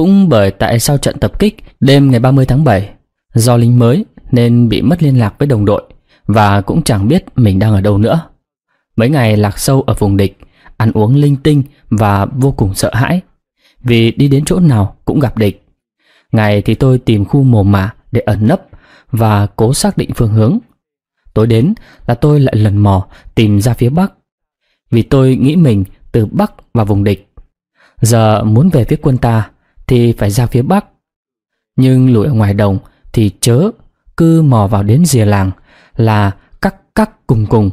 Cũng bởi tại sau trận tập kích đêm ngày 30 tháng 7, do lính mới nên bị mất liên lạc với đồng đội và cũng chẳng biết mình đang ở đâu nữa. Mấy ngày lạc sâu ở vùng địch, ăn uống linh tinh và vô cùng sợ hãi vì đi đến chỗ nào cũng gặp địch. Ngày thì tôi tìm khu mồ mả để ẩn nấp và cố xác định phương hướng. Tối đến là tôi lại lần mò tìm ra phía Bắc vì tôi nghĩ mình từ Bắc vào vùng địch. Giờ muốn về phía quân ta thì phải ra phía bắc nhưng lùi ở ngoài đồng thì chớ cứ mò vào đến rìa làng là cắc cắc cùng cùng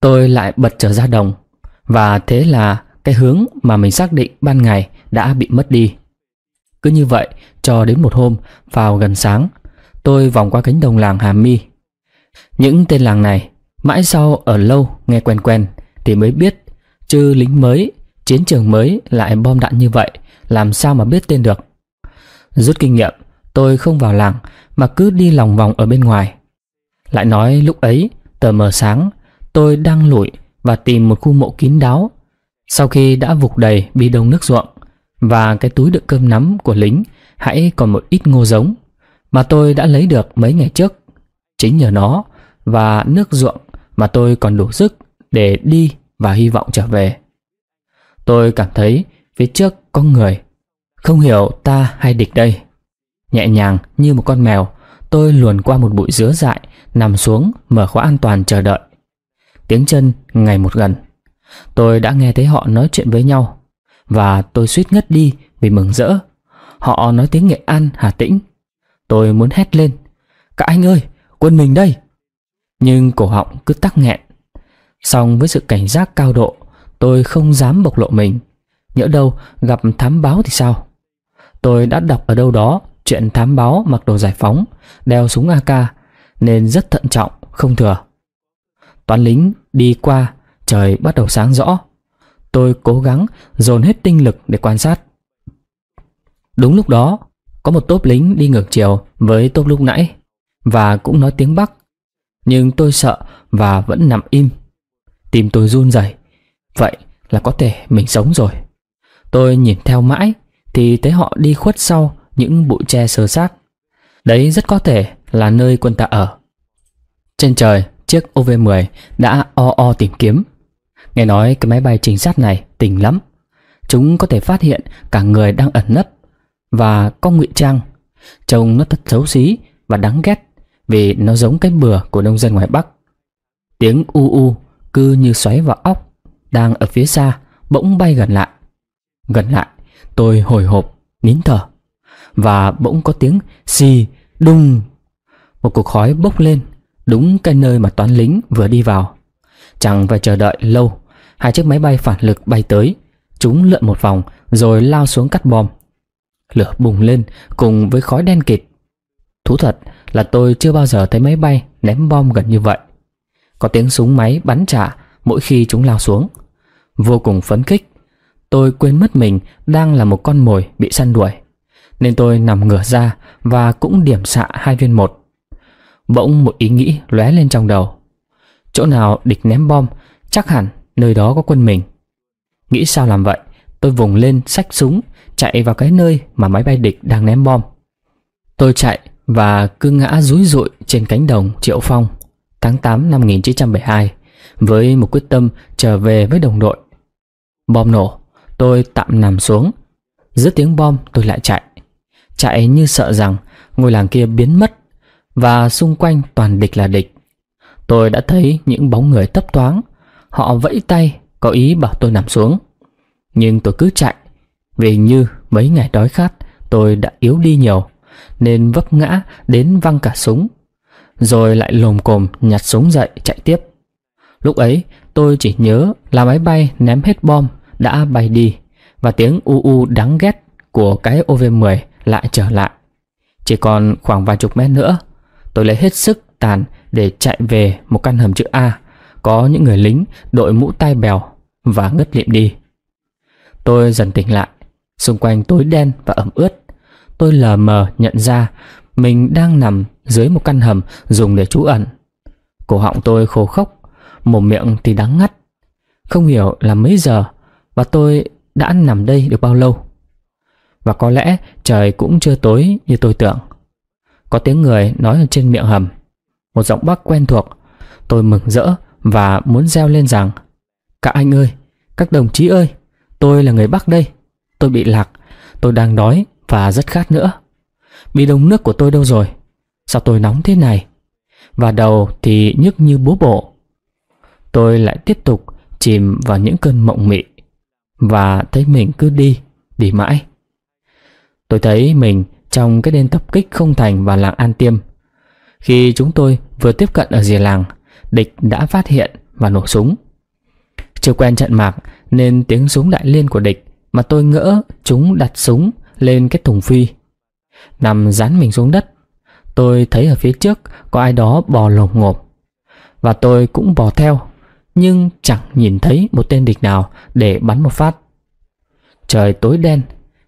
tôi lại bật trở ra đồng và thế là cái hướng mà mình xác định ban ngày đã bị mất đi cứ như vậy cho đến một hôm vào gần sáng tôi vòng qua cánh đồng làng hà mi những tên làng này mãi sau ở lâu nghe quen quen thì mới biết chứ lính mới chiến trường mới lại bom đạn như vậy làm sao mà biết tên được. Rút kinh nghiệm, tôi không vào làng mà cứ đi lòng vòng ở bên ngoài. Lại nói lúc ấy, tờ mờ sáng, tôi đang lủi và tìm một khu mộ kín đáo. Sau khi đã vục đầy bi đông nước ruộng và cái túi đựng cơm nắm của lính hãy còn một ít ngô giống mà tôi đã lấy được mấy ngày trước. Chính nhờ nó và nước ruộng mà tôi còn đủ sức để đi và hy vọng trở về. Tôi cảm thấy phía trước có người không hiểu ta hay địch đây Nhẹ nhàng như một con mèo Tôi luồn qua một bụi dứa dại Nằm xuống mở khóa an toàn chờ đợi Tiếng chân ngày một gần Tôi đã nghe thấy họ nói chuyện với nhau Và tôi suýt ngất đi vì mừng rỡ Họ nói tiếng Nghệ An, Hà Tĩnh Tôi muốn hét lên Các anh ơi, quân mình đây Nhưng cổ họng cứ tắc nghẹn Song với sự cảnh giác cao độ Tôi không dám bộc lộ mình Nhỡ đâu gặp thám báo thì sao Tôi đã đọc ở đâu đó chuyện thám báo mặc đồ giải phóng, đeo súng AK, nên rất thận trọng, không thừa. Toán lính đi qua, trời bắt đầu sáng rõ. Tôi cố gắng dồn hết tinh lực để quan sát. Đúng lúc đó, có một tốp lính đi ngược chiều với tốp lúc nãy và cũng nói tiếng Bắc. Nhưng tôi sợ và vẫn nằm im. Tim tôi run rẩy. Vậy là có thể mình sống rồi. Tôi nhìn theo mãi thì thấy họ đi khuất sau những bụi tre sơ xác. Đấy rất có thể là nơi quân ta ở. Trên trời, chiếc OV-10 đã o o tìm kiếm. Nghe nói cái máy bay trinh sát này tỉnh lắm. Chúng có thể phát hiện cả người đang ẩn nấp và có ngụy trang. Trông nó thật xấu xí và đáng ghét vì nó giống cái bừa của nông dân ngoài Bắc. Tiếng u u cứ như xoáy vào óc đang ở phía xa bỗng bay gần lại. Gần lại Tôi hồi hộp, nín thở Và bỗng có tiếng xì đùng Một cục khói bốc lên Đúng cái nơi mà toán lính vừa đi vào Chẳng phải chờ đợi lâu Hai chiếc máy bay phản lực bay tới Chúng lượn một vòng rồi lao xuống cắt bom Lửa bùng lên cùng với khói đen kịt Thú thật là tôi chưa bao giờ thấy máy bay ném bom gần như vậy Có tiếng súng máy bắn trả mỗi khi chúng lao xuống Vô cùng phấn khích Tôi quên mất mình đang là một con mồi bị săn đuổi Nên tôi nằm ngửa ra và cũng điểm xạ hai viên một Bỗng một ý nghĩ lóe lên trong đầu Chỗ nào địch ném bom Chắc hẳn nơi đó có quân mình Nghĩ sao làm vậy Tôi vùng lên sách súng Chạy vào cái nơi mà máy bay địch đang ném bom Tôi chạy và cứ ngã rúi rụi trên cánh đồng Triệu Phong tháng 8 năm 1972 với một quyết tâm trở về với đồng đội. Bom nổ, Tôi tạm nằm xuống Giữa tiếng bom tôi lại chạy Chạy như sợ rằng ngôi làng kia biến mất Và xung quanh toàn địch là địch Tôi đã thấy những bóng người tấp toáng Họ vẫy tay có ý bảo tôi nằm xuống Nhưng tôi cứ chạy Vì như mấy ngày đói khát tôi đã yếu đi nhiều Nên vấp ngã đến văng cả súng Rồi lại lồm cồm nhặt súng dậy chạy tiếp Lúc ấy tôi chỉ nhớ là máy bay ném hết bom đã bay đi và tiếng u u đáng ghét của cái OV-10 lại trở lại. Chỉ còn khoảng vài chục mét nữa, tôi lấy hết sức tàn để chạy về một căn hầm chữ A có những người lính đội mũ tai bèo và ngất lịm đi. Tôi dần tỉnh lại, xung quanh tối đen và ẩm ướt. Tôi lờ mờ nhận ra mình đang nằm dưới một căn hầm dùng để trú ẩn. Cổ họng tôi khô khốc, mồm miệng thì đắng ngắt. Không hiểu là mấy giờ và tôi đã nằm đây được bao lâu Và có lẽ trời cũng chưa tối như tôi tưởng Có tiếng người nói ở trên miệng hầm Một giọng bắc quen thuộc Tôi mừng rỡ và muốn reo lên rằng Các anh ơi, các đồng chí ơi Tôi là người Bắc đây Tôi bị lạc, tôi đang đói và rất khát nữa Bị đông nước của tôi đâu rồi Sao tôi nóng thế này Và đầu thì nhức như búa bộ Tôi lại tiếp tục chìm vào những cơn mộng mị và thấy mình cứ đi, đi mãi. Tôi thấy mình trong cái đêm tập kích không thành và làng An Tiêm. Khi chúng tôi vừa tiếp cận ở rìa làng, địch đã phát hiện và nổ súng. Chưa quen trận mạc nên tiếng súng đại liên của địch mà tôi ngỡ chúng đặt súng lên cái thùng phi. Nằm dán mình xuống đất, tôi thấy ở phía trước có ai đó bò lồng ngộp. Và tôi cũng bò theo nhưng chẳng nhìn thấy một tên địch nào để bắn một phát. Trời tối đen,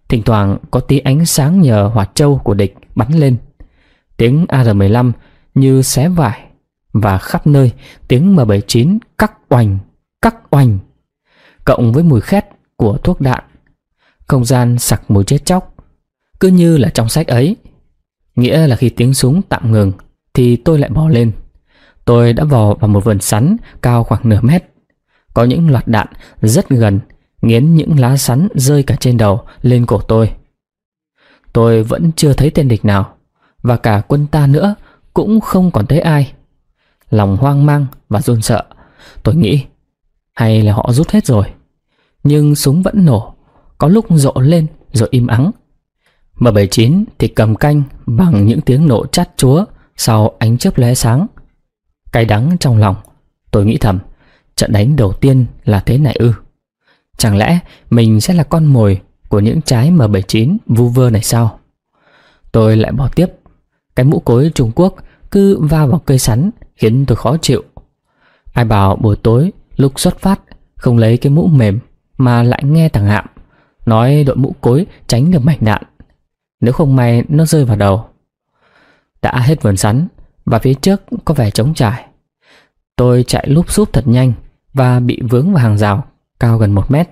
thỉnh thoảng có tí ánh sáng nhờ hỏa trâu của địch bắn lên. Tiếng AR-15 như xé vải và khắp nơi tiếng M79 cắc oành, cắc oành. Cộng với mùi khét của thuốc đạn, không gian sặc mùi chết chóc, cứ như là trong sách ấy. Nghĩa là khi tiếng súng tạm ngừng thì tôi lại bỏ lên. Tôi đã vò vào một vườn sắn cao khoảng nửa mét. Có những loạt đạn rất gần, nghiến những lá sắn rơi cả trên đầu lên cổ tôi. Tôi vẫn chưa thấy tên địch nào, và cả quân ta nữa cũng không còn thấy ai. Lòng hoang mang và run sợ, tôi nghĩ hay là họ rút hết rồi. Nhưng súng vẫn nổ, có lúc rộ lên rồi im ắng. M79 thì cầm canh bằng những tiếng nổ chát chúa sau ánh chớp lóe sáng. Cay đắng trong lòng Tôi nghĩ thầm Trận đánh đầu tiên là thế này ư Chẳng lẽ mình sẽ là con mồi Của những trái M79 vu vơ này sao Tôi lại bỏ tiếp Cái mũ cối Trung Quốc Cứ va vào cây sắn Khiến tôi khó chịu Ai bảo buổi tối lúc xuất phát Không lấy cái mũ mềm Mà lại nghe thằng Hạm Nói đội mũ cối tránh được mảnh đạn Nếu không may nó rơi vào đầu Đã hết vườn sắn và phía trước có vẻ trống trải. Tôi chạy lúp xúp thật nhanh và bị vướng vào hàng rào cao gần một mét.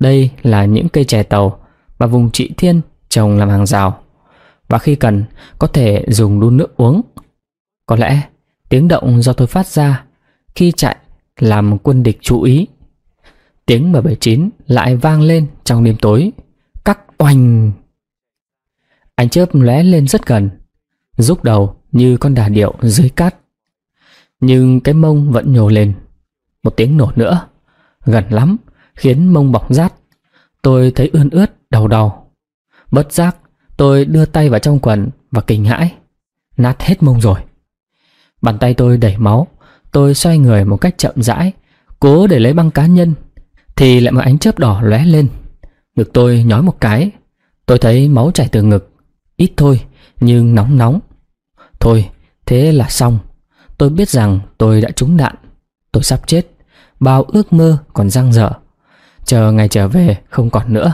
Đây là những cây chè tàu mà vùng trị thiên trồng làm hàng rào và khi cần có thể dùng đun nước uống. Có lẽ tiếng động do tôi phát ra khi chạy làm quân địch chú ý. Tiếng M79 lại vang lên trong đêm tối, cắt oanh. Ánh chớp lóe lên rất gần, rúc đầu như con đà điệu dưới cát. Nhưng cái mông vẫn nhô lên. Một tiếng nổ nữa, gần lắm, khiến mông bỏng rát. Tôi thấy ươn ướt, đầu đầu. Bất giác, tôi đưa tay vào trong quần và kinh hãi. Nát hết mông rồi. Bàn tay tôi đẩy máu, tôi xoay người một cách chậm rãi, cố để lấy băng cá nhân, thì lại một ánh chớp đỏ lóe lên. Ngực tôi nhói một cái, tôi thấy máu chảy từ ngực, ít thôi, nhưng nóng nóng. Thôi, thế là xong. Tôi biết rằng tôi đã trúng đạn. Tôi sắp chết. Bao ước mơ còn dang dở. Chờ ngày trở về không còn nữa.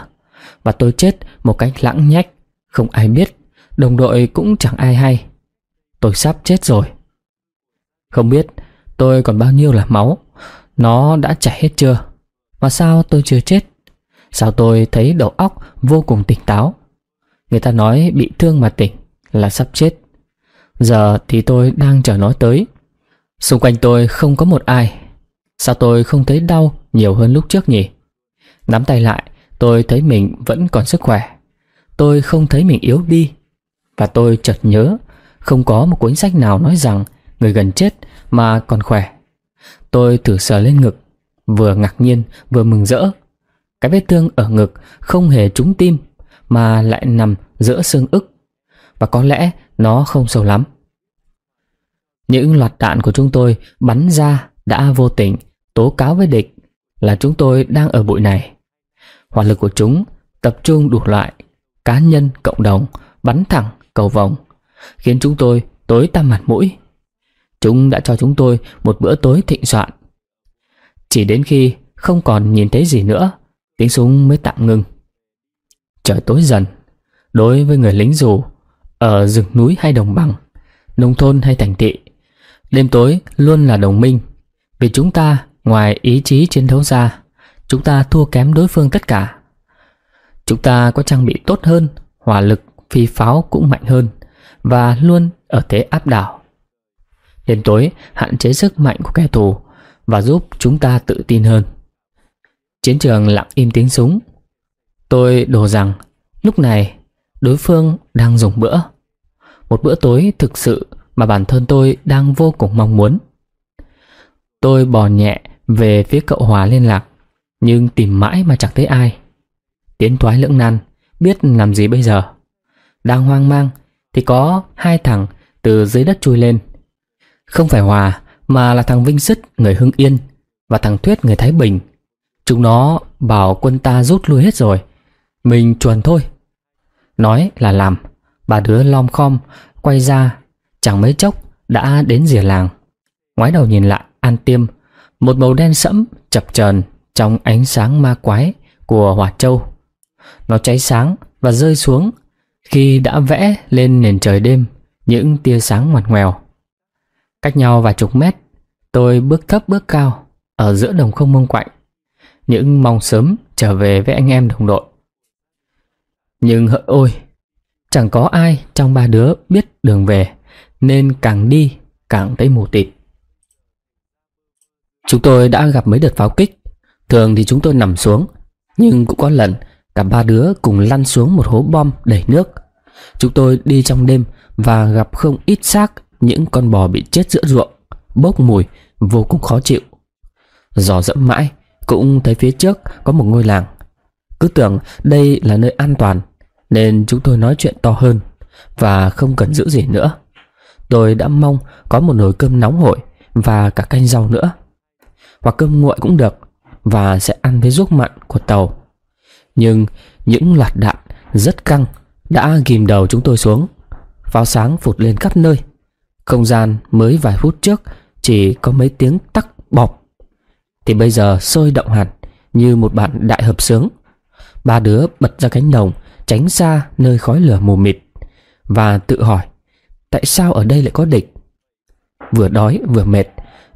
Và tôi chết một cách lãng nhách. Không ai biết. Đồng đội cũng chẳng ai hay. Tôi sắp chết rồi. Không biết tôi còn bao nhiêu là máu. Nó đã chảy hết chưa? Mà sao tôi chưa chết? Sao tôi thấy đầu óc vô cùng tỉnh táo? Người ta nói bị thương mà tỉnh là sắp chết Giờ thì tôi đang chờ nó tới Xung quanh tôi không có một ai Sao tôi không thấy đau nhiều hơn lúc trước nhỉ Nắm tay lại Tôi thấy mình vẫn còn sức khỏe Tôi không thấy mình yếu đi Và tôi chợt nhớ Không có một cuốn sách nào nói rằng Người gần chết mà còn khỏe Tôi thử sờ lên ngực Vừa ngạc nhiên vừa mừng rỡ Cái vết thương ở ngực không hề trúng tim Mà lại nằm giữa xương ức Và có lẽ nó không sâu lắm Những loạt đạn của chúng tôi bắn ra đã vô tình tố cáo với địch là chúng tôi đang ở bụi này. Hỏa lực của chúng tập trung đủ loại, cá nhân, cộng đồng, bắn thẳng, cầu vòng, khiến chúng tôi tối tăm mặt mũi. Chúng đã cho chúng tôi một bữa tối thịnh soạn. Chỉ đến khi không còn nhìn thấy gì nữa, tiếng súng mới tạm ngưng. Trời tối dần, đối với người lính dù, ở rừng núi hay đồng bằng, nông thôn hay thành thị. Đêm tối luôn là đồng minh, vì chúng ta ngoài ý chí chiến đấu ra, chúng ta thua kém đối phương tất cả. Chúng ta có trang bị tốt hơn, hỏa lực, phi pháo cũng mạnh hơn và luôn ở thế áp đảo. Đêm tối hạn chế sức mạnh của kẻ thù và giúp chúng ta tự tin hơn. Chiến trường lặng im tiếng súng. Tôi đồ rằng lúc này đối phương đang dùng bữa. Một bữa tối thực sự mà bản thân tôi đang vô cùng mong muốn. Tôi bò nhẹ về phía cậu Hòa liên lạc, nhưng tìm mãi mà chẳng thấy ai. Tiến thoái lưỡng nan, biết làm gì bây giờ. Đang hoang mang thì có hai thằng từ dưới đất chui lên. Không phải Hòa mà là thằng Vinh Sứt người Hưng Yên và thằng Thuyết người Thái Bình. Chúng nó bảo quân ta rút lui hết rồi, mình chuồn thôi. Nói là làm Bà đứa lom khom Quay ra Chẳng mấy chốc Đã đến rìa làng Ngoái đầu nhìn lại An tiêm Một màu đen sẫm Chập chờn Trong ánh sáng ma quái Của hỏa châu Nó cháy sáng Và rơi xuống Khi đã vẽ lên nền trời đêm Những tia sáng ngoằn ngoèo Cách nhau vài chục mét Tôi bước thấp bước cao Ở giữa đồng không mông quạnh Những mong sớm trở về với anh em đồng đội nhưng hỡi ôi, chẳng có ai trong ba đứa biết đường về, nên càng đi càng thấy mù tịt. Chúng tôi đã gặp mấy đợt pháo kích, thường thì chúng tôi nằm xuống, nhưng cũng có lần cả ba đứa cùng lăn xuống một hố bom đầy nước. Chúng tôi đi trong đêm và gặp không ít xác những con bò bị chết giữa ruộng, bốc mùi vô cùng khó chịu. Dò dẫm mãi cũng thấy phía trước có một ngôi làng. Cứ tưởng đây là nơi an toàn nên chúng tôi nói chuyện to hơn Và không cần giữ gì nữa Tôi đã mong có một nồi cơm nóng hổi Và cả canh rau nữa Hoặc cơm nguội cũng được Và sẽ ăn với ruốc mặn của tàu Nhưng những loạt đạn rất căng Đã ghim đầu chúng tôi xuống Pháo sáng phụt lên khắp nơi Không gian mới vài phút trước Chỉ có mấy tiếng tắc bọc Thì bây giờ sôi động hẳn Như một bản đại hợp sướng Ba đứa bật ra cánh đồng tránh xa nơi khói lửa mù mịt và tự hỏi tại sao ở đây lại có địch. Vừa đói vừa mệt,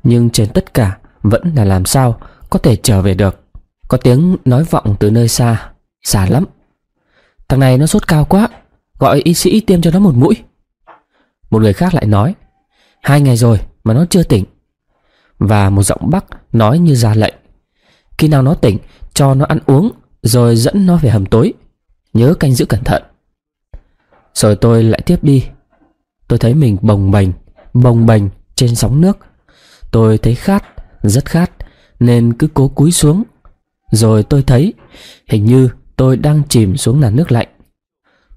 nhưng trên tất cả vẫn là làm sao có thể trở về được. Có tiếng nói vọng từ nơi xa, xa lắm. Thằng này nó sốt cao quá, gọi y sĩ tiêm cho nó một mũi. Một người khác lại nói, hai ngày rồi mà nó chưa tỉnh. Và một giọng bắc nói như ra lệnh, khi nào nó tỉnh cho nó ăn uống rồi dẫn nó về hầm tối Nhớ canh giữ cẩn thận Rồi tôi lại tiếp đi Tôi thấy mình bồng bềnh Bồng bềnh trên sóng nước Tôi thấy khát, rất khát Nên cứ cố cúi xuống Rồi tôi thấy Hình như tôi đang chìm xuống làn nước lạnh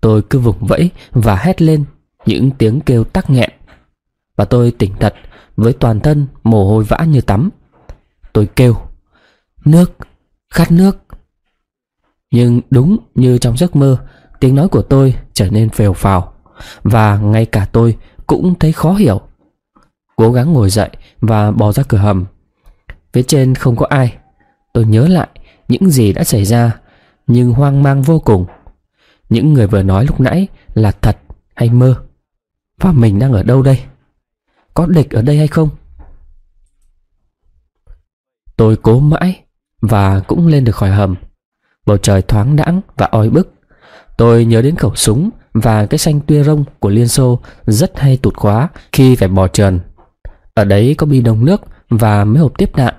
Tôi cứ vùng vẫy và hét lên Những tiếng kêu tắc nghẹn Và tôi tỉnh thật Với toàn thân mồ hôi vã như tắm Tôi kêu Nước, khát nước nhưng đúng như trong giấc mơ Tiếng nói của tôi trở nên phèo phào Và ngay cả tôi cũng thấy khó hiểu Cố gắng ngồi dậy và bò ra cửa hầm Phía trên không có ai Tôi nhớ lại những gì đã xảy ra Nhưng hoang mang vô cùng Những người vừa nói lúc nãy là thật hay mơ Và mình đang ở đâu đây Có địch ở đây hay không Tôi cố mãi Và cũng lên được khỏi hầm Bầu trời thoáng đãng và oi bức Tôi nhớ đến khẩu súng và cái xanh tuyê rông của Liên Xô rất hay tụt khóa khi phải bò trườn. Ở đấy có bi đông nước và mấy hộp tiếp đạn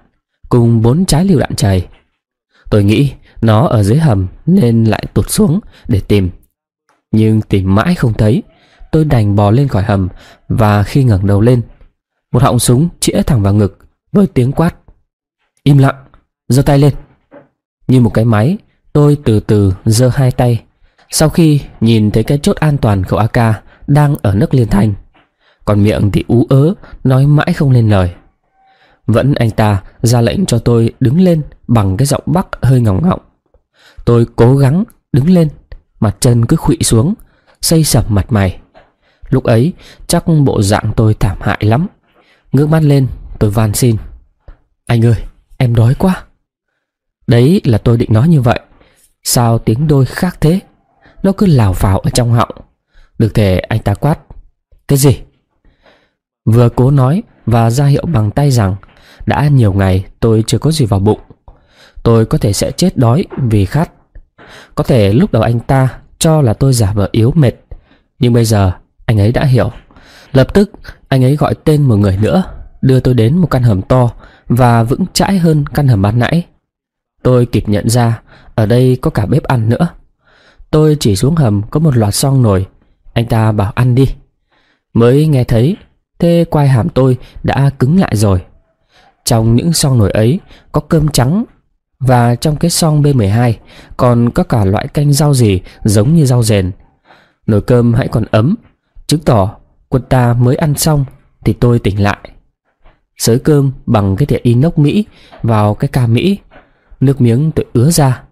cùng bốn trái liều đạn chày. Tôi nghĩ nó ở dưới hầm nên lại tụt xuống để tìm. Nhưng tìm mãi không thấy, tôi đành bò lên khỏi hầm và khi ngẩng đầu lên, một họng súng chĩa thẳng vào ngực với tiếng quát. Im lặng, giơ tay lên. Như một cái máy, Tôi từ từ giơ hai tay Sau khi nhìn thấy cái chốt an toàn khẩu AK Đang ở nước liên thanh Còn miệng thì ú ớ Nói mãi không lên lời Vẫn anh ta ra lệnh cho tôi đứng lên Bằng cái giọng bắc hơi ngọng ngọng Tôi cố gắng đứng lên Mặt chân cứ khụy xuống Xây sầm mặt mày Lúc ấy chắc bộ dạng tôi thảm hại lắm Ngước mắt lên tôi van xin Anh ơi em đói quá Đấy là tôi định nói như vậy Sao tiếng đôi khác thế Nó cứ lào vào ở trong họng Được thể anh ta quát Cái gì Vừa cố nói và ra hiệu bằng tay rằng Đã nhiều ngày tôi chưa có gì vào bụng Tôi có thể sẽ chết đói vì khát Có thể lúc đầu anh ta cho là tôi giả vờ yếu mệt Nhưng bây giờ anh ấy đã hiểu Lập tức anh ấy gọi tên một người nữa Đưa tôi đến một căn hầm to Và vững chãi hơn căn hầm ban nãy Tôi kịp nhận ra ở đây có cả bếp ăn nữa Tôi chỉ xuống hầm có một loạt song nồi Anh ta bảo ăn đi Mới nghe thấy Thế quai hàm tôi đã cứng lại rồi Trong những song nồi ấy Có cơm trắng Và trong cái song B12 Còn có cả loại canh rau gì Giống như rau rền Nồi cơm hãy còn ấm Chứng tỏ quân ta mới ăn xong Thì tôi tỉnh lại Sới cơm bằng cái thìa inox Mỹ Vào cái ca Mỹ Nước miếng tôi ứa ra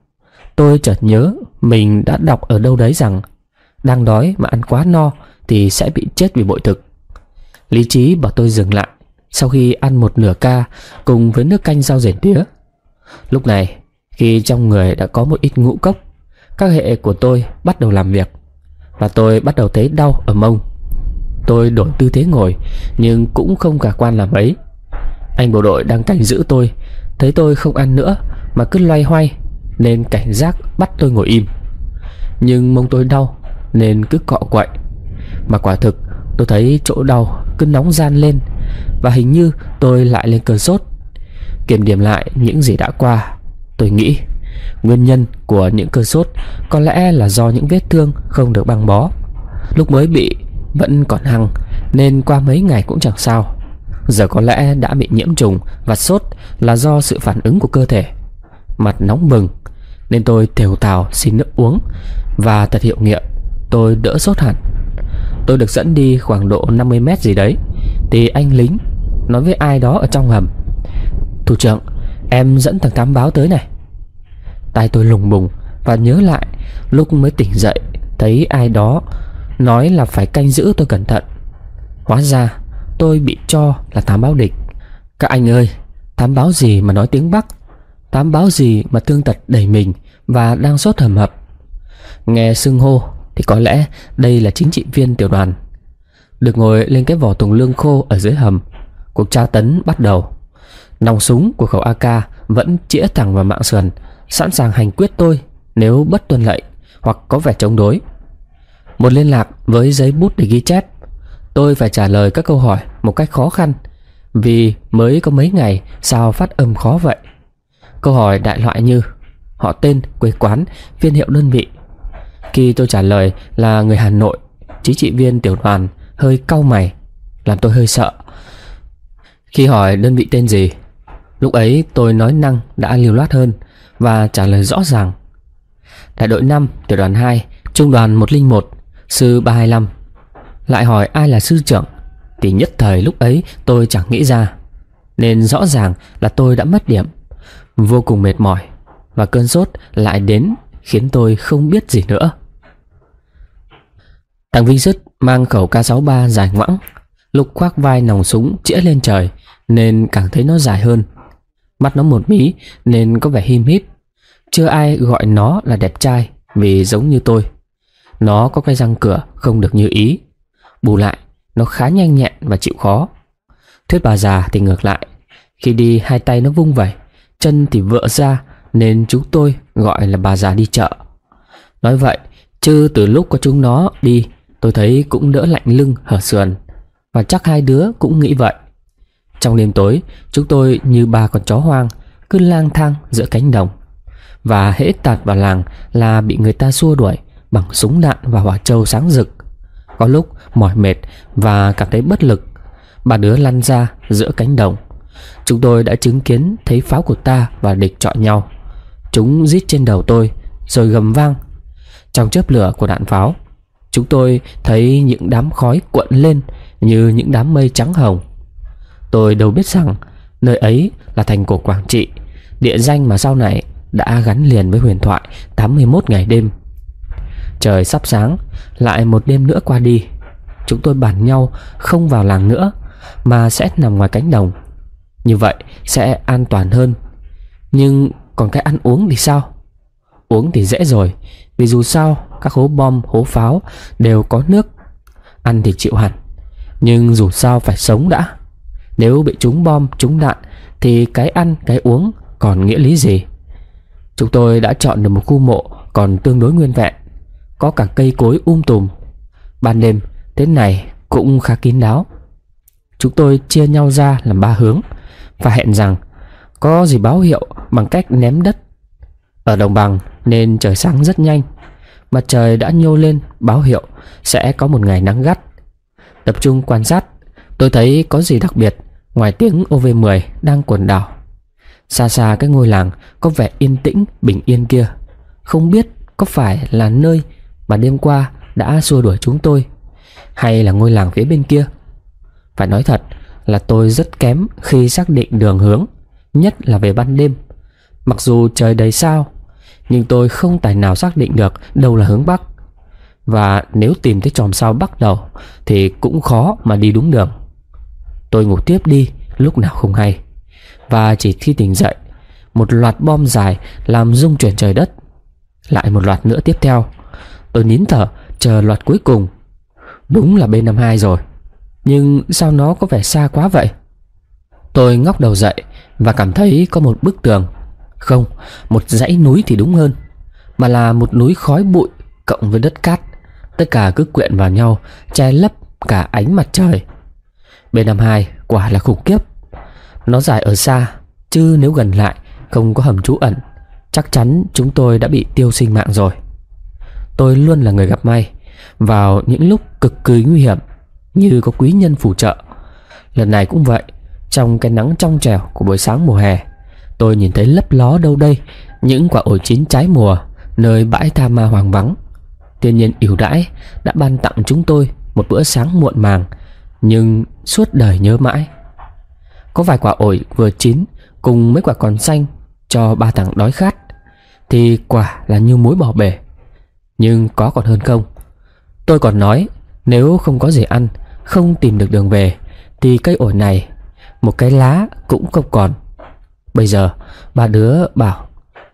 Tôi chợt nhớ mình đã đọc ở đâu đấy rằng đang đói mà ăn quá no thì sẽ bị chết vì bội thực. Lý trí bảo tôi dừng lại sau khi ăn một nửa ca cùng với nước canh rau rền tía. Lúc này, khi trong người đã có một ít ngũ cốc, các hệ của tôi bắt đầu làm việc và tôi bắt đầu thấy đau ở mông. Tôi đổi tư thế ngồi nhưng cũng không cả quan làm ấy. Anh bộ đội đang canh giữ tôi, thấy tôi không ăn nữa mà cứ loay hoay nên cảnh giác bắt tôi ngồi im. Nhưng mông tôi đau nên cứ cọ quậy. Mà quả thực tôi thấy chỗ đau cứ nóng gian lên và hình như tôi lại lên cơn sốt. Kiểm điểm lại những gì đã qua, tôi nghĩ nguyên nhân của những cơn sốt có lẽ là do những vết thương không được băng bó. Lúc mới bị vẫn còn hăng nên qua mấy ngày cũng chẳng sao. Giờ có lẽ đã bị nhiễm trùng và sốt là do sự phản ứng của cơ thể Mặt nóng bừng nên tôi thều thào xin nước uống Và thật hiệu nghiệm Tôi đỡ sốt hẳn Tôi được dẫn đi khoảng độ 50 mét gì đấy Thì anh lính Nói với ai đó ở trong hầm Thủ trưởng Em dẫn thằng Tám báo tới này Tai tôi lùng bùng Và nhớ lại Lúc mới tỉnh dậy Thấy ai đó Nói là phải canh giữ tôi cẩn thận Hóa ra tôi bị cho là thám báo địch Các anh ơi Thám báo gì mà nói tiếng Bắc tám báo gì mà thương tật đầy mình và đang sốt hầm hập. Nghe xưng hô thì có lẽ đây là chính trị viên tiểu đoàn. Được ngồi lên cái vỏ thùng lương khô ở dưới hầm, cuộc tra tấn bắt đầu. Nòng súng của khẩu AK vẫn chĩa thẳng vào mạng sườn, sẵn sàng hành quyết tôi nếu bất tuân lệnh hoặc có vẻ chống đối. Một liên lạc với giấy bút để ghi chép. Tôi phải trả lời các câu hỏi một cách khó khăn vì mới có mấy ngày sao phát âm khó vậy. Câu hỏi đại loại như Họ tên, quê quán, phiên hiệu đơn vị Khi tôi trả lời là người Hà Nội Chính trị viên tiểu đoàn Hơi cau mày Làm tôi hơi sợ Khi hỏi đơn vị tên gì Lúc ấy tôi nói năng đã liều loát hơn Và trả lời rõ ràng Đại đội 5, tiểu đoàn 2 Trung đoàn 101, sư 325 Lại hỏi ai là sư trưởng Thì nhất thời lúc ấy tôi chẳng nghĩ ra Nên rõ ràng là tôi đã mất điểm Vô cùng mệt mỏi Và cơn sốt lại đến Khiến tôi không biết gì nữa Tăng Vinh Dứt mang khẩu K63 dài ngoãng Lục khoác vai nòng súng chĩa lên trời Nên càng thấy nó dài hơn Mắt nó một mí nên có vẻ him hít. Chưa ai gọi nó là đẹp trai Vì giống như tôi Nó có cái răng cửa không được như ý Bù lại Nó khá nhanh nhẹn và chịu khó Thuyết bà già thì ngược lại Khi đi hai tay nó vung vẩy chân thì vỡ ra nên chúng tôi gọi là bà già đi chợ. Nói vậy, chứ từ lúc có chúng nó đi, tôi thấy cũng đỡ lạnh lưng hở sườn. Và chắc hai đứa cũng nghĩ vậy. Trong đêm tối, chúng tôi như ba con chó hoang, cứ lang thang giữa cánh đồng. Và hễ tạt vào làng là bị người ta xua đuổi bằng súng đạn và hỏa trâu sáng rực. Có lúc mỏi mệt và cảm thấy bất lực, ba đứa lăn ra giữa cánh đồng Chúng tôi đã chứng kiến thấy pháo của ta và địch chọi nhau Chúng rít trên đầu tôi Rồi gầm vang Trong chớp lửa của đạn pháo Chúng tôi thấy những đám khói cuộn lên Như những đám mây trắng hồng Tôi đâu biết rằng Nơi ấy là thành cổ Quảng Trị Địa danh mà sau này đã gắn liền với huyền thoại 81 ngày đêm Trời sắp sáng Lại một đêm nữa qua đi Chúng tôi bàn nhau không vào làng nữa Mà sẽ nằm ngoài cánh đồng như vậy sẽ an toàn hơn Nhưng còn cái ăn uống thì sao Uống thì dễ rồi Vì dù sao các hố bom, hố pháo đều có nước Ăn thì chịu hẳn Nhưng dù sao phải sống đã Nếu bị trúng bom, trúng đạn Thì cái ăn, cái uống còn nghĩa lý gì Chúng tôi đã chọn được một khu mộ còn tương đối nguyên vẹn Có cả cây cối um tùm Ban đêm thế này cũng khá kín đáo Chúng tôi chia nhau ra làm ba hướng và hẹn rằng có gì báo hiệu bằng cách ném đất. Ở đồng bằng nên trời sáng rất nhanh, mặt trời đã nhô lên báo hiệu sẽ có một ngày nắng gắt. Tập trung quan sát, tôi thấy có gì đặc biệt ngoài tiếng OV10 đang cuồn đảo. Xa xa cái ngôi làng có vẻ yên tĩnh, bình yên kia. Không biết có phải là nơi mà đêm qua đã xua đuổi chúng tôi hay là ngôi làng phía bên kia. Phải nói thật, là tôi rất kém khi xác định đường hướng, nhất là về ban đêm. Mặc dù trời đầy sao, nhưng tôi không tài nào xác định được đâu là hướng Bắc. Và nếu tìm thấy chòm sao Bắc đầu thì cũng khó mà đi đúng đường. Tôi ngủ tiếp đi lúc nào không hay. Và chỉ khi tỉnh dậy, một loạt bom dài làm rung chuyển trời đất. Lại một loạt nữa tiếp theo. Tôi nín thở chờ loạt cuối cùng. Đúng là B52 rồi. Nhưng sao nó có vẻ xa quá vậy Tôi ngóc đầu dậy Và cảm thấy có một bức tường Không, một dãy núi thì đúng hơn Mà là một núi khói bụi Cộng với đất cát Tất cả cứ quyện vào nhau Che lấp cả ánh mặt trời B52 quả là khủng khiếp Nó dài ở xa Chứ nếu gần lại không có hầm trú ẩn Chắc chắn chúng tôi đã bị tiêu sinh mạng rồi Tôi luôn là người gặp may Vào những lúc cực kỳ nguy hiểm như có quý nhân phù trợ. Lần này cũng vậy, trong cái nắng trong trèo của buổi sáng mùa hè, tôi nhìn thấy lấp ló đâu đây những quả ổi chín trái mùa nơi bãi tha ma hoàng vắng. Thiên nhiên ưu đãi đã ban tặng chúng tôi một bữa sáng muộn màng nhưng suốt đời nhớ mãi. Có vài quả ổi vừa chín cùng mấy quả còn xanh cho ba thằng đói khát thì quả là như muối bỏ bể. Nhưng có còn hơn không? Tôi còn nói nếu không có gì ăn Không tìm được đường về Thì cây ổi này Một cái lá cũng không còn Bây giờ ba đứa bảo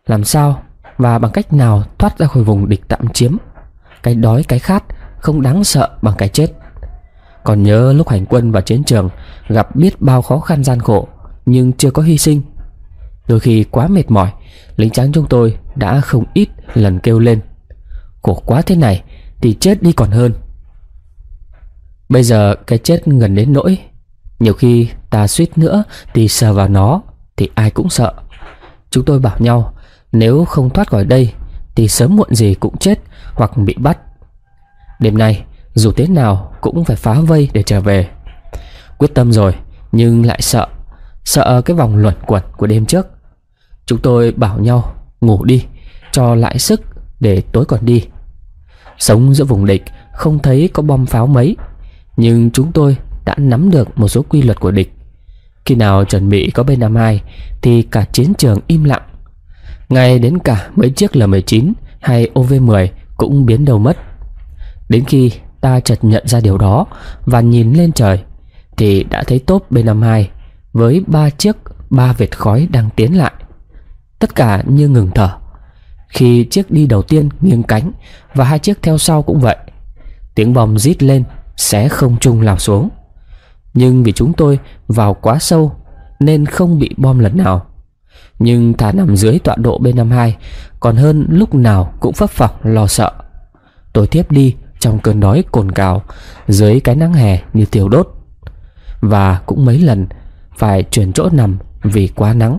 Làm sao và bằng cách nào thoát ra khỏi vùng địch tạm chiếm Cái đói cái khát không đáng sợ bằng cái chết Còn nhớ lúc hành quân và chiến trường Gặp biết bao khó khăn gian khổ Nhưng chưa có hy sinh Đôi khi quá mệt mỏi Lính trắng chúng tôi đã không ít lần kêu lên Khổ quá thế này Thì chết đi còn hơn Bây giờ cái chết gần đến nỗi Nhiều khi ta suýt nữa Thì sờ vào nó Thì ai cũng sợ Chúng tôi bảo nhau Nếu không thoát khỏi đây Thì sớm muộn gì cũng chết Hoặc bị bắt Đêm nay dù thế nào cũng phải phá vây để trở về Quyết tâm rồi Nhưng lại sợ Sợ cái vòng luẩn quẩn của đêm trước Chúng tôi bảo nhau ngủ đi Cho lại sức để tối còn đi Sống giữa vùng địch Không thấy có bom pháo mấy nhưng chúng tôi đã nắm được một số quy luật của địch Khi nào chuẩn bị có B-52 Thì cả chiến trường im lặng Ngay đến cả mấy chiếc L-19 hay OV-10 cũng biến đầu mất Đến khi ta chợt nhận ra điều đó Và nhìn lên trời Thì đã thấy tốp B-52 Với ba chiếc ba vệt khói đang tiến lại Tất cả như ngừng thở Khi chiếc đi đầu tiên nghiêng cánh Và hai chiếc theo sau cũng vậy Tiếng bom rít lên sẽ không trung lao xuống Nhưng vì chúng tôi vào quá sâu Nên không bị bom lần nào Nhưng thả nằm dưới tọa độ B52 Còn hơn lúc nào cũng phấp phỏng lo sợ Tôi tiếp đi trong cơn đói cồn cào Dưới cái nắng hè như tiểu đốt Và cũng mấy lần Phải chuyển chỗ nằm vì quá nắng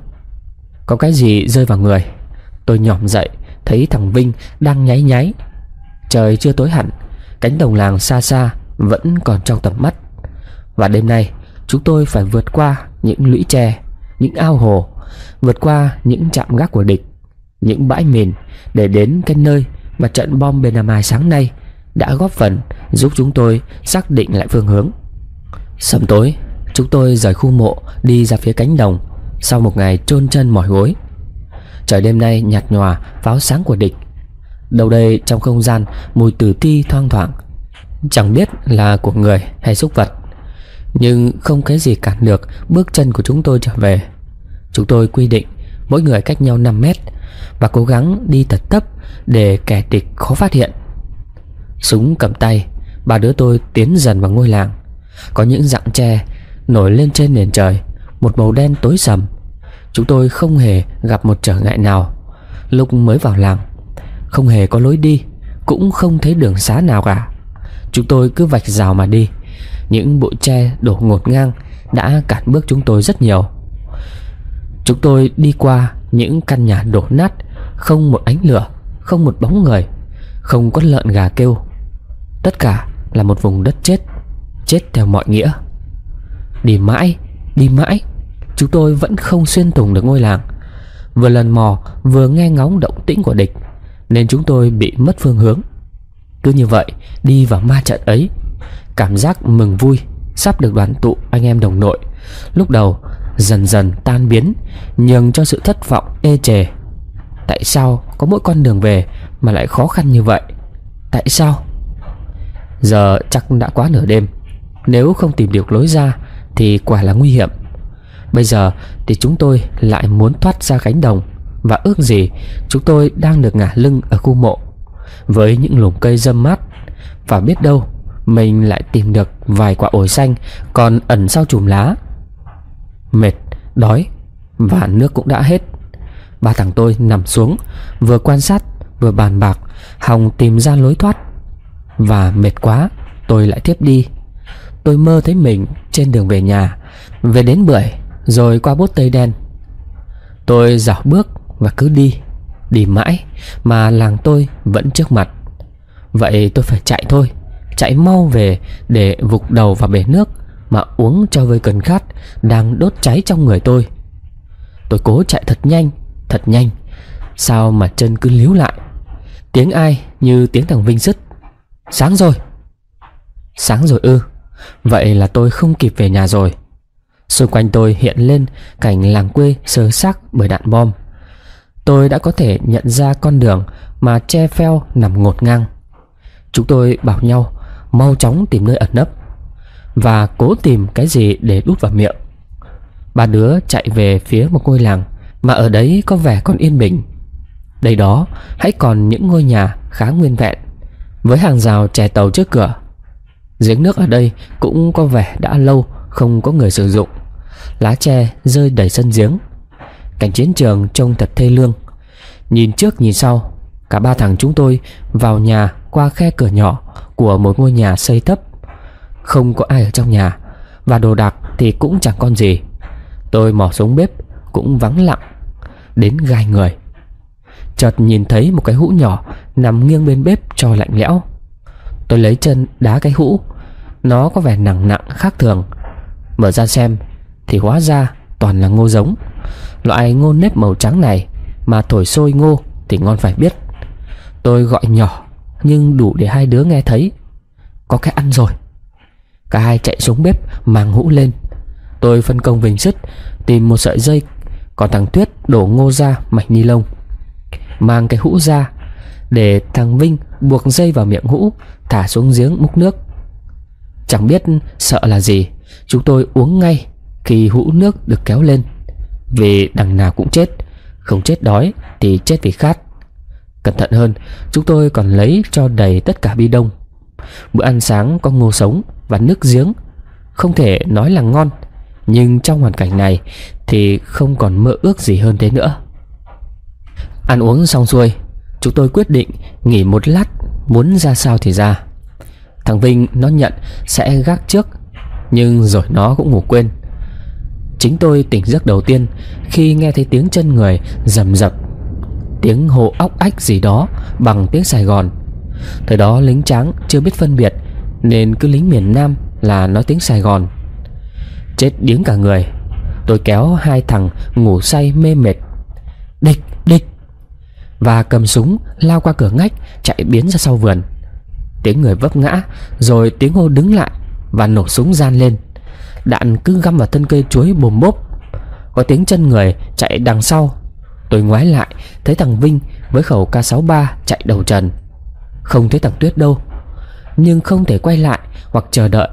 Có cái gì rơi vào người Tôi nhỏm dậy Thấy thằng Vinh đang nháy nháy Trời chưa tối hẳn Cánh đồng làng xa xa vẫn còn trong tầm mắt Và đêm nay chúng tôi phải vượt qua những lũy tre, những ao hồ Vượt qua những trạm gác của địch, những bãi mìn Để đến cái nơi mà trận bom Benamai sáng nay đã góp phần giúp chúng tôi xác định lại phương hướng Sầm tối, chúng tôi rời khu mộ đi ra phía cánh đồng Sau một ngày trôn chân mỏi gối Trời đêm nay nhạt nhòa pháo sáng của địch Đầu đây trong không gian mùi tử thi thoang thoảng Chẳng biết là của người hay súc vật Nhưng không cái gì cản được bước chân của chúng tôi trở về Chúng tôi quy định mỗi người cách nhau 5 mét Và cố gắng đi thật tấp để kẻ địch khó phát hiện Súng cầm tay, ba đứa tôi tiến dần vào ngôi làng Có những dạng tre nổi lên trên nền trời Một màu đen tối sầm Chúng tôi không hề gặp một trở ngại nào Lúc mới vào làng Không hề có lối đi Cũng không thấy đường xá nào cả Chúng tôi cứ vạch rào mà đi Những bụi tre đổ ngột ngang Đã cản bước chúng tôi rất nhiều Chúng tôi đi qua những căn nhà đổ nát Không một ánh lửa Không một bóng người Không có lợn gà kêu Tất cả là một vùng đất chết Chết theo mọi nghĩa Đi mãi, đi mãi Chúng tôi vẫn không xuyên tùng được ngôi làng Vừa lần mò vừa nghe ngóng động tĩnh của địch Nên chúng tôi bị mất phương hướng cứ như vậy đi vào ma trận ấy Cảm giác mừng vui Sắp được đoàn tụ anh em đồng đội Lúc đầu dần dần tan biến Nhường cho sự thất vọng ê chề Tại sao có mỗi con đường về Mà lại khó khăn như vậy Tại sao Giờ chắc đã quá nửa đêm Nếu không tìm được lối ra Thì quả là nguy hiểm Bây giờ thì chúng tôi lại muốn thoát ra cánh đồng Và ước gì chúng tôi đang được ngả lưng ở khu mộ với những lùm cây râm mát và biết đâu mình lại tìm được vài quả ổi xanh còn ẩn sau chùm lá mệt đói và nước cũng đã hết ba thằng tôi nằm xuống vừa quan sát vừa bàn bạc hòng tìm ra lối thoát và mệt quá tôi lại thiếp đi tôi mơ thấy mình trên đường về nhà về đến bưởi rồi qua bốt tây đen tôi dạo bước và cứ đi Đi mãi mà làng tôi vẫn trước mặt Vậy tôi phải chạy thôi Chạy mau về để vục đầu vào bể nước Mà uống cho vơi cơn khát Đang đốt cháy trong người tôi Tôi cố chạy thật nhanh Thật nhanh Sao mà chân cứ líu lại Tiếng ai như tiếng thằng Vinh sứt Sáng rồi Sáng rồi ư Vậy là tôi không kịp về nhà rồi Xung quanh tôi hiện lên cảnh làng quê sơ xác bởi đạn bom tôi đã có thể nhận ra con đường mà che pheo nằm ngột ngang. Chúng tôi bảo nhau mau chóng tìm nơi ẩn nấp và cố tìm cái gì để đút vào miệng. Ba đứa chạy về phía một ngôi làng mà ở đấy có vẻ còn yên bình. Đây đó hãy còn những ngôi nhà khá nguyên vẹn với hàng rào chè tàu trước cửa. Giếng nước ở đây cũng có vẻ đã lâu không có người sử dụng. Lá tre rơi đầy sân giếng Cảnh chiến trường trông thật thê lương Nhìn trước nhìn sau Cả ba thằng chúng tôi vào nhà qua khe cửa nhỏ Của một ngôi nhà xây thấp Không có ai ở trong nhà Và đồ đạc thì cũng chẳng con gì Tôi mò xuống bếp Cũng vắng lặng Đến gai người Chợt nhìn thấy một cái hũ nhỏ Nằm nghiêng bên bếp cho lạnh lẽo Tôi lấy chân đá cái hũ Nó có vẻ nặng nặng khác thường Mở ra xem Thì hóa ra toàn là ngô giống Loại ngô nếp màu trắng này Mà thổi sôi ngô thì ngon phải biết Tôi gọi nhỏ Nhưng đủ để hai đứa nghe thấy Có cái ăn rồi Cả hai chạy xuống bếp mang hũ lên Tôi phân công Vinh Sứt Tìm một sợi dây Còn thằng Tuyết đổ ngô ra mảnh ni lông Mang cái hũ ra Để thằng Vinh buộc dây vào miệng hũ Thả xuống giếng múc nước Chẳng biết sợ là gì Chúng tôi uống ngay Khi hũ nước được kéo lên vì đằng nào cũng chết Không chết đói thì chết vì khát Cẩn thận hơn Chúng tôi còn lấy cho đầy tất cả bi đông Bữa ăn sáng có ngô sống Và nước giếng Không thể nói là ngon Nhưng trong hoàn cảnh này Thì không còn mơ ước gì hơn thế nữa Ăn uống xong xuôi Chúng tôi quyết định nghỉ một lát Muốn ra sao thì ra Thằng Vinh nó nhận sẽ gác trước Nhưng rồi nó cũng ngủ quên Chính tôi tỉnh giấc đầu tiên khi nghe thấy tiếng chân người rầm rập Tiếng hô óc ách gì đó bằng tiếng Sài Gòn Thời đó lính tráng chưa biết phân biệt Nên cứ lính miền Nam là nói tiếng Sài Gòn Chết điếng cả người Tôi kéo hai thằng ngủ say mê mệt Địch, địch Và cầm súng lao qua cửa ngách Chạy biến ra sau vườn Tiếng người vấp ngã Rồi tiếng hô đứng lại Và nổ súng gian lên Đạn cứ găm vào thân cây chuối bồm bốp Có tiếng chân người chạy đằng sau Tôi ngoái lại Thấy thằng Vinh với khẩu K63 chạy đầu trần Không thấy thằng Tuyết đâu Nhưng không thể quay lại hoặc chờ đợi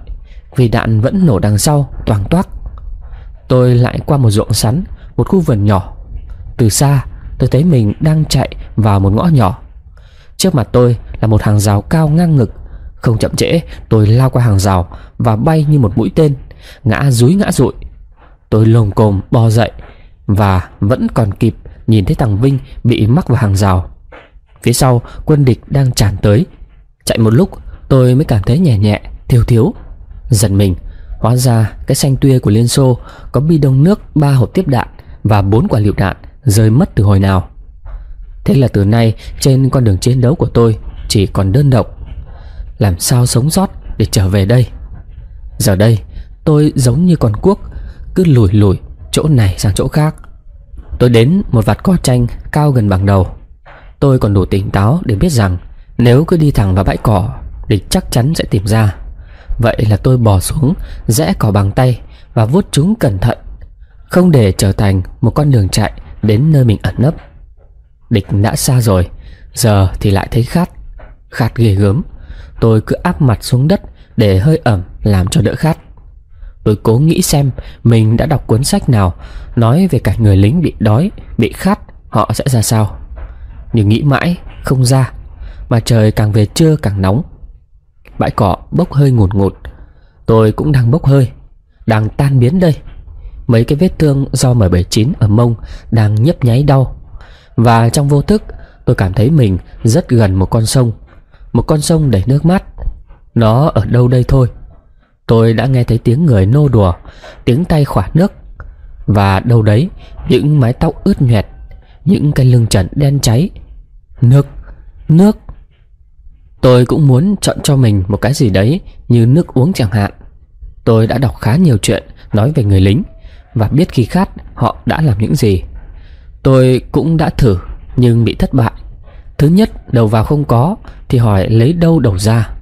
Vì đạn vẫn nổ đằng sau toàng toát. Tôi lại qua một ruộng sắn Một khu vườn nhỏ Từ xa tôi thấy mình đang chạy vào một ngõ nhỏ Trước mặt tôi là một hàng rào cao ngang ngực Không chậm trễ tôi lao qua hàng rào Và bay như một mũi tên ngã dúi ngã rụi. Tôi lồm cồm bò dậy và vẫn còn kịp nhìn thấy thằng Vinh bị mắc vào hàng rào. Phía sau quân địch đang tràn tới. Chạy một lúc tôi mới cảm thấy nhẹ nhẹ, thiếu thiếu. Giật mình, hóa ra cái xanh tuya của Liên Xô có bi đông nước ba hộp tiếp đạn và bốn quả lựu đạn rơi mất từ hồi nào. Thế là từ nay trên con đường chiến đấu của tôi chỉ còn đơn độc. Làm sao sống sót để trở về đây? Giờ đây Tôi giống như con cuốc Cứ lủi lủi chỗ này sang chỗ khác Tôi đến một vạt cỏ chanh cao gần bằng đầu Tôi còn đủ tỉnh táo để biết rằng Nếu cứ đi thẳng vào bãi cỏ Địch chắc chắn sẽ tìm ra Vậy là tôi bò xuống Rẽ cỏ bằng tay Và vuốt chúng cẩn thận Không để trở thành một con đường chạy Đến nơi mình ẩn nấp Địch đã xa rồi Giờ thì lại thấy khát Khát ghê gớm Tôi cứ áp mặt xuống đất Để hơi ẩm làm cho đỡ khát Tôi cố nghĩ xem mình đã đọc cuốn sách nào Nói về cảnh người lính bị đói, bị khát Họ sẽ ra sao Nhưng nghĩ mãi, không ra Mà trời càng về trưa càng nóng Bãi cỏ bốc hơi ngột ngột Tôi cũng đang bốc hơi Đang tan biến đây Mấy cái vết thương do m chín ở mông Đang nhấp nháy đau Và trong vô thức tôi cảm thấy mình rất gần một con sông Một con sông đầy nước mắt Nó ở đâu đây thôi tôi đã nghe thấy tiếng người nô đùa, tiếng tay khỏa nước và đâu đấy những mái tóc ướt nhoẹt, những cái lưng trần đen cháy. Nước, nước. Tôi cũng muốn chọn cho mình một cái gì đấy như nước uống chẳng hạn. Tôi đã đọc khá nhiều chuyện nói về người lính và biết khi khát họ đã làm những gì. Tôi cũng đã thử nhưng bị thất bại. Thứ nhất đầu vào không có thì hỏi lấy đâu đầu ra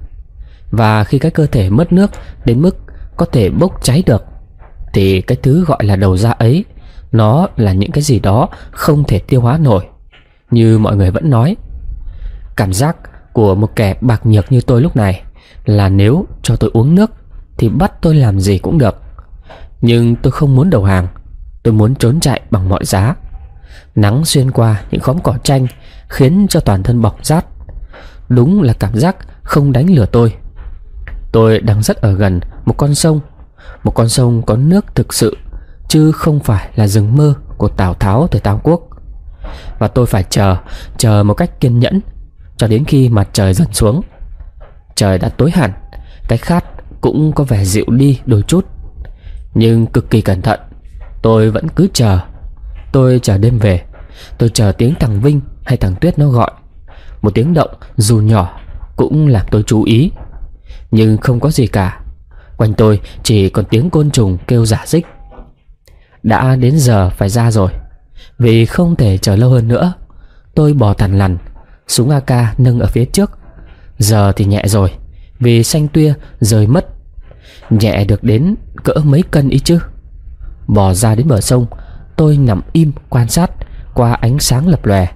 và khi cái cơ thể mất nước đến mức có thể bốc cháy được Thì cái thứ gọi là đầu da ấy Nó là những cái gì đó không thể tiêu hóa nổi Như mọi người vẫn nói Cảm giác của một kẻ bạc nhược như tôi lúc này Là nếu cho tôi uống nước Thì bắt tôi làm gì cũng được Nhưng tôi không muốn đầu hàng Tôi muốn trốn chạy bằng mọi giá Nắng xuyên qua những khóm cỏ chanh Khiến cho toàn thân bọc rát Đúng là cảm giác không đánh lửa tôi Tôi đang rất ở gần một con sông Một con sông có nước thực sự Chứ không phải là rừng mơ của Tào Tháo thời Tam Quốc Và tôi phải chờ, chờ một cách kiên nhẫn Cho đến khi mặt trời dần xuống Trời đã tối hẳn Cái khát cũng có vẻ dịu đi đôi chút Nhưng cực kỳ cẩn thận Tôi vẫn cứ chờ Tôi chờ đêm về Tôi chờ tiếng thằng Vinh hay thằng Tuyết nó gọi Một tiếng động dù nhỏ cũng làm tôi chú ý nhưng không có gì cả Quanh tôi chỉ còn tiếng côn trùng kêu giả dích Đã đến giờ phải ra rồi Vì không thể chờ lâu hơn nữa Tôi bò thẳng lằn Súng AK nâng ở phía trước Giờ thì nhẹ rồi Vì xanh tuya rời mất Nhẹ được đến cỡ mấy cân ý chứ Bò ra đến bờ sông Tôi nằm im quan sát Qua ánh sáng lập lòe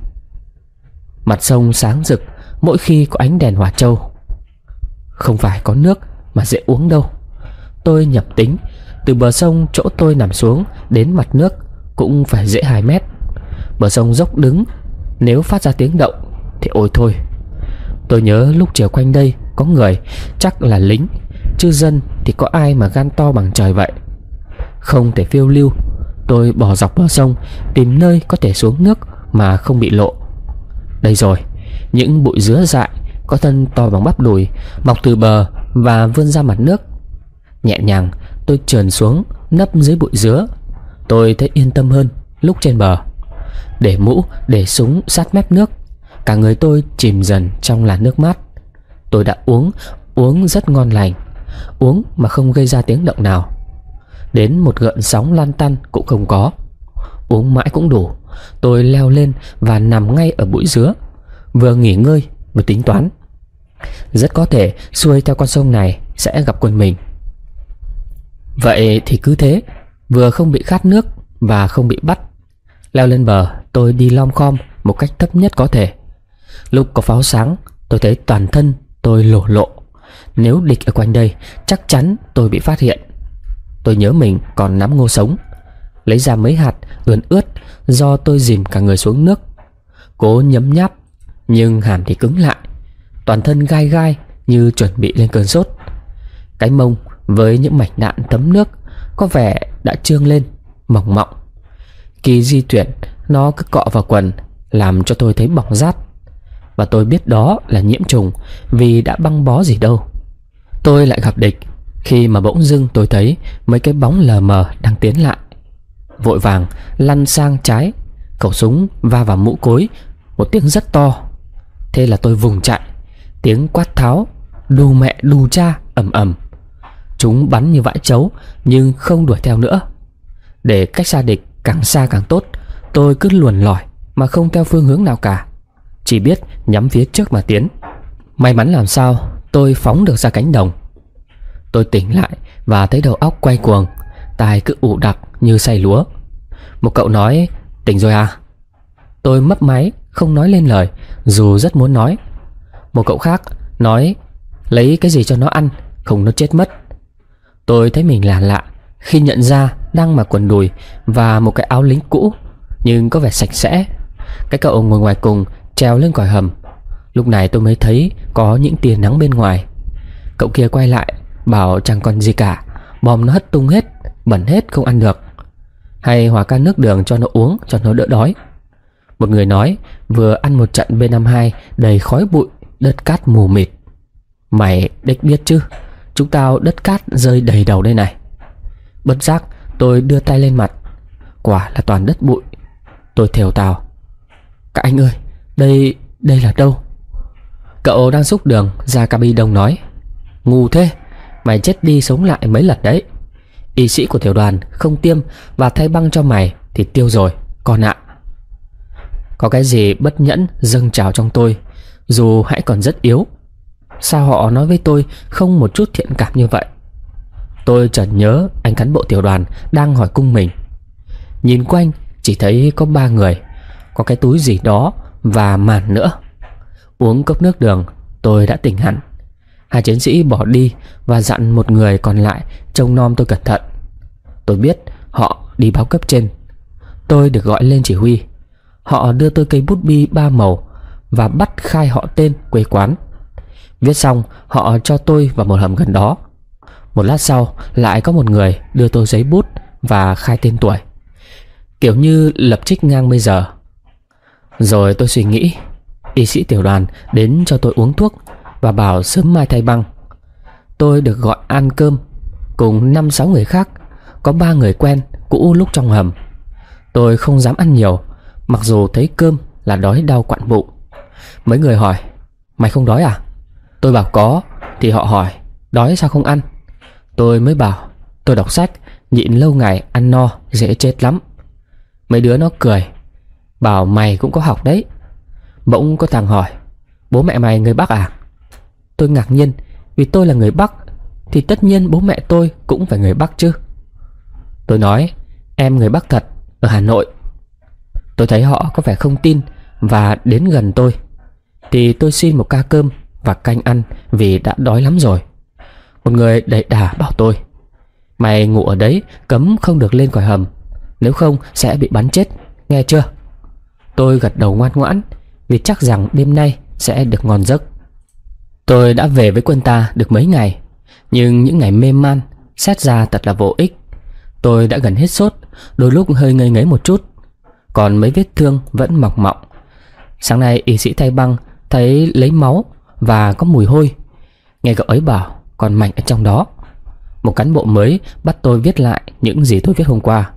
Mặt sông sáng rực Mỗi khi có ánh đèn hỏa châu không phải có nước mà dễ uống đâu Tôi nhập tính Từ bờ sông chỗ tôi nằm xuống Đến mặt nước cũng phải dễ 2 mét Bờ sông dốc đứng Nếu phát ra tiếng động Thì ôi thôi Tôi nhớ lúc chiều quanh đây Có người chắc là lính Chứ dân thì có ai mà gan to bằng trời vậy Không thể phiêu lưu Tôi bỏ dọc bờ sông Tìm nơi có thể xuống nước Mà không bị lộ Đây rồi Những bụi dứa dại có thân to bằng bắp đùi, mọc từ bờ và vươn ra mặt nước. Nhẹ nhàng, tôi trườn xuống, nấp dưới bụi dứa. Tôi thấy yên tâm hơn lúc trên bờ. Để mũ, để súng sát mép nước. Cả người tôi chìm dần trong làn nước mát. Tôi đã uống, uống rất ngon lành. Uống mà không gây ra tiếng động nào. Đến một gợn sóng lan tăn cũng không có. Uống mãi cũng đủ. Tôi leo lên và nằm ngay ở bụi dứa. Vừa nghỉ ngơi một tính toán Rất có thể xuôi theo con sông này sẽ gặp quân mình Vậy thì cứ thế Vừa không bị khát nước và không bị bắt Leo lên bờ tôi đi lom khom một cách thấp nhất có thể Lúc có pháo sáng tôi thấy toàn thân tôi lổ lộ Nếu địch ở quanh đây chắc chắn tôi bị phát hiện Tôi nhớ mình còn nắm ngô sống Lấy ra mấy hạt ướn ướt do tôi dìm cả người xuống nước Cố nhấm nháp nhưng hàm thì cứng lại Toàn thân gai gai như chuẩn bị lên cơn sốt Cái mông với những mảnh đạn tấm nước Có vẻ đã trương lên Mỏng mọng Kỳ di chuyển nó cứ cọ vào quần Làm cho tôi thấy bỏng rát Và tôi biết đó là nhiễm trùng Vì đã băng bó gì đâu Tôi lại gặp địch Khi mà bỗng dưng tôi thấy Mấy cái bóng lờ mờ đang tiến lại Vội vàng lăn sang trái Khẩu súng va vào mũ cối Một tiếng rất to Thế là tôi vùng chạy Tiếng quát tháo Đu mẹ đu cha ầm ầm Chúng bắn như vãi chấu Nhưng không đuổi theo nữa Để cách xa địch càng xa càng tốt Tôi cứ luồn lỏi Mà không theo phương hướng nào cả Chỉ biết nhắm phía trước mà tiến May mắn làm sao tôi phóng được ra cánh đồng Tôi tỉnh lại Và thấy đầu óc quay cuồng Tai cứ ụ đặc như say lúa Một cậu nói Tỉnh rồi à Tôi mấp máy không nói lên lời Dù rất muốn nói Một cậu khác nói Lấy cái gì cho nó ăn Không nó chết mất Tôi thấy mình là lạ Khi nhận ra đang mặc quần đùi Và một cái áo lính cũ Nhưng có vẻ sạch sẽ Cái cậu ngồi ngoài cùng treo lên còi hầm Lúc này tôi mới thấy có những tia nắng bên ngoài Cậu kia quay lại Bảo chẳng còn gì cả Bom nó hất tung hết Bẩn hết không ăn được Hay hòa ca nước đường cho nó uống Cho nó đỡ đói một người nói vừa ăn một trận B52 đầy khói bụi, đất cát mù mịt. Mày đích biết chứ, chúng tao đất cát rơi đầy đầu đây này. Bất giác tôi đưa tay lên mặt, quả là toàn đất bụi. Tôi thều tào. Các anh ơi, đây, đây là đâu? Cậu đang xúc đường, ra cabin đông nói. Ngu thế, mày chết đi sống lại mấy lần đấy. Y sĩ của tiểu đoàn không tiêm và thay băng cho mày thì tiêu rồi, con ạ. À. Có cái gì bất nhẫn dâng trào trong tôi Dù hãy còn rất yếu Sao họ nói với tôi không một chút thiện cảm như vậy Tôi chợt nhớ anh cán bộ tiểu đoàn đang hỏi cung mình Nhìn quanh chỉ thấy có ba người Có cái túi gì đó và màn nữa Uống cốc nước đường tôi đã tỉnh hẳn Hai chiến sĩ bỏ đi và dặn một người còn lại trông nom tôi cẩn thận Tôi biết họ đi báo cấp trên Tôi được gọi lên chỉ huy Họ đưa tôi cây bút bi ba màu Và bắt khai họ tên quê quán Viết xong họ cho tôi vào một hầm gần đó Một lát sau lại có một người đưa tôi giấy bút Và khai tên tuổi Kiểu như lập trích ngang bây giờ Rồi tôi suy nghĩ Y sĩ tiểu đoàn đến cho tôi uống thuốc Và bảo sớm mai thay băng Tôi được gọi ăn cơm Cùng năm sáu người khác Có ba người quen cũ lúc trong hầm Tôi không dám ăn nhiều Mặc dù thấy cơm là đói đau quặn bụng Mấy người hỏi Mày không đói à? Tôi bảo có Thì họ hỏi Đói sao không ăn? Tôi mới bảo Tôi đọc sách Nhịn lâu ngày ăn no Dễ chết lắm Mấy đứa nó cười Bảo mày cũng có học đấy Bỗng có thằng hỏi Bố mẹ mày người Bắc à? Tôi ngạc nhiên Vì tôi là người Bắc Thì tất nhiên bố mẹ tôi cũng phải người Bắc chứ Tôi nói Em người Bắc thật Ở Hà Nội Tôi thấy họ có vẻ không tin Và đến gần tôi Thì tôi xin một ca cơm và canh ăn Vì đã đói lắm rồi Một người đầy đà bảo tôi Mày ngủ ở đấy cấm không được lên khỏi hầm Nếu không sẽ bị bắn chết Nghe chưa Tôi gật đầu ngoan ngoãn Vì chắc rằng đêm nay sẽ được ngon giấc Tôi đã về với quân ta được mấy ngày Nhưng những ngày mê man Xét ra thật là vô ích Tôi đã gần hết sốt Đôi lúc hơi ngây ngấy một chút còn mấy vết thương vẫn mọc mọng Sáng nay y sĩ thay băng Thấy lấy máu và có mùi hôi Nghe cậu ấy bảo còn mảnh ở trong đó Một cán bộ mới bắt tôi viết lại những gì tôi viết hôm qua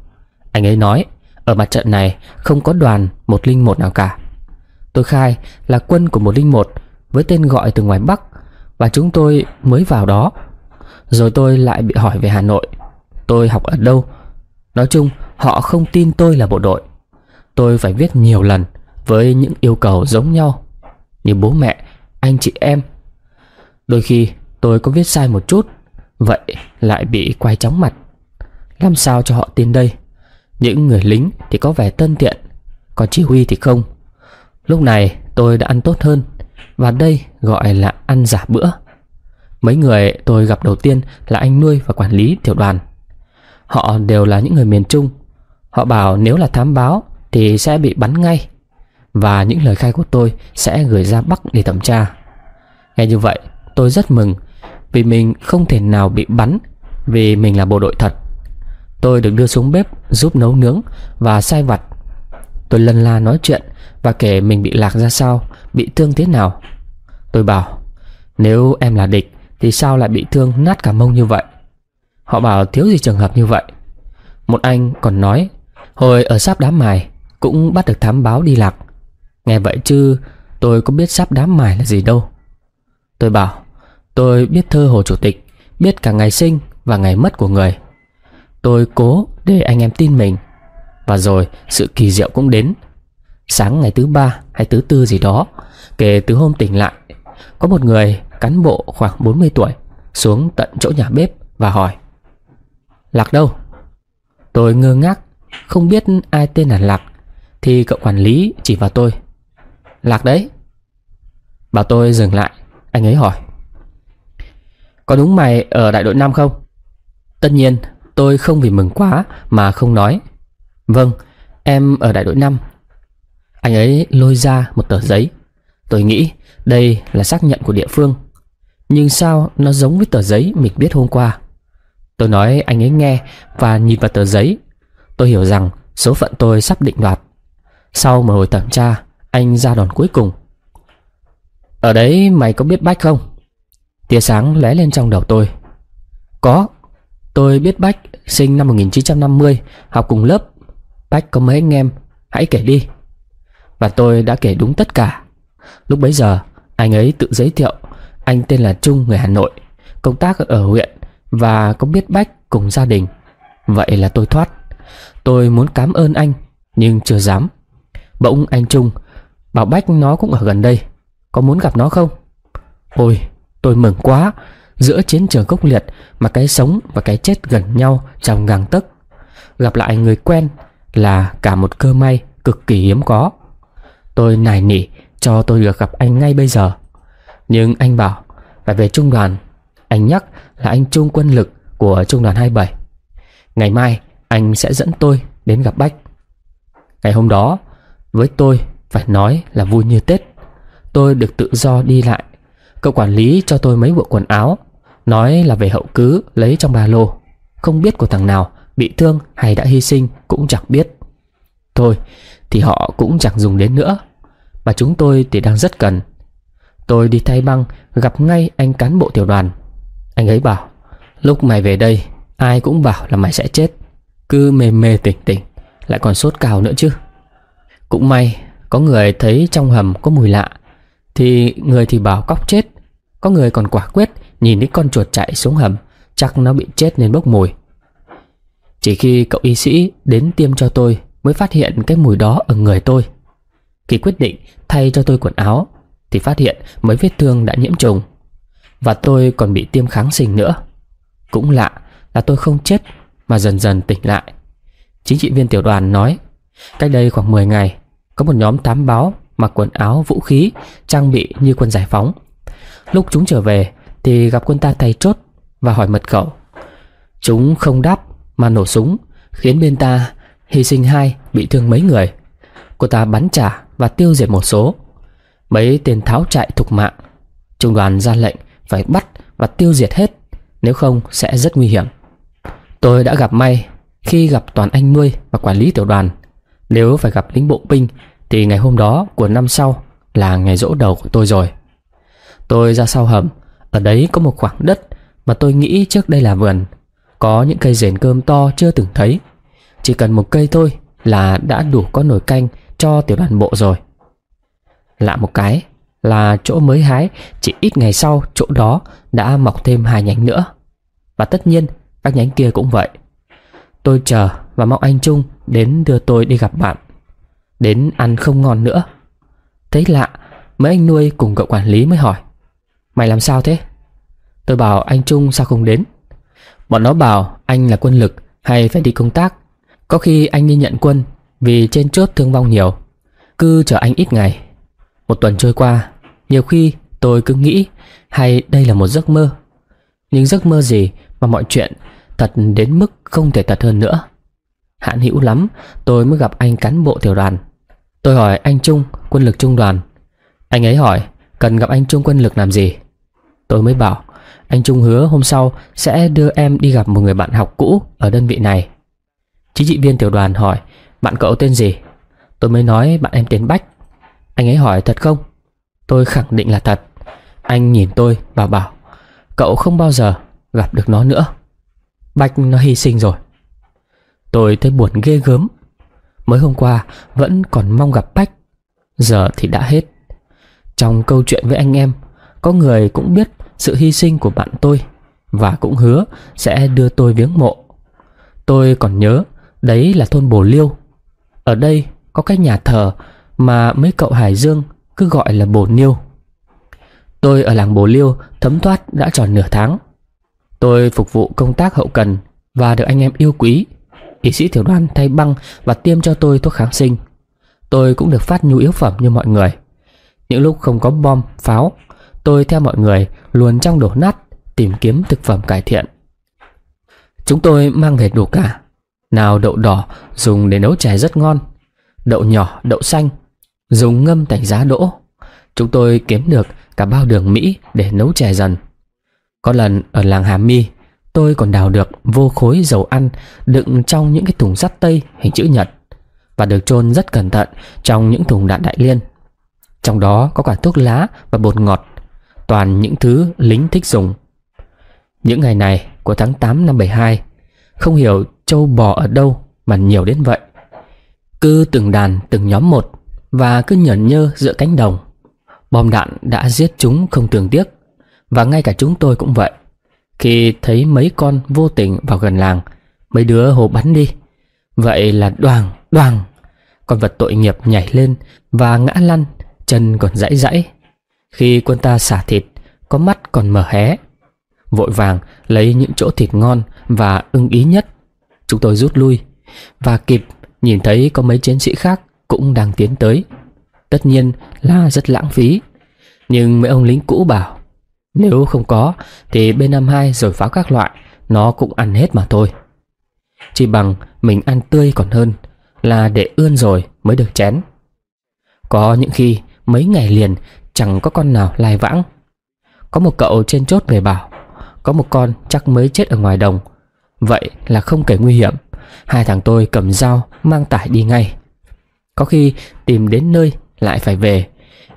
Anh ấy nói Ở mặt trận này không có đoàn một linh một nào cả Tôi khai là quân của một linh một Với tên gọi từ ngoài Bắc Và chúng tôi mới vào đó Rồi tôi lại bị hỏi về Hà Nội Tôi học ở đâu Nói chung họ không tin tôi là bộ đội tôi phải viết nhiều lần với những yêu cầu giống nhau như bố mẹ, anh chị em. Đôi khi tôi có viết sai một chút, vậy lại bị quay chóng mặt. Làm sao cho họ tin đây? Những người lính thì có vẻ thân thiện, còn chỉ huy thì không. Lúc này tôi đã ăn tốt hơn và đây gọi là ăn giả bữa. Mấy người tôi gặp đầu tiên là anh nuôi và quản lý tiểu đoàn. Họ đều là những người miền Trung. Họ bảo nếu là thám báo thì sẽ bị bắn ngay và những lời khai của tôi sẽ gửi ra Bắc để thẩm tra. Nghe như vậy, tôi rất mừng vì mình không thể nào bị bắn vì mình là bộ đội thật. Tôi được đưa xuống bếp giúp nấu nướng và sai vặt. Tôi lần la nói chuyện và kể mình bị lạc ra sao, bị thương thế nào. Tôi bảo, nếu em là địch thì sao lại bị thương nát cả mông như vậy? Họ bảo thiếu gì trường hợp như vậy. Một anh còn nói, hồi ở sáp đá mài, cũng bắt được thám báo đi lạc Nghe vậy chứ tôi có biết sắp đám mải là gì đâu Tôi bảo Tôi biết thơ Hồ Chủ tịch Biết cả ngày sinh và ngày mất của người Tôi cố để anh em tin mình Và rồi sự kỳ diệu cũng đến Sáng ngày thứ ba hay thứ tư gì đó Kể từ hôm tỉnh lại Có một người cán bộ khoảng 40 tuổi Xuống tận chỗ nhà bếp và hỏi Lạc đâu? Tôi ngơ ngác Không biết ai tên là Lạc thì cậu quản lý chỉ vào tôi Lạc đấy Bảo tôi dừng lại Anh ấy hỏi Có đúng mày ở đại đội năm không? Tất nhiên tôi không vì mừng quá Mà không nói Vâng em ở đại đội năm Anh ấy lôi ra một tờ giấy Tôi nghĩ đây là xác nhận của địa phương Nhưng sao nó giống với tờ giấy mình biết hôm qua Tôi nói anh ấy nghe và nhìn vào tờ giấy Tôi hiểu rằng số phận tôi sắp định đoạt sau một hồi thẩm tra Anh ra đòn cuối cùng Ở đấy mày có biết Bách không? Tia sáng lóe lên trong đầu tôi Có Tôi biết Bách sinh năm 1950 Học cùng lớp Bách có mấy anh em Hãy kể đi Và tôi đã kể đúng tất cả Lúc bấy giờ anh ấy tự giới thiệu Anh tên là Trung người Hà Nội Công tác ở huyện Và có biết Bách cùng gia đình Vậy là tôi thoát Tôi muốn cảm ơn anh Nhưng chưa dám Bỗng anh Trung Bảo Bách nó cũng ở gần đây Có muốn gặp nó không Ôi tôi mừng quá Giữa chiến trường khốc liệt Mà cái sống và cái chết gần nhau trong ngàn tấc Gặp lại người quen Là cả một cơ may cực kỳ hiếm có Tôi nài nỉ cho tôi được gặp anh ngay bây giờ Nhưng anh bảo phải về trung đoàn Anh nhắc là anh trung quân lực của trung đoàn 27 Ngày mai anh sẽ dẫn tôi đến gặp Bách Ngày hôm đó với tôi, phải nói là vui như Tết. Tôi được tự do đi lại. Cậu quản lý cho tôi mấy bộ quần áo, nói là về hậu cứ lấy trong ba lô. Không biết của thằng nào bị thương hay đã hy sinh cũng chẳng biết. Thôi, thì họ cũng chẳng dùng đến nữa. Mà chúng tôi thì đang rất cần. Tôi đi thay băng gặp ngay anh cán bộ tiểu đoàn. Anh ấy bảo, lúc mày về đây, ai cũng bảo là mày sẽ chết. Cứ mề mề tỉnh tỉnh, lại còn sốt cao nữa chứ. Cũng may có người thấy trong hầm có mùi lạ Thì người thì bảo cóc chết Có người còn quả quyết nhìn thấy con chuột chạy xuống hầm Chắc nó bị chết nên bốc mùi Chỉ khi cậu y sĩ đến tiêm cho tôi Mới phát hiện cái mùi đó ở người tôi Khi quyết định thay cho tôi quần áo Thì phát hiện mấy vết thương đã nhiễm trùng Và tôi còn bị tiêm kháng sinh nữa Cũng lạ là tôi không chết Mà dần dần tỉnh lại Chính trị viên tiểu đoàn nói Cách đây khoảng 10 ngày có một nhóm tám báo mặc quần áo, vũ khí, trang bị như quân giải phóng. Lúc chúng trở về thì gặp quân ta tay chốt và hỏi mật khẩu. Chúng không đáp mà nổ súng, khiến bên ta hy sinh hai, bị thương mấy người. Cô ta bắn trả và tiêu diệt một số. Mấy tên tháo chạy thục mạng. Trung đoàn ra lệnh phải bắt và tiêu diệt hết, nếu không sẽ rất nguy hiểm. Tôi đã gặp may khi gặp toàn anh nuôi và quản lý tiểu đoàn. Nếu phải gặp lính bộ binh thì ngày hôm đó của năm sau Là ngày rỗ đầu của tôi rồi Tôi ra sau hầm Ở đấy có một khoảng đất Mà tôi nghĩ trước đây là vườn Có những cây rền cơm to chưa từng thấy Chỉ cần một cây thôi Là đã đủ có nồi canh cho tiểu đoàn bộ rồi Lạ một cái Là chỗ mới hái Chỉ ít ngày sau chỗ đó Đã mọc thêm hai nhánh nữa Và tất nhiên các nhánh kia cũng vậy Tôi chờ và mong anh Trung đến đưa tôi đi gặp bạn Đến ăn không ngon nữa Thấy lạ Mấy anh nuôi cùng cậu quản lý mới hỏi Mày làm sao thế Tôi bảo anh Trung sao không đến Bọn nó bảo anh là quân lực Hay phải đi công tác Có khi anh đi nhận quân Vì trên chốt thương vong nhiều Cứ chờ anh ít ngày Một tuần trôi qua Nhiều khi tôi cứ nghĩ Hay đây là một giấc mơ Nhưng giấc mơ gì mà mọi chuyện Thật đến mức không thể thật hơn nữa Hãn hữu lắm Tôi mới gặp anh cán bộ tiểu đoàn Tôi hỏi anh Trung quân lực trung đoàn Anh ấy hỏi cần gặp anh Trung quân lực làm gì Tôi mới bảo Anh Trung hứa hôm sau sẽ đưa em đi gặp một người bạn học cũ ở đơn vị này Chính trị viên tiểu đoàn hỏi Bạn cậu tên gì Tôi mới nói bạn em tên Bách Anh ấy hỏi thật không Tôi khẳng định là thật Anh nhìn tôi và bảo Cậu không bao giờ gặp được nó nữa Bách nó hy sinh rồi Tôi thấy buồn ghê gớm Mới hôm qua vẫn còn mong gặp Bách Giờ thì đã hết Trong câu chuyện với anh em Có người cũng biết sự hy sinh của bạn tôi Và cũng hứa sẽ đưa tôi viếng mộ Tôi còn nhớ Đấy là thôn Bồ Liêu Ở đây có cái nhà thờ Mà mấy cậu Hải Dương cứ gọi là Bồ Niêu Tôi ở làng Bồ Liêu thấm thoát đã tròn nửa tháng Tôi phục vụ công tác hậu cần Và được anh em yêu quý y sĩ tiểu đoàn thay băng và tiêm cho tôi thuốc kháng sinh. Tôi cũng được phát nhu yếu phẩm như mọi người. Những lúc không có bom, pháo, tôi theo mọi người luồn trong đổ nát tìm kiếm thực phẩm cải thiện. Chúng tôi mang về đủ cả. Nào đậu đỏ dùng để nấu chè rất ngon, đậu nhỏ, đậu xanh, dùng ngâm thành giá đỗ. Chúng tôi kiếm được cả bao đường Mỹ để nấu chè dần. Có lần ở làng Hà Mi, tôi còn đào được vô khối dầu ăn đựng trong những cái thùng sắt tây hình chữ nhật và được chôn rất cẩn thận trong những thùng đạn đại liên. Trong đó có cả thuốc lá và bột ngọt, toàn những thứ lính thích dùng. Những ngày này của tháng 8 năm 72, không hiểu châu bò ở đâu mà nhiều đến vậy. Cứ từng đàn từng nhóm một và cứ nhởn nhơ giữa cánh đồng. Bom đạn đã giết chúng không tưởng tiếc và ngay cả chúng tôi cũng vậy. Khi thấy mấy con vô tình vào gần làng Mấy đứa hồ bắn đi Vậy là đoàn đoàn Con vật tội nghiệp nhảy lên Và ngã lăn Chân còn rãy rãy Khi quân ta xả thịt Có mắt còn mở hé Vội vàng lấy những chỗ thịt ngon Và ưng ý nhất Chúng tôi rút lui Và kịp nhìn thấy có mấy chiến sĩ khác Cũng đang tiến tới Tất nhiên là rất lãng phí Nhưng mấy ông lính cũ bảo nếu không có thì B52 rồi pháo các loại nó cũng ăn hết mà thôi. Chỉ bằng mình ăn tươi còn hơn là để ươn rồi mới được chén. Có những khi mấy ngày liền chẳng có con nào lai vãng. Có một cậu trên chốt về bảo có một con chắc mới chết ở ngoài đồng. Vậy là không kể nguy hiểm. Hai thằng tôi cầm dao mang tải đi ngay. Có khi tìm đến nơi lại phải về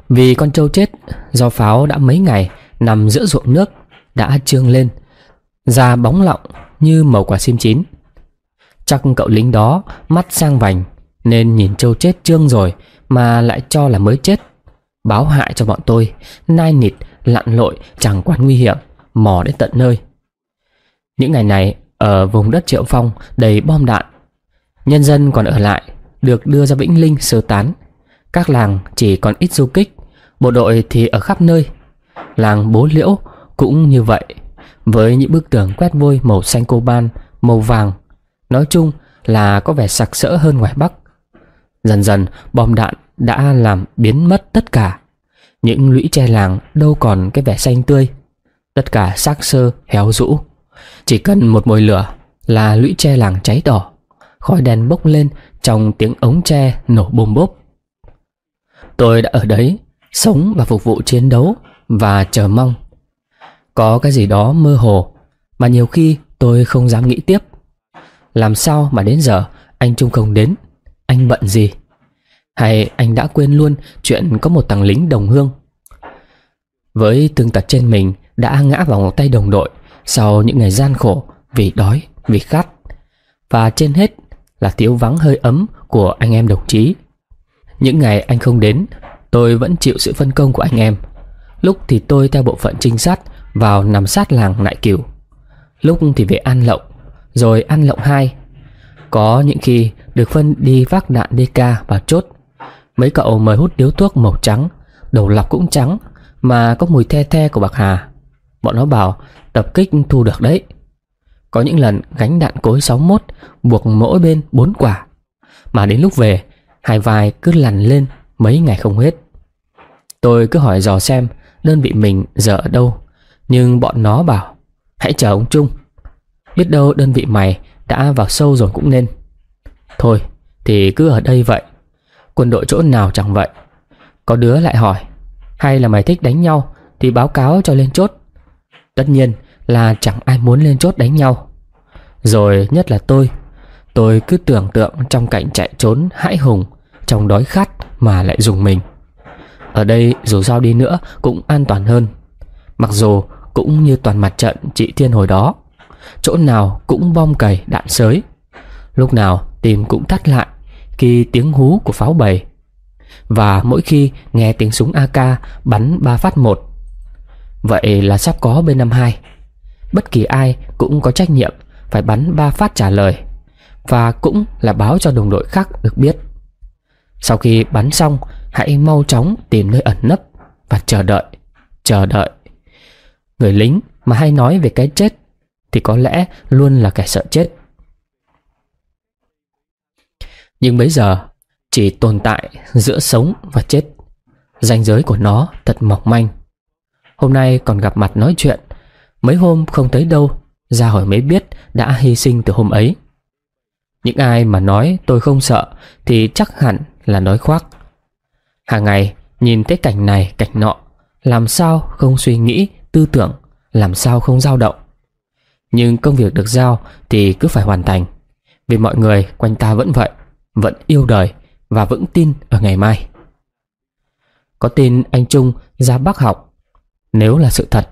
vì con trâu chết do pháo đã mấy ngày nằm giữa ruộng nước đã trương lên, da bóng lọng như màu quả sim chín. Chắc cậu lính đó mắt sang vành nên nhìn trâu chết trương rồi mà lại cho là mới chết. Báo hại cho bọn tôi, nai nịt, lặn lội, chẳng quan nguy hiểm, mò đến tận nơi. Những ngày này, ở vùng đất Triệu Phong đầy bom đạn, nhân dân còn ở lại, được đưa ra Vĩnh Linh sơ tán. Các làng chỉ còn ít du kích, bộ đội thì ở khắp nơi Làng bố liễu cũng như vậy Với những bức tường quét vôi màu xanh coban, màu vàng Nói chung là có vẻ sặc sỡ hơn ngoài Bắc Dần dần bom đạn đã làm biến mất tất cả Những lũy tre làng đâu còn cái vẻ xanh tươi Tất cả xác sơ héo rũ Chỉ cần một mồi lửa là lũy tre làng cháy đỏ Khói đen bốc lên trong tiếng ống tre nổ bôm bốp Tôi đã ở đấy Sống và phục vụ chiến đấu và chờ mong. Có cái gì đó mơ hồ mà nhiều khi tôi không dám nghĩ tiếp. Làm sao mà đến giờ anh Trung không đến? Anh bận gì? Hay anh đã quên luôn chuyện có một thằng lính đồng hương? Với thương tật trên mình đã ngã vào tay đồng đội sau những ngày gian khổ vì đói, vì khát. Và trên hết là thiếu vắng hơi ấm của anh em đồng chí. Những ngày anh không đến, tôi vẫn chịu sự phân công của anh em Lúc thì tôi theo bộ phận trinh sát Vào nằm sát làng Nại Cửu Lúc thì về An Lộng Rồi An Lộng 2 Có những khi được phân đi vác đạn DK và chốt Mấy cậu mới hút điếu thuốc màu trắng Đầu lọc cũng trắng Mà có mùi the the của bạc hà Bọn nó bảo tập kích thu được đấy Có những lần gánh đạn cối 61 Buộc mỗi bên 4 quả Mà đến lúc về Hai vai cứ lằn lên mấy ngày không hết Tôi cứ hỏi dò xem đơn vị mình giờ ở đâu Nhưng bọn nó bảo Hãy chờ ông Trung Biết đâu đơn vị mày đã vào sâu rồi cũng nên Thôi thì cứ ở đây vậy Quân đội chỗ nào chẳng vậy Có đứa lại hỏi Hay là mày thích đánh nhau Thì báo cáo cho lên chốt Tất nhiên là chẳng ai muốn lên chốt đánh nhau Rồi nhất là tôi Tôi cứ tưởng tượng trong cảnh chạy trốn hãi hùng Trong đói khát mà lại dùng mình ở đây dù sao đi nữa cũng an toàn hơn Mặc dù cũng như toàn mặt trận chị Thiên hồi đó Chỗ nào cũng bom cày đạn sới Lúc nào tim cũng thắt lại khi tiếng hú của pháo bầy Và mỗi khi nghe tiếng súng AK bắn ba phát một Vậy là sắp có B52 Bất kỳ ai cũng có trách nhiệm phải bắn ba phát trả lời Và cũng là báo cho đồng đội khác được biết Sau khi bắn xong Hãy mau chóng tìm nơi ẩn nấp Và chờ đợi Chờ đợi Người lính mà hay nói về cái chết Thì có lẽ luôn là kẻ sợ chết Nhưng bây giờ Chỉ tồn tại giữa sống và chết ranh giới của nó thật mỏng manh Hôm nay còn gặp mặt nói chuyện Mấy hôm không thấy đâu Ra hỏi mới biết đã hy sinh từ hôm ấy Những ai mà nói tôi không sợ Thì chắc hẳn là nói khoác Hàng ngày nhìn thấy cảnh này cảnh nọ Làm sao không suy nghĩ, tư tưởng Làm sao không dao động Nhưng công việc được giao thì cứ phải hoàn thành Vì mọi người quanh ta vẫn vậy Vẫn yêu đời Và vẫn tin ở ngày mai Có tin anh Trung ra bác học Nếu là sự thật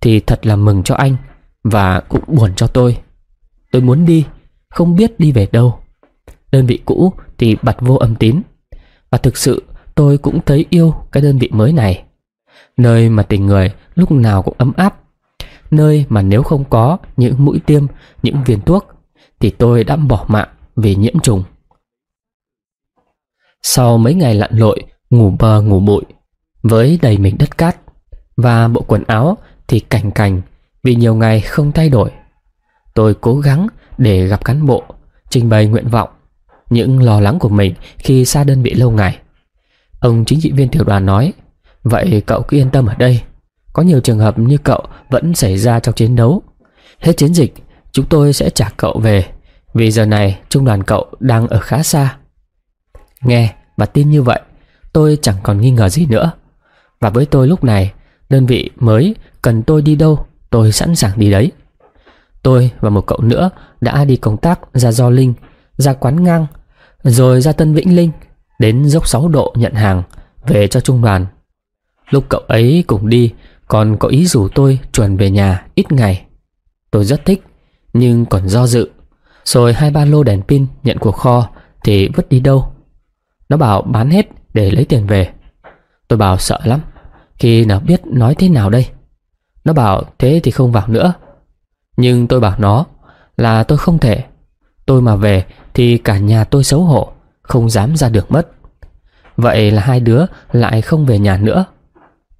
Thì thật là mừng cho anh Và cũng buồn cho tôi Tôi muốn đi Không biết đi về đâu Đơn vị cũ thì bật vô âm tín Và thực sự tôi cũng thấy yêu cái đơn vị mới này. Nơi mà tình người lúc nào cũng ấm áp. Nơi mà nếu không có những mũi tiêm, những viên thuốc thì tôi đã bỏ mạng vì nhiễm trùng. Sau mấy ngày lặn lội, ngủ bờ ngủ bụi, với đầy mình đất cát và bộ quần áo thì cảnh cảnh vì nhiều ngày không thay đổi. Tôi cố gắng để gặp cán bộ, trình bày nguyện vọng, những lo lắng của mình khi xa đơn vị lâu ngày. Ông chính trị viên tiểu đoàn nói Vậy cậu cứ yên tâm ở đây Có nhiều trường hợp như cậu vẫn xảy ra trong chiến đấu Hết chiến dịch Chúng tôi sẽ trả cậu về Vì giờ này trung đoàn cậu đang ở khá xa Nghe và tin như vậy Tôi chẳng còn nghi ngờ gì nữa Và với tôi lúc này Đơn vị mới cần tôi đi đâu Tôi sẵn sàng đi đấy Tôi và một cậu nữa đã đi công tác ra Do Linh Ra quán ngang Rồi ra Tân Vĩnh Linh đến dốc 6 độ nhận hàng về cho trung đoàn. Lúc cậu ấy cùng đi còn có ý rủ tôi chuẩn về nhà ít ngày. Tôi rất thích nhưng còn do dự. Rồi hai ba lô đèn pin nhận của kho thì vứt đi đâu. Nó bảo bán hết để lấy tiền về. Tôi bảo sợ lắm, khi nào biết nói thế nào đây. Nó bảo thế thì không vào nữa. Nhưng tôi bảo nó là tôi không thể. Tôi mà về thì cả nhà tôi xấu hổ không dám ra được mất. Vậy là hai đứa lại không về nhà nữa.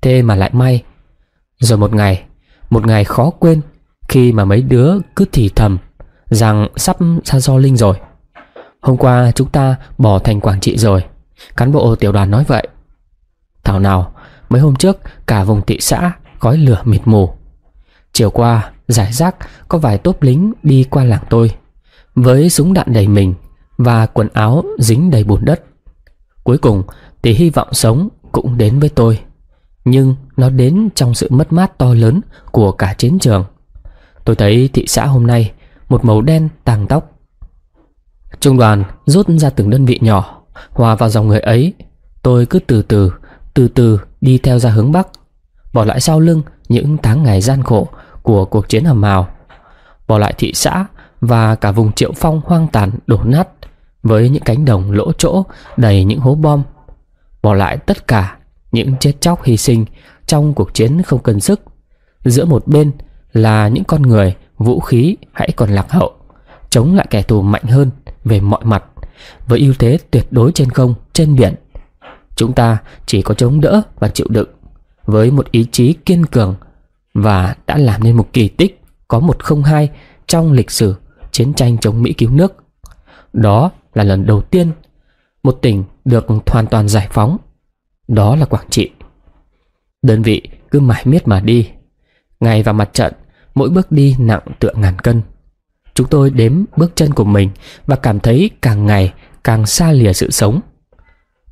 Thế mà lại may. Rồi một ngày, một ngày khó quên khi mà mấy đứa cứ thì thầm rằng sắp ra do Linh rồi. Hôm qua chúng ta bỏ thành Quảng Trị rồi. Cán bộ tiểu đoàn nói vậy. Thảo nào, mấy hôm trước cả vùng thị xã gói lửa mịt mù. Chiều qua, giải rác có vài tốp lính đi qua làng tôi. Với súng đạn đầy mình và quần áo dính đầy bùn đất. Cuối cùng thì hy vọng sống cũng đến với tôi. Nhưng nó đến trong sự mất mát to lớn của cả chiến trường. Tôi thấy thị xã hôm nay một màu đen tàng tóc. Trung đoàn rút ra từng đơn vị nhỏ, hòa vào dòng người ấy. Tôi cứ từ từ, từ từ đi theo ra hướng Bắc, bỏ lại sau lưng những tháng ngày gian khổ của cuộc chiến hầm mào, bỏ lại thị xã và cả vùng triệu phong hoang tàn đổ nát với những cánh đồng lỗ chỗ đầy những hố bom, bỏ lại tất cả những chết chóc hy sinh trong cuộc chiến không cân sức. Giữa một bên là những con người vũ khí hãy còn lạc hậu, chống lại kẻ thù mạnh hơn về mọi mặt, với ưu thế tuyệt đối trên không, trên biển. Chúng ta chỉ có chống đỡ và chịu đựng với một ý chí kiên cường và đã làm nên một kỳ tích có một không hai trong lịch sử chiến tranh chống Mỹ cứu nước. Đó là lần đầu tiên một tỉnh được hoàn toàn giải phóng. Đó là Quảng Trị. Đơn vị cứ mãi miết mà đi. Ngày vào mặt trận, mỗi bước đi nặng tựa ngàn cân. Chúng tôi đếm bước chân của mình và cảm thấy càng ngày càng xa lìa sự sống.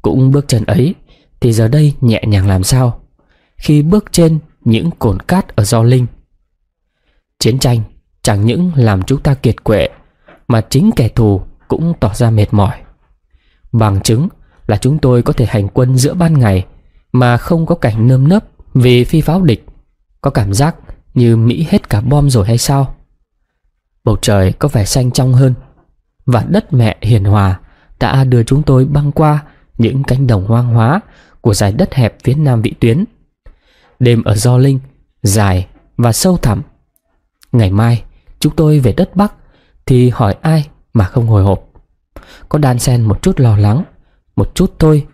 Cũng bước chân ấy thì giờ đây nhẹ nhàng làm sao khi bước trên những cồn cát ở Do Linh. Chiến tranh chẳng những làm chúng ta kiệt quệ mà chính kẻ thù cũng tỏ ra mệt mỏi. Bằng chứng là chúng tôi có thể hành quân giữa ban ngày mà không có cảnh nơm nớp vì phi pháo địch. Có cảm giác như Mỹ hết cả bom rồi hay sao? Bầu trời có vẻ xanh trong hơn và đất mẹ hiền hòa đã đưa chúng tôi băng qua những cánh đồng hoang hóa của dải đất hẹp phía nam vị tuyến. Đêm ở Do Linh dài và sâu thẳm. Ngày mai chúng tôi về đất Bắc thì hỏi ai mà không hồi hộp Có đan sen một chút lo lắng Một chút thôi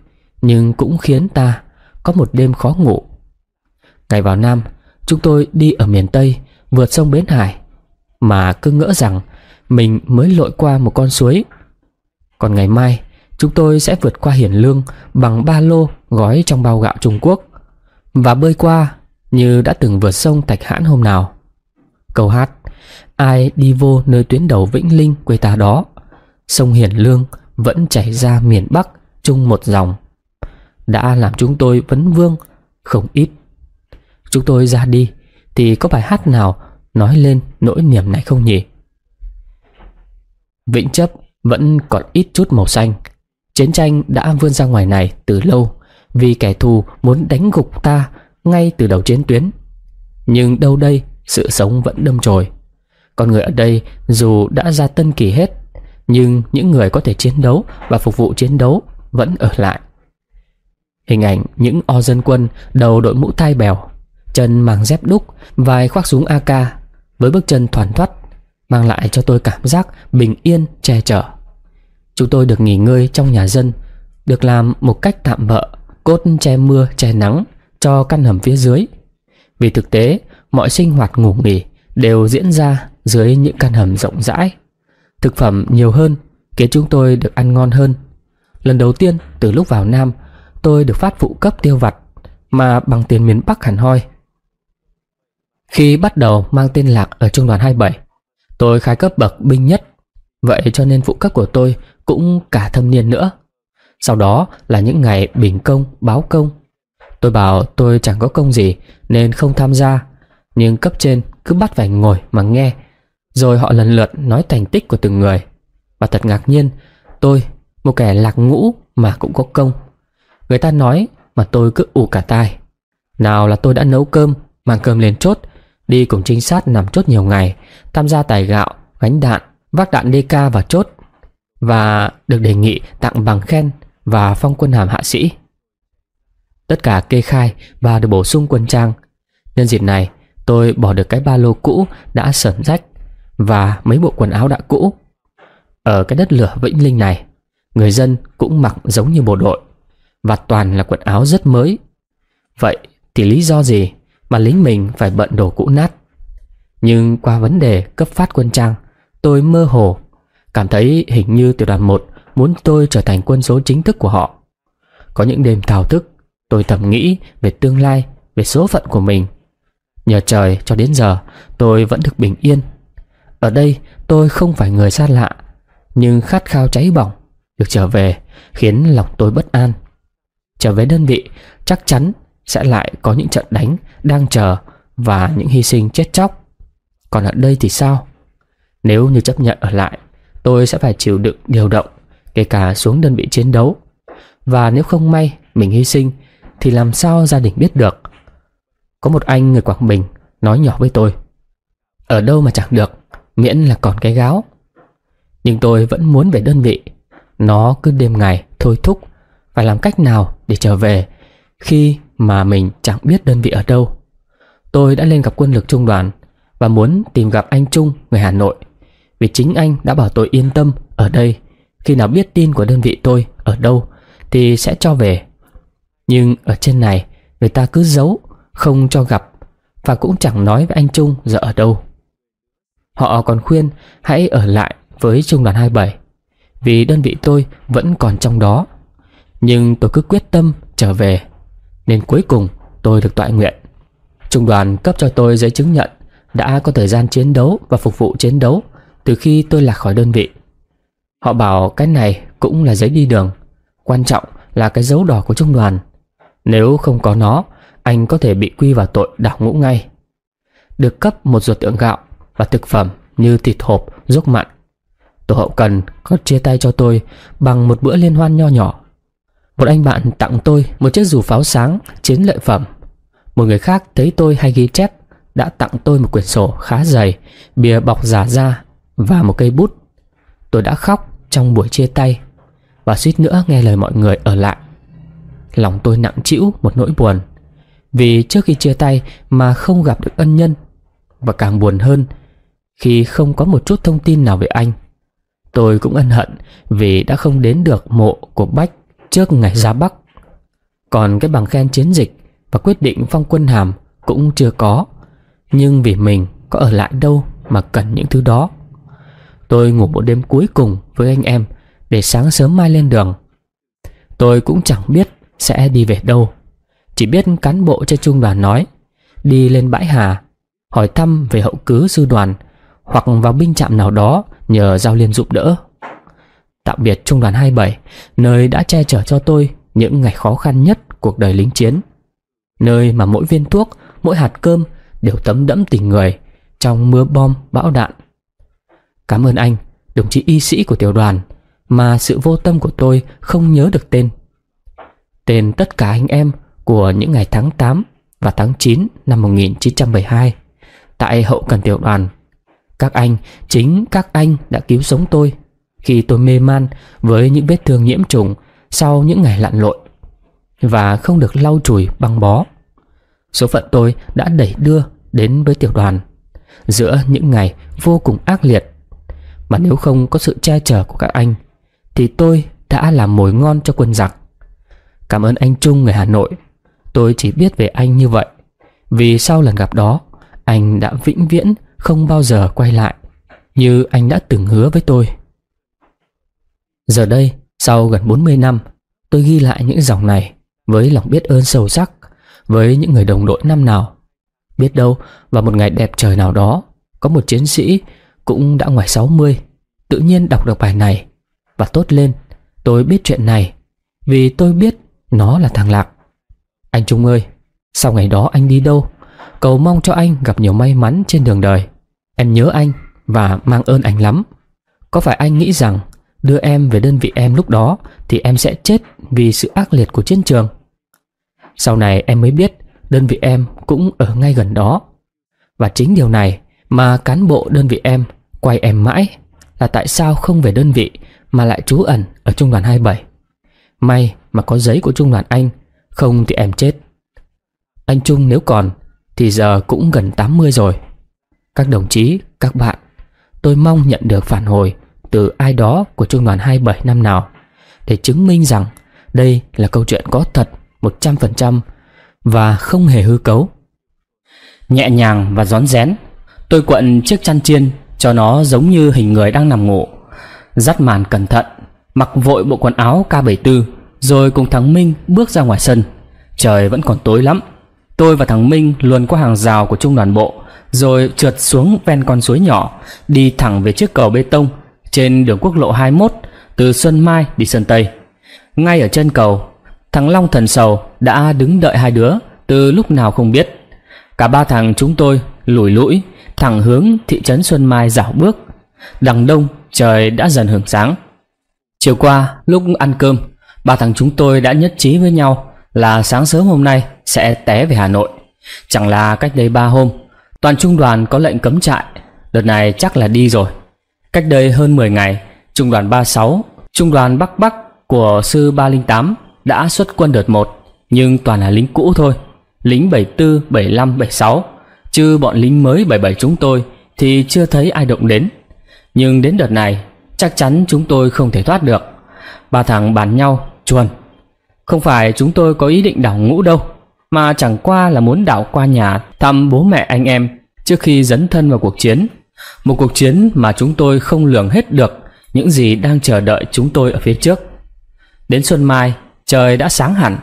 Nhưng cũng khiến ta có một đêm khó ngủ Ngày vào Nam Chúng tôi đi ở miền Tây Vượt sông Bến Hải Mà cứ ngỡ rằng Mình mới lội qua một con suối Còn ngày mai Chúng tôi sẽ vượt qua Hiển Lương Bằng ba lô gói trong bao gạo Trung Quốc Và bơi qua Như đã từng vượt sông Thạch Hãn hôm nào Câu hát Ai đi vô nơi tuyến đầu Vĩnh Linh quê ta đó Sông Hiển Lương vẫn chảy ra miền Bắc chung một dòng Đã làm chúng tôi vấn vương không ít Chúng tôi ra đi thì có bài hát nào nói lên nỗi niềm này không nhỉ? Vĩnh chấp vẫn còn ít chút màu xanh Chiến tranh đã vươn ra ngoài này từ lâu Vì kẻ thù muốn đánh gục ta ngay từ đầu chiến tuyến Nhưng đâu đây sự sống vẫn đâm chồi con người ở đây dù đã ra tân kỳ hết Nhưng những người có thể chiến đấu Và phục vụ chiến đấu vẫn ở lại Hình ảnh những o dân quân Đầu đội mũ tai bèo Chân mang dép đúc Vai khoác súng AK Với bước chân thoản thoắt Mang lại cho tôi cảm giác bình yên che chở Chúng tôi được nghỉ ngơi trong nhà dân Được làm một cách tạm bỡ Cốt che mưa che nắng Cho căn hầm phía dưới Vì thực tế mọi sinh hoạt ngủ nghỉ đều diễn ra dưới những căn hầm rộng rãi. Thực phẩm nhiều hơn khiến chúng tôi được ăn ngon hơn. Lần đầu tiên từ lúc vào Nam, tôi được phát phụ cấp tiêu vặt mà bằng tiền miền Bắc hẳn hoi. Khi bắt đầu mang tên Lạc ở trung đoàn 27, tôi khai cấp bậc binh nhất, vậy cho nên phụ cấp của tôi cũng cả thâm niên nữa. Sau đó là những ngày bình công, báo công. Tôi bảo tôi chẳng có công gì nên không tham gia, nhưng cấp trên cứ bắt phải ngồi mà nghe rồi họ lần lượt nói thành tích của từng người Và thật ngạc nhiên Tôi, một kẻ lạc ngũ mà cũng có công Người ta nói mà tôi cứ ủ cả tai Nào là tôi đã nấu cơm Mang cơm lên chốt Đi cùng trinh sát nằm chốt nhiều ngày Tham gia tài gạo, gánh đạn Vác đạn DK và chốt Và được đề nghị tặng bằng khen Và phong quân hàm hạ sĩ Tất cả kê khai và được bổ sung quân trang Nhân dịp này tôi bỏ được cái ba lô cũ đã sởn rách và mấy bộ quần áo đã cũ. Ở cái đất lửa Vĩnh Linh này, người dân cũng mặc giống như bộ đội và toàn là quần áo rất mới. Vậy thì lý do gì mà lính mình phải bận đồ cũ nát? Nhưng qua vấn đề cấp phát quân trang, tôi mơ hồ, cảm thấy hình như tiểu đoàn 1 muốn tôi trở thành quân số chính thức của họ. Có những đêm thao thức, tôi thầm nghĩ về tương lai, về số phận của mình. Nhờ trời cho đến giờ, tôi vẫn được bình yên ở đây tôi không phải người xa lạ Nhưng khát khao cháy bỏng Được trở về khiến lòng tôi bất an Trở về đơn vị chắc chắn sẽ lại có những trận đánh đang chờ Và những hy sinh chết chóc Còn ở đây thì sao Nếu như chấp nhận ở lại Tôi sẽ phải chịu đựng điều động Kể cả xuống đơn vị chiến đấu Và nếu không may mình hy sinh Thì làm sao gia đình biết được Có một anh người Quảng Bình Nói nhỏ với tôi Ở đâu mà chẳng được miễn là còn cái gáo. Nhưng tôi vẫn muốn về đơn vị. Nó cứ đêm ngày thôi thúc phải làm cách nào để trở về khi mà mình chẳng biết đơn vị ở đâu. Tôi đã lên gặp quân lực trung đoàn và muốn tìm gặp anh Trung người Hà Nội vì chính anh đã bảo tôi yên tâm ở đây khi nào biết tin của đơn vị tôi ở đâu thì sẽ cho về. Nhưng ở trên này người ta cứ giấu không cho gặp và cũng chẳng nói với anh Trung giờ ở đâu. Họ còn khuyên hãy ở lại với trung đoàn 27 Vì đơn vị tôi vẫn còn trong đó Nhưng tôi cứ quyết tâm trở về Nên cuối cùng tôi được tọa nguyện Trung đoàn cấp cho tôi giấy chứng nhận Đã có thời gian chiến đấu và phục vụ chiến đấu Từ khi tôi lạc khỏi đơn vị Họ bảo cái này cũng là giấy đi đường Quan trọng là cái dấu đỏ của trung đoàn Nếu không có nó Anh có thể bị quy vào tội đảo ngũ ngay Được cấp một ruột tượng gạo và thực phẩm như thịt hộp, ruốc mặn. Tổ hậu cần có chia tay cho tôi bằng một bữa liên hoan nho nhỏ. Một anh bạn tặng tôi một chiếc dù pháo sáng chiến lợi phẩm. Một người khác thấy tôi hay ghi chép đã tặng tôi một quyển sổ khá dày, bìa bọc giả da và một cây bút. Tôi đã khóc trong buổi chia tay và suýt nữa nghe lời mọi người ở lại. Lòng tôi nặng trĩu một nỗi buồn vì trước khi chia tay mà không gặp được ân nhân và càng buồn hơn khi không có một chút thông tin nào về anh. Tôi cũng ân hận vì đã không đến được mộ của Bách trước ngày ra Bắc. Còn cái bằng khen chiến dịch và quyết định phong quân hàm cũng chưa có. Nhưng vì mình có ở lại đâu mà cần những thứ đó. Tôi ngủ một đêm cuối cùng với anh em để sáng sớm mai lên đường. Tôi cũng chẳng biết sẽ đi về đâu. Chỉ biết cán bộ cho trung đoàn nói đi lên bãi Hà hỏi thăm về hậu cứ sư đoàn hoặc vào binh trạm nào đó nhờ Giao Liên giúp đỡ. Tạm biệt Trung đoàn 27, nơi đã che chở cho tôi những ngày khó khăn nhất cuộc đời lính chiến. Nơi mà mỗi viên thuốc, mỗi hạt cơm đều tấm đẫm tình người trong mưa bom, bão đạn. Cảm ơn anh, đồng chí y sĩ của tiểu đoàn, mà sự vô tâm của tôi không nhớ được tên. Tên tất cả anh em của những ngày tháng 8 và tháng 9 năm 1972 tại hậu cần tiểu đoàn các anh, chính các anh đã cứu sống tôi khi tôi mê man với những vết thương nhiễm trùng sau những ngày lặn lội và không được lau chùi băng bó. Số phận tôi đã đẩy đưa đến với tiểu đoàn giữa những ngày vô cùng ác liệt. Mà nếu không có sự che chở của các anh thì tôi đã làm mồi ngon cho quân giặc. Cảm ơn anh Trung người Hà Nội. Tôi chỉ biết về anh như vậy vì sau lần gặp đó anh đã vĩnh viễn không bao giờ quay lại như anh đã từng hứa với tôi. Giờ đây, sau gần 40 năm, tôi ghi lại những dòng này với lòng biết ơn sâu sắc với những người đồng đội năm nào. Biết đâu vào một ngày đẹp trời nào đó, có một chiến sĩ cũng đã ngoài 60, tự nhiên đọc được bài này và tốt lên, tôi biết chuyện này vì tôi biết nó là thằng Lạc. Anh Trung ơi, sau ngày đó anh đi đâu? Cầu mong cho anh gặp nhiều may mắn trên đường đời. Em nhớ anh và mang ơn anh lắm. Có phải anh nghĩ rằng đưa em về đơn vị em lúc đó thì em sẽ chết vì sự ác liệt của chiến trường? Sau này em mới biết đơn vị em cũng ở ngay gần đó. Và chính điều này mà cán bộ đơn vị em quay em mãi là tại sao không về đơn vị mà lại trú ẩn ở trung đoàn 27. May mà có giấy của trung đoàn anh, không thì em chết. Anh Trung nếu còn thì giờ cũng gần 80 rồi. Các đồng chí, các bạn, tôi mong nhận được phản hồi từ ai đó của trung đoàn 27 năm nào để chứng minh rằng đây là câu chuyện có thật 100% và không hề hư cấu. Nhẹ nhàng và gión rén, tôi quận chiếc chăn chiên cho nó giống như hình người đang nằm ngủ. Dắt màn cẩn thận, mặc vội bộ quần áo K74 rồi cùng thằng Minh bước ra ngoài sân. Trời vẫn còn tối lắm. Tôi và thằng Minh luồn qua hàng rào của trung đoàn bộ rồi trượt xuống ven con suối nhỏ, đi thẳng về chiếc cầu bê tông trên đường quốc lộ 21 từ Xuân Mai đi Sơn Tây. Ngay ở chân cầu, thằng Long thần sầu đã đứng đợi hai đứa từ lúc nào không biết. Cả ba thằng chúng tôi lủi lũi thẳng hướng thị trấn Xuân Mai dạo bước. Đằng đông trời đã dần hưởng sáng. Chiều qua lúc ăn cơm, ba thằng chúng tôi đã nhất trí với nhau là sáng sớm hôm nay sẽ té về Hà Nội. Chẳng là cách đây ba hôm Toàn trung đoàn có lệnh cấm trại Đợt này chắc là đi rồi Cách đây hơn 10 ngày Trung đoàn 36 Trung đoàn Bắc Bắc của sư 308 Đã xuất quân đợt 1 Nhưng toàn là lính cũ thôi Lính 74, 75, 76 Chứ bọn lính mới 77 chúng tôi Thì chưa thấy ai động đến Nhưng đến đợt này Chắc chắn chúng tôi không thể thoát được Ba thằng bàn nhau chuồn Không phải chúng tôi có ý định đảo ngũ đâu mà chẳng qua là muốn đạo qua nhà thăm bố mẹ anh em trước khi dấn thân vào cuộc chiến. Một cuộc chiến mà chúng tôi không lường hết được những gì đang chờ đợi chúng tôi ở phía trước. Đến xuân mai, trời đã sáng hẳn,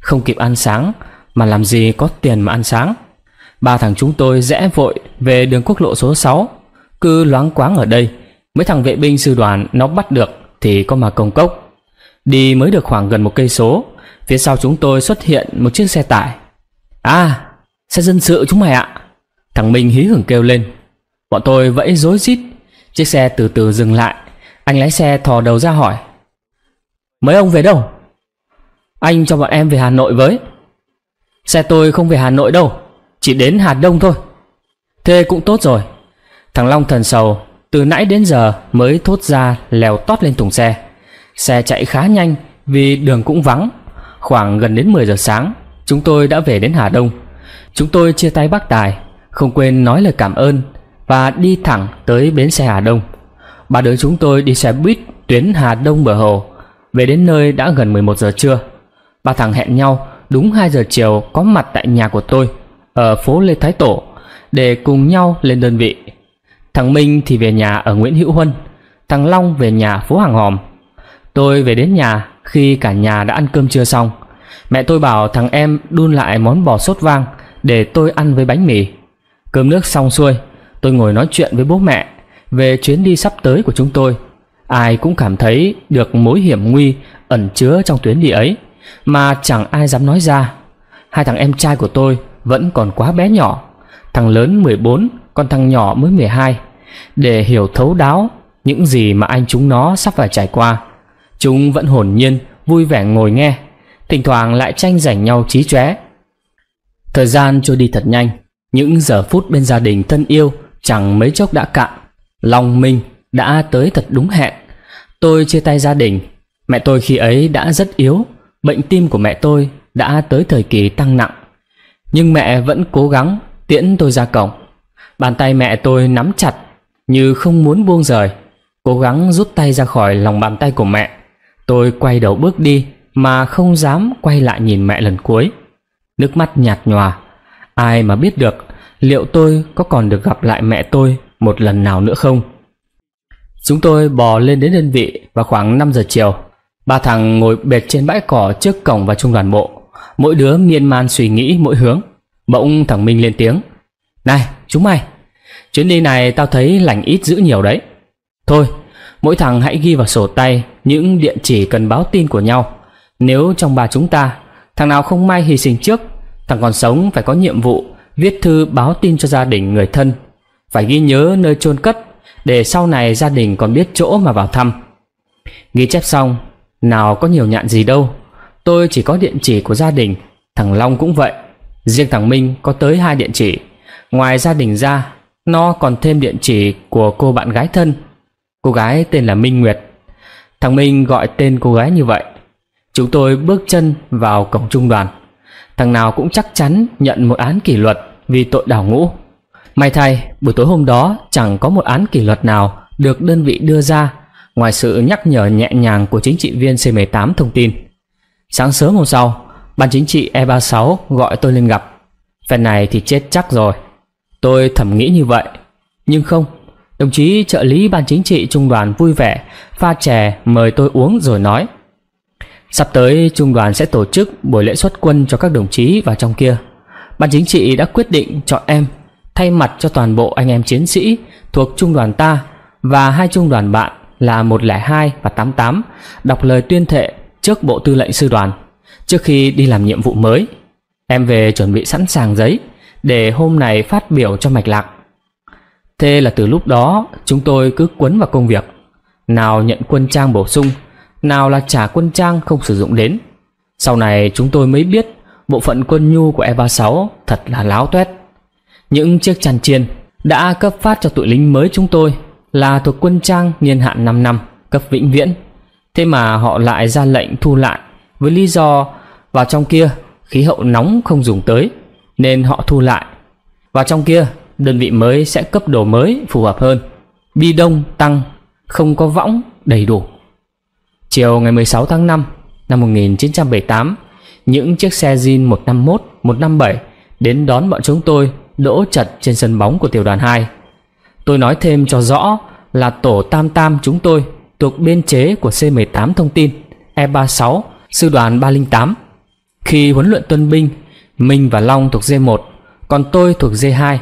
không kịp ăn sáng mà làm gì có tiền mà ăn sáng. Ba thằng chúng tôi rẽ vội về đường quốc lộ số 6, cứ loáng quáng ở đây, mấy thằng vệ binh sư đoàn nó bắt được thì có mà công cốc. Đi mới được khoảng gần một cây số Phía sau chúng tôi xuất hiện một chiếc xe tải À xe dân sự chúng mày ạ Thằng Minh hí hưởng kêu lên Bọn tôi vẫy rối rít Chiếc xe từ từ dừng lại Anh lái xe thò đầu ra hỏi Mấy ông về đâu Anh cho bọn em về Hà Nội với Xe tôi không về Hà Nội đâu Chỉ đến Hà Đông thôi Thế cũng tốt rồi Thằng Long thần sầu Từ nãy đến giờ mới thốt ra lèo tót lên thùng xe Xe chạy khá nhanh Vì đường cũng vắng Khoảng gần đến 10 giờ sáng Chúng tôi đã về đến Hà Đông Chúng tôi chia tay bác Tài Không quên nói lời cảm ơn Và đi thẳng tới bến xe Hà Đông Ba đứa chúng tôi đi xe buýt tuyến Hà Đông bờ hồ Về đến nơi đã gần 11 giờ trưa Ba thằng hẹn nhau đúng 2 giờ chiều có mặt tại nhà của tôi Ở phố Lê Thái Tổ Để cùng nhau lên đơn vị Thằng Minh thì về nhà ở Nguyễn Hữu Huân Thằng Long về nhà phố Hàng Hòm Tôi về đến nhà khi cả nhà đã ăn cơm trưa xong mẹ tôi bảo thằng em đun lại món bò sốt vang để tôi ăn với bánh mì cơm nước xong xuôi tôi ngồi nói chuyện với bố mẹ về chuyến đi sắp tới của chúng tôi ai cũng cảm thấy được mối hiểm nguy ẩn chứa trong tuyến đi ấy mà chẳng ai dám nói ra hai thằng em trai của tôi vẫn còn quá bé nhỏ thằng lớn 14 còn thằng nhỏ mới 12 để hiểu thấu đáo những gì mà anh chúng nó sắp phải trải qua Chúng vẫn hồn nhiên, vui vẻ ngồi nghe Thỉnh thoảng lại tranh giành nhau trí chóe Thời gian trôi đi thật nhanh Những giờ phút bên gia đình thân yêu Chẳng mấy chốc đã cạn lòng mình đã tới thật đúng hẹn Tôi chia tay gia đình Mẹ tôi khi ấy đã rất yếu Bệnh tim của mẹ tôi đã tới thời kỳ tăng nặng Nhưng mẹ vẫn cố gắng tiễn tôi ra cổng Bàn tay mẹ tôi nắm chặt Như không muốn buông rời Cố gắng rút tay ra khỏi lòng bàn tay của mẹ Tôi quay đầu bước đi mà không dám quay lại nhìn mẹ lần cuối. Nước mắt nhạt nhòa. Ai mà biết được liệu tôi có còn được gặp lại mẹ tôi một lần nào nữa không? Chúng tôi bò lên đến đơn vị vào khoảng 5 giờ chiều. Ba thằng ngồi bệt trên bãi cỏ trước cổng và trung đoàn bộ. Mỗi đứa miên man suy nghĩ mỗi hướng. Bỗng thằng Minh lên tiếng. Này, chúng mày, chuyến đi này tao thấy lành ít dữ nhiều đấy. Thôi, Mỗi thằng hãy ghi vào sổ tay những địa chỉ cần báo tin của nhau. Nếu trong ba chúng ta, thằng nào không may hy sinh trước, thằng còn sống phải có nhiệm vụ viết thư báo tin cho gia đình người thân. Phải ghi nhớ nơi chôn cất để sau này gia đình còn biết chỗ mà vào thăm. Ghi chép xong, nào có nhiều nhạn gì đâu. Tôi chỉ có địa chỉ của gia đình, thằng Long cũng vậy. Riêng thằng Minh có tới hai địa chỉ. Ngoài gia đình ra, nó còn thêm địa chỉ của cô bạn gái thân – Cô gái tên là Minh Nguyệt Thằng Minh gọi tên cô gái như vậy Chúng tôi bước chân vào cổng trung đoàn Thằng nào cũng chắc chắn nhận một án kỷ luật vì tội đảo ngũ May thay, buổi tối hôm đó chẳng có một án kỷ luật nào được đơn vị đưa ra ngoài sự nhắc nhở nhẹ nhàng của chính trị viên C18 thông tin. Sáng sớm hôm sau, ban chính trị E36 gọi tôi lên gặp. Phần này thì chết chắc rồi. Tôi thẩm nghĩ như vậy. Nhưng không, Đồng chí trợ lý ban chính trị trung đoàn vui vẻ, pha chè mời tôi uống rồi nói. Sắp tới trung đoàn sẽ tổ chức buổi lễ xuất quân cho các đồng chí vào trong kia. Ban chính trị đã quyết định chọn em thay mặt cho toàn bộ anh em chiến sĩ thuộc trung đoàn ta và hai trung đoàn bạn là 102 và 88 đọc lời tuyên thệ trước Bộ Tư lệnh Sư đoàn trước khi đi làm nhiệm vụ mới. Em về chuẩn bị sẵn sàng giấy để hôm nay phát biểu cho mạch lạc. Thế là từ lúc đó chúng tôi cứ quấn vào công việc Nào nhận quân trang bổ sung Nào là trả quân trang không sử dụng đến Sau này chúng tôi mới biết Bộ phận quân nhu của E36 thật là láo toét Những chiếc chăn chiên đã cấp phát cho tụi lính mới chúng tôi Là thuộc quân trang niên hạn 5 năm cấp vĩnh viễn Thế mà họ lại ra lệnh thu lại Với lý do vào trong kia khí hậu nóng không dùng tới Nên họ thu lại Vào trong kia đơn vị mới sẽ cấp đồ mới phù hợp hơn. Bi đông tăng, không có võng đầy đủ. Chiều ngày 16 tháng 5 năm 1978, những chiếc xe Jin 151, 157 đến đón bọn chúng tôi đỗ chật trên sân bóng của tiểu đoàn 2. Tôi nói thêm cho rõ là tổ tam tam chúng tôi thuộc biên chế của C18 thông tin E36 sư đoàn 308. Khi huấn luyện tuân binh, Minh và Long thuộc D1, còn tôi thuộc D2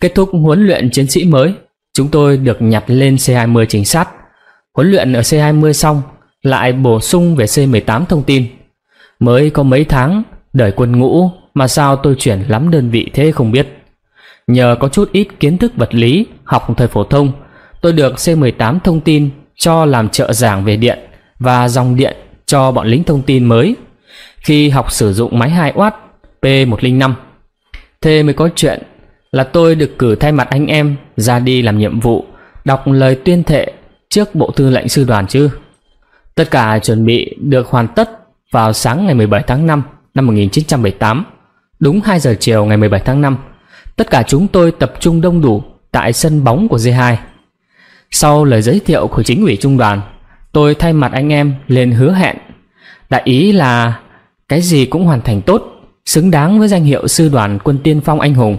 Kết thúc huấn luyện chiến sĩ mới, chúng tôi được nhặt lên C20 chính sát. Huấn luyện ở C20 xong, lại bổ sung về C18 thông tin. Mới có mấy tháng, đời quân ngũ mà sao tôi chuyển lắm đơn vị thế không biết. Nhờ có chút ít kiến thức vật lý, học thời phổ thông, tôi được C18 thông tin cho làm trợ giảng về điện và dòng điện cho bọn lính thông tin mới khi học sử dụng máy 2W P105. Thế mới có chuyện là tôi được cử thay mặt anh em ra đi làm nhiệm vụ, đọc lời tuyên thệ trước Bộ Tư lệnh Sư đoàn chứ. Tất cả chuẩn bị được hoàn tất vào sáng ngày 17 tháng 5 năm 1978, đúng 2 giờ chiều ngày 17 tháng 5. Tất cả chúng tôi tập trung đông đủ tại sân bóng của G2. Sau lời giới thiệu của chính ủy trung đoàn, tôi thay mặt anh em lên hứa hẹn. Đại ý là cái gì cũng hoàn thành tốt, xứng đáng với danh hiệu sư đoàn quân tiên phong anh hùng.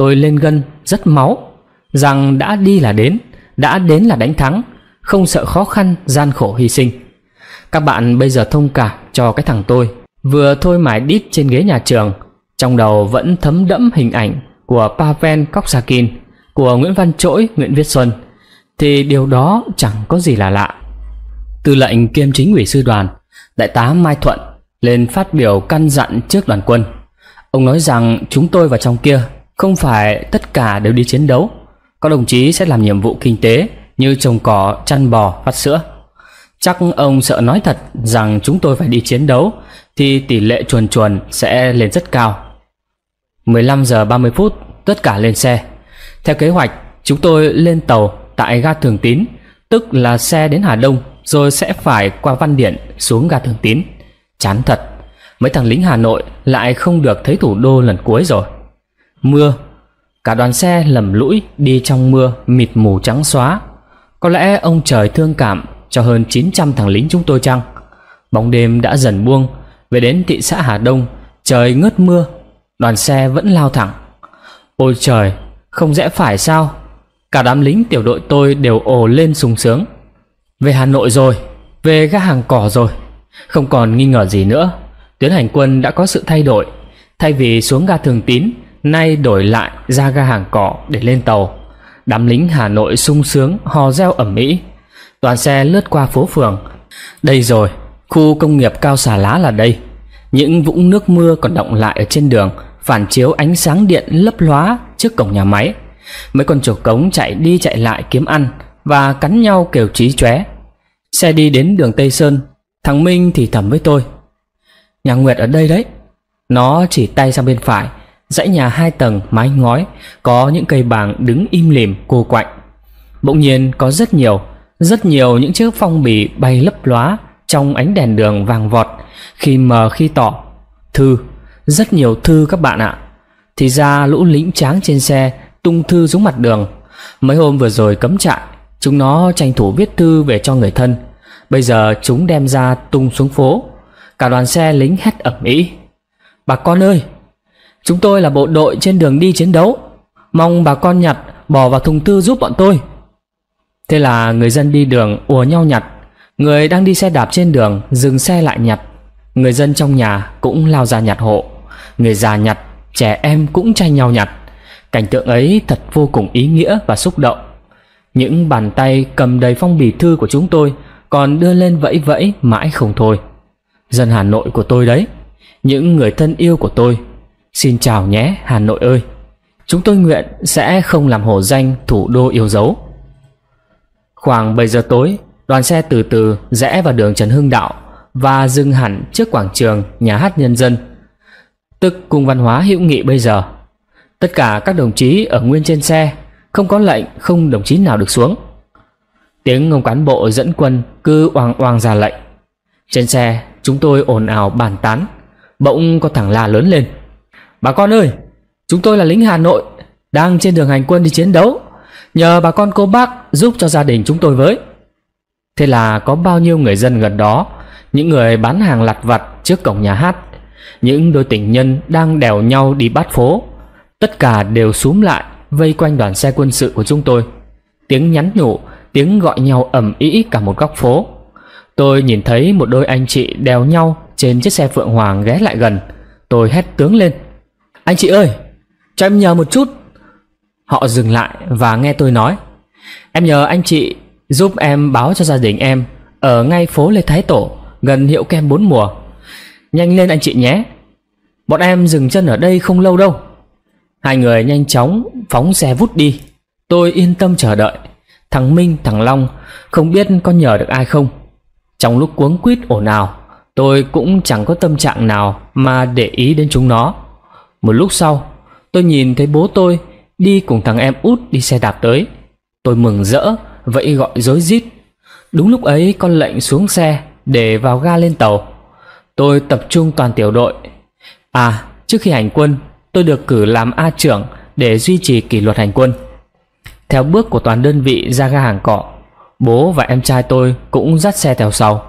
Tôi lên gân, rất máu, rằng đã đi là đến, đã đến là đánh thắng, không sợ khó khăn, gian khổ hy sinh. Các bạn bây giờ thông cảm cho cái thằng tôi, vừa thôi mải đít trên ghế nhà trường, trong đầu vẫn thấm đẫm hình ảnh của Pavel Koksakin, của Nguyễn Văn Trỗi, Nguyễn Viết Xuân, thì điều đó chẳng có gì là lạ. Tư lệnh kiêm chính ủy sư đoàn, đại tá Mai Thuận lên phát biểu căn dặn trước đoàn quân. Ông nói rằng chúng tôi vào trong kia không phải tất cả đều đi chiến đấu có đồng chí sẽ làm nhiệm vụ kinh tế như trồng cỏ chăn bò vắt sữa chắc ông sợ nói thật rằng chúng tôi phải đi chiến đấu thì tỷ lệ chuồn chuồn sẽ lên rất cao 15 giờ 30 phút tất cả lên xe theo kế hoạch chúng tôi lên tàu tại ga Thường Tín tức là xe đến Hà Đông rồi sẽ phải qua Văn Điện xuống ga Thường Tín chán thật mấy thằng lính Hà Nội lại không được thấy thủ đô lần cuối rồi Mưa Cả đoàn xe lầm lũi đi trong mưa mịt mù trắng xóa Có lẽ ông trời thương cảm cho hơn 900 thằng lính chúng tôi chăng Bóng đêm đã dần buông Về đến thị xã Hà Đông Trời ngớt mưa Đoàn xe vẫn lao thẳng Ôi trời Không rẽ phải sao Cả đám lính tiểu đội tôi đều ồ lên sung sướng Về Hà Nội rồi Về ga hàng cỏ rồi Không còn nghi ngờ gì nữa Tuyến hành quân đã có sự thay đổi Thay vì xuống ga thường tín nay đổi lại ra ga hàng cỏ để lên tàu. Đám lính Hà Nội sung sướng hò reo ẩm mỹ. Toàn xe lướt qua phố phường. Đây rồi, khu công nghiệp cao xà lá là đây. Những vũng nước mưa còn động lại ở trên đường, phản chiếu ánh sáng điện lấp lóa trước cổng nhà máy. Mấy con chuột cống chạy đi chạy lại kiếm ăn và cắn nhau kêu trí chóe. Xe đi đến đường Tây Sơn, thằng Minh thì thầm với tôi. Nhà Nguyệt ở đây đấy. Nó chỉ tay sang bên phải, dãy nhà hai tầng mái ngói có những cây bàng đứng im lìm cô quạnh bỗng nhiên có rất nhiều rất nhiều những chiếc phong bì bay lấp lóa trong ánh đèn đường vàng vọt khi mờ khi tỏ thư rất nhiều thư các bạn ạ thì ra lũ lính tráng trên xe tung thư xuống mặt đường mấy hôm vừa rồi cấm trại chúng nó tranh thủ viết thư về cho người thân bây giờ chúng đem ra tung xuống phố cả đoàn xe lính hét ẩm ĩ bà con ơi Chúng tôi là bộ đội trên đường đi chiến đấu Mong bà con nhặt bỏ vào thùng tư giúp bọn tôi Thế là người dân đi đường ùa nhau nhặt Người đang đi xe đạp trên đường dừng xe lại nhặt Người dân trong nhà cũng lao ra nhặt hộ Người già nhặt, trẻ em cũng tranh nhau nhặt Cảnh tượng ấy thật vô cùng ý nghĩa và xúc động Những bàn tay cầm đầy phong bì thư của chúng tôi Còn đưa lên vẫy vẫy mãi không thôi Dân Hà Nội của tôi đấy Những người thân yêu của tôi Xin chào nhé Hà Nội ơi Chúng tôi nguyện sẽ không làm hổ danh thủ đô yêu dấu Khoảng 7 giờ tối Đoàn xe từ từ rẽ vào đường Trần Hưng Đạo Và dừng hẳn trước quảng trường Nhà hát Nhân dân Tức cung văn hóa hữu nghị bây giờ Tất cả các đồng chí ở nguyên trên xe Không có lệnh không đồng chí nào được xuống Tiếng ông cán bộ dẫn quân cứ oang oang ra lệnh Trên xe chúng tôi ồn ào bàn tán Bỗng có thằng la lớn lên Bà con ơi, chúng tôi là lính Hà Nội, đang trên đường hành quân đi chiến đấu. Nhờ bà con cô bác giúp cho gia đình chúng tôi với. Thế là có bao nhiêu người dân gần đó, những người bán hàng lặt vặt trước cổng nhà hát, những đôi tình nhân đang đèo nhau đi bát phố. Tất cả đều súm lại vây quanh đoàn xe quân sự của chúng tôi. Tiếng nhắn nhủ, tiếng gọi nhau ầm ĩ cả một góc phố. Tôi nhìn thấy một đôi anh chị đèo nhau trên chiếc xe Phượng Hoàng ghé lại gần. Tôi hét tướng lên anh chị ơi, cho em nhờ một chút. Họ dừng lại và nghe tôi nói. Em nhờ anh chị giúp em báo cho gia đình em ở ngay phố Lê Thái Tổ, gần hiệu kem bốn mùa. Nhanh lên anh chị nhé. Bọn em dừng chân ở đây không lâu đâu. Hai người nhanh chóng phóng xe vút đi. Tôi yên tâm chờ đợi. Thằng Minh, thằng Long không biết có nhờ được ai không. Trong lúc cuống quýt ồn ào, tôi cũng chẳng có tâm trạng nào mà để ý đến chúng nó. Một lúc sau, tôi nhìn thấy bố tôi đi cùng thằng em út đi xe đạp tới. Tôi mừng rỡ, vậy gọi rối rít. Đúng lúc ấy con lệnh xuống xe để vào ga lên tàu. Tôi tập trung toàn tiểu đội. À, trước khi hành quân, tôi được cử làm A trưởng để duy trì kỷ luật hành quân. Theo bước của toàn đơn vị ra ga hàng cọ, bố và em trai tôi cũng dắt xe theo sau,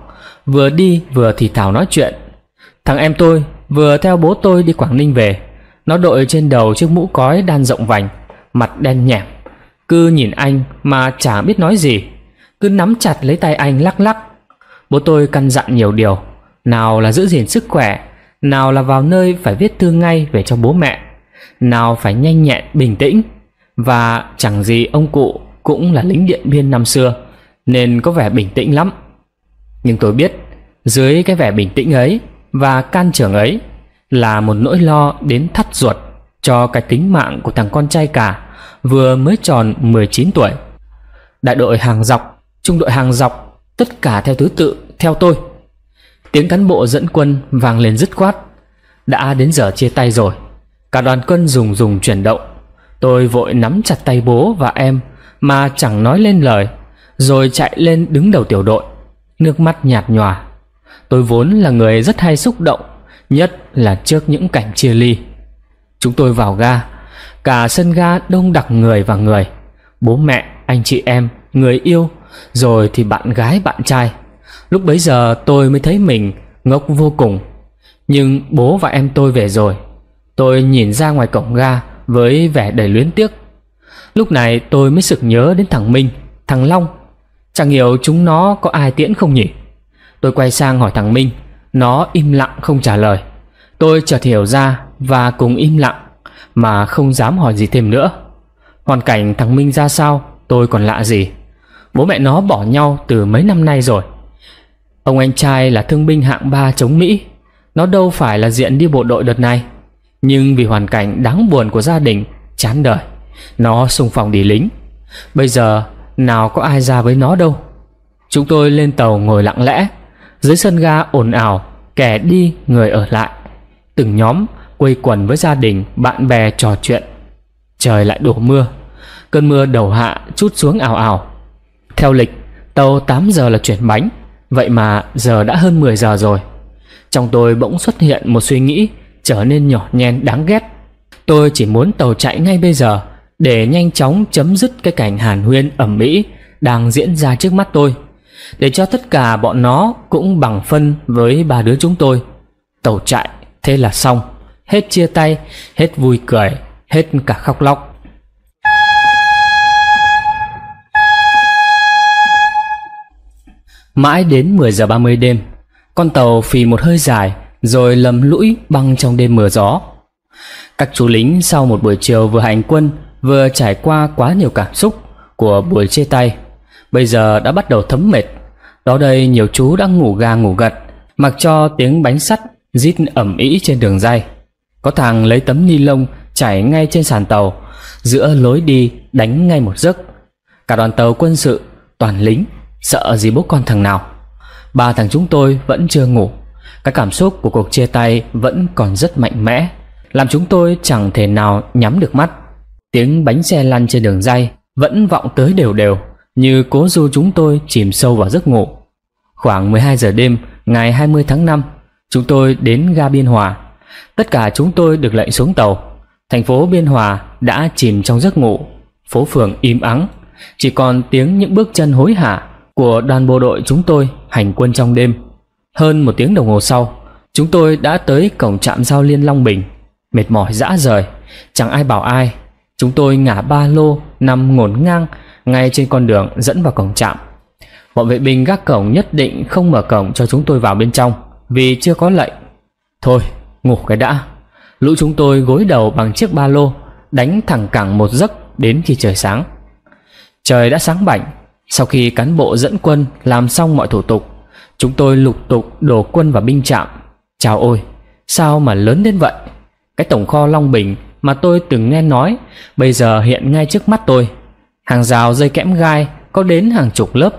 vừa đi vừa thì thảo nói chuyện. Thằng em tôi vừa theo bố tôi đi Quảng Ninh về, nó đội trên đầu chiếc mũ cói đan rộng vành, mặt đen nhẻm. Cứ nhìn anh mà chả biết nói gì, cứ nắm chặt lấy tay anh lắc lắc. Bố tôi căn dặn nhiều điều, nào là giữ gìn sức khỏe, nào là vào nơi phải viết thư ngay về cho bố mẹ, nào phải nhanh nhẹn bình tĩnh. Và chẳng gì ông cụ cũng là lính điện biên năm xưa, nên có vẻ bình tĩnh lắm. Nhưng tôi biết, dưới cái vẻ bình tĩnh ấy và can trường ấy là một nỗi lo đến thắt ruột cho cái tính mạng của thằng con trai cả vừa mới tròn 19 tuổi. Đại đội hàng dọc, trung đội hàng dọc, tất cả theo thứ tự, theo tôi. Tiếng cán bộ dẫn quân vang lên dứt khoát. Đã đến giờ chia tay rồi. Cả đoàn quân dùng dùng chuyển động. Tôi vội nắm chặt tay bố và em mà chẳng nói lên lời, rồi chạy lên đứng đầu tiểu đội, nước mắt nhạt nhòa. Tôi vốn là người rất hay xúc động nhất là trước những cảnh chia ly. Chúng tôi vào ga, cả sân ga đông đặc người và người, bố mẹ, anh chị em, người yêu, rồi thì bạn gái, bạn trai. Lúc bấy giờ tôi mới thấy mình ngốc vô cùng. Nhưng bố và em tôi về rồi. Tôi nhìn ra ngoài cổng ga với vẻ đầy luyến tiếc. Lúc này tôi mới sực nhớ đến thằng Minh, thằng Long. Chẳng hiểu chúng nó có ai tiễn không nhỉ? Tôi quay sang hỏi thằng Minh nó im lặng không trả lời Tôi chợt hiểu ra và cùng im lặng Mà không dám hỏi gì thêm nữa Hoàn cảnh thằng Minh ra sao tôi còn lạ gì Bố mẹ nó bỏ nhau từ mấy năm nay rồi Ông anh trai là thương binh hạng 3 chống Mỹ Nó đâu phải là diện đi bộ đội đợt này Nhưng vì hoàn cảnh đáng buồn của gia đình Chán đời Nó xung phong đi lính Bây giờ nào có ai ra với nó đâu Chúng tôi lên tàu ngồi lặng lẽ dưới sân ga ồn ào, kẻ đi người ở lại. Từng nhóm quây quần với gia đình, bạn bè trò chuyện. Trời lại đổ mưa. Cơn mưa đầu hạ chút xuống ảo ảo. Theo lịch, tàu 8 giờ là chuyển bánh. Vậy mà giờ đã hơn 10 giờ rồi. Trong tôi bỗng xuất hiện một suy nghĩ trở nên nhỏ nhen đáng ghét. Tôi chỉ muốn tàu chạy ngay bây giờ để nhanh chóng chấm dứt cái cảnh hàn huyên ẩm mỹ đang diễn ra trước mắt tôi để cho tất cả bọn nó cũng bằng phân với ba đứa chúng tôi tàu chạy thế là xong hết chia tay hết vui cười hết cả khóc lóc Mãi đến 10 giờ 30 đêm, con tàu phì một hơi dài rồi lầm lũi băng trong đêm mưa gió. Các chú lính sau một buổi chiều vừa hành quân vừa trải qua quá nhiều cảm xúc của buổi chia tay bây giờ đã bắt đầu thấm mệt. Đó đây nhiều chú đang ngủ ga ngủ gật, mặc cho tiếng bánh sắt rít ẩm ĩ trên đường dây. Có thằng lấy tấm ni lông chảy ngay trên sàn tàu, giữa lối đi đánh ngay một giấc. Cả đoàn tàu quân sự, toàn lính, sợ gì bố con thằng nào. Ba thằng chúng tôi vẫn chưa ngủ. Cái cảm xúc của cuộc chia tay vẫn còn rất mạnh mẽ, làm chúng tôi chẳng thể nào nhắm được mắt. Tiếng bánh xe lăn trên đường dây vẫn vọng tới đều đều như cố du chúng tôi chìm sâu vào giấc ngủ. Khoảng 12 giờ đêm, ngày 20 tháng 5, chúng tôi đến ga Biên Hòa. Tất cả chúng tôi được lệnh xuống tàu. Thành phố Biên Hòa đã chìm trong giấc ngủ, phố phường im ắng, chỉ còn tiếng những bước chân hối hả của đoàn bộ đội chúng tôi hành quân trong đêm. Hơn một tiếng đồng hồ sau, chúng tôi đã tới cổng trạm giao liên Long Bình, mệt mỏi dã rời, chẳng ai bảo ai. Chúng tôi ngả ba lô nằm ngổn ngang ngay trên con đường dẫn vào cổng trạm. Bọn vệ binh gác cổng nhất định không mở cổng cho chúng tôi vào bên trong vì chưa có lệnh. Thôi, ngủ cái đã. Lũ chúng tôi gối đầu bằng chiếc ba lô, đánh thẳng cẳng một giấc đến khi trời sáng. Trời đã sáng bảnh, sau khi cán bộ dẫn quân làm xong mọi thủ tục, chúng tôi lục tục đổ quân vào binh trạm. Chào ôi, sao mà lớn đến vậy? Cái tổng kho Long Bình mà tôi từng nghe nói, bây giờ hiện ngay trước mắt tôi – hàng rào dây kẽm gai có đến hàng chục lớp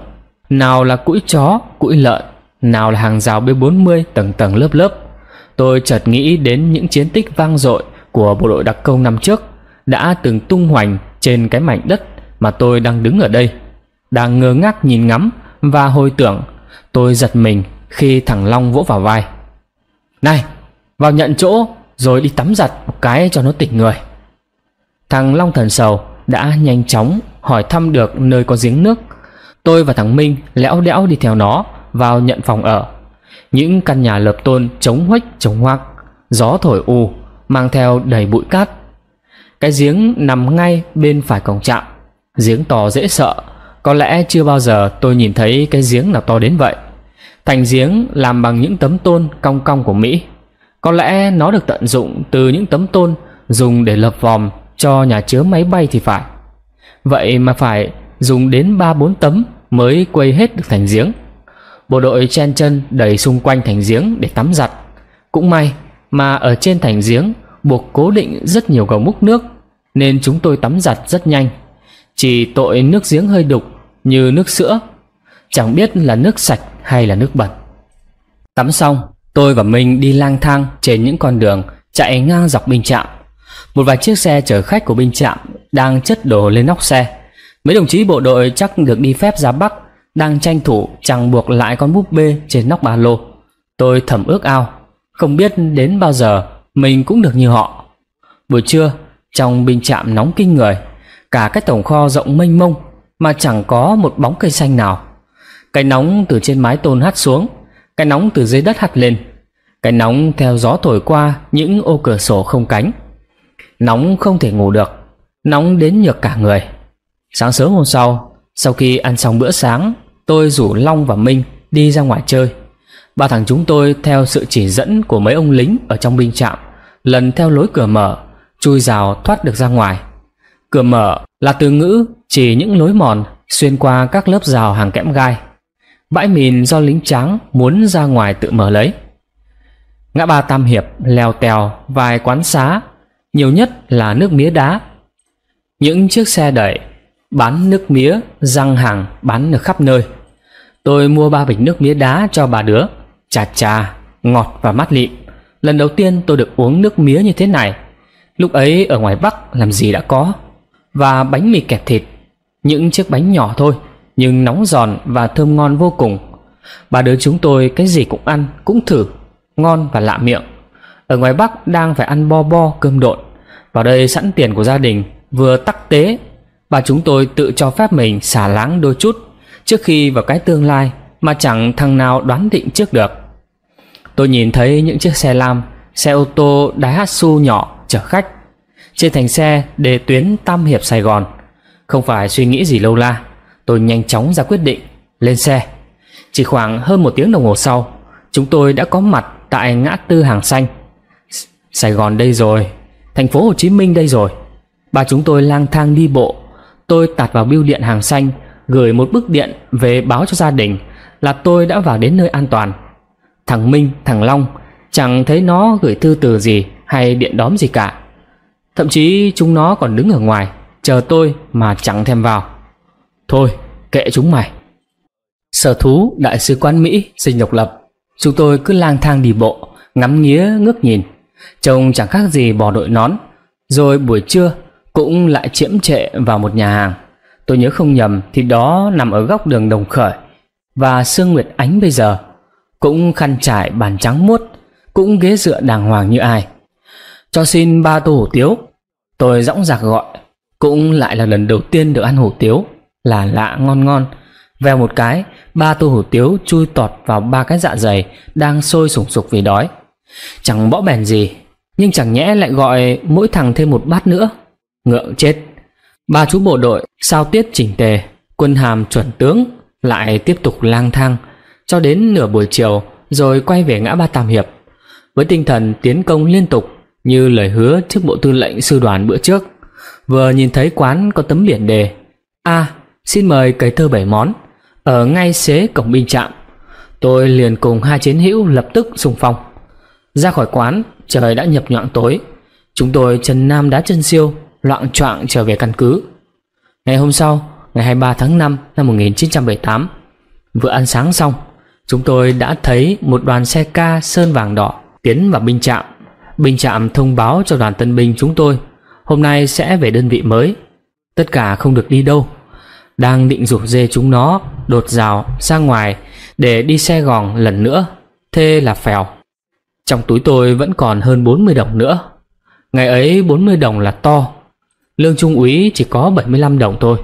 nào là cũi chó cũi lợn nào là hàng rào b 40 tầng tầng lớp lớp tôi chợt nghĩ đến những chiến tích vang dội của bộ đội đặc công năm trước đã từng tung hoành trên cái mảnh đất mà tôi đang đứng ở đây đang ngơ ngác nhìn ngắm và hồi tưởng tôi giật mình khi thằng long vỗ vào vai này vào nhận chỗ rồi đi tắm giặt một cái cho nó tỉnh người thằng long thần sầu đã nhanh chóng hỏi thăm được nơi có giếng nước. Tôi và thằng Minh lẽo đẽo đi theo nó vào nhận phòng ở. Những căn nhà lợp tôn trống huếch trống hoác, gió thổi u, mang theo đầy bụi cát. Cái giếng nằm ngay bên phải cổng trạm, giếng to dễ sợ, có lẽ chưa bao giờ tôi nhìn thấy cái giếng nào to đến vậy. Thành giếng làm bằng những tấm tôn cong cong của Mỹ. Có lẽ nó được tận dụng từ những tấm tôn dùng để lập vòm cho nhà chứa máy bay thì phải. Vậy mà phải dùng đến ba bốn tấm mới quây hết được thành giếng. Bộ đội chen chân đẩy xung quanh thành giếng để tắm giặt. Cũng may mà ở trên thành giếng buộc cố định rất nhiều gầu múc nước nên chúng tôi tắm giặt rất nhanh. Chỉ tội nước giếng hơi đục như nước sữa, chẳng biết là nước sạch hay là nước bẩn. Tắm xong, tôi và Minh đi lang thang trên những con đường chạy ngang dọc Minh trạng một vài chiếc xe chở khách của binh trạm đang chất đồ lên nóc xe. Mấy đồng chí bộ đội chắc được đi phép ra Bắc, đang tranh thủ chẳng buộc lại con búp bê trên nóc ba lô. Tôi thầm ước ao, không biết đến bao giờ mình cũng được như họ. Buổi trưa, trong binh trạm nóng kinh người, cả cái tổng kho rộng mênh mông mà chẳng có một bóng cây xanh nào. Cái nóng từ trên mái tôn hắt xuống, cái nóng từ dưới đất hắt lên, cái nóng theo gió thổi qua những ô cửa sổ không cánh nóng không thể ngủ được, nóng đến nhược cả người. Sáng sớm hôm sau, sau khi ăn xong bữa sáng, tôi rủ Long và Minh đi ra ngoài chơi. Ba thằng chúng tôi theo sự chỉ dẫn của mấy ông lính ở trong binh trạm, lần theo lối cửa mở, chui rào thoát được ra ngoài. Cửa mở là từ ngữ chỉ những lối mòn xuyên qua các lớp rào hàng kẽm gai. Bãi mìn do lính tráng muốn ra ngoài tự mở lấy. Ngã ba Tam Hiệp leo tèo vài quán xá nhiều nhất là nước mía đá. Những chiếc xe đẩy bán nước mía, răng hàng bán ở khắp nơi. Tôi mua ba bình nước mía đá cho bà đứa, chà chà, ngọt và mát lịm. Lần đầu tiên tôi được uống nước mía như thế này. Lúc ấy ở ngoài Bắc làm gì đã có. Và bánh mì kẹp thịt, những chiếc bánh nhỏ thôi, nhưng nóng giòn và thơm ngon vô cùng. Bà đứa chúng tôi cái gì cũng ăn, cũng thử, ngon và lạ miệng ở ngoài Bắc đang phải ăn bo bo cơm độn. Vào đây sẵn tiền của gia đình, vừa tắc tế, và chúng tôi tự cho phép mình xả láng đôi chút trước khi vào cái tương lai mà chẳng thằng nào đoán định trước được. Tôi nhìn thấy những chiếc xe lam, xe ô tô Daihatsu nhỏ chở khách trên thành xe đề tuyến Tam Hiệp Sài Gòn. Không phải suy nghĩ gì lâu la, tôi nhanh chóng ra quyết định lên xe. Chỉ khoảng hơn một tiếng đồng hồ sau, chúng tôi đã có mặt tại ngã tư hàng xanh Sài Gòn đây rồi, thành phố Hồ Chí Minh đây rồi. Ba chúng tôi lang thang đi bộ, tôi tạt vào bưu điện hàng xanh, gửi một bức điện về báo cho gia đình là tôi đã vào đến nơi an toàn. Thằng Minh, thằng Long chẳng thấy nó gửi thư từ gì hay điện đóm gì cả. Thậm chí chúng nó còn đứng ở ngoài chờ tôi mà chẳng thèm vào. Thôi, kệ chúng mày. Sở thú Đại sứ quán Mỹ sinh độc lập, chúng tôi cứ lang thang đi bộ, ngắm nghía ngước nhìn Trông chẳng khác gì bò đội nón Rồi buổi trưa cũng lại chiếm trệ vào một nhà hàng Tôi nhớ không nhầm thì đó nằm ở góc đường Đồng Khởi Và Sương Nguyệt Ánh bây giờ Cũng khăn trải bàn trắng muốt Cũng ghế dựa đàng hoàng như ai Cho xin ba tô hủ tiếu Tôi dõng dạc gọi Cũng lại là lần đầu tiên được ăn hủ tiếu Là lạ ngon ngon Vèo một cái Ba tô hủ tiếu chui tọt vào ba cái dạ dày Đang sôi sùng sục vì đói Chẳng bõ bèn gì Nhưng chẳng nhẽ lại gọi mỗi thằng thêm một bát nữa Ngượng chết Ba chú bộ đội sao tiết chỉnh tề Quân hàm chuẩn tướng Lại tiếp tục lang thang Cho đến nửa buổi chiều Rồi quay về ngã ba Tam Hiệp Với tinh thần tiến công liên tục Như lời hứa trước bộ tư lệnh sư đoàn bữa trước Vừa nhìn thấy quán có tấm biển đề A. xin mời cấy thơ bảy món Ở ngay xế cổng binh trạm Tôi liền cùng hai chiến hữu lập tức xung phong ra khỏi quán, trời đã nhập nhọn tối. Chúng tôi chân nam đá chân siêu, loạn choạng trở về căn cứ. Ngày hôm sau, ngày 23 tháng 5 năm 1978, vừa ăn sáng xong, chúng tôi đã thấy một đoàn xe ca sơn vàng đỏ tiến vào binh trạm. Binh trạm thông báo cho đoàn tân binh chúng tôi hôm nay sẽ về đơn vị mới. Tất cả không được đi đâu. Đang định rủ dê chúng nó đột rào ra ngoài để đi xe gòn lần nữa. Thế là phèo. Trong túi tôi vẫn còn hơn 40 đồng nữa Ngày ấy 40 đồng là to Lương trung úy chỉ có 75 đồng thôi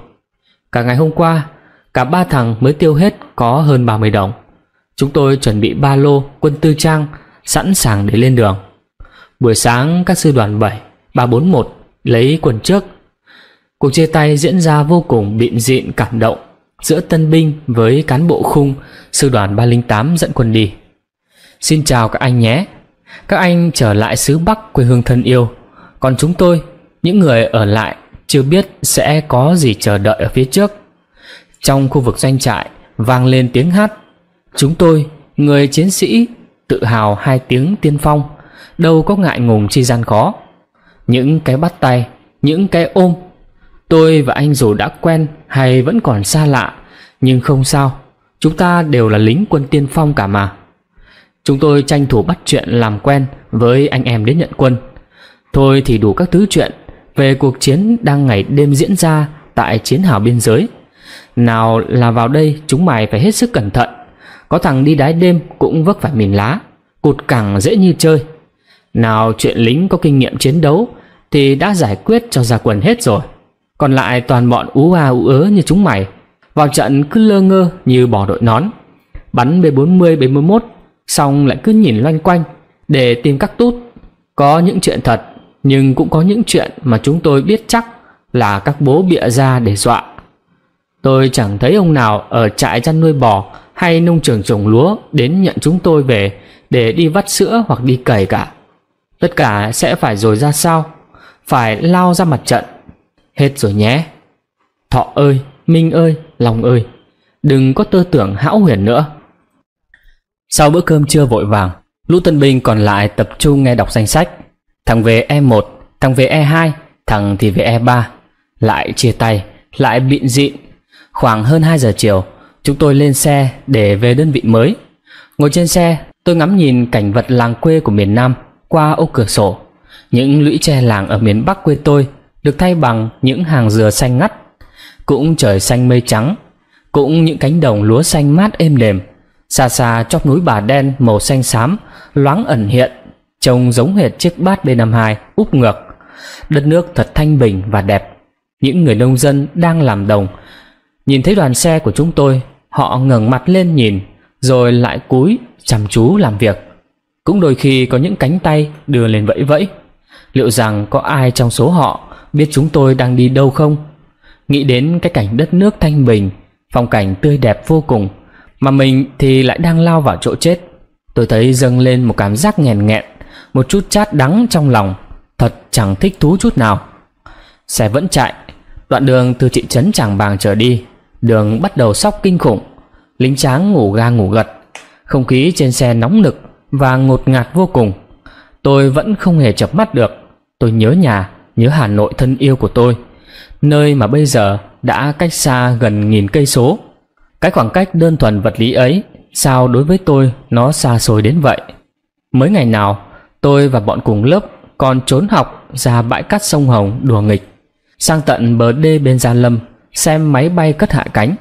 Cả ngày hôm qua Cả ba thằng mới tiêu hết có hơn 30 đồng Chúng tôi chuẩn bị ba lô quân tư trang Sẵn sàng để lên đường Buổi sáng các sư đoàn 7 341 lấy quần trước Cuộc chia tay diễn ra vô cùng bịn dịn cảm động Giữa tân binh với cán bộ khung Sư đoàn 308 dẫn quân đi Xin chào các anh nhé. Các anh trở lại xứ Bắc quê hương thân yêu. Còn chúng tôi, những người ở lại chưa biết sẽ có gì chờ đợi ở phía trước. Trong khu vực doanh trại vang lên tiếng hát. Chúng tôi, người chiến sĩ, tự hào hai tiếng tiên phong, đâu có ngại ngùng chi gian khó. Những cái bắt tay, những cái ôm, tôi và anh dù đã quen hay vẫn còn xa lạ, nhưng không sao, chúng ta đều là lính quân tiên phong cả mà. Chúng tôi tranh thủ bắt chuyện làm quen với anh em đến nhận quân. Thôi thì đủ các thứ chuyện về cuộc chiến đang ngày đêm diễn ra tại chiến hào biên giới. Nào là vào đây chúng mày phải hết sức cẩn thận. Có thằng đi đái đêm cũng vấp phải mìn lá, cụt cẳng dễ như chơi. Nào chuyện lính có kinh nghiệm chiến đấu thì đã giải quyết cho ra quần hết rồi. Còn lại toàn bọn ú a à, ú ớ như chúng mày Vào trận cứ lơ ngơ như bỏ đội nón Bắn B40, B41 Xong lại cứ nhìn loanh quanh Để tìm các tút Có những chuyện thật Nhưng cũng có những chuyện mà chúng tôi biết chắc Là các bố bịa ra để dọa Tôi chẳng thấy ông nào ở trại chăn nuôi bò hay nông trường trồng lúa đến nhận chúng tôi về để đi vắt sữa hoặc đi cày cả. Tất cả sẽ phải rồi ra sao? Phải lao ra mặt trận. Hết rồi nhé. Thọ ơi, Minh ơi, Long ơi, đừng có tơ tưởng hão huyền nữa. Sau bữa cơm trưa vội vàng, lũ tân binh còn lại tập trung nghe đọc danh sách. Thằng về E1, thằng về E2, thằng thì về E3. Lại chia tay, lại bịn dịn. Khoảng hơn 2 giờ chiều, chúng tôi lên xe để về đơn vị mới. Ngồi trên xe, tôi ngắm nhìn cảnh vật làng quê của miền Nam qua ô cửa sổ. Những lũy tre làng ở miền Bắc quê tôi được thay bằng những hàng dừa xanh ngắt. Cũng trời xanh mây trắng, cũng những cánh đồng lúa xanh mát êm đềm Xa xa chóp núi bà đen màu xanh xám Loáng ẩn hiện Trông giống hệt chiếc bát B52 úp ngược Đất nước thật thanh bình và đẹp Những người nông dân đang làm đồng Nhìn thấy đoàn xe của chúng tôi Họ ngẩng mặt lên nhìn Rồi lại cúi chăm chú làm việc Cũng đôi khi có những cánh tay đưa lên vẫy vẫy Liệu rằng có ai trong số họ Biết chúng tôi đang đi đâu không Nghĩ đến cái cảnh đất nước thanh bình Phong cảnh tươi đẹp vô cùng mà mình thì lại đang lao vào chỗ chết Tôi thấy dâng lên một cảm giác nghèn nghẹn Một chút chát đắng trong lòng Thật chẳng thích thú chút nào Xe vẫn chạy Đoạn đường từ thị trấn Tràng Bàng trở đi Đường bắt đầu sóc kinh khủng Lính tráng ngủ ga ngủ gật Không khí trên xe nóng nực Và ngột ngạt vô cùng Tôi vẫn không hề chập mắt được Tôi nhớ nhà, nhớ Hà Nội thân yêu của tôi Nơi mà bây giờ đã cách xa gần nghìn cây số cái khoảng cách đơn thuần vật lý ấy Sao đối với tôi nó xa xôi đến vậy Mới ngày nào Tôi và bọn cùng lớp còn trốn học ra bãi cát sông Hồng đùa nghịch Sang tận bờ đê bên Gia Lâm Xem máy bay cất hạ cánh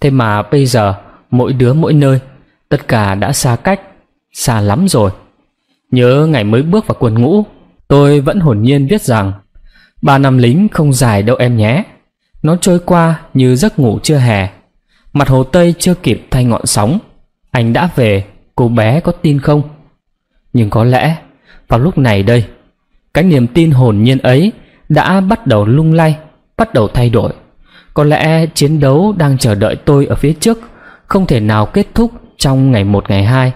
Thế mà bây giờ mỗi đứa mỗi nơi Tất cả đã xa cách Xa lắm rồi Nhớ ngày mới bước vào quần ngũ Tôi vẫn hồn nhiên viết rằng Ba năm lính không dài đâu em nhé Nó trôi qua như giấc ngủ chưa hè Mặt hồ Tây chưa kịp thay ngọn sóng Anh đã về Cô bé có tin không Nhưng có lẽ vào lúc này đây Cái niềm tin hồn nhiên ấy Đã bắt đầu lung lay Bắt đầu thay đổi Có lẽ chiến đấu đang chờ đợi tôi ở phía trước Không thể nào kết thúc trong ngày 1 ngày 2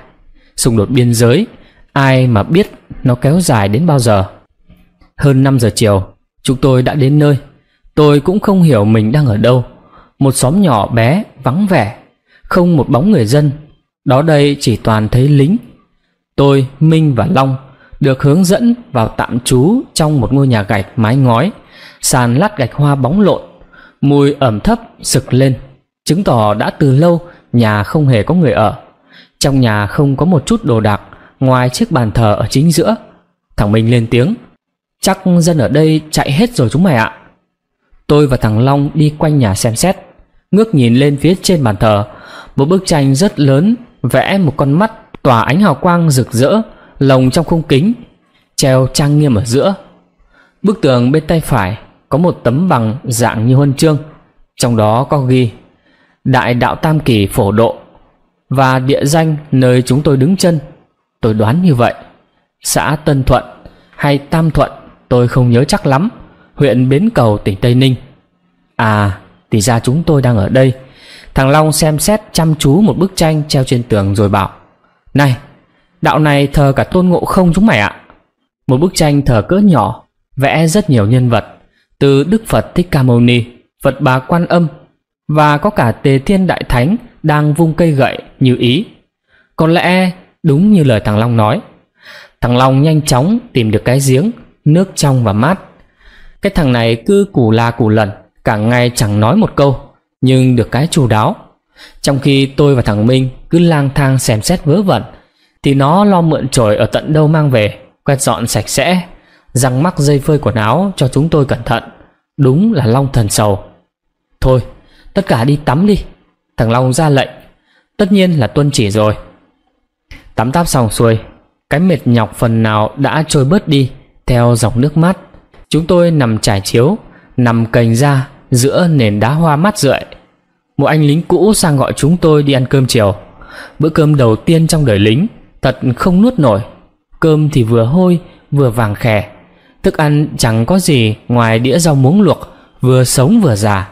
Xung đột biên giới Ai mà biết nó kéo dài đến bao giờ Hơn 5 giờ chiều Chúng tôi đã đến nơi Tôi cũng không hiểu mình đang ở đâu một xóm nhỏ bé vắng vẻ không một bóng người dân đó đây chỉ toàn thấy lính tôi minh và long được hướng dẫn vào tạm trú trong một ngôi nhà gạch mái ngói sàn lát gạch hoa bóng lộn mùi ẩm thấp sực lên chứng tỏ đã từ lâu nhà không hề có người ở trong nhà không có một chút đồ đạc ngoài chiếc bàn thờ ở chính giữa thằng minh lên tiếng chắc dân ở đây chạy hết rồi chúng mày ạ tôi và thằng long đi quanh nhà xem xét ngước nhìn lên phía trên bàn thờ. Một bức tranh rất lớn, vẽ một con mắt tỏa ánh hào quang rực rỡ, lồng trong khung kính, treo trang nghiêm ở giữa. Bức tường bên tay phải có một tấm bằng dạng như huân chương, trong đó có ghi Đại Đạo Tam Kỳ Phổ Độ và địa danh nơi chúng tôi đứng chân. Tôi đoán như vậy, xã Tân Thuận hay Tam Thuận tôi không nhớ chắc lắm, huyện Bến Cầu tỉnh Tây Ninh. À, thì ra chúng tôi đang ở đây Thằng Long xem xét chăm chú một bức tranh treo trên tường rồi bảo Này, đạo này thờ cả tôn ngộ không chúng mày ạ Một bức tranh thờ cỡ nhỏ Vẽ rất nhiều nhân vật Từ Đức Phật Thích Ca Mâu Ni Phật Bà Quan Âm Và có cả Tề Thiên Đại Thánh Đang vung cây gậy như ý Có lẽ đúng như lời thằng Long nói Thằng Long nhanh chóng tìm được cái giếng Nước trong và mát Cái thằng này cứ củ la củ lần cả ngày chẳng nói một câu nhưng được cái chủ đáo trong khi tôi và thằng minh cứ lang thang xem xét vớ vẩn thì nó lo mượn chổi ở tận đâu mang về quét dọn sạch sẽ răng mắc dây phơi quần áo cho chúng tôi cẩn thận đúng là long thần sầu thôi tất cả đi tắm đi thằng long ra lệnh tất nhiên là tuân chỉ rồi tắm táp xong xuôi cái mệt nhọc phần nào đã trôi bớt đi theo dòng nước mắt chúng tôi nằm trải chiếu nằm cành ra giữa nền đá hoa mát rượi một anh lính cũ sang gọi chúng tôi đi ăn cơm chiều bữa cơm đầu tiên trong đời lính thật không nuốt nổi cơm thì vừa hôi vừa vàng khè thức ăn chẳng có gì ngoài đĩa rau muống luộc vừa sống vừa già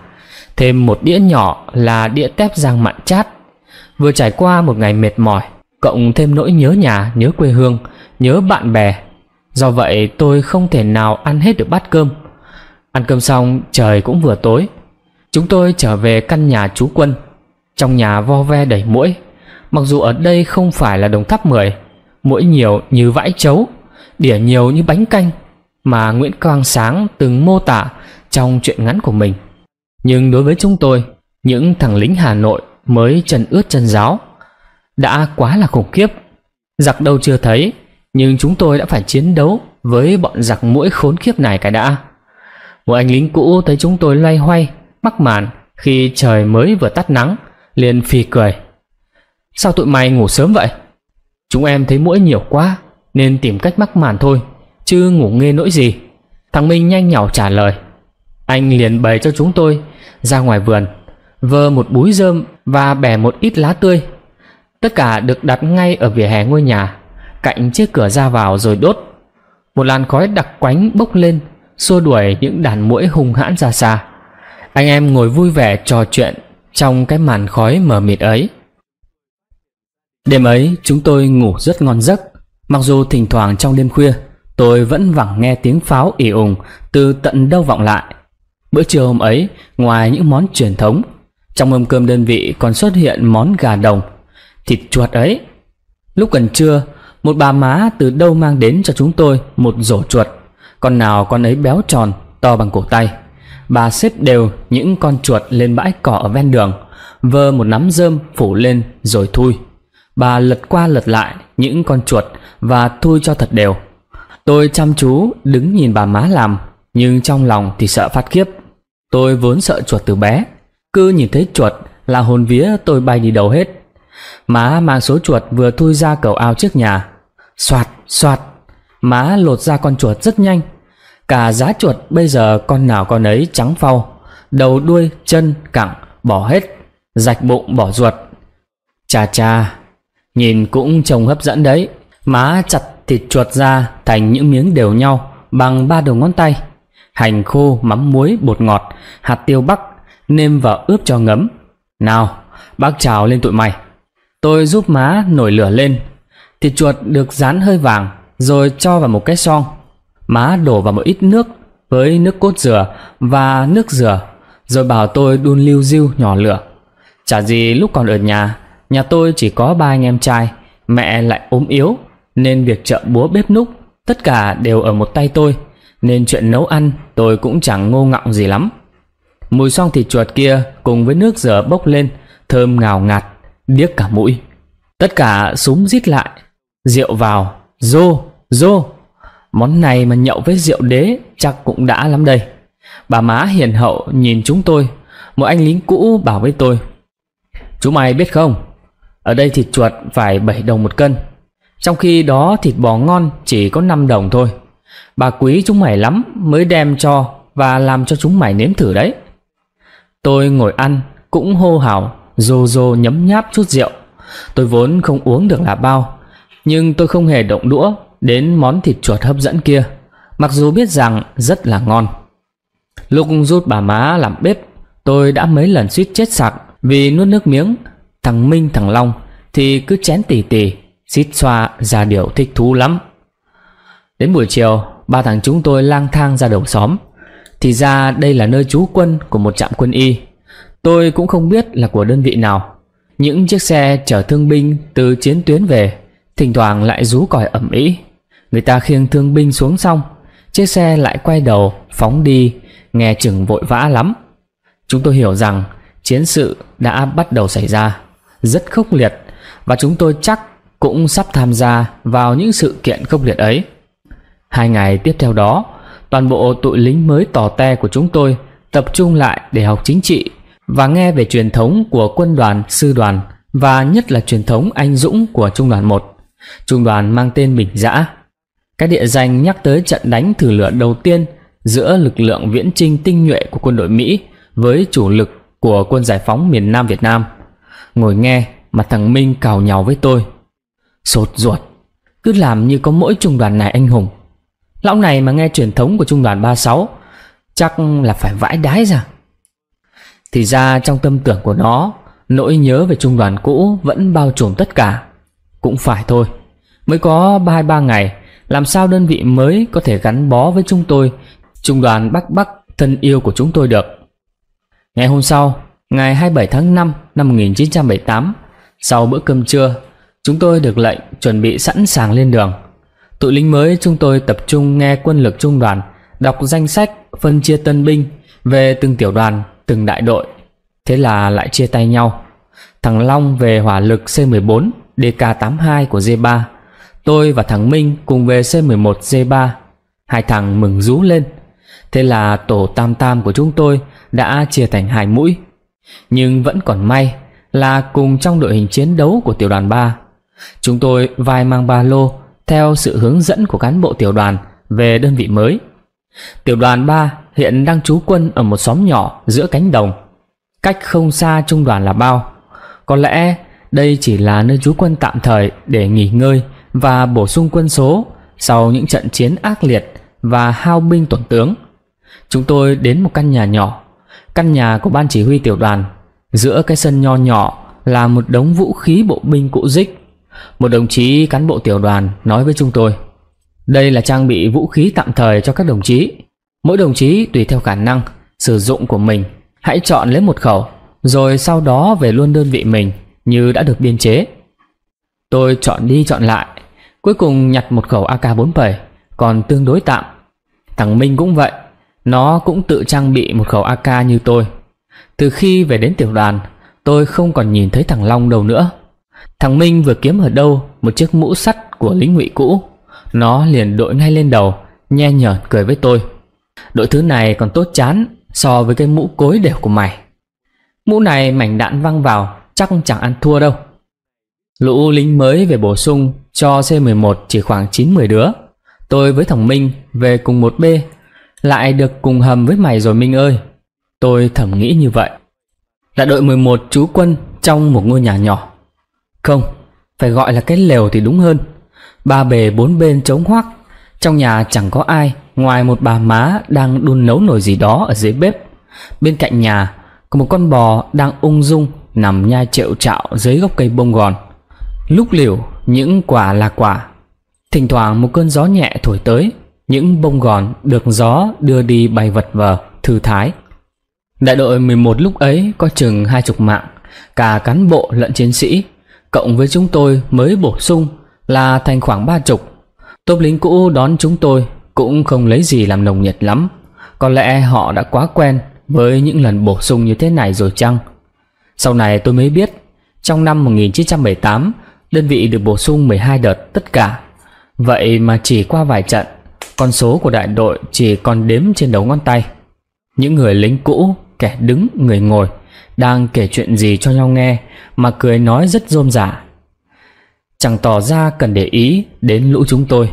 thêm một đĩa nhỏ là đĩa tép rang mặn chát vừa trải qua một ngày mệt mỏi cộng thêm nỗi nhớ nhà nhớ quê hương nhớ bạn bè do vậy tôi không thể nào ăn hết được bát cơm Ăn cơm xong trời cũng vừa tối Chúng tôi trở về căn nhà chú quân Trong nhà vo ve đầy mũi Mặc dù ở đây không phải là đồng tháp 10 Mũi nhiều như vãi chấu Đỉa nhiều như bánh canh Mà Nguyễn Quang Sáng từng mô tả Trong chuyện ngắn của mình Nhưng đối với chúng tôi Những thằng lính Hà Nội mới chân ướt chân giáo Đã quá là khủng khiếp Giặc đâu chưa thấy Nhưng chúng tôi đã phải chiến đấu Với bọn giặc mũi khốn khiếp này cái đã một anh lính cũ thấy chúng tôi loay hoay Mắc màn khi trời mới vừa tắt nắng liền phì cười Sao tụi mày ngủ sớm vậy Chúng em thấy mũi nhiều quá Nên tìm cách mắc màn thôi Chứ ngủ nghe nỗi gì Thằng Minh nhanh nhỏ trả lời Anh liền bày cho chúng tôi Ra ngoài vườn Vơ một búi rơm và bẻ một ít lá tươi Tất cả được đặt ngay ở vỉa hè ngôi nhà Cạnh chiếc cửa ra vào rồi đốt Một làn khói đặc quánh bốc lên xua đuổi những đàn muỗi hung hãn ra xa anh em ngồi vui vẻ trò chuyện trong cái màn khói mờ mịt ấy đêm ấy chúng tôi ngủ rất ngon giấc mặc dù thỉnh thoảng trong đêm khuya tôi vẫn vẳng nghe tiếng pháo ì ùng từ tận đâu vọng lại bữa trưa hôm ấy ngoài những món truyền thống trong mâm cơm đơn vị còn xuất hiện món gà đồng thịt chuột ấy lúc gần trưa một bà má từ đâu mang đến cho chúng tôi một rổ chuột con nào con ấy béo tròn, to bằng cổ tay. Bà xếp đều những con chuột lên bãi cỏ ở ven đường, vơ một nắm rơm phủ lên rồi thui. Bà lật qua lật lại những con chuột và thui cho thật đều. Tôi chăm chú đứng nhìn bà má làm, nhưng trong lòng thì sợ phát khiếp. Tôi vốn sợ chuột từ bé, cứ nhìn thấy chuột là hồn vía tôi bay đi đầu hết. Má mang số chuột vừa thui ra cầu ao trước nhà. Soạt, soạt, má lột ra con chuột rất nhanh. Cả giá chuột bây giờ con nào con ấy trắng phau, đầu đuôi, chân, cẳng, bỏ hết, rạch bụng bỏ ruột. Chà chà, nhìn cũng trông hấp dẫn đấy, má chặt thịt chuột ra thành những miếng đều nhau bằng ba đầu ngón tay. Hành khô, mắm muối, bột ngọt, hạt tiêu bắc, nêm vào ướp cho ngấm. Nào, bác chào lên tụi mày. Tôi giúp má nổi lửa lên. Thịt chuột được dán hơi vàng, rồi cho vào một cái song. Má đổ vào một ít nước với nước cốt dừa và nước dừa, rồi bảo tôi đun lưu diêu nhỏ lửa. Chả gì lúc còn ở nhà, nhà tôi chỉ có ba anh em trai, mẹ lại ốm yếu, nên việc chợ búa bếp núc, tất cả đều ở một tay tôi, nên chuyện nấu ăn tôi cũng chẳng ngô ngọng gì lắm. Mùi xong thịt chuột kia cùng với nước dừa bốc lên, thơm ngào ngạt, điếc cả mũi. Tất cả súng rít lại, rượu vào, Dô, dô, món này mà nhậu với rượu đế chắc cũng đã lắm đây. Bà má hiền hậu nhìn chúng tôi, một anh lính cũ bảo với tôi. Chú mày biết không, ở đây thịt chuột phải 7 đồng một cân, trong khi đó thịt bò ngon chỉ có 5 đồng thôi. Bà quý chúng mày lắm mới đem cho và làm cho chúng mày nếm thử đấy. Tôi ngồi ăn cũng hô hào, rô rô nhấm nháp chút rượu. Tôi vốn không uống được là bao, nhưng tôi không hề động đũa đến món thịt chuột hấp dẫn kia, mặc dù biết rằng rất là ngon. Lúc rút bà má làm bếp, tôi đã mấy lần suýt chết sặc vì nuốt nước miếng. Thằng Minh thằng Long thì cứ chén tỉ tỉ, xít xoa ra điều thích thú lắm. Đến buổi chiều, ba thằng chúng tôi lang thang ra đầu xóm. Thì ra đây là nơi trú quân của một trạm quân y. Tôi cũng không biết là của đơn vị nào. Những chiếc xe chở thương binh từ chiến tuyến về Thỉnh thoảng lại rú còi ẩm ĩ Người ta khiêng thương binh xuống xong Chiếc xe lại quay đầu Phóng đi Nghe chừng vội vã lắm Chúng tôi hiểu rằng Chiến sự đã bắt đầu xảy ra Rất khốc liệt Và chúng tôi chắc cũng sắp tham gia vào những sự kiện khốc liệt ấy. Hai ngày tiếp theo đó, toàn bộ tụi lính mới tò te của chúng tôi tập trung lại để học chính trị và nghe về truyền thống của quân đoàn, sư đoàn và nhất là truyền thống anh dũng của trung đoàn 1. Trung đoàn mang tên Bình Giã. các địa danh nhắc tới trận đánh thử lửa đầu tiên giữa lực lượng viễn trinh tinh nhuệ của quân đội Mỹ với chủ lực của quân giải phóng miền Nam Việt Nam. Ngồi nghe mà thằng Minh cào nhào với tôi. Sột ruột, cứ làm như có mỗi trung đoàn này anh hùng. Lão này mà nghe truyền thống của trung đoàn 36 chắc là phải vãi đái ra. Thì ra trong tâm tưởng của nó, nỗi nhớ về trung đoàn cũ vẫn bao trùm tất cả. Cũng phải thôi Mới có 2-3 ngày Làm sao đơn vị mới có thể gắn bó với chúng tôi Trung đoàn Bắc Bắc thân yêu của chúng tôi được Ngày hôm sau Ngày 27 tháng 5 năm 1978 Sau bữa cơm trưa Chúng tôi được lệnh chuẩn bị sẵn sàng lên đường Tụi lính mới chúng tôi tập trung nghe quân lực trung đoàn Đọc danh sách phân chia tân binh Về từng tiểu đoàn, từng đại đội Thế là lại chia tay nhau Thằng Long về hỏa lực C14 DK82 của Z3 Tôi và thằng Minh cùng về C11 Z3 Hai thằng mừng rú lên Thế là tổ tam tam của chúng tôi đã chia thành hai mũi Nhưng vẫn còn may là cùng trong đội hình chiến đấu của tiểu đoàn 3 Chúng tôi vai mang ba lô theo sự hướng dẫn của cán bộ tiểu đoàn về đơn vị mới Tiểu đoàn 3 hiện đang trú quân ở một xóm nhỏ giữa cánh đồng Cách không xa trung đoàn là bao Có lẽ đây chỉ là nơi trú quân tạm thời để nghỉ ngơi và bổ sung quân số sau những trận chiến ác liệt và hao binh tổn tướng. Chúng tôi đến một căn nhà nhỏ, căn nhà của ban chỉ huy tiểu đoàn. Giữa cái sân nho nhỏ là một đống vũ khí bộ binh cũ dích. Một đồng chí cán bộ tiểu đoàn nói với chúng tôi, đây là trang bị vũ khí tạm thời cho các đồng chí. Mỗi đồng chí tùy theo khả năng sử dụng của mình, hãy chọn lấy một khẩu, rồi sau đó về luôn đơn vị mình như đã được biên chế. Tôi chọn đi chọn lại, cuối cùng nhặt một khẩu AK-47, còn tương đối tạm. Thằng Minh cũng vậy, nó cũng tự trang bị một khẩu AK như tôi. Từ khi về đến tiểu đoàn, tôi không còn nhìn thấy thằng Long đâu nữa. Thằng Minh vừa kiếm ở đâu một chiếc mũ sắt của lính ngụy cũ, nó liền đội ngay lên đầu, nhe nhởn cười với tôi. Đội thứ này còn tốt chán so với cái mũ cối đều của mày. Mũ này mảnh đạn văng vào chắc chẳng ăn thua đâu. Lũ lính mới về bổ sung cho C11 chỉ khoảng 9-10 đứa. Tôi với thằng Minh về cùng một b lại được cùng hầm với mày rồi Minh ơi. Tôi thầm nghĩ như vậy. Là đội 11 chú quân trong một ngôi nhà nhỏ. Không, phải gọi là cái lều thì đúng hơn. Ba bề bốn bên trống hoác, trong nhà chẳng có ai ngoài một bà má đang đun nấu nồi gì đó ở dưới bếp. Bên cạnh nhà có một con bò đang ung dung nằm nhai triệu trạo dưới gốc cây bông gòn lúc liều những quả là quả thỉnh thoảng một cơn gió nhẹ thổi tới những bông gòn được gió đưa đi bay vật vờ thư thái đại đội 11 lúc ấy có chừng hai chục mạng cả cán bộ lẫn chiến sĩ cộng với chúng tôi mới bổ sung là thành khoảng ba chục tốp lính cũ đón chúng tôi cũng không lấy gì làm nồng nhiệt lắm có lẽ họ đã quá quen với những lần bổ sung như thế này rồi chăng sau này tôi mới biết, trong năm 1978, đơn vị được bổ sung 12 đợt tất cả. Vậy mà chỉ qua vài trận, con số của đại đội chỉ còn đếm trên đầu ngón tay. Những người lính cũ, kẻ đứng, người ngồi, đang kể chuyện gì cho nhau nghe mà cười nói rất rôm rả. Chẳng tỏ ra cần để ý đến lũ chúng tôi.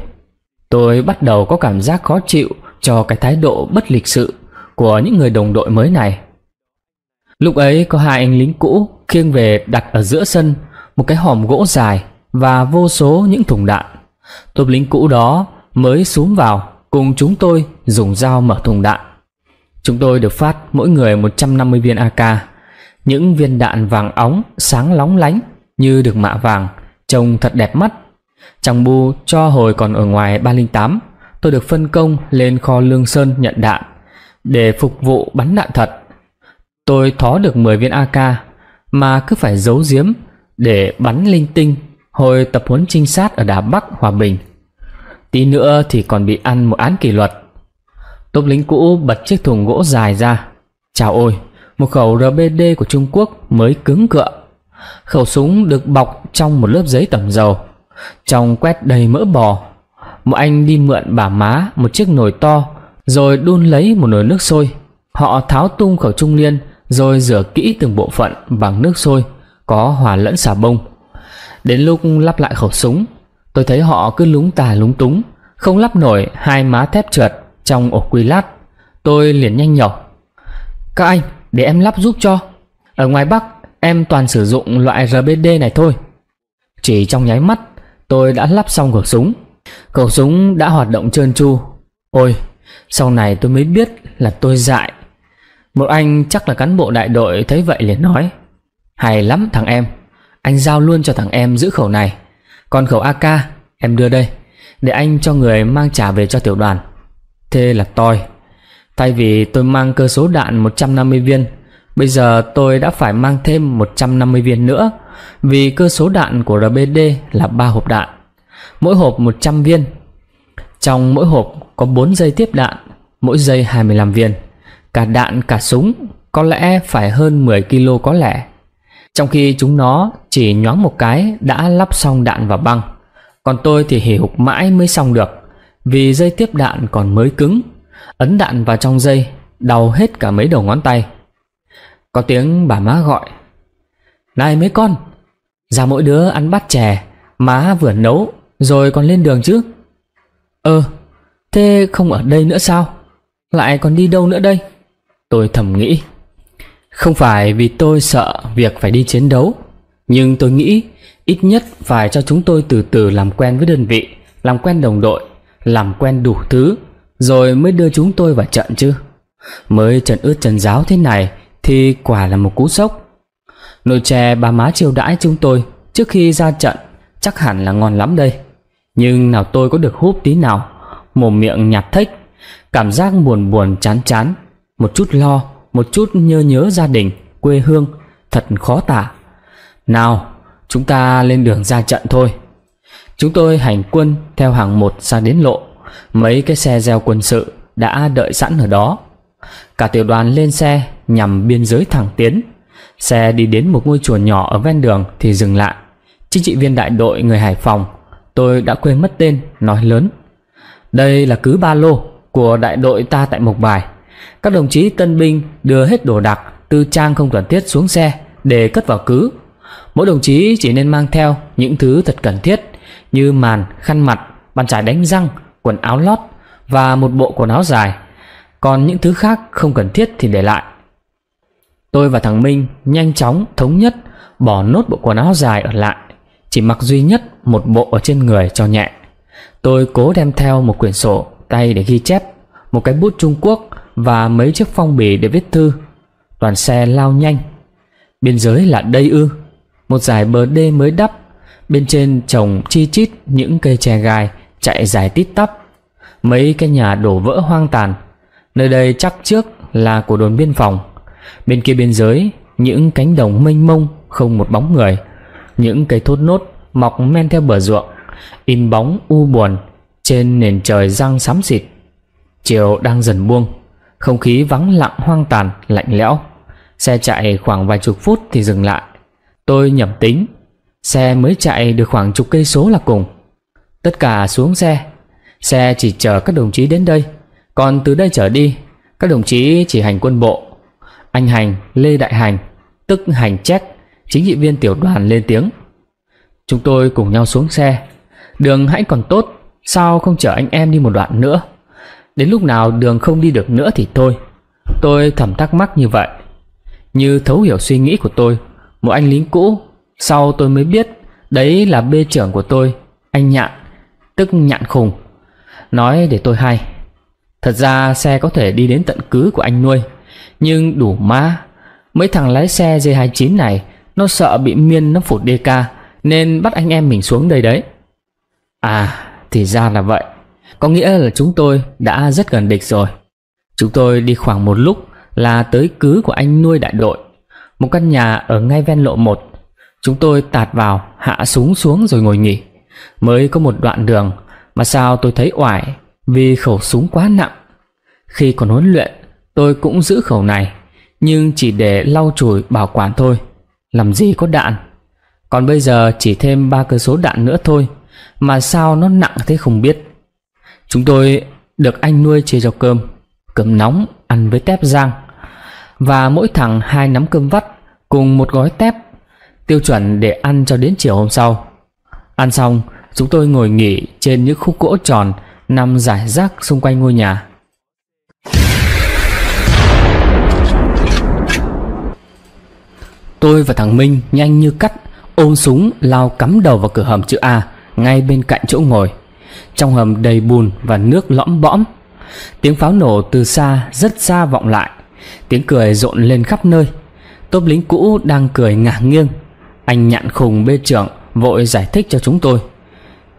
Tôi bắt đầu có cảm giác khó chịu cho cái thái độ bất lịch sự của những người đồng đội mới này. Lúc ấy có hai anh lính cũ khiêng về đặt ở giữa sân một cái hòm gỗ dài và vô số những thùng đạn. Tốp lính cũ đó mới xuống vào cùng chúng tôi dùng dao mở thùng đạn. Chúng tôi được phát mỗi người 150 viên AK. Những viên đạn vàng óng sáng lóng lánh như được mạ vàng, trông thật đẹp mắt. Chàng Bu cho hồi còn ở ngoài 308, tôi được phân công lên kho lương sơn nhận đạn để phục vụ bắn đạn thật. Tôi thó được 10 viên AK mà cứ phải giấu giếm để bắn linh tinh hồi tập huấn trinh sát ở Đà Bắc Hòa Bình. Tí nữa thì còn bị ăn một án kỷ luật. Tốp lính cũ bật chiếc thùng gỗ dài ra. Chào ôi, một khẩu RBD của Trung Quốc mới cứng cựa. Khẩu súng được bọc trong một lớp giấy tẩm dầu, trong quét đầy mỡ bò. Một anh đi mượn bà má một chiếc nồi to, rồi đun lấy một nồi nước sôi. Họ tháo tung khẩu trung liên rồi rửa kỹ từng bộ phận bằng nước sôi có hòa lẫn xà bông. Đến lúc lắp lại khẩu súng, tôi thấy họ cứ lúng tà lúng túng, không lắp nổi hai má thép trượt trong ổ quy lát. Tôi liền nhanh nhỏ. Các anh, để em lắp giúp cho. Ở ngoài Bắc, em toàn sử dụng loại RBD này thôi. Chỉ trong nháy mắt, tôi đã lắp xong khẩu súng. Khẩu súng đã hoạt động trơn tru. Ôi, sau này tôi mới biết là tôi dại một anh chắc là cán bộ đại đội thấy vậy liền nói Hay lắm thằng em Anh giao luôn cho thằng em giữ khẩu này Còn khẩu AK em đưa đây Để anh cho người mang trả về cho tiểu đoàn Thế là tôi Thay vì tôi mang cơ số đạn 150 viên Bây giờ tôi đã phải mang thêm 150 viên nữa Vì cơ số đạn của RBD là 3 hộp đạn Mỗi hộp 100 viên Trong mỗi hộp có 4 dây tiếp đạn Mỗi dây 25 viên cả đạn cả súng có lẽ phải hơn 10 kg có lẽ. Trong khi chúng nó chỉ nhoáng một cái đã lắp xong đạn vào băng. Còn tôi thì hỉ hục mãi mới xong được vì dây tiếp đạn còn mới cứng. Ấn đạn vào trong dây đau hết cả mấy đầu ngón tay. Có tiếng bà má gọi. Này mấy con, ra mỗi đứa ăn bát chè, má vừa nấu rồi còn lên đường chứ. Ờ, thế không ở đây nữa sao? Lại còn đi đâu nữa đây? Tôi thầm nghĩ Không phải vì tôi sợ việc phải đi chiến đấu Nhưng tôi nghĩ ít nhất phải cho chúng tôi từ từ làm quen với đơn vị Làm quen đồng đội Làm quen đủ thứ Rồi mới đưa chúng tôi vào trận chứ Mới trận ướt trần giáo thế này Thì quả là một cú sốc Nồi chè bà má chiêu đãi chúng tôi Trước khi ra trận Chắc hẳn là ngon lắm đây Nhưng nào tôi có được húp tí nào Mồm miệng nhạt thích Cảm giác buồn buồn chán chán một chút lo, một chút nhớ nhớ gia đình, quê hương, thật khó tả. Nào, chúng ta lên đường ra trận thôi. Chúng tôi hành quân theo hàng một ra đến lộ, mấy cái xe gieo quân sự đã đợi sẵn ở đó. Cả tiểu đoàn lên xe nhằm biên giới thẳng tiến. Xe đi đến một ngôi chùa nhỏ ở ven đường thì dừng lại. Chính trị viên đại đội người Hải Phòng, tôi đã quên mất tên, nói lớn. Đây là cứ ba lô của đại đội ta tại Mộc Bài. Các đồng chí tân binh đưa hết đồ đạc tư trang không cần thiết xuống xe để cất vào cứ. Mỗi đồng chí chỉ nên mang theo những thứ thật cần thiết như màn, khăn mặt, bàn chải đánh răng, quần áo lót và một bộ quần áo dài. Còn những thứ khác không cần thiết thì để lại. Tôi và thằng Minh nhanh chóng thống nhất bỏ nốt bộ quần áo dài ở lại, chỉ mặc duy nhất một bộ ở trên người cho nhẹ. Tôi cố đem theo một quyển sổ tay để ghi chép, một cái bút Trung Quốc và mấy chiếc phong bì để viết thư đoàn xe lao nhanh biên giới là đây ư một dải bờ đê mới đắp bên trên trồng chi chít những cây tre gai chạy dài tít tắp mấy cái nhà đổ vỡ hoang tàn nơi đây chắc trước là của đồn biên phòng bên kia biên giới những cánh đồng mênh mông không một bóng người những cây thốt nốt mọc men theo bờ ruộng im bóng u buồn trên nền trời răng xám xịt chiều đang dần buông không khí vắng lặng hoang tàn, lạnh lẽo Xe chạy khoảng vài chục phút thì dừng lại Tôi nhầm tính Xe mới chạy được khoảng chục cây số là cùng Tất cả xuống xe Xe chỉ chờ các đồng chí đến đây Còn từ đây trở đi Các đồng chí chỉ hành quân bộ Anh Hành, Lê Đại Hành Tức Hành Chét Chính trị viên tiểu đoàn lên tiếng Chúng tôi cùng nhau xuống xe Đường hãy còn tốt Sao không chở anh em đi một đoạn nữa Đến lúc nào đường không đi được nữa thì thôi Tôi thầm thắc mắc như vậy Như thấu hiểu suy nghĩ của tôi Một anh lính cũ Sau tôi mới biết Đấy là bê trưởng của tôi Anh Nhạn Tức Nhạn Khùng Nói để tôi hay Thật ra xe có thể đi đến tận cứ của anh nuôi Nhưng đủ má Mấy thằng lái xe J29 này Nó sợ bị miên nó phụt DK Nên bắt anh em mình xuống đây đấy À thì ra là vậy có nghĩa là chúng tôi đã rất gần địch rồi Chúng tôi đi khoảng một lúc là tới cứ của anh nuôi đại đội Một căn nhà ở ngay ven lộ 1 Chúng tôi tạt vào, hạ súng xuống rồi ngồi nghỉ Mới có một đoạn đường mà sao tôi thấy oải Vì khẩu súng quá nặng Khi còn huấn luyện tôi cũng giữ khẩu này Nhưng chỉ để lau chùi bảo quản thôi Làm gì có đạn Còn bây giờ chỉ thêm ba cơ số đạn nữa thôi Mà sao nó nặng thế không biết Chúng tôi được anh nuôi chia cho cơm, cơm nóng ăn với tép rang và mỗi thằng hai nắm cơm vắt cùng một gói tép, tiêu chuẩn để ăn cho đến chiều hôm sau. Ăn xong, chúng tôi ngồi nghỉ trên những khúc gỗ tròn nằm rải rác xung quanh ngôi nhà. Tôi và thằng Minh nhanh như cắt ôm súng lao cắm đầu vào cửa hầm chữ A ngay bên cạnh chỗ ngồi trong hầm đầy bùn và nước lõm bõm tiếng pháo nổ từ xa rất xa vọng lại tiếng cười rộn lên khắp nơi tốp lính cũ đang cười ngả nghiêng anh nhạn khùng bê trưởng vội giải thích cho chúng tôi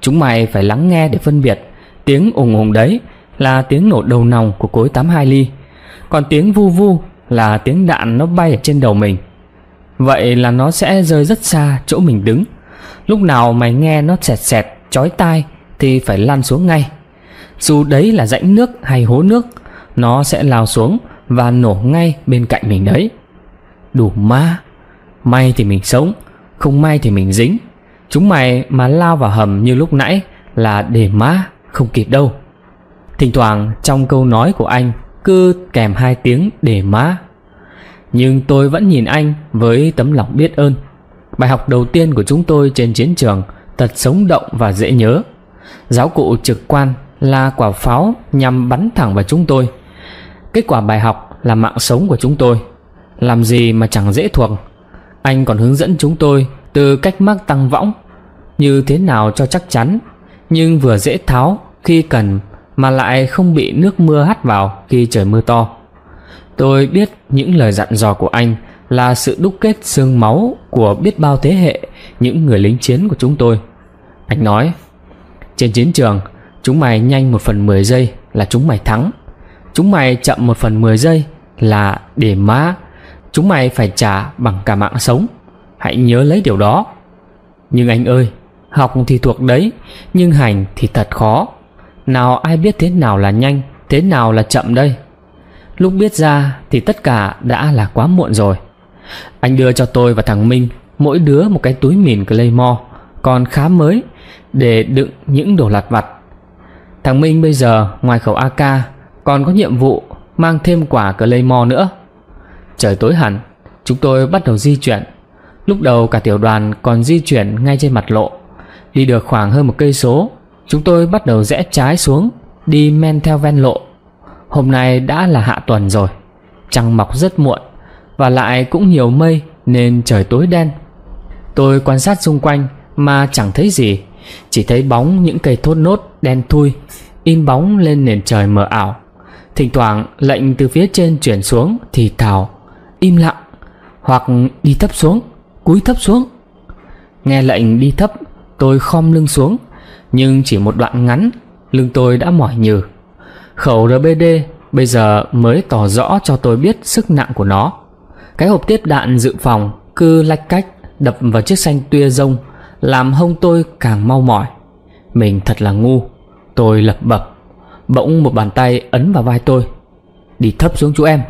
chúng mày phải lắng nghe để phân biệt tiếng ùng ùng đấy là tiếng nổ đầu nòng của cối 82 ly còn tiếng vu vu là tiếng đạn nó bay ở trên đầu mình vậy là nó sẽ rơi rất xa chỗ mình đứng lúc nào mày nghe nó sẹt sẹt chói tai thì phải lan xuống ngay. Dù đấy là rãnh nước hay hố nước, nó sẽ lao xuống và nổ ngay bên cạnh mình đấy. Đủ ma, may thì mình sống, không may thì mình dính. Chúng mày mà lao vào hầm như lúc nãy là để ma không kịp đâu. Thỉnh thoảng trong câu nói của anh cứ kèm hai tiếng để má. Nhưng tôi vẫn nhìn anh với tấm lòng biết ơn. Bài học đầu tiên của chúng tôi trên chiến trường thật sống động và dễ nhớ. Giáo cụ trực quan là quả pháo nhằm bắn thẳng vào chúng tôi Kết quả bài học là mạng sống của chúng tôi Làm gì mà chẳng dễ thuộc Anh còn hướng dẫn chúng tôi từ cách mắc tăng võng Như thế nào cho chắc chắn Nhưng vừa dễ tháo khi cần Mà lại không bị nước mưa hắt vào khi trời mưa to Tôi biết những lời dặn dò của anh là sự đúc kết xương máu của biết bao thế hệ những người lính chiến của chúng tôi. Anh nói, trên chiến trường Chúng mày nhanh 1 phần 10 giây là chúng mày thắng Chúng mày chậm 1 phần 10 giây là để má Chúng mày phải trả bằng cả mạng sống Hãy nhớ lấy điều đó Nhưng anh ơi Học thì thuộc đấy Nhưng hành thì thật khó Nào ai biết thế nào là nhanh Thế nào là chậm đây Lúc biết ra thì tất cả đã là quá muộn rồi Anh đưa cho tôi và thằng Minh Mỗi đứa một cái túi mìn Claymore Còn khá mới để đựng những đồ lặt vặt. Thằng Minh bây giờ ngoài khẩu AK còn có nhiệm vụ mang thêm quả Claymore nữa. Trời tối hẳn, chúng tôi bắt đầu di chuyển. Lúc đầu cả tiểu đoàn còn di chuyển ngay trên mặt lộ. Đi được khoảng hơn một cây số, chúng tôi bắt đầu rẽ trái xuống, đi men theo ven lộ. Hôm nay đã là hạ tuần rồi, trăng mọc rất muộn và lại cũng nhiều mây nên trời tối đen. Tôi quan sát xung quanh mà chẳng thấy gì. Chỉ thấy bóng những cây thốt nốt đen thui In bóng lên nền trời mờ ảo Thỉnh thoảng lệnh từ phía trên chuyển xuống Thì thào Im lặng Hoặc đi thấp xuống Cúi thấp xuống Nghe lệnh đi thấp Tôi khom lưng xuống Nhưng chỉ một đoạn ngắn Lưng tôi đã mỏi nhừ Khẩu RBD bây giờ mới tỏ rõ cho tôi biết sức nặng của nó Cái hộp tiếp đạn dự phòng cứ lách cách đập vào chiếc xanh tuya rông làm hông tôi càng mau mỏi Mình thật là ngu Tôi lập bập Bỗng một bàn tay ấn vào vai tôi Đi thấp xuống chú em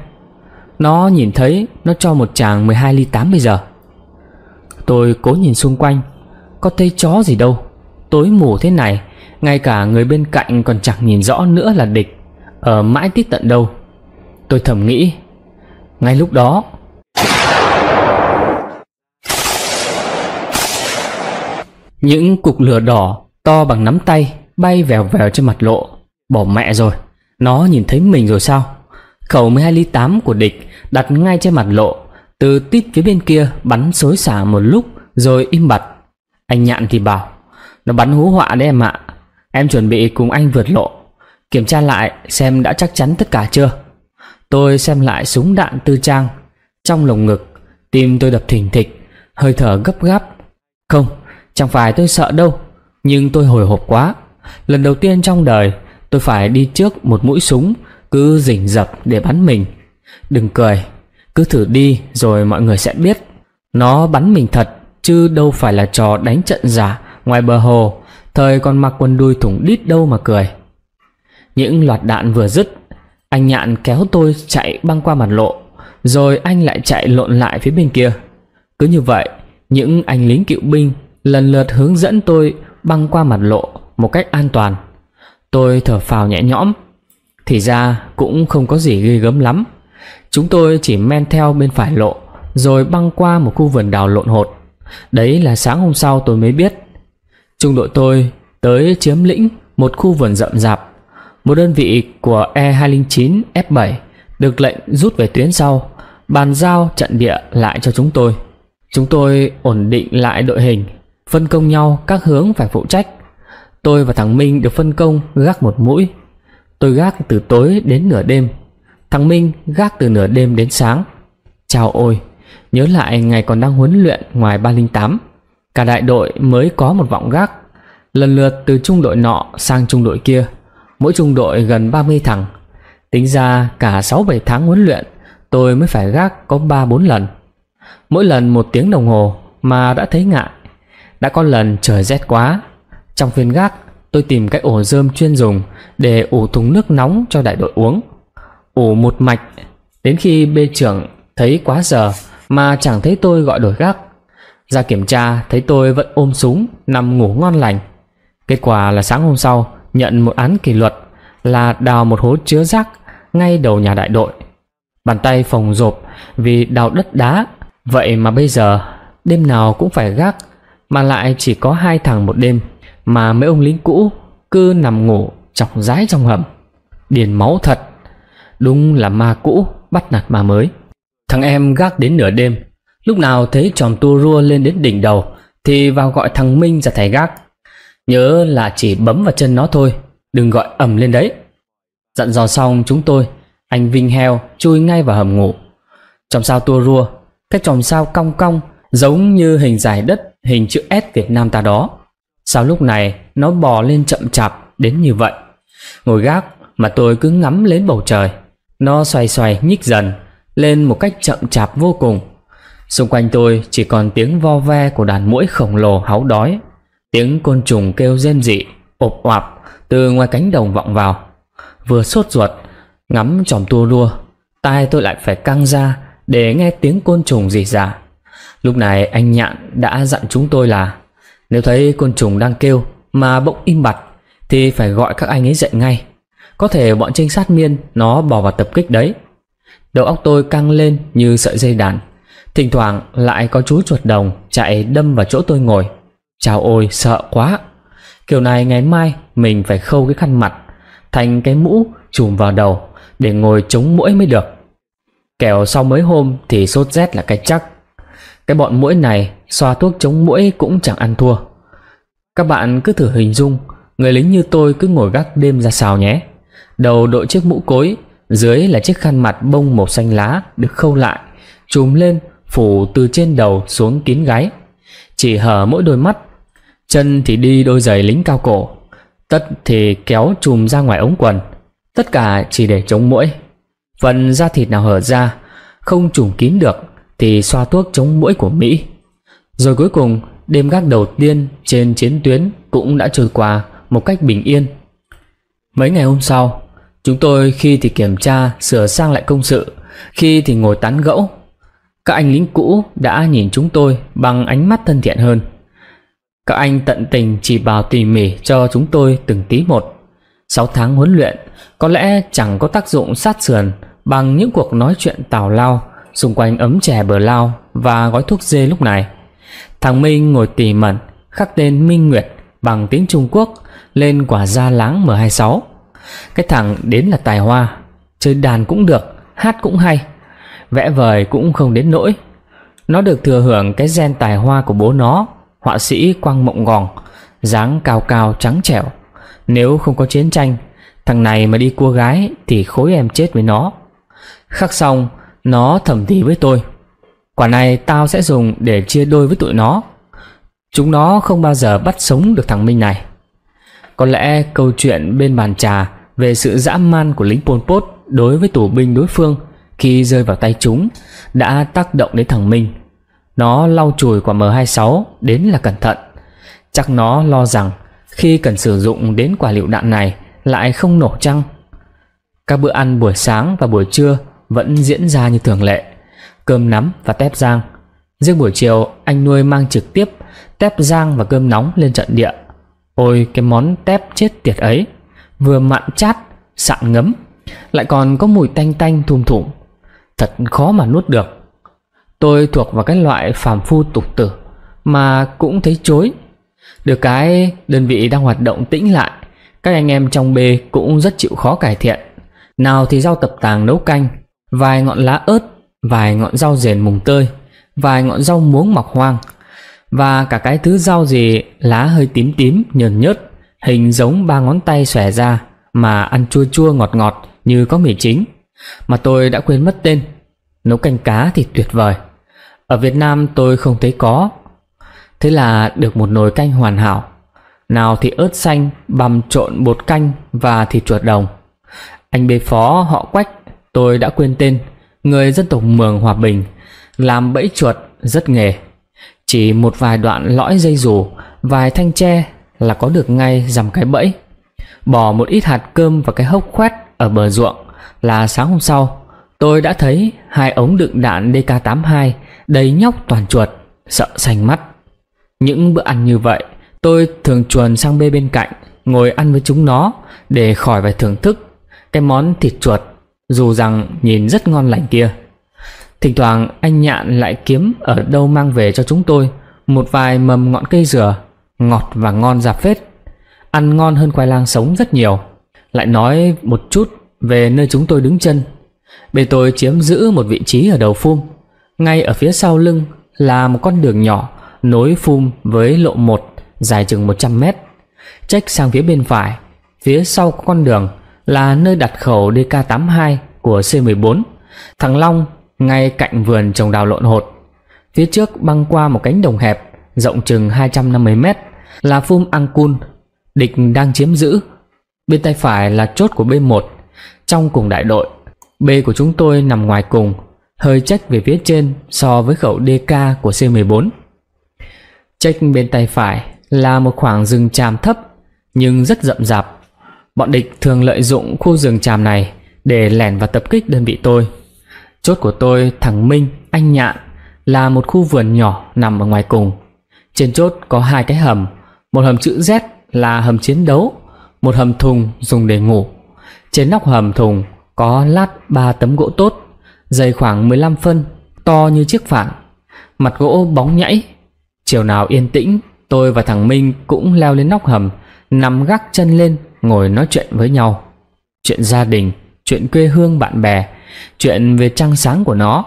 Nó nhìn thấy nó cho một chàng 12 ly 8 bây giờ Tôi cố nhìn xung quanh Có thấy chó gì đâu Tối mù thế này Ngay cả người bên cạnh còn chẳng nhìn rõ nữa là địch Ở mãi tít tận đâu Tôi thầm nghĩ Ngay lúc đó Những cục lửa đỏ to bằng nắm tay bay vèo vèo trên mặt lộ. Bỏ mẹ rồi, nó nhìn thấy mình rồi sao? Khẩu 12 ly 8 của địch đặt ngay trên mặt lộ, từ tít phía bên kia bắn xối xả một lúc rồi im bặt. Anh nhạn thì bảo, nó bắn hú họa đấy em ạ. Em chuẩn bị cùng anh vượt lộ, kiểm tra lại xem đã chắc chắn tất cả chưa. Tôi xem lại súng đạn tư trang Trong lồng ngực Tim tôi đập thình thịch Hơi thở gấp gáp Không Chẳng phải tôi sợ đâu Nhưng tôi hồi hộp quá Lần đầu tiên trong đời Tôi phải đi trước một mũi súng Cứ rình rập để bắn mình Đừng cười Cứ thử đi rồi mọi người sẽ biết Nó bắn mình thật Chứ đâu phải là trò đánh trận giả Ngoài bờ hồ Thời còn mặc quần đuôi thủng đít đâu mà cười Những loạt đạn vừa dứt Anh Nhạn kéo tôi chạy băng qua mặt lộ Rồi anh lại chạy lộn lại phía bên kia Cứ như vậy Những anh lính cựu binh lần lượt hướng dẫn tôi băng qua mặt lộ một cách an toàn. Tôi thở phào nhẹ nhõm. Thì ra cũng không có gì ghê gớm lắm. Chúng tôi chỉ men theo bên phải lộ rồi băng qua một khu vườn đào lộn hột. Đấy là sáng hôm sau tôi mới biết. Trung đội tôi tới chiếm lĩnh một khu vườn rậm rạp. Một đơn vị của E209 F7 được lệnh rút về tuyến sau, bàn giao trận địa lại cho chúng tôi. Chúng tôi ổn định lại đội hình phân công nhau các hướng phải phụ trách. Tôi và thằng Minh được phân công gác một mũi. Tôi gác từ tối đến nửa đêm, thằng Minh gác từ nửa đêm đến sáng. Chào ôi, nhớ lại ngày còn đang huấn luyện ngoài 308, cả đại đội mới có một vọng gác, lần lượt từ trung đội nọ sang trung đội kia, mỗi trung đội gần 30 thằng. Tính ra cả 6-7 tháng huấn luyện, tôi mới phải gác có 3-4 lần. Mỗi lần một tiếng đồng hồ mà đã thấy ngại đã có lần trời rét quá Trong viên gác tôi tìm cái ổ dơm chuyên dùng Để ủ thùng nước nóng cho đại đội uống Ủ một mạch Đến khi bê trưởng thấy quá giờ Mà chẳng thấy tôi gọi đổi gác Ra kiểm tra thấy tôi vẫn ôm súng Nằm ngủ ngon lành Kết quả là sáng hôm sau Nhận một án kỷ luật Là đào một hố chứa rác Ngay đầu nhà đại đội Bàn tay phồng rộp vì đào đất đá Vậy mà bây giờ đêm nào cũng phải gác mà lại chỉ có hai thằng một đêm mà mấy ông lính cũ cứ nằm ngủ chọc rái trong hầm điền máu thật đúng là ma cũ bắt nạt ma mới thằng em gác đến nửa đêm lúc nào thấy tròm tua rua lên đến đỉnh đầu thì vào gọi thằng minh ra thầy gác nhớ là chỉ bấm vào chân nó thôi đừng gọi ầm lên đấy dặn dò xong chúng tôi anh vinh heo chui ngay vào hầm ngủ chòm sao tua rua cái chòm sao cong cong giống như hình dài đất hình chữ S Việt Nam ta đó. Sao lúc này nó bò lên chậm chạp đến như vậy? Ngồi gác mà tôi cứ ngắm lên bầu trời. Nó xoay xoay nhích dần lên một cách chậm chạp vô cùng. Xung quanh tôi chỉ còn tiếng vo ve của đàn muỗi khổng lồ háu đói, tiếng côn trùng kêu rên rỉ, ộp ọp từ ngoài cánh đồng vọng vào. Vừa sốt ruột, ngắm chòm tua lua, tai tôi lại phải căng ra để nghe tiếng côn trùng rỉ rả. Lúc này anh Nhạn đã dặn chúng tôi là Nếu thấy côn trùng đang kêu mà bỗng im bặt Thì phải gọi các anh ấy dậy ngay Có thể bọn trinh sát miên nó bỏ vào tập kích đấy Đầu óc tôi căng lên như sợi dây đàn Thỉnh thoảng lại có chú chuột đồng chạy đâm vào chỗ tôi ngồi Chào ôi sợ quá Kiểu này ngày mai mình phải khâu cái khăn mặt Thành cái mũ trùm vào đầu Để ngồi chống mũi mới được Kẻo sau mấy hôm thì sốt rét là cái chắc cái bọn mũi này xoa thuốc chống mũi cũng chẳng ăn thua Các bạn cứ thử hình dung Người lính như tôi cứ ngồi gác đêm ra sao nhé Đầu đội chiếc mũ cối Dưới là chiếc khăn mặt bông màu xanh lá Được khâu lại Trùm lên phủ từ trên đầu xuống kín gáy Chỉ hở mỗi đôi mắt Chân thì đi đôi giày lính cao cổ Tất thì kéo chùm ra ngoài ống quần Tất cả chỉ để chống mũi Phần da thịt nào hở ra Không trùng kín được thì xoa thuốc chống mũi của Mỹ. Rồi cuối cùng, đêm gác đầu tiên trên chiến tuyến cũng đã trôi qua một cách bình yên. Mấy ngày hôm sau, chúng tôi khi thì kiểm tra sửa sang lại công sự, khi thì ngồi tán gẫu. Các anh lính cũ đã nhìn chúng tôi bằng ánh mắt thân thiện hơn. Các anh tận tình chỉ bảo tỉ mỉ cho chúng tôi từng tí một. sáu tháng huấn luyện có lẽ chẳng có tác dụng sát sườn bằng những cuộc nói chuyện tào lao xung quanh ấm chè bờ lao và gói thuốc dê lúc này. Thằng Minh ngồi tỉ mẩn, khắc tên Minh Nguyệt bằng tiếng Trung Quốc lên quả da láng M26. Cái thằng đến là tài hoa, chơi đàn cũng được, hát cũng hay, vẽ vời cũng không đến nỗi. Nó được thừa hưởng cái gen tài hoa của bố nó, họa sĩ Quang Mộng ngòn dáng cao cao trắng trẻo. Nếu không có chiến tranh, thằng này mà đi cua gái thì khối em chết với nó. Khắc xong, nó thầm thì với tôi Quả này tao sẽ dùng để chia đôi với tụi nó Chúng nó không bao giờ bắt sống được thằng Minh này Có lẽ câu chuyện bên bàn trà Về sự dã man của lính Pol Pot Đối với tù binh đối phương Khi rơi vào tay chúng Đã tác động đến thằng Minh Nó lau chùi quả M26 Đến là cẩn thận Chắc nó lo rằng Khi cần sử dụng đến quả lựu đạn này Lại không nổ chăng Các bữa ăn buổi sáng và buổi trưa vẫn diễn ra như thường lệ Cơm nắm và tép rang Riêng buổi chiều anh nuôi mang trực tiếp Tép rang và cơm nóng lên trận địa Ôi cái món tép chết tiệt ấy Vừa mặn chát, sạn ngấm Lại còn có mùi tanh tanh thùm thủm Thật khó mà nuốt được Tôi thuộc vào cái loại phàm phu tục tử Mà cũng thấy chối Được cái đơn vị đang hoạt động tĩnh lại Các anh em trong B cũng rất chịu khó cải thiện Nào thì rau tập tàng nấu canh vài ngọn lá ớt, vài ngọn rau rền mùng tơi, vài ngọn rau muống mọc hoang, và cả cái thứ rau gì lá hơi tím tím, nhờn nhớt, hình giống ba ngón tay xòe ra mà ăn chua chua ngọt ngọt như có mì chính, mà tôi đã quên mất tên. Nấu canh cá thì tuyệt vời. Ở Việt Nam tôi không thấy có. Thế là được một nồi canh hoàn hảo. Nào thì ớt xanh bằm trộn bột canh và thịt chuột đồng. Anh bê phó họ quách tôi đã quên tên người dân tộc mường hòa bình làm bẫy chuột rất nghề chỉ một vài đoạn lõi dây rủ vài thanh tre là có được ngay dằm cái bẫy bỏ một ít hạt cơm và cái hốc khoét ở bờ ruộng là sáng hôm sau tôi đã thấy hai ống đựng đạn DK82 đầy nhóc toàn chuột, sợ xanh mắt. Những bữa ăn như vậy, tôi thường chuồn sang bê bên cạnh, ngồi ăn với chúng nó để khỏi phải thưởng thức cái món thịt chuột dù rằng nhìn rất ngon lành kia. Thỉnh thoảng anh Nhạn lại kiếm ở đâu mang về cho chúng tôi một vài mầm ngọn cây dừa, ngọt và ngon giạp phết. Ăn ngon hơn khoai lang sống rất nhiều. Lại nói một chút về nơi chúng tôi đứng chân. Bề tôi chiếm giữ một vị trí ở đầu phum. Ngay ở phía sau lưng là một con đường nhỏ nối phum với lộ 1 dài chừng 100 mét. Trách sang phía bên phải, phía sau có con đường là nơi đặt khẩu DK82 của C14. Thằng Long ngay cạnh vườn trồng đào lộn hột. Phía trước băng qua một cánh đồng hẹp rộng chừng 250 m là phum Angkun, địch đang chiếm giữ. Bên tay phải là chốt của B1, trong cùng đại đội. B của chúng tôi nằm ngoài cùng, hơi trách về phía trên so với khẩu DK của C14. Trách bên tay phải là một khoảng rừng tràm thấp nhưng rất rậm rạp Bọn địch thường lợi dụng khu rừng tràm này để lẻn và tập kích đơn vị tôi. Chốt của tôi, thằng Minh, anh Nhạn là một khu vườn nhỏ nằm ở ngoài cùng. Trên chốt có hai cái hầm, một hầm chữ Z là hầm chiến đấu, một hầm thùng dùng để ngủ. Trên nóc hầm thùng có lát ba tấm gỗ tốt, dày khoảng 15 phân, to như chiếc phản. Mặt gỗ bóng nhảy. Chiều nào yên tĩnh, tôi và thằng Minh cũng leo lên nóc hầm, nằm gác chân lên ngồi nói chuyện với nhau chuyện gia đình chuyện quê hương bạn bè chuyện về trăng sáng của nó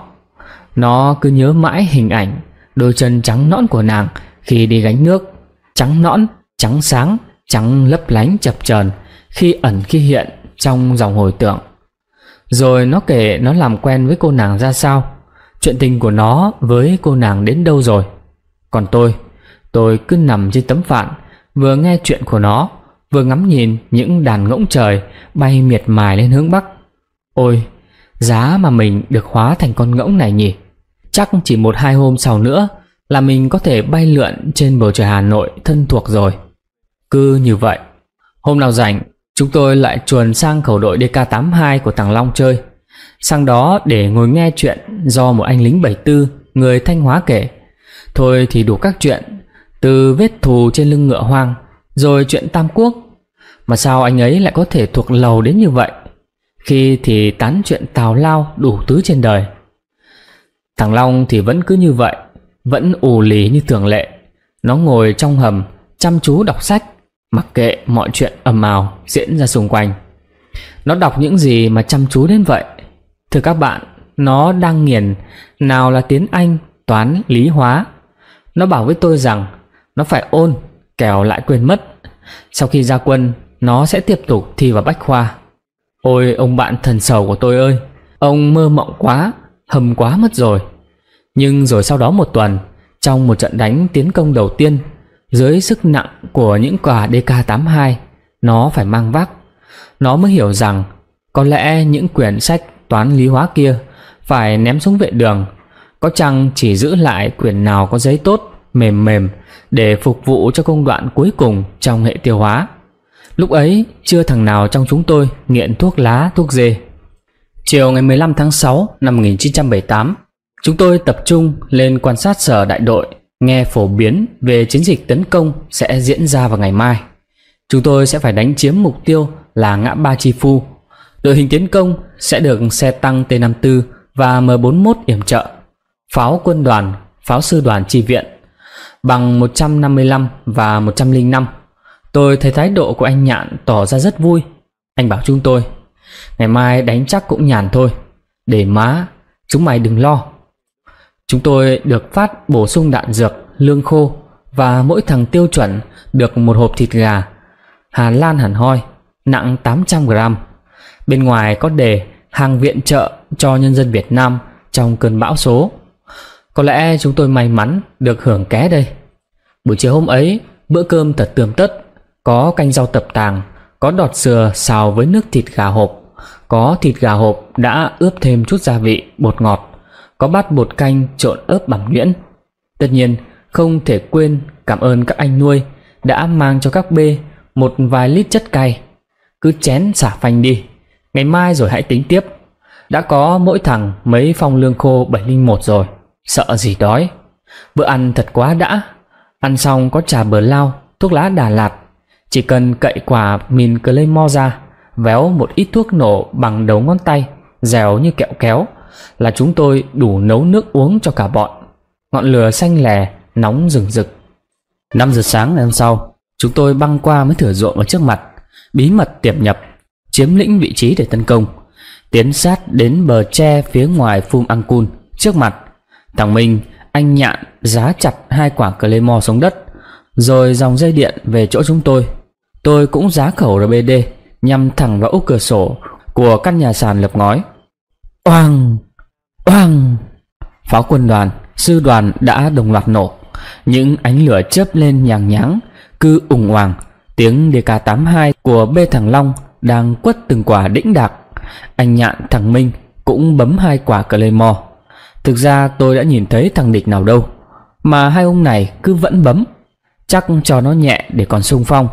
nó cứ nhớ mãi hình ảnh đôi chân trắng nõn của nàng khi đi gánh nước trắng nõn trắng sáng trắng lấp lánh chập chờn khi ẩn khi hiện trong dòng hồi tưởng rồi nó kể nó làm quen với cô nàng ra sao chuyện tình của nó với cô nàng đến đâu rồi còn tôi tôi cứ nằm trên tấm phản vừa nghe chuyện của nó vừa ngắm nhìn những đàn ngỗng trời bay miệt mài lên hướng bắc. Ôi, giá mà mình được hóa thành con ngỗng này nhỉ? Chắc chỉ một hai hôm sau nữa là mình có thể bay lượn trên bầu trời Hà Nội thân thuộc rồi. Cứ như vậy, hôm nào rảnh, chúng tôi lại chuồn sang khẩu đội DK82 của thằng Long chơi. Sang đó để ngồi nghe chuyện do một anh lính 74 người Thanh Hóa kể. Thôi thì đủ các chuyện, từ vết thù trên lưng ngựa hoang rồi chuyện Tam Quốc Mà sao anh ấy lại có thể thuộc lầu đến như vậy Khi thì tán chuyện tào lao đủ thứ trên đời Thằng Long thì vẫn cứ như vậy Vẫn ù lì như thường lệ Nó ngồi trong hầm Chăm chú đọc sách Mặc kệ mọi chuyện ầm ào diễn ra xung quanh Nó đọc những gì mà chăm chú đến vậy Thưa các bạn Nó đang nghiền Nào là tiếng Anh, toán, lý hóa Nó bảo với tôi rằng Nó phải ôn kèo lại quên mất. Sau khi ra quân, nó sẽ tiếp tục thi vào bách khoa. Ôi ông bạn thần sầu của tôi ơi, ông mơ mộng quá, hầm quá mất rồi. Nhưng rồi sau đó một tuần, trong một trận đánh tiến công đầu tiên, dưới sức nặng của những quả DK82, nó phải mang vác. Nó mới hiểu rằng có lẽ những quyển sách toán lý hóa kia phải ném xuống vệ đường, có chăng chỉ giữ lại quyển nào có giấy tốt mềm mềm để phục vụ cho công đoạn cuối cùng trong hệ tiêu hóa. Lúc ấy, chưa thằng nào trong chúng tôi nghiện thuốc lá, thuốc dê. Chiều ngày 15 tháng 6 năm 1978, chúng tôi tập trung lên quan sát sở đại đội nghe phổ biến về chiến dịch tấn công sẽ diễn ra vào ngày mai. Chúng tôi sẽ phải đánh chiếm mục tiêu là ngã ba Chi Phu. Đội hình tiến công sẽ được xe tăng T-54 và M41 yểm trợ, pháo quân đoàn, pháo sư đoàn chi viện bằng 155 và 105. Tôi thấy thái độ của anh Nhạn tỏ ra rất vui. Anh bảo chúng tôi, ngày mai đánh chắc cũng nhàn thôi. Để má, chúng mày đừng lo. Chúng tôi được phát bổ sung đạn dược, lương khô và mỗi thằng tiêu chuẩn được một hộp thịt gà. Hà Lan hẳn hoi, nặng 800 gram. Bên ngoài có đề hàng viện trợ cho nhân dân Việt Nam trong cơn bão số. Có lẽ chúng tôi may mắn được hưởng ké đây. Buổi chiều hôm ấy, bữa cơm thật tươm tất, có canh rau tập tàng, có đọt sừa xào với nước thịt gà hộp, có thịt gà hộp đã ướp thêm chút gia vị, bột ngọt, có bát bột canh trộn ớp bằng nhuyễn. Tất nhiên, không thể quên cảm ơn các anh nuôi đã mang cho các bê một vài lít chất cay. Cứ chén xả phanh đi, ngày mai rồi hãy tính tiếp. Đã có mỗi thằng mấy phong lương khô 701 rồi. Sợ gì đói Bữa ăn thật quá đã Ăn xong có trà bờ lao, thuốc lá Đà Lạt Chỉ cần cậy quả mìn Claymore ra Véo một ít thuốc nổ bằng đầu ngón tay Dẻo như kẹo kéo Là chúng tôi đủ nấu nước uống cho cả bọn Ngọn lửa xanh lè, nóng rừng rực 5 giờ sáng ngày hôm sau Chúng tôi băng qua mấy thửa ruộng ở trước mặt Bí mật tiệp nhập Chiếm lĩnh vị trí để tấn công Tiến sát đến bờ tre phía ngoài Phum Angkun Trước mặt Thằng Minh, anh Nhạn giá chặt hai quả Claymore xuống đất, rồi dòng dây điện về chỗ chúng tôi. Tôi cũng giá khẩu RBD nhằm thẳng vào ốc cửa sổ của căn nhà sàn lợp ngói. Oang! Oang! Pháo quân đoàn, sư đoàn đã đồng loạt nổ. Những ánh lửa chớp lên nhàng nháng, cứ ủng hoàng. Tiếng DK82 của B thằng Long đang quất từng quả đĩnh đạc. Anh nhạn thằng Minh cũng bấm hai quả Claymore Thực ra tôi đã nhìn thấy thằng địch nào đâu Mà hai ông này cứ vẫn bấm Chắc cho nó nhẹ để còn sung phong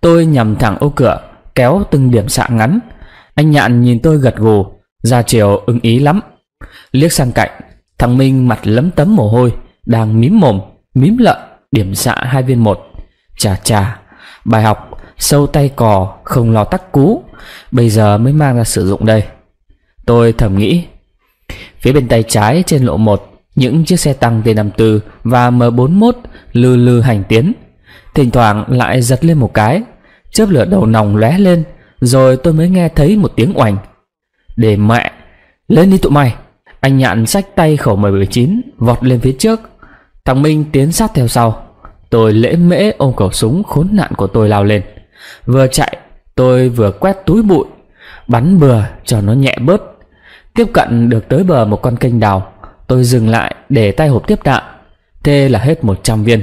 Tôi nhằm thẳng ô cửa Kéo từng điểm xạ ngắn Anh Nhạn nhìn tôi gật gù Ra chiều ưng ý lắm Liếc sang cạnh Thằng Minh mặt lấm tấm mồ hôi Đang mím mồm, mím lợn Điểm xạ hai viên một Chà chà, bài học Sâu tay cò, không lo tắc cú Bây giờ mới mang ra sử dụng đây Tôi thầm nghĩ Phía bên tay trái trên lộ 1 Những chiếc xe tăng T54 và M41 lư lư hành tiến Thỉnh thoảng lại giật lên một cái Chớp lửa đầu nòng lóe lên Rồi tôi mới nghe thấy một tiếng oành Để mẹ Lên đi tụi mày Anh nhạn sách tay khẩu M79 Vọt lên phía trước Thằng Minh tiến sát theo sau Tôi lễ mễ ôm khẩu súng khốn nạn của tôi lao lên Vừa chạy Tôi vừa quét túi bụi Bắn bừa cho nó nhẹ bớt Tiếp cận được tới bờ một con kênh đào Tôi dừng lại để tay hộp tiếp đạn Thế là hết 100 viên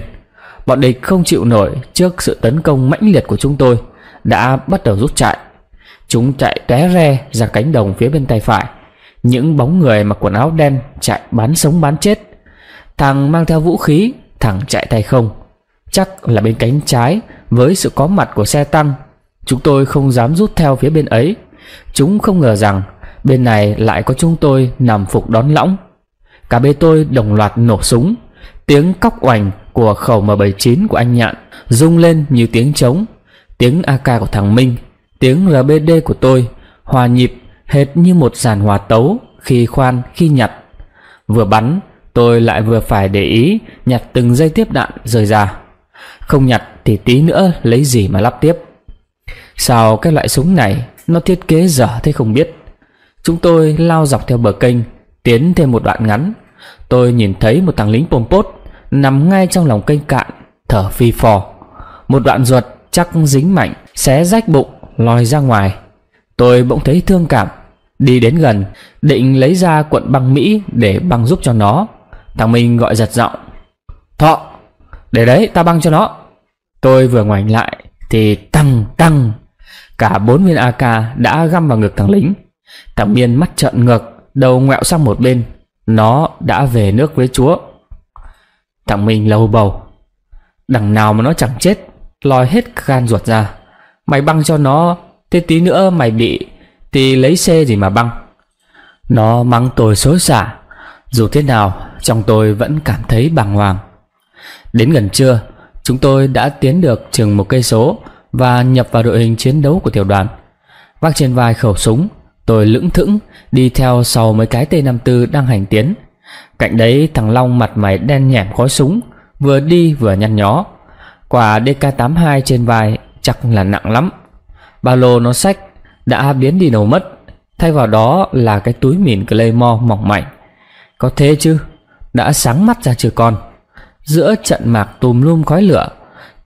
Bọn địch không chịu nổi trước sự tấn công mãnh liệt của chúng tôi Đã bắt đầu rút chạy Chúng chạy té re ra cánh đồng phía bên tay phải Những bóng người mặc quần áo đen chạy bán sống bán chết Thằng mang theo vũ khí Thằng chạy tay không Chắc là bên cánh trái Với sự có mặt của xe tăng Chúng tôi không dám rút theo phía bên ấy Chúng không ngờ rằng bên này lại có chúng tôi nằm phục đón lõng. Cả bên tôi đồng loạt nổ súng, tiếng cóc oành của khẩu M79 của anh Nhạn rung lên như tiếng trống, tiếng AK của thằng Minh, tiếng RBD của tôi hòa nhịp hệt như một dàn hòa tấu khi khoan khi nhặt. Vừa bắn, tôi lại vừa phải để ý nhặt từng dây tiếp đạn rời ra. Không nhặt thì tí nữa lấy gì mà lắp tiếp. Sao cái loại súng này nó thiết kế dở thế không biết. Chúng tôi lao dọc theo bờ kênh Tiến thêm một đoạn ngắn Tôi nhìn thấy một thằng lính pom Nằm ngay trong lòng kênh cạn Thở phi phò Một đoạn ruột chắc dính mạnh Xé rách bụng lòi ra ngoài Tôi bỗng thấy thương cảm Đi đến gần Định lấy ra cuộn băng Mỹ Để băng giúp cho nó Thằng mình gọi giật giọng Thọ Để đấy ta băng cho nó Tôi vừa ngoảnh lại Thì tăng tăng Cả bốn viên AK đã găm vào ngực thằng lính Thằng Miên mắt trợn ngược Đầu ngoẹo sang một bên Nó đã về nước với chúa Thằng Minh lâu bầu Đằng nào mà nó chẳng chết Lòi hết gan ruột ra Mày băng cho nó Thế tí nữa mày bị Thì lấy xe gì mà băng Nó mắng tôi xối xả Dù thế nào trong tôi vẫn cảm thấy bàng hoàng Đến gần trưa Chúng tôi đã tiến được chừng một cây số Và nhập vào đội hình chiến đấu của tiểu đoàn Vác trên vai khẩu súng Tôi lững thững đi theo sau mấy cái T54 đang hành tiến. Cạnh đấy thằng Long mặt mày đen nhẻm khói súng, vừa đi vừa nhăn nhó. Quả DK82 trên vai chắc là nặng lắm. Ba lô nó sách đã biến đi đâu mất, thay vào đó là cái túi mìn Claymore mỏng mảnh. Có thế chứ, đã sáng mắt ra chưa con. Giữa trận mạc tùm lum khói lửa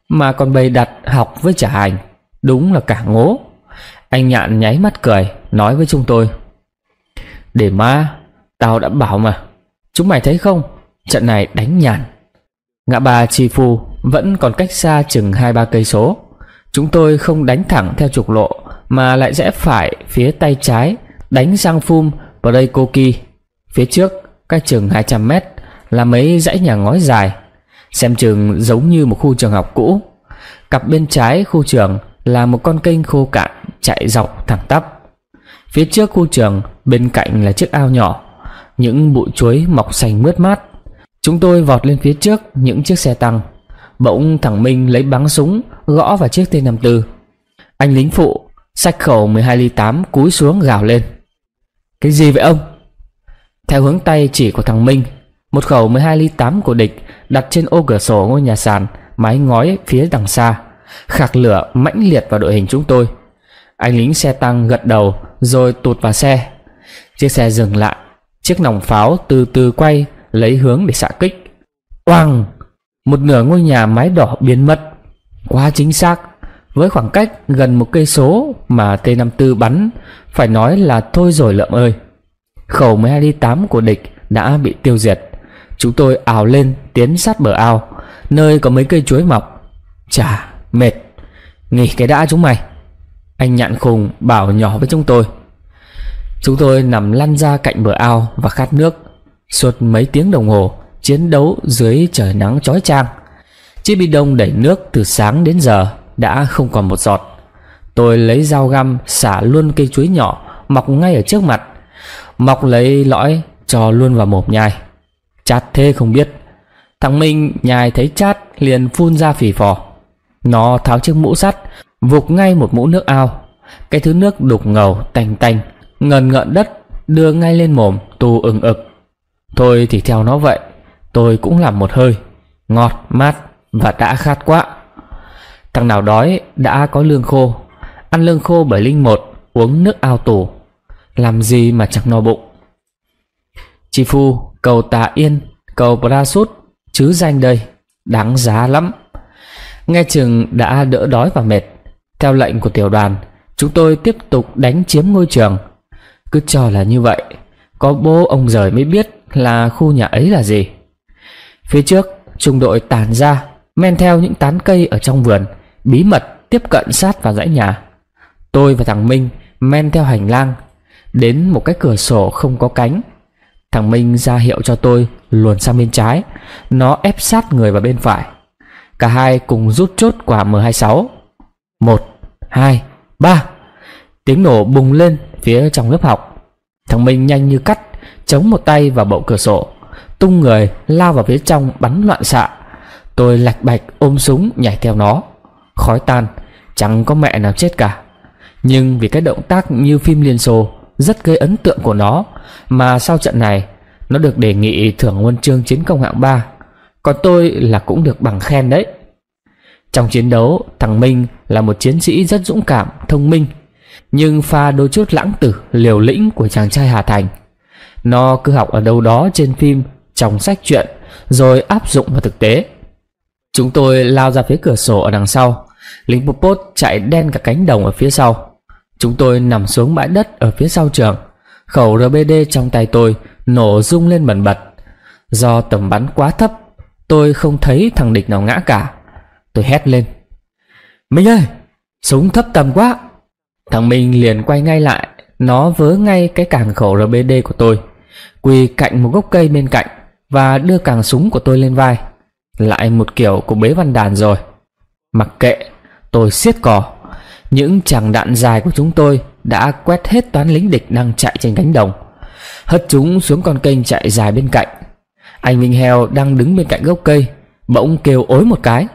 mà còn bày đặt học với trả hành, đúng là cả ngố. Anh nhạn nháy mắt cười, nói với chúng tôi Để mà Tao đã bảo mà Chúng mày thấy không Trận này đánh nhàn Ngã ba Chi Phu vẫn còn cách xa chừng hai ba cây số Chúng tôi không đánh thẳng theo trục lộ Mà lại rẽ phải phía tay trái Đánh sang Phum Preikoki Phía trước cách chừng 200 mét Là mấy dãy nhà ngói dài Xem chừng giống như một khu trường học cũ Cặp bên trái khu trường là một con kênh khô cạn chạy dọc thẳng tắp Phía trước khu trường, bên cạnh là chiếc ao nhỏ, những bụi chuối mọc xanh mướt mát. Chúng tôi vọt lên phía trước những chiếc xe tăng. Bỗng thằng Minh lấy bắn súng gõ vào chiếc T54. Anh lính phụ sách khẩu 12 ly 8 cúi xuống gào lên. Cái gì vậy ông? Theo hướng tay chỉ của thằng Minh, một khẩu 12 ly 8 của địch đặt trên ô cửa sổ ngôi nhà sàn, mái ngói phía đằng xa, khạc lửa mãnh liệt vào đội hình chúng tôi. Anh lính xe tăng gật đầu rồi tụt vào xe. Chiếc xe dừng lại, chiếc nòng pháo từ từ quay lấy hướng để xạ kích. Oang! Một nửa ngôi nhà mái đỏ biến mất. Quá chính xác, với khoảng cách gần một cây số mà T54 bắn, phải nói là thôi rồi lợm ơi. Khẩu 12 của địch đã bị tiêu diệt. Chúng tôi ảo lên tiến sát bờ ao, nơi có mấy cây chuối mọc. Chà, mệt. Nghỉ cái đã chúng mày. Anh nhạn khùng bảo nhỏ với chúng tôi Chúng tôi nằm lăn ra cạnh bờ ao và khát nước Suốt mấy tiếng đồng hồ Chiến đấu dưới trời nắng chói chang Chiếc bi đông đẩy nước từ sáng đến giờ Đã không còn một giọt Tôi lấy dao găm xả luôn cây chuối nhỏ Mọc ngay ở trước mặt Mọc lấy lõi cho luôn vào mồm nhai Chát thế không biết Thằng Minh nhai thấy chát liền phun ra phỉ phò Nó tháo chiếc mũ sắt vụt ngay một mũ nước ao cái thứ nước đục ngầu tanh tanh ngần ngợn đất đưa ngay lên mồm tu ừng ực thôi thì theo nó vậy tôi cũng làm một hơi ngọt mát và đã khát quá thằng nào đói đã có lương khô ăn lương khô bởi linh một uống nước ao tù làm gì mà chẳng no bụng chi phu cầu tà yên cầu sút, chứ danh đây đáng giá lắm nghe chừng đã đỡ đói và mệt theo lệnh của tiểu đoàn Chúng tôi tiếp tục đánh chiếm ngôi trường Cứ cho là như vậy Có bố ông rời mới biết là khu nhà ấy là gì Phía trước Trung đội tàn ra Men theo những tán cây ở trong vườn Bí mật tiếp cận sát vào dãy nhà Tôi và thằng Minh Men theo hành lang Đến một cái cửa sổ không có cánh Thằng Minh ra hiệu cho tôi luồn sang bên trái Nó ép sát người vào bên phải Cả hai cùng rút chốt quả M26 một, hai, ba Tiếng nổ bùng lên phía trong lớp học Thằng Minh nhanh như cắt Chống một tay vào bộ cửa sổ Tung người lao vào phía trong bắn loạn xạ Tôi lạch bạch ôm súng nhảy theo nó Khói tan Chẳng có mẹ nào chết cả Nhưng vì cái động tác như phim Liên Xô Rất gây ấn tượng của nó Mà sau trận này Nó được đề nghị thưởng huân chương chiến công hạng 3 Còn tôi là cũng được bằng khen đấy trong chiến đấu, thằng Minh là một chiến sĩ rất dũng cảm, thông minh Nhưng pha đôi chút lãng tử, liều lĩnh của chàng trai Hà Thành Nó cứ học ở đâu đó trên phim, trong sách truyện Rồi áp dụng vào thực tế Chúng tôi lao ra phía cửa sổ ở đằng sau Lính Popot chạy đen cả cánh đồng ở phía sau Chúng tôi nằm xuống bãi đất ở phía sau trường Khẩu RBD trong tay tôi nổ rung lên bẩn bật Do tầm bắn quá thấp Tôi không thấy thằng địch nào ngã cả Tôi hét lên Minh ơi Súng thấp tầm quá Thằng Minh liền quay ngay lại Nó vớ ngay cái càng khẩu RBD của tôi Quỳ cạnh một gốc cây bên cạnh Và đưa càng súng của tôi lên vai Lại một kiểu của bế văn đàn rồi Mặc kệ Tôi siết cò Những chàng đạn dài của chúng tôi Đã quét hết toán lính địch đang chạy trên cánh đồng Hất chúng xuống con kênh chạy dài bên cạnh Anh Minh Heo đang đứng bên cạnh gốc cây Bỗng kêu ối một cái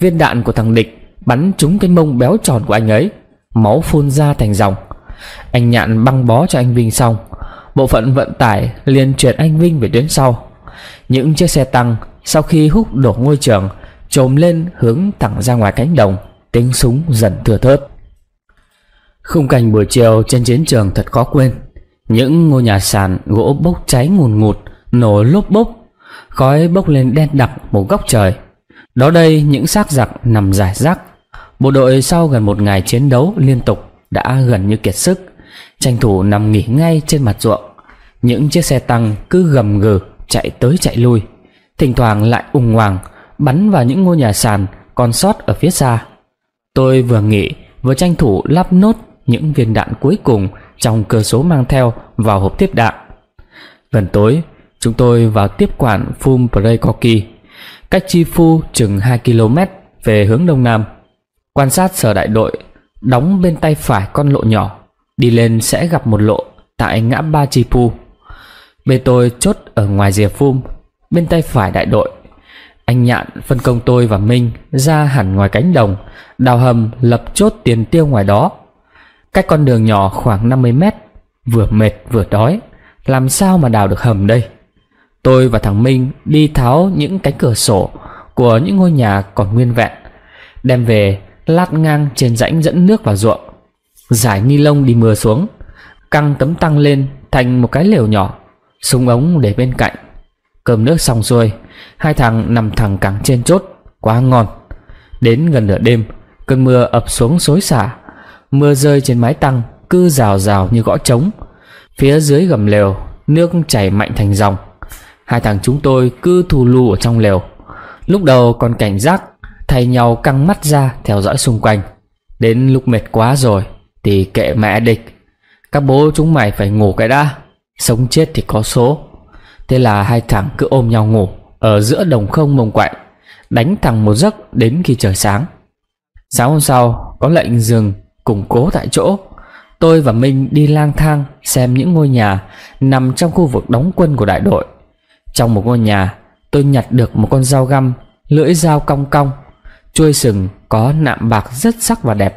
Viên đạn của thằng địch bắn trúng cái mông béo tròn của anh ấy Máu phun ra thành dòng Anh Nhạn băng bó cho anh Vinh xong Bộ phận vận tải liền chuyển anh Vinh về tuyến sau Những chiếc xe tăng sau khi hút đổ ngôi trường Trồm lên hướng thẳng ra ngoài cánh đồng Tiếng súng dần thưa thớt Khung cảnh buổi chiều trên chiến trường thật khó quên Những ngôi nhà sàn gỗ bốc cháy ngùn ngụt Nổ lốp bốc Khói bốc lên đen đặc một góc trời đó đây những xác giặc nằm rải rác Bộ đội sau gần một ngày chiến đấu liên tục đã gần như kiệt sức Tranh thủ nằm nghỉ ngay trên mặt ruộng Những chiếc xe tăng cứ gầm gừ chạy tới chạy lui Thỉnh thoảng lại ùng hoàng bắn vào những ngôi nhà sàn còn sót ở phía xa Tôi vừa nghỉ vừa tranh thủ lắp nốt những viên đạn cuối cùng trong cơ số mang theo vào hộp tiếp đạn Gần tối, chúng tôi vào tiếp quản Fum Prekoki cách Chi Phu chừng 2 km về hướng đông nam. Quan sát sở đại đội, đóng bên tay phải con lộ nhỏ, đi lên sẽ gặp một lộ tại ngã ba Chi Phu. Bên tôi chốt ở ngoài rìa phum, bên tay phải đại đội. Anh Nhạn phân công tôi và Minh ra hẳn ngoài cánh đồng, đào hầm lập chốt tiền tiêu ngoài đó. Cách con đường nhỏ khoảng 50 mét, vừa mệt vừa đói, làm sao mà đào được hầm đây? Tôi và thằng Minh đi tháo những cánh cửa sổ của những ngôi nhà còn nguyên vẹn, đem về lát ngang trên rãnh dẫn nước vào ruộng. Giải ni lông đi mưa xuống, căng tấm tăng lên thành một cái lều nhỏ, súng ống để bên cạnh. Cơm nước xong xuôi, hai thằng nằm thẳng cẳng trên chốt, quá ngon. Đến gần nửa đêm, cơn mưa ập xuống xối xả, mưa rơi trên mái tăng cứ rào rào như gõ trống. Phía dưới gầm lều, nước chảy mạnh thành dòng. Hai thằng chúng tôi cứ thu lù ở trong lều Lúc đầu còn cảnh giác Thay nhau căng mắt ra theo dõi xung quanh Đến lúc mệt quá rồi Thì kệ mẹ địch Các bố chúng mày phải ngủ cái đã Sống chết thì có số Thế là hai thằng cứ ôm nhau ngủ Ở giữa đồng không mông quạnh Đánh thằng một giấc đến khi trời sáng Sáng hôm sau Có lệnh dừng củng cố tại chỗ Tôi và Minh đi lang thang Xem những ngôi nhà Nằm trong khu vực đóng quân của đại đội trong một ngôi nhà Tôi nhặt được một con dao găm Lưỡi dao cong cong Chuôi sừng có nạm bạc rất sắc và đẹp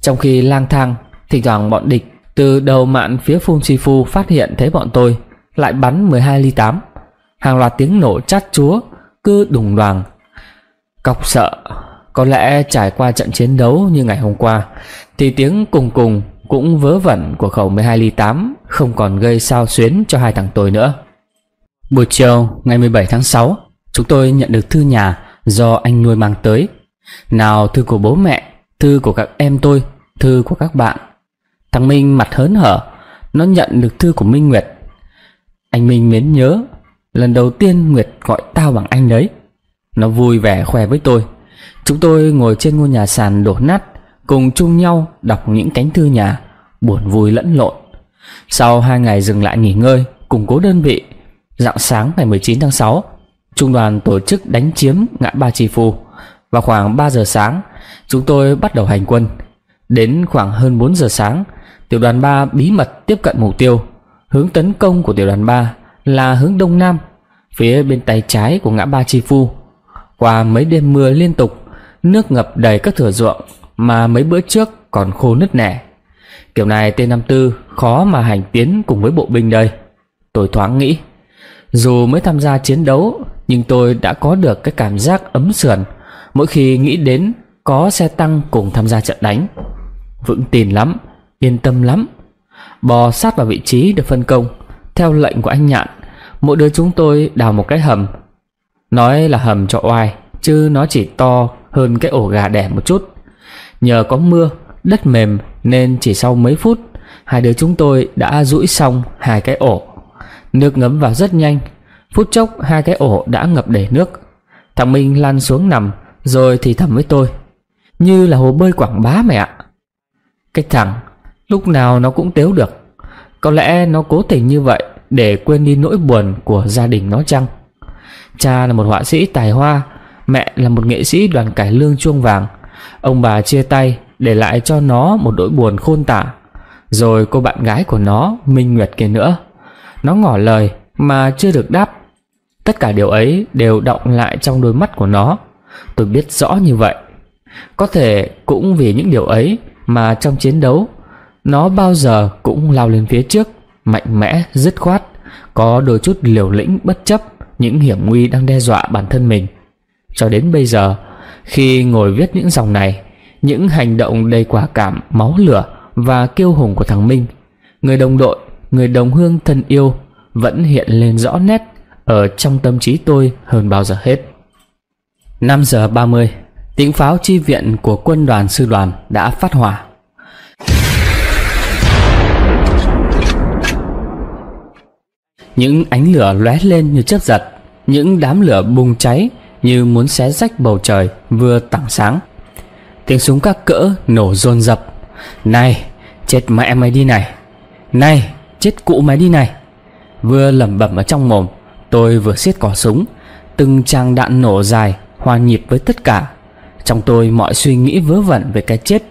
Trong khi lang thang Thỉnh thoảng bọn địch từ đầu mạn phía Phun Phu phát hiện thấy bọn tôi Lại bắn 12 ly 8 Hàng loạt tiếng nổ chát chúa Cứ đùng đoàn Cọc sợ Có lẽ trải qua trận chiến đấu như ngày hôm qua Thì tiếng cùng cùng cũng vớ vẩn của khẩu 12 ly 8 Không còn gây sao xuyến cho hai thằng tôi nữa Buổi chiều ngày 17 tháng 6, chúng tôi nhận được thư nhà do anh nuôi mang tới. Nào thư của bố mẹ, thư của các em tôi, thư của các bạn. Thằng Minh mặt hớn hở, nó nhận được thư của Minh Nguyệt. Anh Minh mến nhớ, lần đầu tiên Nguyệt gọi tao bằng anh đấy. Nó vui vẻ khoe với tôi. Chúng tôi ngồi trên ngôi nhà sàn đổ nát, cùng chung nhau đọc những cánh thư nhà, buồn vui lẫn lộn. Sau hai ngày dừng lại nghỉ ngơi, củng cố đơn vị, Dạng sáng ngày 19 tháng 6, trung đoàn tổ chức đánh chiếm ngã ba Chi Phu. Vào khoảng 3 giờ sáng, chúng tôi bắt đầu hành quân. Đến khoảng hơn 4 giờ sáng, tiểu đoàn 3 bí mật tiếp cận mục tiêu. Hướng tấn công của tiểu đoàn 3 là hướng đông nam, phía bên tay trái của ngã ba Chi Phu. Qua mấy đêm mưa liên tục, nước ngập đầy các thửa ruộng mà mấy bữa trước còn khô nứt nẻ. Kiểu này T54 khó mà hành tiến cùng với bộ binh đây. Tôi thoáng nghĩ dù mới tham gia chiến đấu nhưng tôi đã có được cái cảm giác ấm sườn mỗi khi nghĩ đến có xe tăng cùng tham gia trận đánh. Vững tin lắm, yên tâm lắm. Bò sát vào vị trí được phân công, theo lệnh của anh Nhạn, mỗi đứa chúng tôi đào một cái hầm. Nói là hầm cho oai, chứ nó chỉ to hơn cái ổ gà đẻ một chút. Nhờ có mưa, đất mềm nên chỉ sau mấy phút, hai đứa chúng tôi đã rũi xong hai cái ổ. Nước ngấm vào rất nhanh Phút chốc hai cái ổ đã ngập đầy nước Thằng Minh lăn xuống nằm Rồi thì thầm với tôi Như là hồ bơi quảng bá mẹ ạ Cái thằng Lúc nào nó cũng tếu được Có lẽ nó cố tình như vậy Để quên đi nỗi buồn của gia đình nó chăng Cha là một họa sĩ tài hoa Mẹ là một nghệ sĩ đoàn cải lương chuông vàng Ông bà chia tay Để lại cho nó một nỗi buồn khôn tả Rồi cô bạn gái của nó Minh Nguyệt kia nữa nó ngỏ lời mà chưa được đáp Tất cả điều ấy đều động lại trong đôi mắt của nó Tôi biết rõ như vậy Có thể cũng vì những điều ấy mà trong chiến đấu Nó bao giờ cũng lao lên phía trước Mạnh mẽ, dứt khoát Có đôi chút liều lĩnh bất chấp những hiểm nguy đang đe dọa bản thân mình Cho đến bây giờ Khi ngồi viết những dòng này Những hành động đầy quả cảm, máu lửa và kiêu hùng của thằng Minh Người đồng đội người đồng hương thân yêu vẫn hiện lên rõ nét ở trong tâm trí tôi hơn bao giờ hết. 5 giờ 30, tiếng pháo chi viện của quân đoàn sư đoàn đã phát hỏa. Những ánh lửa lóe lên như chớp giật, những đám lửa bùng cháy như muốn xé rách bầu trời vừa tảng sáng. Tiếng súng các cỡ nổ dồn dập. Này, chết mẹ mày đi này. Này, chết cụ mày đi này Vừa lẩm bẩm ở trong mồm Tôi vừa siết cò súng Từng tràng đạn nổ dài Hòa nhịp với tất cả Trong tôi mọi suy nghĩ vớ vẩn về cái chết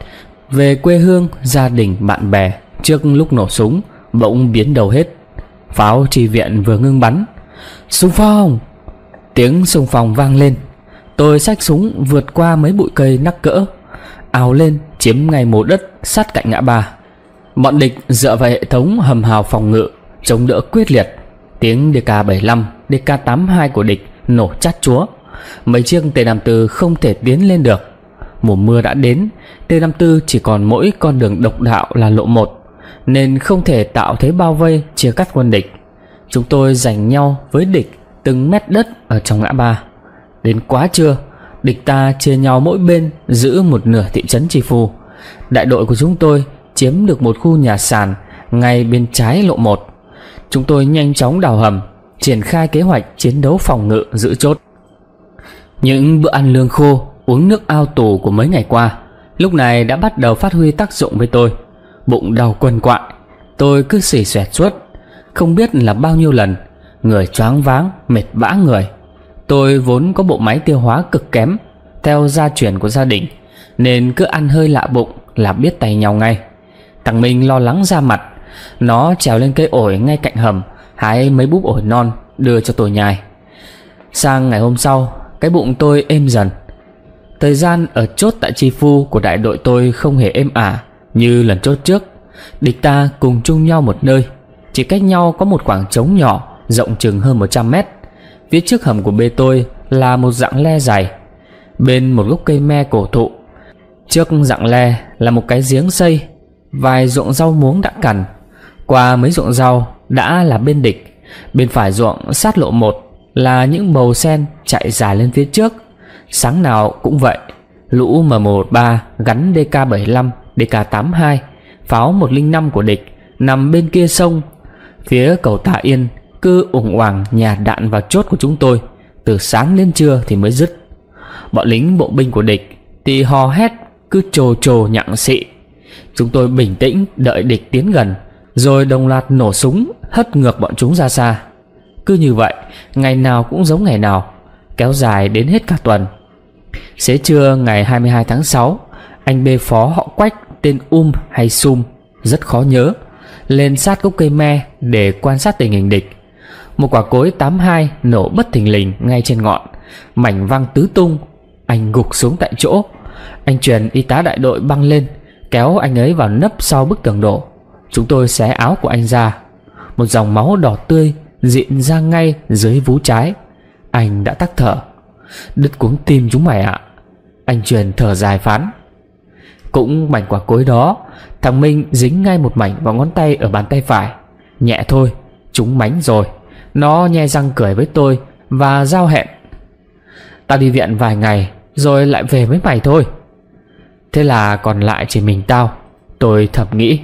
Về quê hương, gia đình, bạn bè Trước lúc nổ súng Bỗng biến đầu hết Pháo trì viện vừa ngưng bắn Súng phong Tiếng súng phong vang lên Tôi xách súng vượt qua mấy bụi cây nắc cỡ Ào lên chiếm ngay mố đất sát cạnh ngã ba Bọn địch dựa vào hệ thống hầm hào phòng ngự Chống đỡ quyết liệt Tiếng DK-75, DK-82 của địch nổ chát chúa Mấy chiếc T-54 không thể tiến lên được Mùa mưa đã đến T-54 chỉ còn mỗi con đường độc đạo là lộ 1 Nên không thể tạo thế bao vây chia cắt quân địch Chúng tôi giành nhau với địch từng mét đất ở trong ngã ba Đến quá trưa Địch ta chia nhau mỗi bên giữ một nửa thị trấn Chi Phù Đại đội của chúng tôi chiếm được một khu nhà sàn ngay bên trái lộ 1. Chúng tôi nhanh chóng đào hầm, triển khai kế hoạch chiến đấu phòng ngự giữ chốt. Những bữa ăn lương khô, uống nước ao tù của mấy ngày qua, lúc này đã bắt đầu phát huy tác dụng với tôi. Bụng đau quần quại, tôi cứ xỉ xoẹt suốt, không biết là bao nhiêu lần, người choáng váng, mệt bã người. Tôi vốn có bộ máy tiêu hóa cực kém, theo gia truyền của gia đình, nên cứ ăn hơi lạ bụng là biết tay nhau ngay. Thằng Minh lo lắng ra mặt Nó trèo lên cây ổi ngay cạnh hầm Hái mấy búp ổi non đưa cho tôi nhai Sang ngày hôm sau Cái bụng tôi êm dần Thời gian ở chốt tại Chi Phu của đại đội tôi không hề êm ả Như lần chốt trước Địch ta cùng chung nhau một nơi Chỉ cách nhau có một khoảng trống nhỏ Rộng chừng hơn 100 mét Phía trước hầm của bê tôi là một dạng le dài Bên một gốc cây me cổ thụ Trước dạng le là một cái giếng xây vài ruộng rau muống đã cằn qua mấy ruộng rau đã là bên địch bên phải ruộng sát lộ một là những bầu sen chạy dài lên phía trước sáng nào cũng vậy lũ M13 gắn DK75 DK82 pháo 105 của địch nằm bên kia sông phía cầu Tạ Yên cứ ủng oàng nhà đạn vào chốt của chúng tôi từ sáng đến trưa thì mới dứt bọn lính bộ binh của địch thì hò hét cứ trồ trồ nhặng xị Chúng tôi bình tĩnh đợi địch tiến gần Rồi đồng loạt nổ súng Hất ngược bọn chúng ra xa Cứ như vậy ngày nào cũng giống ngày nào Kéo dài đến hết cả tuần Xế trưa ngày 22 tháng 6 Anh bê phó họ quách Tên Um hay Sum Rất khó nhớ Lên sát gốc cây me để quan sát tình hình địch Một quả cối 82 nổ bất thình lình ngay trên ngọn Mảnh văng tứ tung Anh gục xuống tại chỗ Anh truyền y tá đại đội băng lên kéo anh ấy vào nấp sau bức tường đổ. Chúng tôi xé áo của anh ra. Một dòng máu đỏ tươi diện ra ngay dưới vú trái. Anh đã tắc thở. Đứt cuống tim chúng mày ạ. À. Anh truyền thở dài phán. Cũng mảnh quả cối đó, thằng Minh dính ngay một mảnh vào ngón tay ở bàn tay phải. Nhẹ thôi, chúng mánh rồi. Nó nhe răng cười với tôi và giao hẹn. Tao đi viện vài ngày rồi lại về với mày thôi. Thế là còn lại chỉ mình tao Tôi thầm nghĩ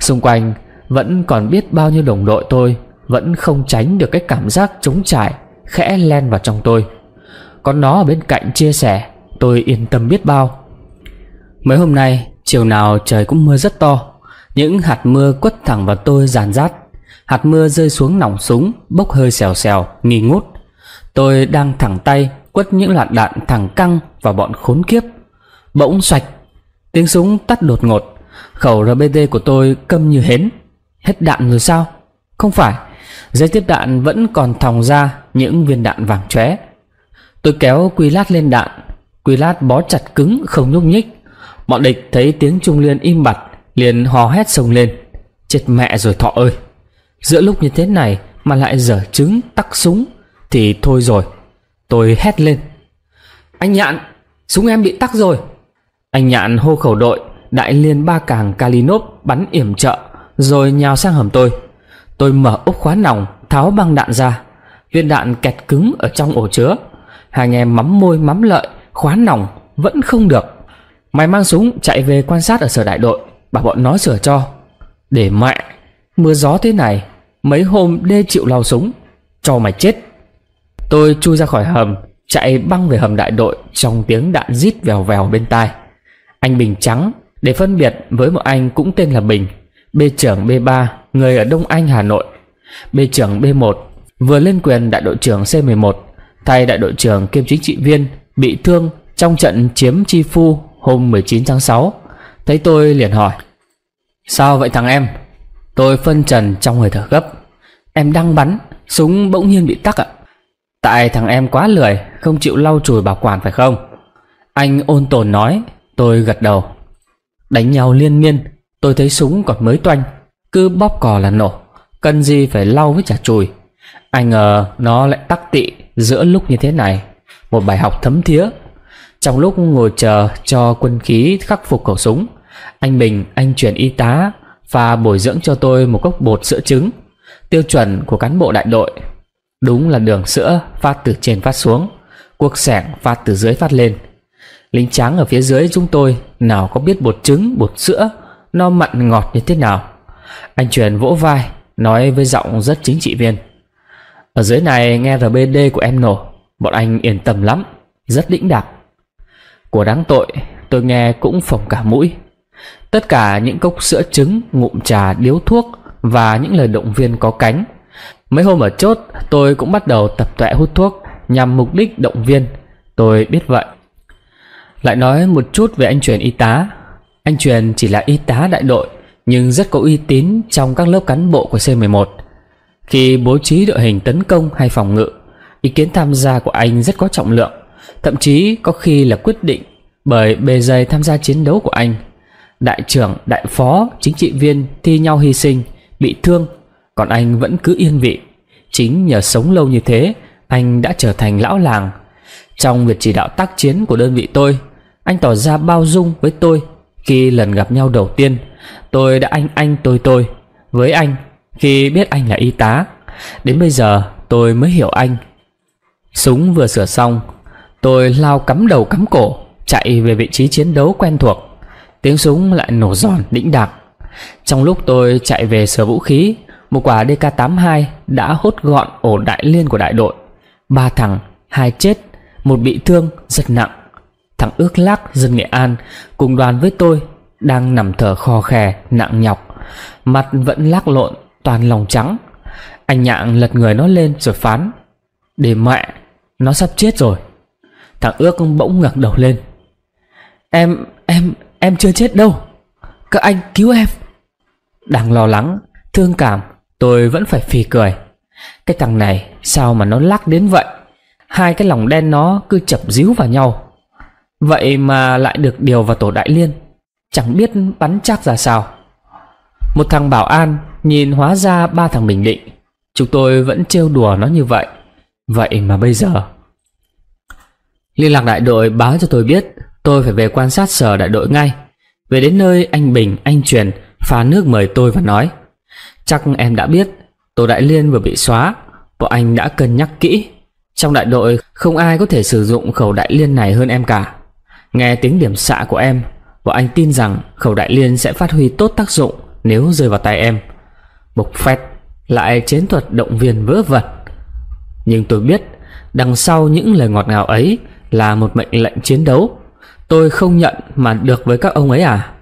Xung quanh vẫn còn biết bao nhiêu đồng đội tôi Vẫn không tránh được cái cảm giác trống trải Khẽ len vào trong tôi Có nó ở bên cạnh chia sẻ Tôi yên tâm biết bao Mấy hôm nay Chiều nào trời cũng mưa rất to Những hạt mưa quất thẳng vào tôi giàn rát Hạt mưa rơi xuống nòng súng Bốc hơi xèo xèo, nghi ngút Tôi đang thẳng tay Quất những loạt đạn thẳng căng Vào bọn khốn kiếp Bỗng xoạch Tiếng súng tắt đột ngột Khẩu RBD của tôi câm như hến Hết đạn rồi sao Không phải giấy tiếp đạn vẫn còn thòng ra Những viên đạn vàng chóe Tôi kéo quy lát lên đạn Quy lát bó chặt cứng không nhúc nhích Bọn địch thấy tiếng trung liên im bặt Liền hò hét sông lên Chết mẹ rồi thọ ơi Giữa lúc như thế này mà lại dở trứng tắc súng Thì thôi rồi Tôi hét lên Anh nhạn Súng em bị tắc rồi anh nhạn hô khẩu đội Đại liên ba càng Kalinov bắn yểm trợ Rồi nhào sang hầm tôi Tôi mở ốc khóa nòng Tháo băng đạn ra Viên đạn kẹt cứng ở trong ổ chứa Hai anh em mắm môi mắm lợi Khóa nòng vẫn không được Mày mang súng chạy về quan sát ở sở đại đội Bảo bọn nó sửa cho Để mẹ Mưa gió thế này Mấy hôm đê chịu lao súng Cho mày chết Tôi chui ra khỏi hầm Chạy băng về hầm đại đội Trong tiếng đạn rít vèo vèo bên tai anh Bình Trắng để phân biệt với một anh cũng tên là Bình, B trưởng B3, người ở Đông Anh, Hà Nội. B trưởng B1 vừa lên quyền đại đội trưởng C11, thay đại đội trưởng kiêm chính trị viên bị thương trong trận chiếm Chi Phu hôm 19 tháng 6. Thấy tôi liền hỏi: "Sao vậy thằng em?" Tôi phân trần trong hơi thở gấp. "Em đang bắn, súng bỗng nhiên bị tắc ạ." À? Tại thằng em quá lười, không chịu lau chùi bảo quản phải không? Anh ôn tồn nói Tôi gật đầu Đánh nhau liên miên Tôi thấy súng còn mới toanh Cứ bóp cò là nổ Cần gì phải lau với chả chùi Ai ngờ nó lại tắc tị giữa lúc như thế này Một bài học thấm thía Trong lúc ngồi chờ cho quân khí khắc phục khẩu súng Anh Bình anh chuyển y tá Và bồi dưỡng cho tôi một cốc bột sữa trứng Tiêu chuẩn của cán bộ đại đội Đúng là đường sữa phát từ trên phát xuống Cuộc sẻng phát từ dưới phát lên Lính tráng ở phía dưới chúng tôi Nào có biết bột trứng, bột sữa Nó mặn ngọt như thế nào Anh truyền vỗ vai Nói với giọng rất chính trị viên Ở dưới này nghe RBD của em nổ Bọn anh yên tâm lắm Rất đĩnh đạc Của đáng tội tôi nghe cũng phồng cả mũi Tất cả những cốc sữa trứng Ngụm trà điếu thuốc Và những lời động viên có cánh Mấy hôm ở chốt tôi cũng bắt đầu tập tọe hút thuốc Nhằm mục đích động viên Tôi biết vậy lại nói một chút về anh truyền y tá Anh truyền chỉ là y tá đại đội Nhưng rất có uy tín trong các lớp cán bộ của C11 Khi bố trí đội hình tấn công hay phòng ngự Ý kiến tham gia của anh rất có trọng lượng Thậm chí có khi là quyết định Bởi bề dày tham gia chiến đấu của anh Đại trưởng, đại phó, chính trị viên thi nhau hy sinh Bị thương Còn anh vẫn cứ yên vị Chính nhờ sống lâu như thế Anh đã trở thành lão làng Trong việc chỉ đạo tác chiến của đơn vị tôi anh tỏ ra bao dung với tôi Khi lần gặp nhau đầu tiên Tôi đã anh anh tôi tôi Với anh khi biết anh là y tá Đến bây giờ tôi mới hiểu anh Súng vừa sửa xong Tôi lao cắm đầu cắm cổ Chạy về vị trí chiến đấu quen thuộc Tiếng súng lại nổ giòn đĩnh đạc Trong lúc tôi chạy về sửa vũ khí Một quả DK-82 đã hốt gọn ổ đại liên của đại đội Ba thằng, hai chết, một bị thương rất nặng thằng Ước Lác dân Nghệ An cùng đoàn với tôi đang nằm thở khò khè, nặng nhọc, mặt vẫn lác lộn, toàn lòng trắng. Anh Nhạng lật người nó lên rồi phán, để mẹ, nó sắp chết rồi. Thằng Ước bỗng ngẩng đầu lên. Em, em, em chưa chết đâu. Các anh cứu em. Đang lo lắng, thương cảm, tôi vẫn phải phì cười. Cái thằng này sao mà nó lắc đến vậy? Hai cái lòng đen nó cứ chập díu vào nhau Vậy mà lại được điều vào tổ đại liên Chẳng biết bắn chắc ra sao Một thằng bảo an Nhìn hóa ra ba thằng Bình Định Chúng tôi vẫn trêu đùa nó như vậy Vậy mà bây giờ Liên lạc đại đội báo cho tôi biết Tôi phải về quan sát sở đại đội ngay Về đến nơi anh Bình, anh Truyền Phá nước mời tôi và nói Chắc em đã biết Tổ đại liên vừa bị xóa Bọn anh đã cân nhắc kỹ Trong đại đội không ai có thể sử dụng khẩu đại liên này hơn em cả Nghe tiếng điểm xạ của em Bọn anh tin rằng khẩu đại liên sẽ phát huy tốt tác dụng Nếu rơi vào tay em Bục phét Lại chiến thuật động viên vớ vẩn Nhưng tôi biết Đằng sau những lời ngọt ngào ấy Là một mệnh lệnh chiến đấu Tôi không nhận mà được với các ông ấy à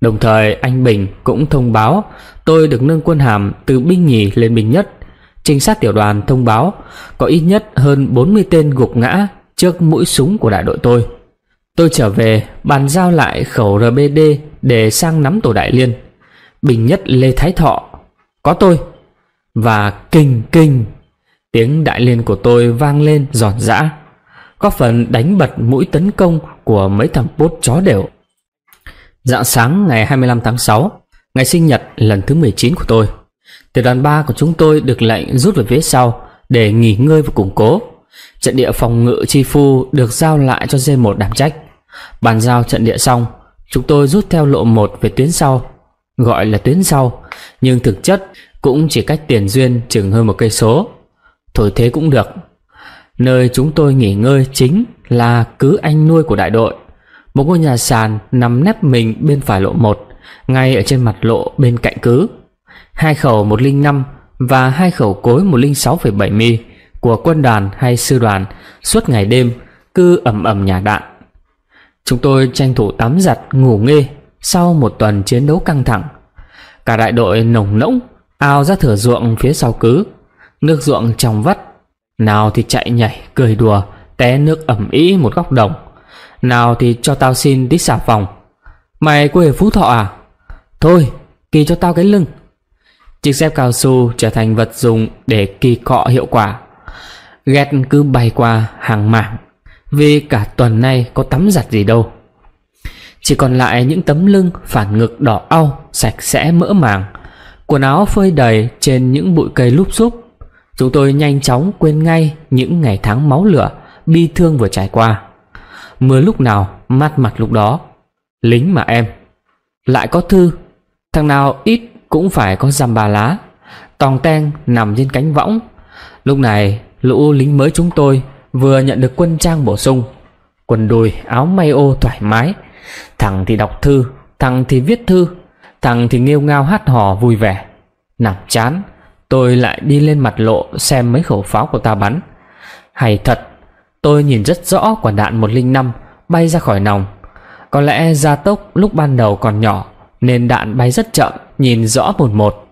Đồng thời anh Bình cũng thông báo Tôi được nâng quân hàm từ binh nhì lên binh nhất Trinh sát tiểu đoàn thông báo Có ít nhất hơn 40 tên gục ngã Trước mũi súng của đại đội tôi Tôi trở về bàn giao lại khẩu RBD để sang nắm tổ đại liên. Bình nhất Lê Thái Thọ, có tôi. Và kinh kinh, tiếng đại liên của tôi vang lên giòn giã, có phần đánh bật mũi tấn công của mấy thằng bốt chó đều. Dạng sáng ngày 25 tháng 6, ngày sinh nhật lần thứ 19 của tôi, tiểu đoàn 3 của chúng tôi được lệnh rút về phía sau để nghỉ ngơi và củng cố. Trận địa phòng ngự Chi Phu được giao lại cho D1 đảm trách. Bàn giao trận địa xong Chúng tôi rút theo lộ một về tuyến sau Gọi là tuyến sau Nhưng thực chất cũng chỉ cách tiền duyên chừng hơn một cây số Thổi thế cũng được Nơi chúng tôi nghỉ ngơi chính là cứ anh nuôi của đại đội Một ngôi nhà sàn nằm nép mình bên phải lộ 1 Ngay ở trên mặt lộ bên cạnh cứ Hai khẩu 105 và hai khẩu cối 106,7 mi của quân đoàn hay sư đoàn suốt ngày đêm cứ ầm ầm nhà đạn Chúng tôi tranh thủ tắm giặt ngủ nghê Sau một tuần chiến đấu căng thẳng Cả đại đội nồng nỗng Ao ra thửa ruộng phía sau cứ Nước ruộng trong vắt Nào thì chạy nhảy cười đùa Té nước ẩm ý một góc đồng Nào thì cho tao xin đi xà phòng Mày quê Phú Thọ à Thôi kỳ cho tao cái lưng Chiếc dép cao su trở thành vật dùng Để kỳ cọ hiệu quả Ghét cứ bay qua hàng mảng vì cả tuần nay có tắm giặt gì đâu Chỉ còn lại những tấm lưng phản ngực đỏ au Sạch sẽ mỡ màng Quần áo phơi đầy trên những bụi cây lúp xúp Chúng tôi nhanh chóng quên ngay những ngày tháng máu lửa Bi thương vừa trải qua Mưa lúc nào mát mặt lúc đó Lính mà em Lại có thư Thằng nào ít cũng phải có dăm ba lá Tòng ten nằm trên cánh võng Lúc này lũ lính mới chúng tôi vừa nhận được quân trang bổ sung quần đùi áo may ô thoải mái thằng thì đọc thư thằng thì viết thư thằng thì nghêu ngao hát hò vui vẻ nằm chán tôi lại đi lên mặt lộ xem mấy khẩu pháo của ta bắn hay thật tôi nhìn rất rõ quả đạn một linh năm bay ra khỏi nòng có lẽ gia tốc lúc ban đầu còn nhỏ nên đạn bay rất chậm nhìn rõ một một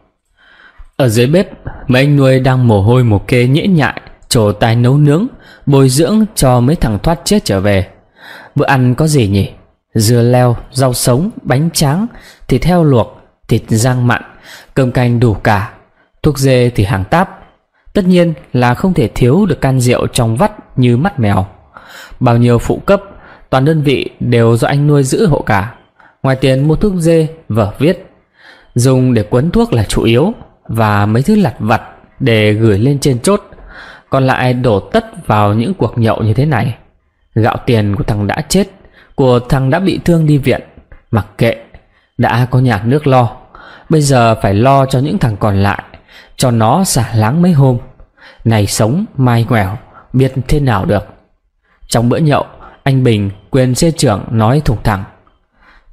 ở dưới bếp mấy anh nuôi đang mồ hôi một kê nhễ nhại trổ tài nấu nướng bồi dưỡng cho mấy thằng thoát chết trở về bữa ăn có gì nhỉ dưa leo rau sống bánh tráng thịt heo luộc thịt rang mặn cơm canh đủ cả thuốc dê thì hàng táp tất nhiên là không thể thiếu được can rượu trong vắt như mắt mèo bao nhiêu phụ cấp toàn đơn vị đều do anh nuôi giữ hộ cả ngoài tiền mua thuốc dê vở viết dùng để quấn thuốc là chủ yếu và mấy thứ lặt vặt để gửi lên trên chốt còn lại đổ tất vào những cuộc nhậu như thế này Gạo tiền của thằng đã chết Của thằng đã bị thương đi viện Mặc kệ Đã có nhà nước lo Bây giờ phải lo cho những thằng còn lại Cho nó xả láng mấy hôm Này sống mai ngoẻo Biết thế nào được Trong bữa nhậu Anh Bình quyền xe trưởng nói thủng thẳng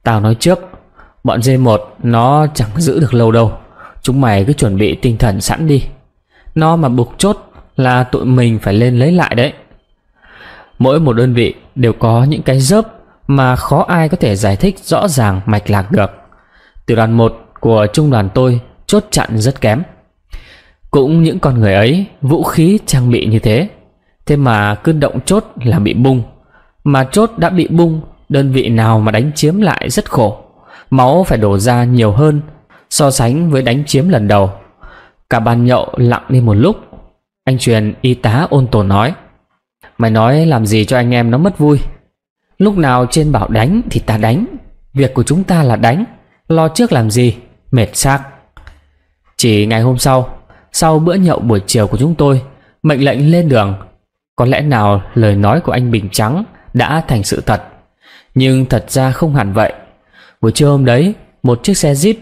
Tao nói trước Bọn d một nó chẳng giữ được lâu đâu Chúng mày cứ chuẩn bị tinh thần sẵn đi Nó mà bục chốt là tụi mình phải lên lấy lại đấy mỗi một đơn vị đều có những cái dớp mà khó ai có thể giải thích rõ ràng mạch lạc được tiểu đoàn 1 của trung đoàn tôi chốt chặn rất kém cũng những con người ấy vũ khí trang bị như thế thế mà cứ động chốt là bị bung mà chốt đã bị bung đơn vị nào mà đánh chiếm lại rất khổ máu phải đổ ra nhiều hơn so sánh với đánh chiếm lần đầu cả bàn nhậu lặng đi một lúc anh truyền y tá ôn tồn nói Mày nói làm gì cho anh em nó mất vui Lúc nào trên bảo đánh thì ta đánh Việc của chúng ta là đánh Lo trước làm gì Mệt xác Chỉ ngày hôm sau Sau bữa nhậu buổi chiều của chúng tôi Mệnh lệnh lên đường Có lẽ nào lời nói của anh Bình Trắng Đã thành sự thật Nhưng thật ra không hẳn vậy Buổi trưa hôm đấy Một chiếc xe jeep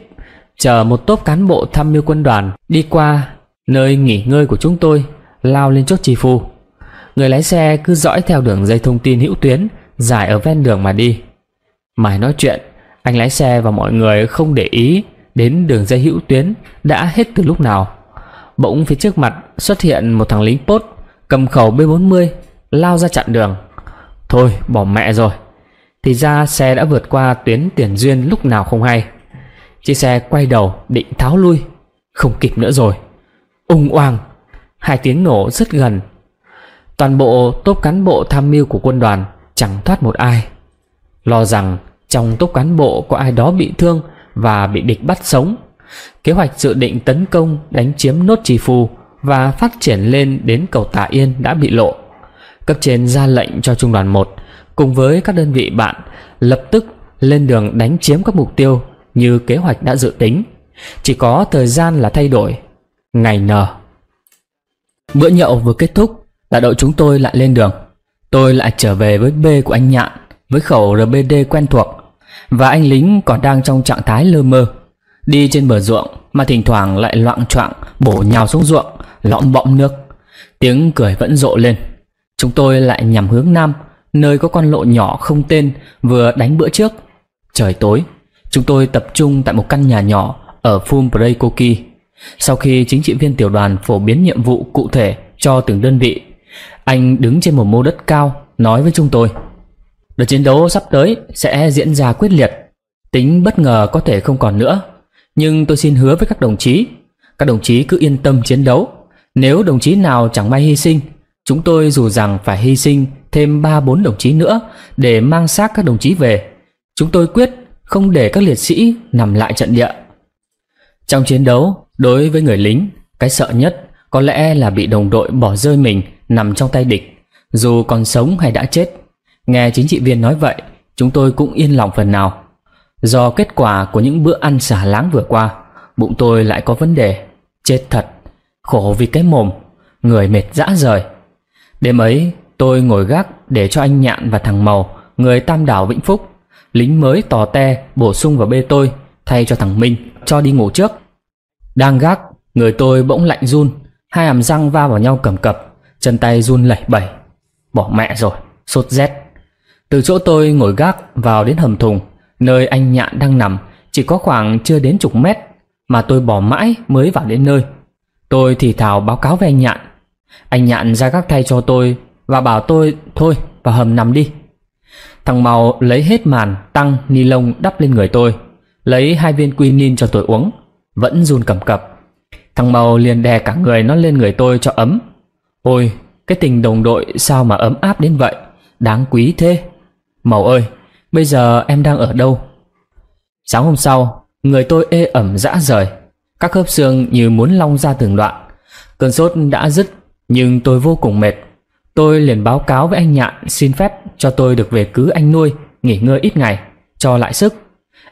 Chở một tốp cán bộ tham mưu quân đoàn Đi qua nơi nghỉ ngơi của chúng tôi lao lên chốt chỉ phù người lái xe cứ dõi theo đường dây thông tin hữu tuyến dài ở ven đường mà đi mải nói chuyện anh lái xe và mọi người không để ý đến đường dây hữu tuyến đã hết từ lúc nào bỗng phía trước mặt xuất hiện một thằng lính post cầm khẩu B40 lao ra chặn đường thôi bỏ mẹ rồi thì ra xe đã vượt qua tuyến tiền duyên lúc nào không hay chiếc xe quay đầu định tháo lui không kịp nữa rồi ung oang hai tiếng nổ rất gần. Toàn bộ tốp cán bộ tham mưu của quân đoàn chẳng thoát một ai. Lo rằng trong tốp cán bộ có ai đó bị thương và bị địch bắt sống. Kế hoạch dự định tấn công đánh chiếm nốt trì phù và phát triển lên đến cầu Tà Yên đã bị lộ. Cấp trên ra lệnh cho trung đoàn 1 cùng với các đơn vị bạn lập tức lên đường đánh chiếm các mục tiêu như kế hoạch đã dự tính. Chỉ có thời gian là thay đổi. Ngày nở Bữa nhậu vừa kết thúc là đội chúng tôi lại lên đường Tôi lại trở về với B của anh Nhạn Với khẩu RBD quen thuộc Và anh lính còn đang trong trạng thái lơ mơ Đi trên bờ ruộng Mà thỉnh thoảng lại loạn choạng Bổ nhào xuống ruộng Lõm bọng nước Tiếng cười vẫn rộ lên Chúng tôi lại nhằm hướng nam Nơi có con lộ nhỏ không tên Vừa đánh bữa trước Trời tối Chúng tôi tập trung tại một căn nhà nhỏ Ở Fumbreikoki sau khi chính trị viên tiểu đoàn phổ biến nhiệm vụ cụ thể cho từng đơn vị, anh đứng trên một mô đất cao nói với chúng tôi. Đợt chiến đấu sắp tới sẽ diễn ra quyết liệt, tính bất ngờ có thể không còn nữa. Nhưng tôi xin hứa với các đồng chí, các đồng chí cứ yên tâm chiến đấu. Nếu đồng chí nào chẳng may hy sinh, chúng tôi dù rằng phải hy sinh thêm 3-4 đồng chí nữa để mang xác các đồng chí về. Chúng tôi quyết không để các liệt sĩ nằm lại trận địa. Trong chiến đấu, đối với người lính, cái sợ nhất có lẽ là bị đồng đội bỏ rơi mình nằm trong tay địch, dù còn sống hay đã chết. Nghe chính trị viên nói vậy, chúng tôi cũng yên lòng phần nào. Do kết quả của những bữa ăn xả láng vừa qua, bụng tôi lại có vấn đề. Chết thật, khổ vì cái mồm, người mệt dã rời. Đêm ấy, tôi ngồi gác để cho anh Nhạn và thằng Màu, người tam đảo Vĩnh Phúc, lính mới tò te bổ sung vào bê tôi thay cho thằng Minh cho đi ngủ trước Đang gác Người tôi bỗng lạnh run Hai hàm răng va vào nhau cầm cập Chân tay run lẩy bẩy Bỏ mẹ rồi, sốt rét Từ chỗ tôi ngồi gác vào đến hầm thùng Nơi anh nhạn đang nằm Chỉ có khoảng chưa đến chục mét Mà tôi bỏ mãi mới vào đến nơi Tôi thì thào báo cáo với anh nhạn Anh nhạn ra gác thay cho tôi Và bảo tôi thôi vào hầm nằm đi Thằng Màu lấy hết màn tăng ni lông đắp lên người tôi lấy hai viên quy quinin cho tôi uống, vẫn run cầm cập. Thằng Màu liền đè cả người nó lên người tôi cho ấm. Ôi, cái tình đồng đội sao mà ấm áp đến vậy, đáng quý thế. Màu ơi, bây giờ em đang ở đâu? Sáng hôm sau, người tôi ê ẩm dã rời, các khớp xương như muốn long ra từng đoạn. Cơn sốt đã dứt, nhưng tôi vô cùng mệt. Tôi liền báo cáo với anh Nhạn xin phép cho tôi được về cứ anh nuôi, nghỉ ngơi ít ngày, cho lại sức.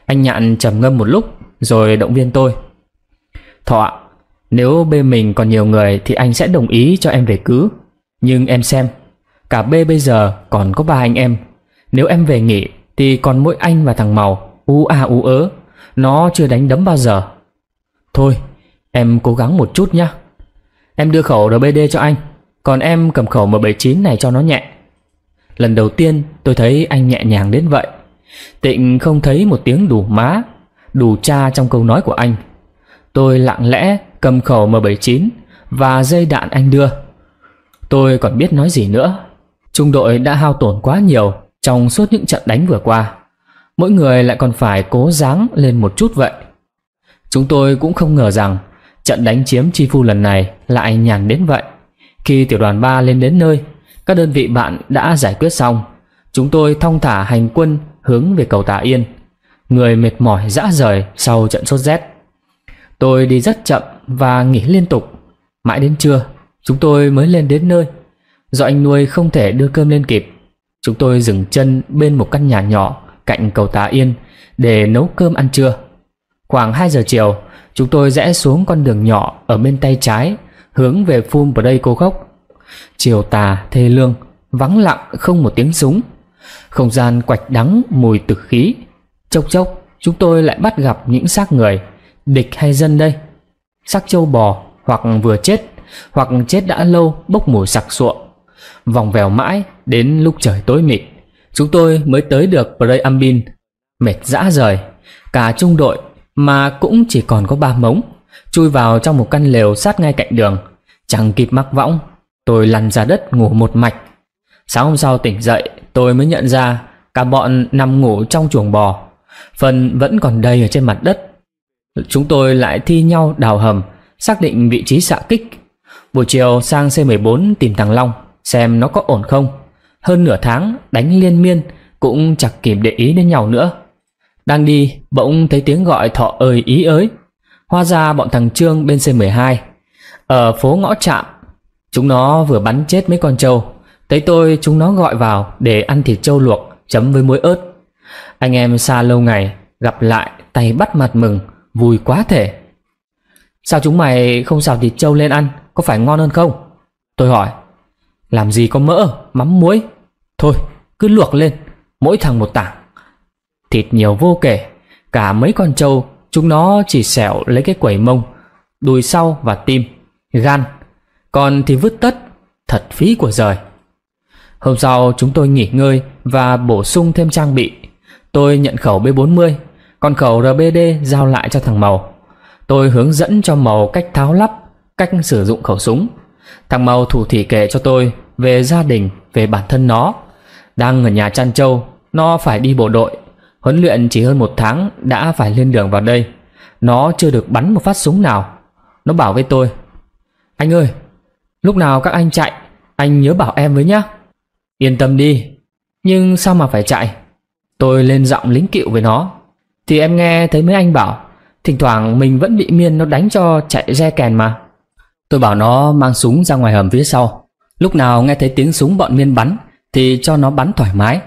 Anh Nhạn trầm ngâm một lúc Rồi động viên tôi Thọ Nếu bên mình còn nhiều người Thì anh sẽ đồng ý cho em về cứ Nhưng em xem Cả B bây giờ còn có ba anh em Nếu em về nghỉ Thì còn mỗi anh và thằng Màu U a u ớ Nó chưa đánh đấm bao giờ Thôi em cố gắng một chút nhé Em đưa khẩu RBD cho anh Còn em cầm khẩu M79 này cho nó nhẹ Lần đầu tiên tôi thấy anh nhẹ nhàng đến vậy Tịnh không thấy một tiếng đủ má, đủ cha trong câu nói của anh. Tôi lặng lẽ cầm khẩu M79 và dây đạn anh đưa. Tôi còn biết nói gì nữa. Trung đội đã hao tổn quá nhiều trong suốt những trận đánh vừa qua. Mỗi người lại còn phải cố gắng lên một chút vậy. Chúng tôi cũng không ngờ rằng trận đánh chiếm Chi Phu lần này lại nhàn đến vậy. Khi tiểu đoàn 3 lên đến nơi, các đơn vị bạn đã giải quyết xong. Chúng tôi thong thả hành quân hướng về cầu Tà Yên. Người mệt mỏi dã rời sau trận sốt rét. Tôi đi rất chậm và nghỉ liên tục. Mãi đến trưa, chúng tôi mới lên đến nơi. Do anh nuôi không thể đưa cơm lên kịp, chúng tôi dừng chân bên một căn nhà nhỏ cạnh cầu Tà Yên để nấu cơm ăn trưa. Khoảng 2 giờ chiều, chúng tôi rẽ xuống con đường nhỏ ở bên tay trái, hướng về Phun. Phum đây Cô Gốc. Chiều tà thê lương, vắng lặng không một tiếng súng. Không gian quạch đắng mùi tử khí Chốc chốc chúng tôi lại bắt gặp những xác người Địch hay dân đây Xác trâu bò hoặc vừa chết Hoặc chết đã lâu bốc mùi sặc sụa Vòng vèo mãi đến lúc trời tối mịt Chúng tôi mới tới được Prey Ambin Mệt dã rời Cả trung đội mà cũng chỉ còn có ba mống Chui vào trong một căn lều sát ngay cạnh đường Chẳng kịp mắc võng Tôi lăn ra đất ngủ một mạch Sáng hôm sau tỉnh dậy tôi mới nhận ra cả bọn nằm ngủ trong chuồng bò. Phần vẫn còn đầy ở trên mặt đất. Chúng tôi lại thi nhau đào hầm, xác định vị trí xạ kích. Buổi chiều sang C14 tìm thằng Long, xem nó có ổn không. Hơn nửa tháng đánh liên miên cũng chẳng kịp để ý đến nhau nữa. Đang đi, bỗng thấy tiếng gọi thọ ơi ý ới. Hoa ra bọn thằng Trương bên C12. Ở phố ngõ trạm, chúng nó vừa bắn chết mấy con trâu Thấy tôi chúng nó gọi vào để ăn thịt trâu luộc chấm với muối ớt. Anh em xa lâu ngày, gặp lại tay bắt mặt mừng, vui quá thể. Sao chúng mày không xào thịt trâu lên ăn, có phải ngon hơn không? Tôi hỏi. Làm gì có mỡ, mắm muối. Thôi, cứ luộc lên, mỗi thằng một tảng. Thịt nhiều vô kể, cả mấy con trâu, chúng nó chỉ xẻo lấy cái quẩy mông, đùi sau và tim, gan. Còn thì vứt tất, thật phí của giời. Hôm sau chúng tôi nghỉ ngơi và bổ sung thêm trang bị. Tôi nhận khẩu B40, còn khẩu RBD giao lại cho thằng Màu. Tôi hướng dẫn cho Màu cách tháo lắp, cách sử dụng khẩu súng. Thằng Màu thủ thỉ kể cho tôi về gia đình, về bản thân nó. Đang ở nhà chăn trâu, nó phải đi bộ đội. Huấn luyện chỉ hơn một tháng đã phải lên đường vào đây. Nó chưa được bắn một phát súng nào. Nó bảo với tôi, anh ơi, lúc nào các anh chạy, anh nhớ bảo em với nhá. Yên tâm đi Nhưng sao mà phải chạy Tôi lên giọng lính cựu với nó Thì em nghe thấy mấy anh bảo Thỉnh thoảng mình vẫn bị miên nó đánh cho chạy re kèn mà Tôi bảo nó mang súng ra ngoài hầm phía sau Lúc nào nghe thấy tiếng súng bọn miên bắn Thì cho nó bắn thoải mái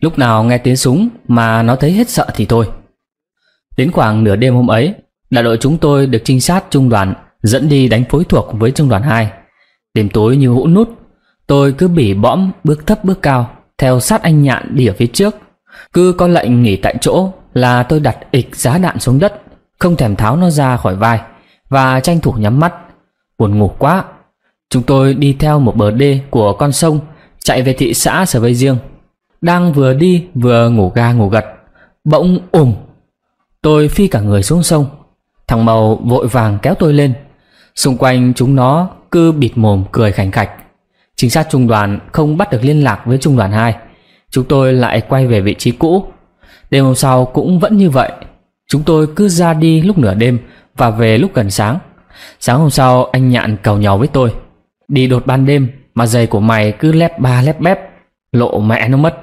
Lúc nào nghe tiếng súng mà nó thấy hết sợ thì thôi Đến khoảng nửa đêm hôm ấy Đại đội chúng tôi được trinh sát trung đoàn Dẫn đi đánh phối thuộc với trung đoàn 2 Đêm tối như hũ nút Tôi cứ bỉ bõm bước thấp bước cao Theo sát anh nhạn đi ở phía trước Cứ có lệnh nghỉ tại chỗ Là tôi đặt ịch giá đạn xuống đất Không thèm tháo nó ra khỏi vai Và tranh thủ nhắm mắt Buồn ngủ quá Chúng tôi đi theo một bờ đê của con sông Chạy về thị xã Sở Vây Riêng Đang vừa đi vừa ngủ ga ngủ gật Bỗng ùm Tôi phi cả người xuống sông Thằng Màu vội vàng kéo tôi lên Xung quanh chúng nó cứ bịt mồm cười khảnh khạch Chính sát trung đoàn không bắt được liên lạc với trung đoàn 2 Chúng tôi lại quay về vị trí cũ Đêm hôm sau cũng vẫn như vậy Chúng tôi cứ ra đi lúc nửa đêm Và về lúc gần sáng Sáng hôm sau anh Nhạn cầu nhau với tôi Đi đột ban đêm Mà giày của mày cứ lép ba lép bép Lộ mẹ nó mất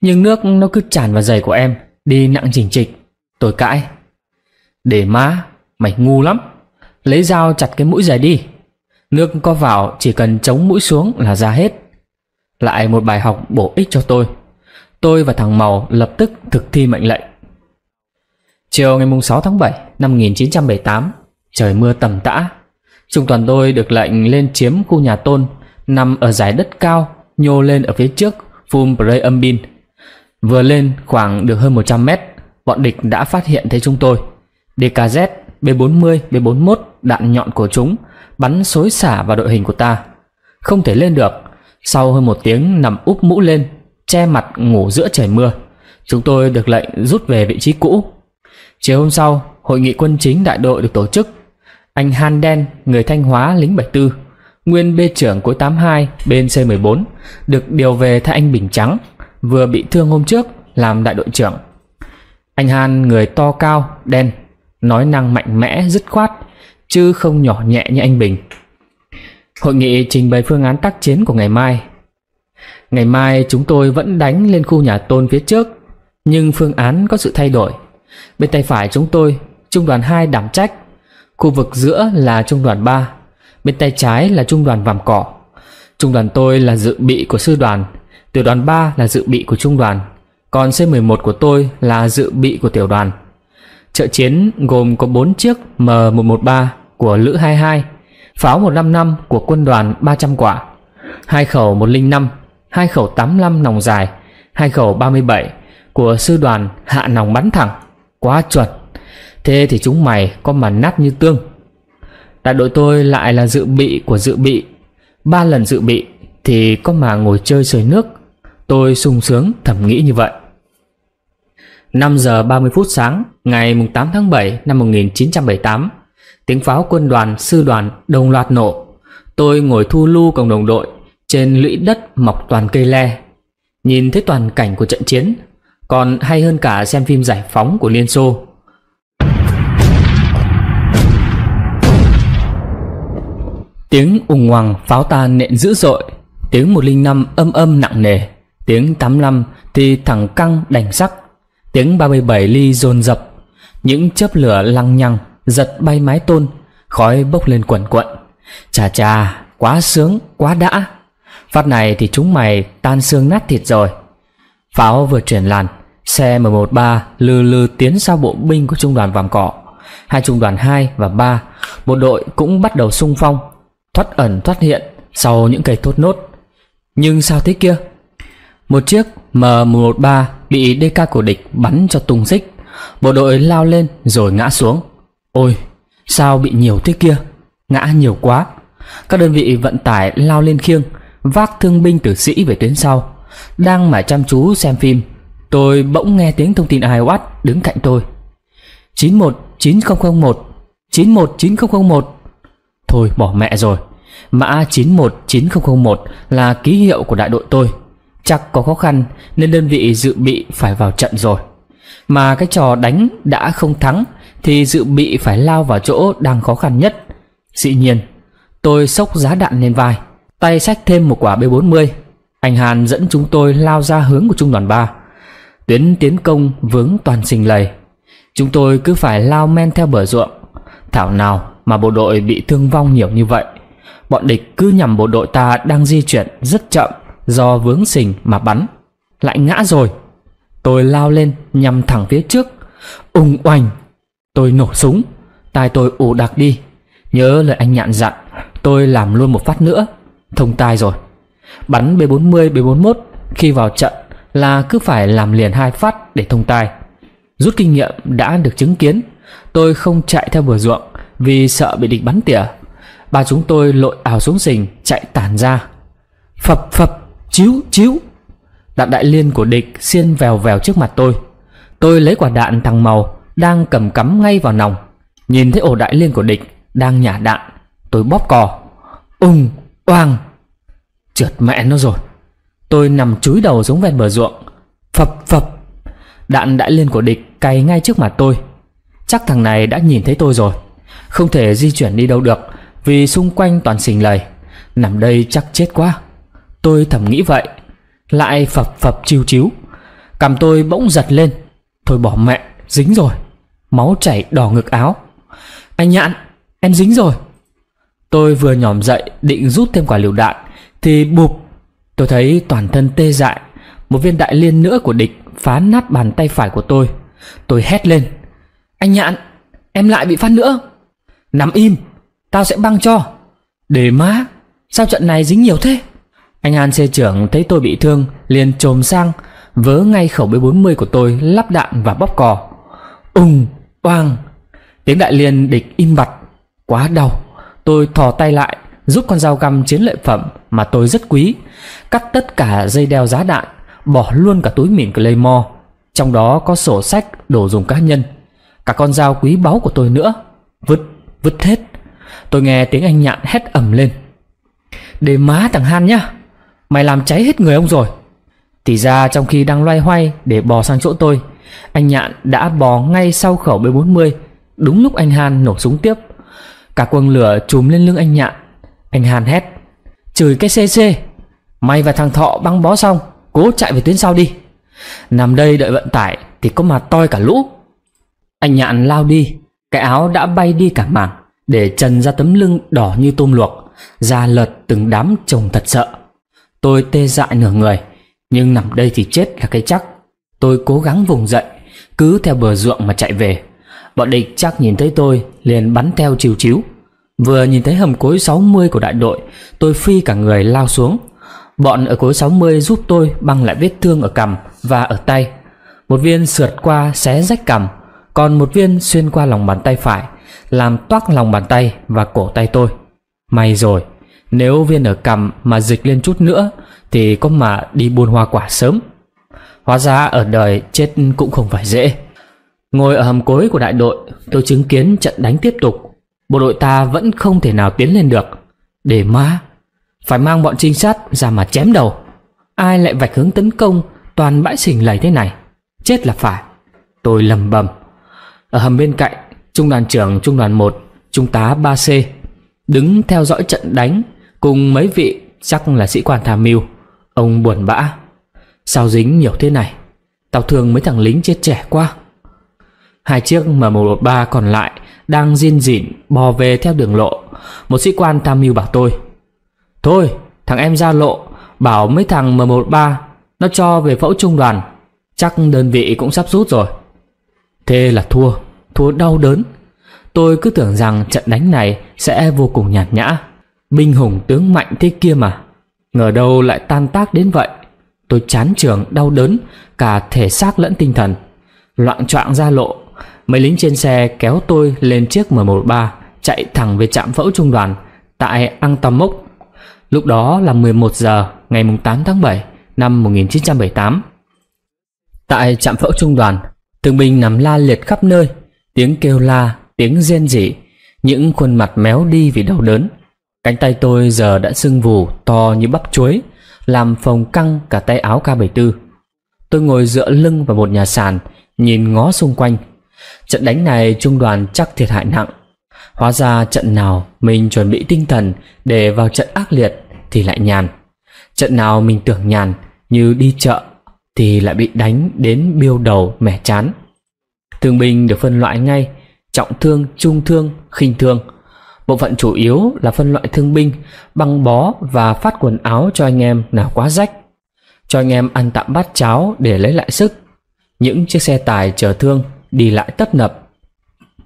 Nhưng nước nó cứ tràn vào giày của em Đi nặng chỉnh trịch Tôi cãi Để má Mày ngu lắm Lấy dao chặt cái mũi giày đi Nước có vào chỉ cần chống mũi xuống là ra hết Lại một bài học bổ ích cho tôi Tôi và thằng Màu lập tức thực thi mệnh lệnh Chiều ngày 6 tháng 7 năm 1978 Trời mưa tầm tã Trung toàn tôi được lệnh lên chiếm khu nhà tôn Nằm ở giải đất cao Nhô lên ở phía trước phun Prey Ambin Vừa lên khoảng được hơn 100 mét Bọn địch đã phát hiện thấy chúng tôi DKZ B40, B41 đạn nhọn của chúng bắn xối xả vào đội hình của ta. Không thể lên được, sau hơn một tiếng nằm úp mũ lên, che mặt ngủ giữa trời mưa, chúng tôi được lệnh rút về vị trí cũ. Chiều hôm sau, hội nghị quân chính đại đội được tổ chức. Anh Han Đen, người Thanh Hóa lính 74, nguyên bê trưởng cuối 82 bên C14, được điều về thay anh Bình Trắng, vừa bị thương hôm trước làm đại đội trưởng. Anh Han người to cao, đen, nói năng mạnh mẽ, dứt khoát, chứ không nhỏ nhẹ như anh Bình. Hội nghị trình bày phương án tác chiến của ngày mai. Ngày mai chúng tôi vẫn đánh lên khu nhà tôn phía trước, nhưng phương án có sự thay đổi. Bên tay phải chúng tôi, trung đoàn 2 đảm trách, khu vực giữa là trung đoàn 3, bên tay trái là trung đoàn vàm cỏ. Trung đoàn tôi là dự bị của sư đoàn, tiểu đoàn 3 là dự bị của trung đoàn, còn C11 của tôi là dự bị của tiểu đoàn. Trợ chiến gồm có 4 chiếc M113, của Lữ 22, pháo 155 của quân đoàn 300 quả, hai khẩu 105, hai khẩu 85 nòng dài, hai khẩu 37 của sư đoàn hạ nòng bắn thẳng. Quá chuẩn. Thế thì chúng mày có mà nát như tương. Đại đội tôi lại là dự bị của dự bị. Ba lần dự bị thì có mà ngồi chơi sới nước. Tôi sung sướng thẩm nghĩ như vậy. 5 giờ 30 phút sáng ngày 8 tháng 7 năm 1978 tiếng pháo quân đoàn, sư đoàn đồng loạt nổ. Tôi ngồi thu lưu cùng đồng đội, trên lũy đất mọc toàn cây le. Nhìn thấy toàn cảnh của trận chiến, còn hay hơn cả xem phim giải phóng của Liên Xô. Tiếng ùng hoàng pháo ta nện dữ dội, tiếng 105 âm âm nặng nề, tiếng 85 thì thẳng căng đành sắc, tiếng 37 ly dồn dập, những chớp lửa lăng nhăng giật bay mái tôn khói bốc lên quẩn quận chà chà quá sướng quá đã phát này thì chúng mày tan xương nát thịt rồi pháo vừa chuyển làn xe m một ba lừ lừ tiến sau bộ binh của trung đoàn vàm cỏ hai trung đoàn hai và ba bộ đội cũng bắt đầu sung phong thoát ẩn thoát hiện sau những cây thốt nốt nhưng sao thế kia một chiếc m một ba bị DK của địch bắn cho tung xích Bộ đội lao lên rồi ngã xuống Ôi, sao bị nhiều thế kia? Ngã nhiều quá. Các đơn vị vận tải lao lên khiêng, vác thương binh tử sĩ về tuyến sau. Đang mà chăm chú xem phim, tôi bỗng nghe tiếng thông tin ai iWatch đứng cạnh tôi. 919001, 919001. Thôi bỏ mẹ rồi. Mã 919001 là ký hiệu của đại đội tôi. Chắc có khó khăn nên đơn vị dự bị phải vào trận rồi. Mà cái trò đánh đã không thắng thì dự bị phải lao vào chỗ đang khó khăn nhất. Dĩ nhiên, tôi sốc giá đạn lên vai, tay xách thêm một quả B40. Anh Hàn dẫn chúng tôi lao ra hướng của trung đoàn 3. Tuyến tiến công vướng toàn sình lầy. Chúng tôi cứ phải lao men theo bờ ruộng. Thảo nào mà bộ đội bị thương vong nhiều như vậy. Bọn địch cứ nhằm bộ đội ta đang di chuyển rất chậm do vướng sình mà bắn. Lại ngã rồi. Tôi lao lên nhằm thẳng phía trước. Ùng oành Tôi nổ súng Tai tôi ù đặc đi Nhớ lời anh nhạn dặn Tôi làm luôn một phát nữa Thông tai rồi Bắn B40, B41 Khi vào trận là cứ phải làm liền hai phát để thông tai Rút kinh nghiệm đã được chứng kiến Tôi không chạy theo bờ ruộng Vì sợ bị địch bắn tỉa Ba chúng tôi lội ảo xuống sình Chạy tản ra Phập phập chiếu chiếu Đạn đại liên của địch xiên vèo vèo trước mặt tôi Tôi lấy quả đạn thằng màu đang cầm cắm ngay vào nòng nhìn thấy ổ đại liên của địch đang nhả đạn tôi bóp cò ung oang trượt mẹ nó rồi tôi nằm chúi đầu xuống ven bờ ruộng phập phập đạn đại liên của địch cày ngay trước mặt tôi chắc thằng này đã nhìn thấy tôi rồi không thể di chuyển đi đâu được vì xung quanh toàn xình lầy nằm đây chắc chết quá tôi thầm nghĩ vậy lại phập phập chiêu chiếu cầm tôi bỗng giật lên thôi bỏ mẹ Dính rồi Máu chảy đỏ ngực áo Anh Nhạn em dính rồi Tôi vừa nhòm dậy định rút thêm quả lựu đạn Thì bụp Tôi thấy toàn thân tê dại Một viên đại liên nữa của địch phá nát bàn tay phải của tôi Tôi hét lên Anh Nhạn em lại bị phát nữa Nằm im Tao sẽ băng cho Để má Sao trận này dính nhiều thế Anh An xe trưởng thấy tôi bị thương Liền chồm sang Vớ ngay khẩu B40 của tôi Lắp đạn và bóp cò ùng oang tiếng đại liên địch im bặt quá đau tôi thò tay lại giúp con dao găm chiến lợi phẩm mà tôi rất quý cắt tất cả dây đeo giá đạn bỏ luôn cả túi mìn claymore trong đó có sổ sách đồ dùng cá nhân cả con dao quý báu của tôi nữa vứt vứt hết tôi nghe tiếng anh nhạn hét ầm lên để má thằng han nhá mày làm cháy hết người ông rồi thì ra trong khi đang loay hoay để bò sang chỗ tôi anh Nhạn đã bò ngay sau khẩu B40 Đúng lúc anh Han nổ súng tiếp Cả quần lửa trùm lên lưng anh Nhạn Anh Han hét Chửi cái CC Mày và thằng Thọ băng bó xong Cố chạy về tuyến sau đi Nằm đây đợi vận tải thì có mà toi cả lũ Anh Nhạn lao đi Cái áo đã bay đi cả mảng Để trần ra tấm lưng đỏ như tôm luộc Da lợt từng đám trông thật sợ Tôi tê dại nửa người Nhưng nằm đây thì chết là cái chắc Tôi cố gắng vùng dậy Cứ theo bờ ruộng mà chạy về Bọn địch chắc nhìn thấy tôi liền bắn theo chiều chiếu Vừa nhìn thấy hầm cối 60 của đại đội Tôi phi cả người lao xuống Bọn ở cối 60 giúp tôi băng lại vết thương ở cằm và ở tay Một viên sượt qua xé rách cằm Còn một viên xuyên qua lòng bàn tay phải Làm toác lòng bàn tay và cổ tay tôi May rồi Nếu viên ở cằm mà dịch lên chút nữa Thì có mà đi buôn hoa quả sớm Hóa ra ở đời chết cũng không phải dễ Ngồi ở hầm cối của đại đội Tôi chứng kiến trận đánh tiếp tục Bộ đội ta vẫn không thể nào tiến lên được Để má Phải mang bọn trinh sát ra mà chém đầu Ai lại vạch hướng tấn công Toàn bãi sình lầy thế này Chết là phải Tôi lầm bầm Ở hầm bên cạnh Trung đoàn trưởng Trung đoàn 1 Trung tá 3C Đứng theo dõi trận đánh Cùng mấy vị chắc là sĩ quan tham mưu Ông buồn bã Sao dính nhiều thế này Tao thương mấy thằng lính chết trẻ quá Hai chiếc M113 còn lại Đang diên dịn bò về theo đường lộ Một sĩ quan tham mưu bảo tôi Thôi thằng em ra lộ Bảo mấy thằng M113 Nó cho về phẫu trung đoàn Chắc đơn vị cũng sắp rút rồi Thế là thua Thua đau đớn Tôi cứ tưởng rằng trận đánh này sẽ vô cùng nhạt nhã Binh hùng tướng mạnh thế kia mà Ngờ đâu lại tan tác đến vậy Tôi chán trường đau đớn Cả thể xác lẫn tinh thần Loạn choạng ra lộ Mấy lính trên xe kéo tôi lên chiếc M13 Chạy thẳng về trạm phẫu trung đoàn Tại Ang tâm Mốc Lúc đó là 11 giờ ngày 8 tháng 7 năm 1978 Tại trạm phẫu trung đoàn Thương binh nằm la liệt khắp nơi Tiếng kêu la, tiếng rên rỉ Những khuôn mặt méo đi vì đau đớn Cánh tay tôi giờ đã sưng vù to như bắp chuối làm phồng căng cả tay áo K74. Tôi ngồi dựa lưng vào một nhà sàn, nhìn ngó xung quanh. Trận đánh này trung đoàn chắc thiệt hại nặng. Hóa ra trận nào mình chuẩn bị tinh thần để vào trận ác liệt thì lại nhàn. Trận nào mình tưởng nhàn như đi chợ thì lại bị đánh đến biêu đầu mẻ chán. Thương binh được phân loại ngay, trọng thương, trung thương, khinh thương – Bộ phận chủ yếu là phân loại thương binh, băng bó và phát quần áo cho anh em nào quá rách. Cho anh em ăn tạm bát cháo để lấy lại sức. Những chiếc xe tải chở thương đi lại tấp nập.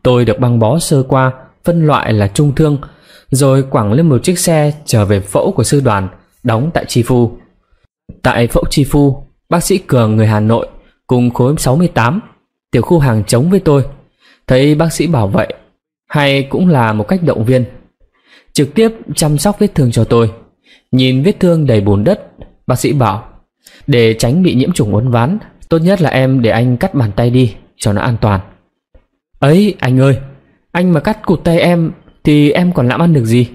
Tôi được băng bó sơ qua, phân loại là trung thương, rồi quẳng lên một chiếc xe trở về phẫu của sư đoàn, đóng tại Chi Phu. Tại phẫu Chi Phu, bác sĩ Cường người Hà Nội cùng khối 68, tiểu khu hàng chống với tôi. Thấy bác sĩ bảo vậy hay cũng là một cách động viên trực tiếp chăm sóc vết thương cho tôi nhìn vết thương đầy bùn đất bác sĩ bảo để tránh bị nhiễm trùng uốn ván tốt nhất là em để anh cắt bàn tay đi cho nó an toàn ấy anh ơi anh mà cắt cụt tay em thì em còn làm ăn được gì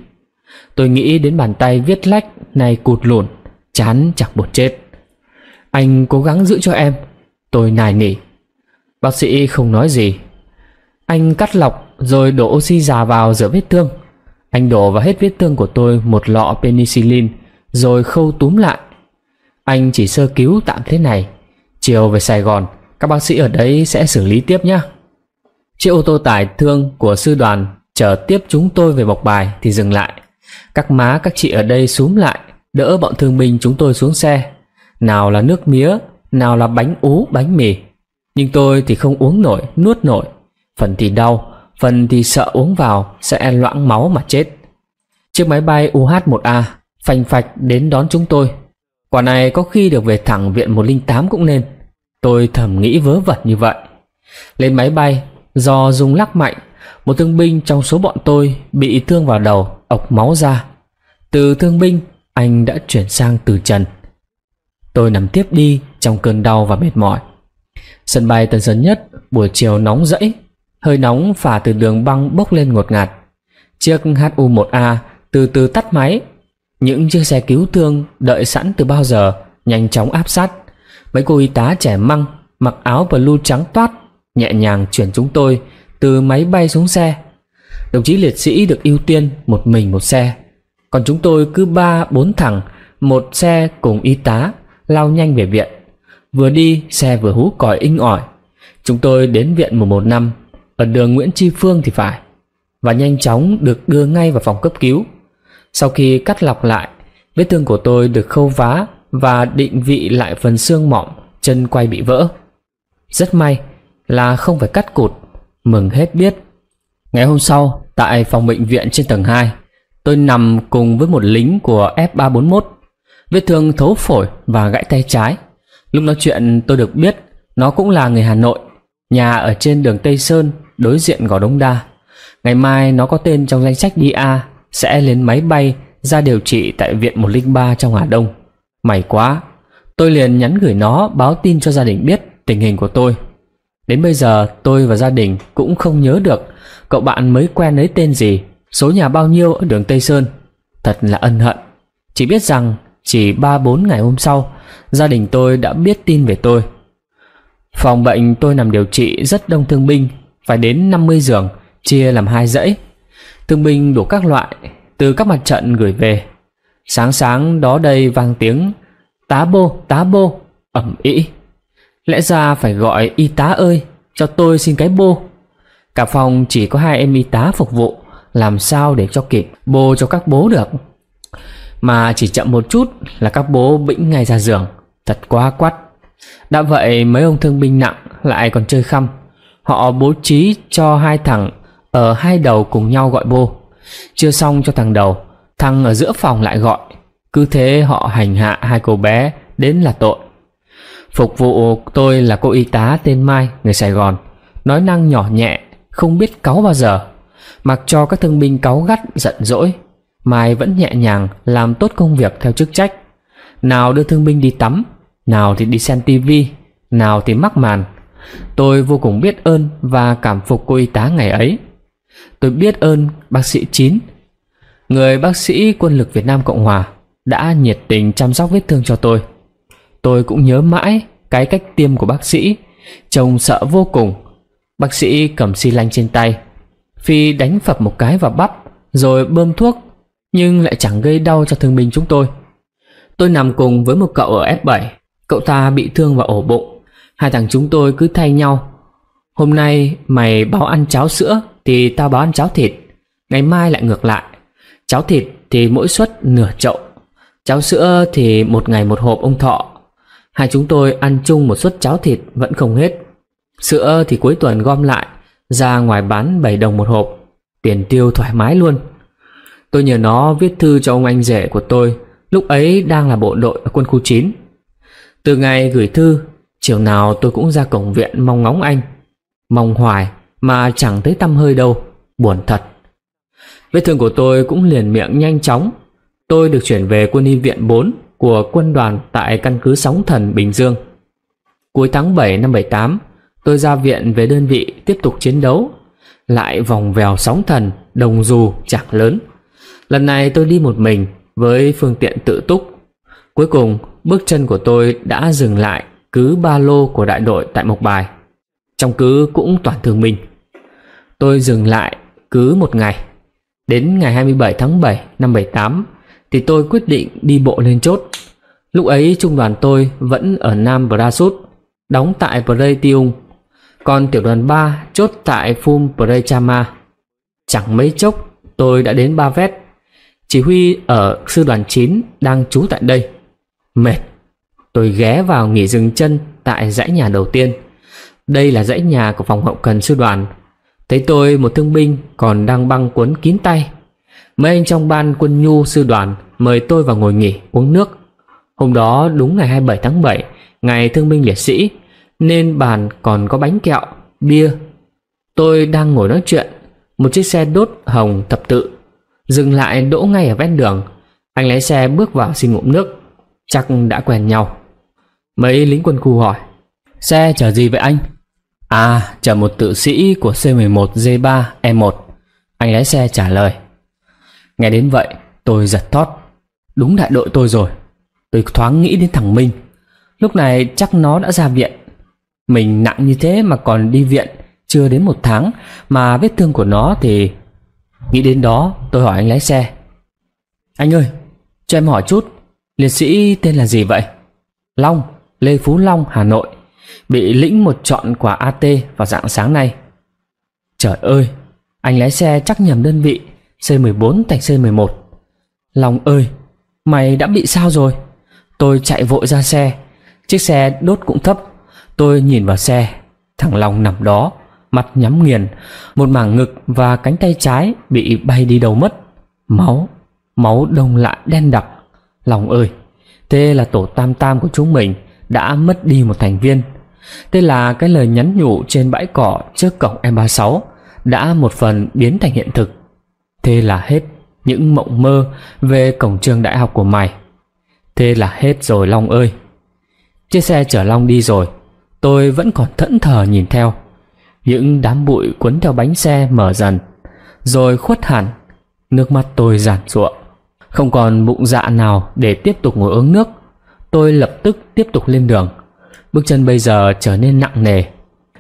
tôi nghĩ đến bàn tay viết lách này cụt lùn chán chẳng buồn chết anh cố gắng giữ cho em tôi nài nỉ bác sĩ không nói gì anh cắt lọc rồi đổ oxy già vào giữa vết thương Anh đổ vào hết vết thương của tôi một lọ penicillin Rồi khâu túm lại Anh chỉ sơ cứu tạm thế này Chiều về Sài Gòn Các bác sĩ ở đấy sẽ xử lý tiếp nhé Chiếc ô tô tải thương của sư đoàn Chở tiếp chúng tôi về bọc Bài Thì dừng lại Các má các chị ở đây xúm lại Đỡ bọn thương binh chúng tôi xuống xe Nào là nước mía Nào là bánh ú bánh mì Nhưng tôi thì không uống nổi, nuốt nổi Phần thì đau, Vân thì sợ uống vào sẽ loãng máu mà chết. Chiếc máy bay UH-1A phành phạch đến đón chúng tôi. Quả này có khi được về thẳng viện 108 cũng nên. Tôi thầm nghĩ vớ vẩn như vậy. Lên máy bay, do rung lắc mạnh, một thương binh trong số bọn tôi bị thương vào đầu, ọc máu ra. Từ thương binh, anh đã chuyển sang từ trần. Tôi nằm tiếp đi trong cơn đau và mệt mỏi. Sân bay Tân Sơn Nhất buổi chiều nóng rẫy Hơi nóng phả từ đường băng bốc lên ngột ngạt Chiếc HU-1A từ từ tắt máy Những chiếc xe cứu thương đợi sẵn từ bao giờ Nhanh chóng áp sát Mấy cô y tá trẻ măng Mặc áo blue trắng toát Nhẹ nhàng chuyển chúng tôi Từ máy bay xuống xe Đồng chí liệt sĩ được ưu tiên một mình một xe Còn chúng tôi cứ ba bốn thẳng Một xe cùng y tá Lao nhanh về viện Vừa đi xe vừa hú còi inh ỏi Chúng tôi đến viện một năm ở đường Nguyễn Tri Phương thì phải và nhanh chóng được đưa ngay vào phòng cấp cứu. Sau khi cắt lọc lại, vết thương của tôi được khâu vá và định vị lại phần xương mỏng, chân quay bị vỡ. Rất may là không phải cắt cụt, mừng hết biết. Ngày hôm sau, tại phòng bệnh viện trên tầng 2, tôi nằm cùng với một lính của F341. Vết thương thấu phổi và gãy tay trái. Lúc nói chuyện tôi được biết nó cũng là người Hà Nội, nhà ở trên đường Tây Sơn đối diện gò đống đa ngày mai nó có tên trong danh sách ia sẽ lên máy bay ra điều trị tại viện 103 trong Hà Đông. May quá, tôi liền nhắn gửi nó báo tin cho gia đình biết tình hình của tôi. Đến bây giờ tôi và gia đình cũng không nhớ được cậu bạn mới quen lấy tên gì, số nhà bao nhiêu ở đường Tây Sơn. Thật là ân hận. Chỉ biết rằng chỉ ba bốn ngày hôm sau, gia đình tôi đã biết tin về tôi. Phòng bệnh tôi nằm điều trị rất đông thương binh phải đến 50 giường chia làm hai dãy. Thương binh đủ các loại từ các mặt trận gửi về. Sáng sáng đó đây vang tiếng tá bô tá bô ẩm ĩ. Lẽ ra phải gọi y tá ơi cho tôi xin cái bô. Cả phòng chỉ có hai em y tá phục vụ làm sao để cho kịp bô cho các bố được. Mà chỉ chậm một chút là các bố bĩnh ngay ra giường. Thật quá quắt. Đã vậy mấy ông thương binh nặng lại còn chơi khăm Họ bố trí cho hai thằng ở hai đầu cùng nhau gọi bô. Chưa xong cho thằng đầu, thằng ở giữa phòng lại gọi. Cứ thế họ hành hạ hai cô bé đến là tội. Phục vụ tôi là cô y tá tên Mai, người Sài Gòn. Nói năng nhỏ nhẹ, không biết cáu bao giờ. Mặc cho các thương binh cáu gắt, giận dỗi. Mai vẫn nhẹ nhàng làm tốt công việc theo chức trách. Nào đưa thương binh đi tắm, nào thì đi xem tivi, nào thì mắc màn, Tôi vô cùng biết ơn và cảm phục cô y tá ngày ấy. Tôi biết ơn bác sĩ Chín, người bác sĩ quân lực Việt Nam Cộng Hòa đã nhiệt tình chăm sóc vết thương cho tôi. Tôi cũng nhớ mãi cái cách tiêm của bác sĩ, trông sợ vô cùng. Bác sĩ cầm xi lanh trên tay, Phi đánh phập một cái vào bắp, rồi bơm thuốc, nhưng lại chẳng gây đau cho thương binh chúng tôi. Tôi nằm cùng với một cậu ở F7, cậu ta bị thương vào ổ bụng, Hai thằng chúng tôi cứ thay nhau Hôm nay mày báo ăn cháo sữa Thì tao báo ăn cháo thịt Ngày mai lại ngược lại Cháo thịt thì mỗi suất nửa chậu Cháo sữa thì một ngày một hộp ông thọ Hai chúng tôi ăn chung một suất cháo thịt vẫn không hết Sữa thì cuối tuần gom lại Ra ngoài bán 7 đồng một hộp Tiền tiêu thoải mái luôn Tôi nhờ nó viết thư cho ông anh rể của tôi Lúc ấy đang là bộ đội ở quân khu 9 Từ ngày gửi thư Chiều nào tôi cũng ra cổng viện mong ngóng anh Mong hoài mà chẳng thấy tâm hơi đâu Buồn thật Vết thương của tôi cũng liền miệng nhanh chóng Tôi được chuyển về quân y viện 4 Của quân đoàn tại căn cứ sóng thần Bình Dương Cuối tháng 7 năm 78 Tôi ra viện về đơn vị tiếp tục chiến đấu Lại vòng vèo sóng thần Đồng dù chẳng lớn Lần này tôi đi một mình Với phương tiện tự túc Cuối cùng bước chân của tôi đã dừng lại cứ ba lô của đại đội tại Mộc Bài. Trong cứ cũng toàn thường mình. Tôi dừng lại cứ một ngày. Đến ngày 27 tháng 7 năm 78 thì tôi quyết định đi bộ lên chốt. Lúc ấy trung đoàn tôi vẫn ở Nam Brasut, đóng tại Pretium. Còn tiểu đoàn 3 chốt tại Phum Prechama. Chẳng mấy chốc tôi đã đến Ba Vét. Chỉ huy ở sư đoàn 9 đang trú tại đây. Mệt tôi ghé vào nghỉ dừng chân tại dãy nhà đầu tiên. Đây là dãy nhà của phòng hậu cần sư đoàn. Thấy tôi một thương binh còn đang băng cuốn kín tay. Mấy anh trong ban quân nhu sư đoàn mời tôi vào ngồi nghỉ uống nước. Hôm đó đúng ngày 27 tháng 7, ngày thương binh liệt sĩ, nên bàn còn có bánh kẹo, bia. Tôi đang ngồi nói chuyện, một chiếc xe đốt hồng thập tự dừng lại đỗ ngay ở ven đường. Anh lái xe bước vào xin ngụm nước, chắc đã quen nhau. Mấy lính quân khu hỏi Xe chở gì vậy anh? À, chở một tự sĩ của C11G3E1 Anh lái xe trả lời Nghe đến vậy, tôi giật thót Đúng đại đội tôi rồi Tôi thoáng nghĩ đến thằng Minh Lúc này chắc nó đã ra viện Mình nặng như thế mà còn đi viện Chưa đến một tháng Mà vết thương của nó thì Nghĩ đến đó tôi hỏi anh lái xe Anh ơi cho em hỏi chút Liệt sĩ tên là gì vậy Long Lê Phú Long, Hà Nội Bị lĩnh một trọn quả AT vào dạng sáng nay Trời ơi, anh lái xe chắc nhầm đơn vị C14 thành C11 Long ơi, mày đã bị sao rồi? Tôi chạy vội ra xe Chiếc xe đốt cũng thấp Tôi nhìn vào xe Thằng Long nằm đó Mặt nhắm nghiền Một mảng ngực và cánh tay trái Bị bay đi đâu mất Máu Máu đông lại đen đặc Long ơi Thế là tổ tam tam của chúng mình đã mất đi một thành viên. Đây là cái lời nhắn nhủ trên bãi cỏ trước cổng M36 đã một phần biến thành hiện thực. Thế là hết những mộng mơ về cổng trường đại học của mày. Thế là hết rồi Long ơi. Chiếc xe chở Long đi rồi, tôi vẫn còn thẫn thờ nhìn theo. Những đám bụi cuốn theo bánh xe mở dần, rồi khuất hẳn, nước mắt tôi giản ruộng. Không còn bụng dạ nào để tiếp tục ngồi uống nước tôi lập tức tiếp tục lên đường. Bước chân bây giờ trở nên nặng nề.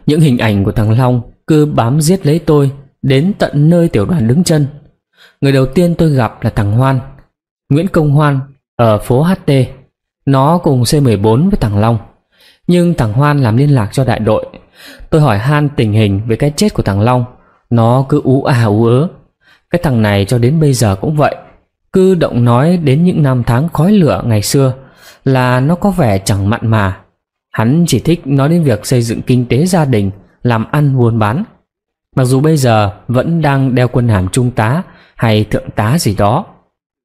Những hình ảnh của thằng Long cứ bám giết lấy tôi đến tận nơi tiểu đoàn đứng chân. Người đầu tiên tôi gặp là thằng Hoan, Nguyễn Công Hoan ở phố HT. Nó cùng C14 với thằng Long. Nhưng thằng Hoan làm liên lạc cho đại đội. Tôi hỏi Han tình hình về cái chết của thằng Long. Nó cứ ú à ú ớ. Cái thằng này cho đến bây giờ cũng vậy. Cứ động nói đến những năm tháng khói lửa ngày xưa là nó có vẻ chẳng mặn mà hắn chỉ thích nói đến việc xây dựng kinh tế gia đình làm ăn buôn bán mặc dù bây giờ vẫn đang đeo quân hàm trung tá hay thượng tá gì đó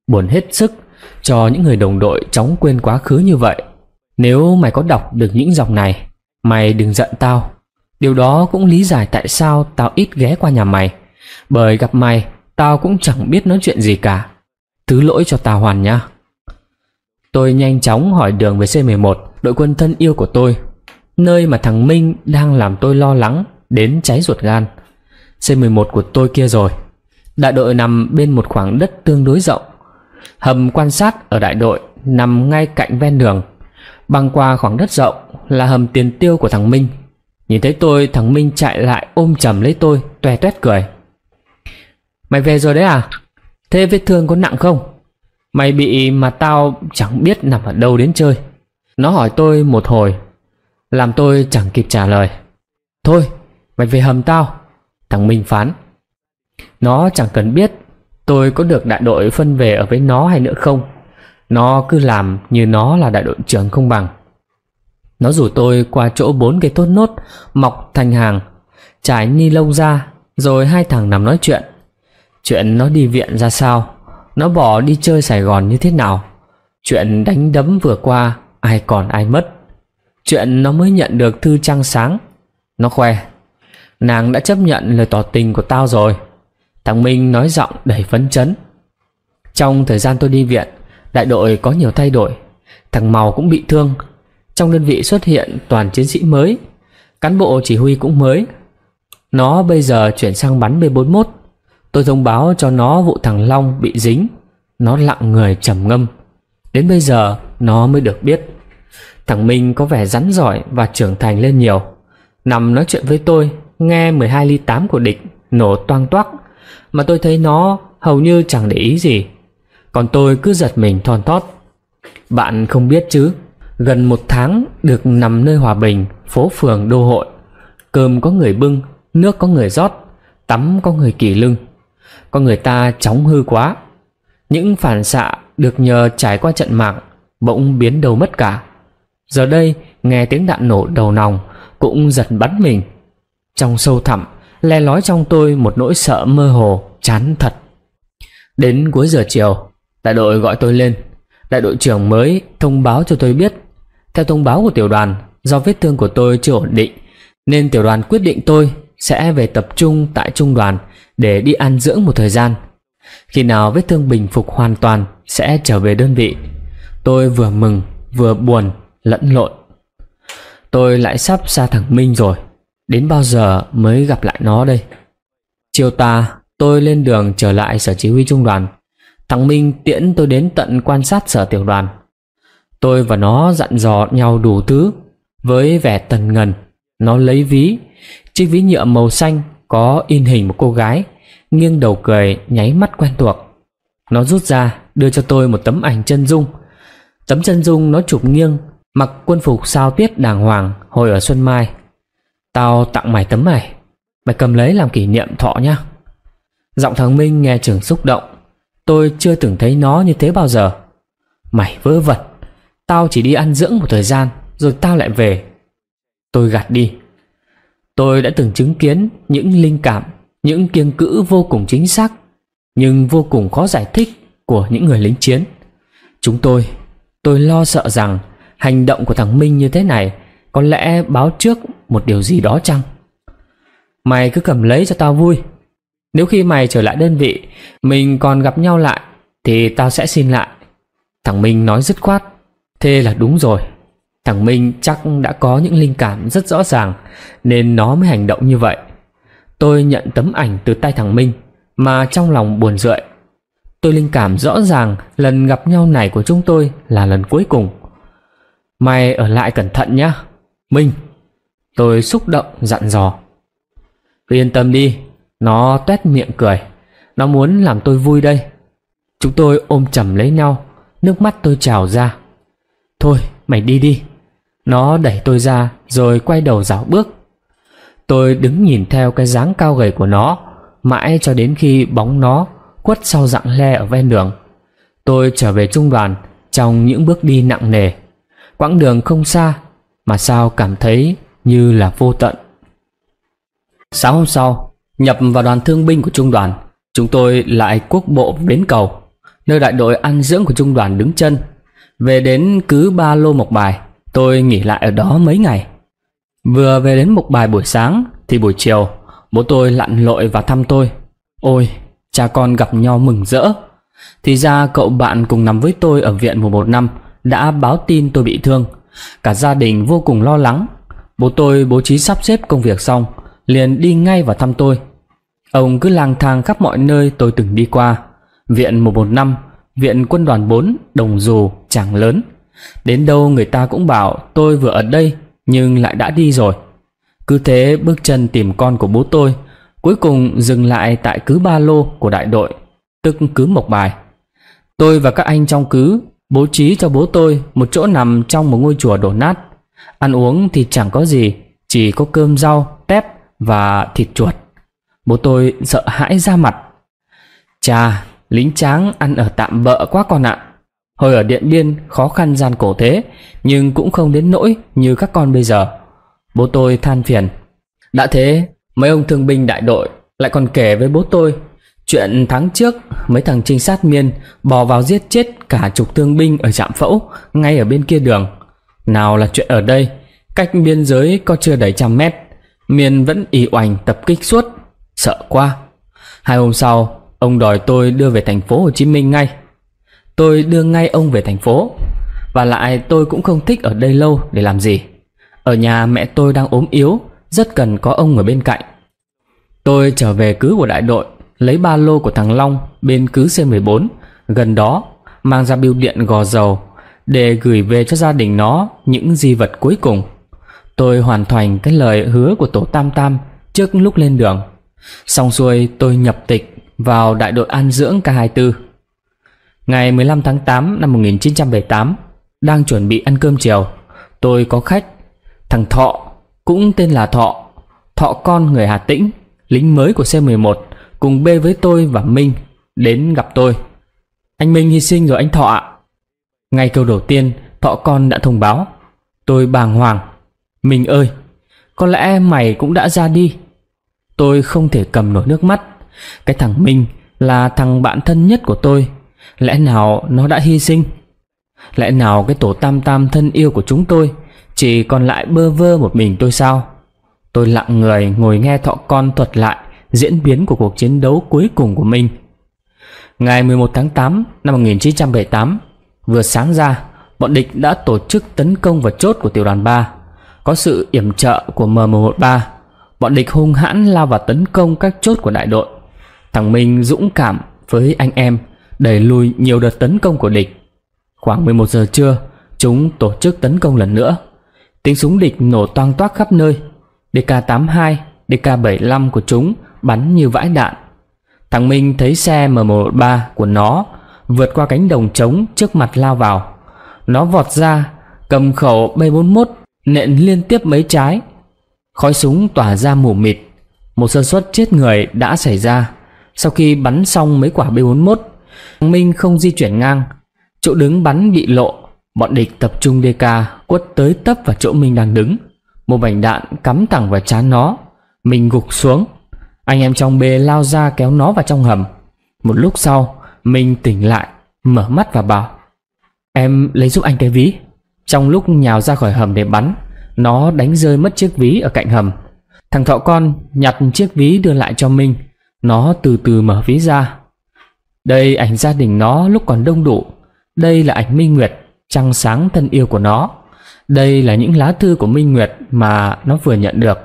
buồn hết sức cho những người đồng đội chóng quên quá khứ như vậy nếu mày có đọc được những dòng này mày đừng giận tao điều đó cũng lý giải tại sao tao ít ghé qua nhà mày bởi gặp mày tao cũng chẳng biết nói chuyện gì cả thứ lỗi cho tao hoàn nhá Tôi nhanh chóng hỏi đường về C11 Đội quân thân yêu của tôi Nơi mà thằng Minh đang làm tôi lo lắng Đến cháy ruột gan C11 của tôi kia rồi Đại đội nằm bên một khoảng đất tương đối rộng Hầm quan sát ở đại đội Nằm ngay cạnh ven đường Băng qua khoảng đất rộng Là hầm tiền tiêu của thằng Minh Nhìn thấy tôi thằng Minh chạy lại ôm chầm lấy tôi Tuè tuét cười Mày về rồi đấy à Thế vết thương có nặng không Mày bị mà tao chẳng biết nằm ở đâu đến chơi Nó hỏi tôi một hồi Làm tôi chẳng kịp trả lời Thôi mày về hầm tao Thằng Minh phán Nó chẳng cần biết Tôi có được đại đội phân về ở với nó hay nữa không Nó cứ làm như nó là đại đội trưởng không bằng Nó rủ tôi qua chỗ bốn cái thốt nốt Mọc thành hàng Trải ni lông ra Rồi hai thằng nằm nói chuyện Chuyện nó đi viện ra sao nó bỏ đi chơi Sài Gòn như thế nào Chuyện đánh đấm vừa qua Ai còn ai mất Chuyện nó mới nhận được thư trăng sáng Nó khoe Nàng đã chấp nhận lời tỏ tình của tao rồi Thằng Minh nói giọng đầy phấn chấn Trong thời gian tôi đi viện Đại đội có nhiều thay đổi Thằng Màu cũng bị thương Trong đơn vị xuất hiện toàn chiến sĩ mới Cán bộ chỉ huy cũng mới Nó bây giờ chuyển sang bắn B41 Tôi thông báo cho nó vụ thằng Long bị dính Nó lặng người trầm ngâm Đến bây giờ nó mới được biết Thằng Minh có vẻ rắn giỏi và trưởng thành lên nhiều Nằm nói chuyện với tôi Nghe 12 ly 8 của địch Nổ toang toác Mà tôi thấy nó hầu như chẳng để ý gì Còn tôi cứ giật mình thon thót Bạn không biết chứ Gần một tháng được nằm nơi hòa bình Phố phường đô hội Cơm có người bưng Nước có người rót Tắm có người kỳ lưng con người ta chóng hư quá những phản xạ được nhờ trải qua trận mạng bỗng biến đầu mất cả giờ đây nghe tiếng đạn nổ đầu nòng cũng giật bắn mình trong sâu thẳm le lói trong tôi một nỗi sợ mơ hồ chán thật đến cuối giờ chiều đại đội gọi tôi lên đại đội trưởng mới thông báo cho tôi biết theo thông báo của tiểu đoàn do vết thương của tôi chưa ổn định nên tiểu đoàn quyết định tôi sẽ về tập trung tại trung đoàn để đi ăn dưỡng một thời gian. Khi nào vết thương bình phục hoàn toàn sẽ trở về đơn vị. Tôi vừa mừng vừa buồn lẫn lộn. Tôi lại sắp xa thằng Minh rồi, đến bao giờ mới gặp lại nó đây? Chiều ta tôi lên đường trở lại sở chỉ huy trung đoàn. Thằng Minh tiễn tôi đến tận quan sát sở tiểu đoàn. Tôi và nó dặn dò nhau đủ thứ, với vẻ tần ngần, nó lấy ví, Chiếc ví nhựa màu xanh có in hình một cô gái Nghiêng đầu cười nháy mắt quen thuộc Nó rút ra đưa cho tôi một tấm ảnh chân dung Tấm chân dung nó chụp nghiêng Mặc quân phục sao tuyết đàng hoàng hồi ở Xuân Mai Tao tặng mày tấm này Mày cầm lấy làm kỷ niệm thọ nhá Giọng thằng Minh nghe trường xúc động Tôi chưa từng thấy nó như thế bao giờ Mày vớ vẩn Tao chỉ đi ăn dưỡng một thời gian Rồi tao lại về Tôi gạt đi Tôi đã từng chứng kiến những linh cảm, những kiêng cữ vô cùng chính xác, nhưng vô cùng khó giải thích của những người lính chiến. Chúng tôi, tôi lo sợ rằng hành động của thằng Minh như thế này có lẽ báo trước một điều gì đó chăng? Mày cứ cầm lấy cho tao vui. Nếu khi mày trở lại đơn vị, mình còn gặp nhau lại, thì tao sẽ xin lại. Thằng Minh nói dứt khoát. Thế là đúng rồi, Thằng Minh chắc đã có những linh cảm rất rõ ràng Nên nó mới hành động như vậy Tôi nhận tấm ảnh từ tay thằng Minh Mà trong lòng buồn rượi Tôi linh cảm rõ ràng lần gặp nhau này của chúng tôi là lần cuối cùng Mày ở lại cẩn thận nhé Minh Tôi xúc động dặn dò yên tâm đi Nó tuét miệng cười Nó muốn làm tôi vui đây Chúng tôi ôm chầm lấy nhau Nước mắt tôi trào ra Thôi mày đi đi nó đẩy tôi ra rồi quay đầu dạo bước Tôi đứng nhìn theo cái dáng cao gầy của nó Mãi cho đến khi bóng nó quất sau dạng le ở ven đường Tôi trở về trung đoàn trong những bước đi nặng nề Quãng đường không xa mà sao cảm thấy như là vô tận Sáng hôm sau, nhập vào đoàn thương binh của trung đoàn Chúng tôi lại quốc bộ đến cầu Nơi đại đội ăn dưỡng của trung đoàn đứng chân Về đến cứ ba lô một bài Tôi nghỉ lại ở đó mấy ngày. Vừa về đến mục bài buổi sáng thì buổi chiều bố tôi lặn lội và thăm tôi. Ôi, cha con gặp nhau mừng rỡ. Thì ra cậu bạn cùng nằm với tôi ở viện một một năm đã báo tin tôi bị thương. Cả gia đình vô cùng lo lắng. Bố tôi bố trí sắp xếp công việc xong, liền đi ngay vào thăm tôi. Ông cứ lang thang khắp mọi nơi tôi từng đi qua. Viện một một năm Viện Quân đoàn 4, Đồng Dù, chẳng Lớn – Đến đâu người ta cũng bảo tôi vừa ở đây nhưng lại đã đi rồi. Cứ thế bước chân tìm con của bố tôi, cuối cùng dừng lại tại cứ ba lô của đại đội, tức cứ Mộc Bài. Tôi và các anh trong cứ bố trí cho bố tôi một chỗ nằm trong một ngôi chùa đổ nát. Ăn uống thì chẳng có gì, chỉ có cơm rau, tép và thịt chuột. Bố tôi sợ hãi ra mặt. Chà, lính tráng ăn ở tạm bỡ quá con ạ. Hồi ở Điện Biên khó khăn gian cổ thế Nhưng cũng không đến nỗi như các con bây giờ Bố tôi than phiền Đã thế mấy ông thương binh đại đội Lại còn kể với bố tôi Chuyện tháng trước mấy thằng trinh sát miên Bò vào giết chết cả chục thương binh ở trạm phẫu Ngay ở bên kia đường Nào là chuyện ở đây Cách biên giới có chưa đầy trăm mét Miên vẫn ỉ oành tập kích suốt Sợ quá Hai hôm sau Ông đòi tôi đưa về thành phố Hồ Chí Minh ngay Tôi đưa ngay ông về thành phố Và lại tôi cũng không thích ở đây lâu để làm gì Ở nhà mẹ tôi đang ốm yếu Rất cần có ông ở bên cạnh Tôi trở về cứ của đại đội Lấy ba lô của thằng Long bên cứ C14 Gần đó mang ra biêu điện gò dầu Để gửi về cho gia đình nó những di vật cuối cùng Tôi hoàn thành cái lời hứa của tổ Tam Tam trước lúc lên đường Xong xuôi tôi nhập tịch vào đại đội an dưỡng K24 Ngày 15 tháng 8 năm 1978 Đang chuẩn bị ăn cơm chiều Tôi có khách Thằng Thọ Cũng tên là Thọ Thọ con người Hà Tĩnh Lính mới của C11 Cùng bê với tôi và Minh Đến gặp tôi Anh Minh hy sinh rồi anh Thọ ạ Ngay câu đầu tiên Thọ con đã thông báo Tôi bàng hoàng Minh ơi Có lẽ mày cũng đã ra đi Tôi không thể cầm nổi nước mắt Cái thằng Minh là thằng bạn thân nhất của tôi Lẽ nào nó đã hy sinh Lẽ nào cái tổ tam tam thân yêu của chúng tôi Chỉ còn lại bơ vơ một mình tôi sao Tôi lặng người ngồi nghe thọ con thuật lại Diễn biến của cuộc chiến đấu cuối cùng của mình Ngày 11 tháng 8 năm 1978 Vừa sáng ra Bọn địch đã tổ chức tấn công vào chốt của tiểu đoàn 3 Có sự yểm trợ của M113 Bọn địch hung hãn lao vào tấn công các chốt của đại đội Thằng Minh dũng cảm với anh em đẩy lùi nhiều đợt tấn công của địch. Khoảng 11 giờ trưa, chúng tổ chức tấn công lần nữa. Tiếng súng địch nổ toang toác khắp nơi. DK-82, DK-75 của chúng bắn như vãi đạn. Thằng Minh thấy xe M13 của nó vượt qua cánh đồng trống trước mặt lao vào. Nó vọt ra, cầm khẩu B41 nện liên tiếp mấy trái. Khói súng tỏa ra mù mịt. Một sơ suất chết người đã xảy ra sau khi bắn xong mấy quả B41 Minh không di chuyển ngang Chỗ đứng bắn bị lộ Bọn địch tập trung DK quất tới tấp vào chỗ Minh đang đứng Một mảnh đạn cắm thẳng vào chán nó Mình gục xuống Anh em trong bê lao ra kéo nó vào trong hầm Một lúc sau Minh tỉnh lại Mở mắt và bảo Em lấy giúp anh cái ví Trong lúc nhào ra khỏi hầm để bắn Nó đánh rơi mất chiếc ví ở cạnh hầm Thằng thọ con nhặt chiếc ví đưa lại cho Minh Nó từ từ mở ví ra đây ảnh gia đình nó lúc còn đông đủ Đây là ảnh Minh Nguyệt Trăng sáng thân yêu của nó Đây là những lá thư của Minh Nguyệt Mà nó vừa nhận được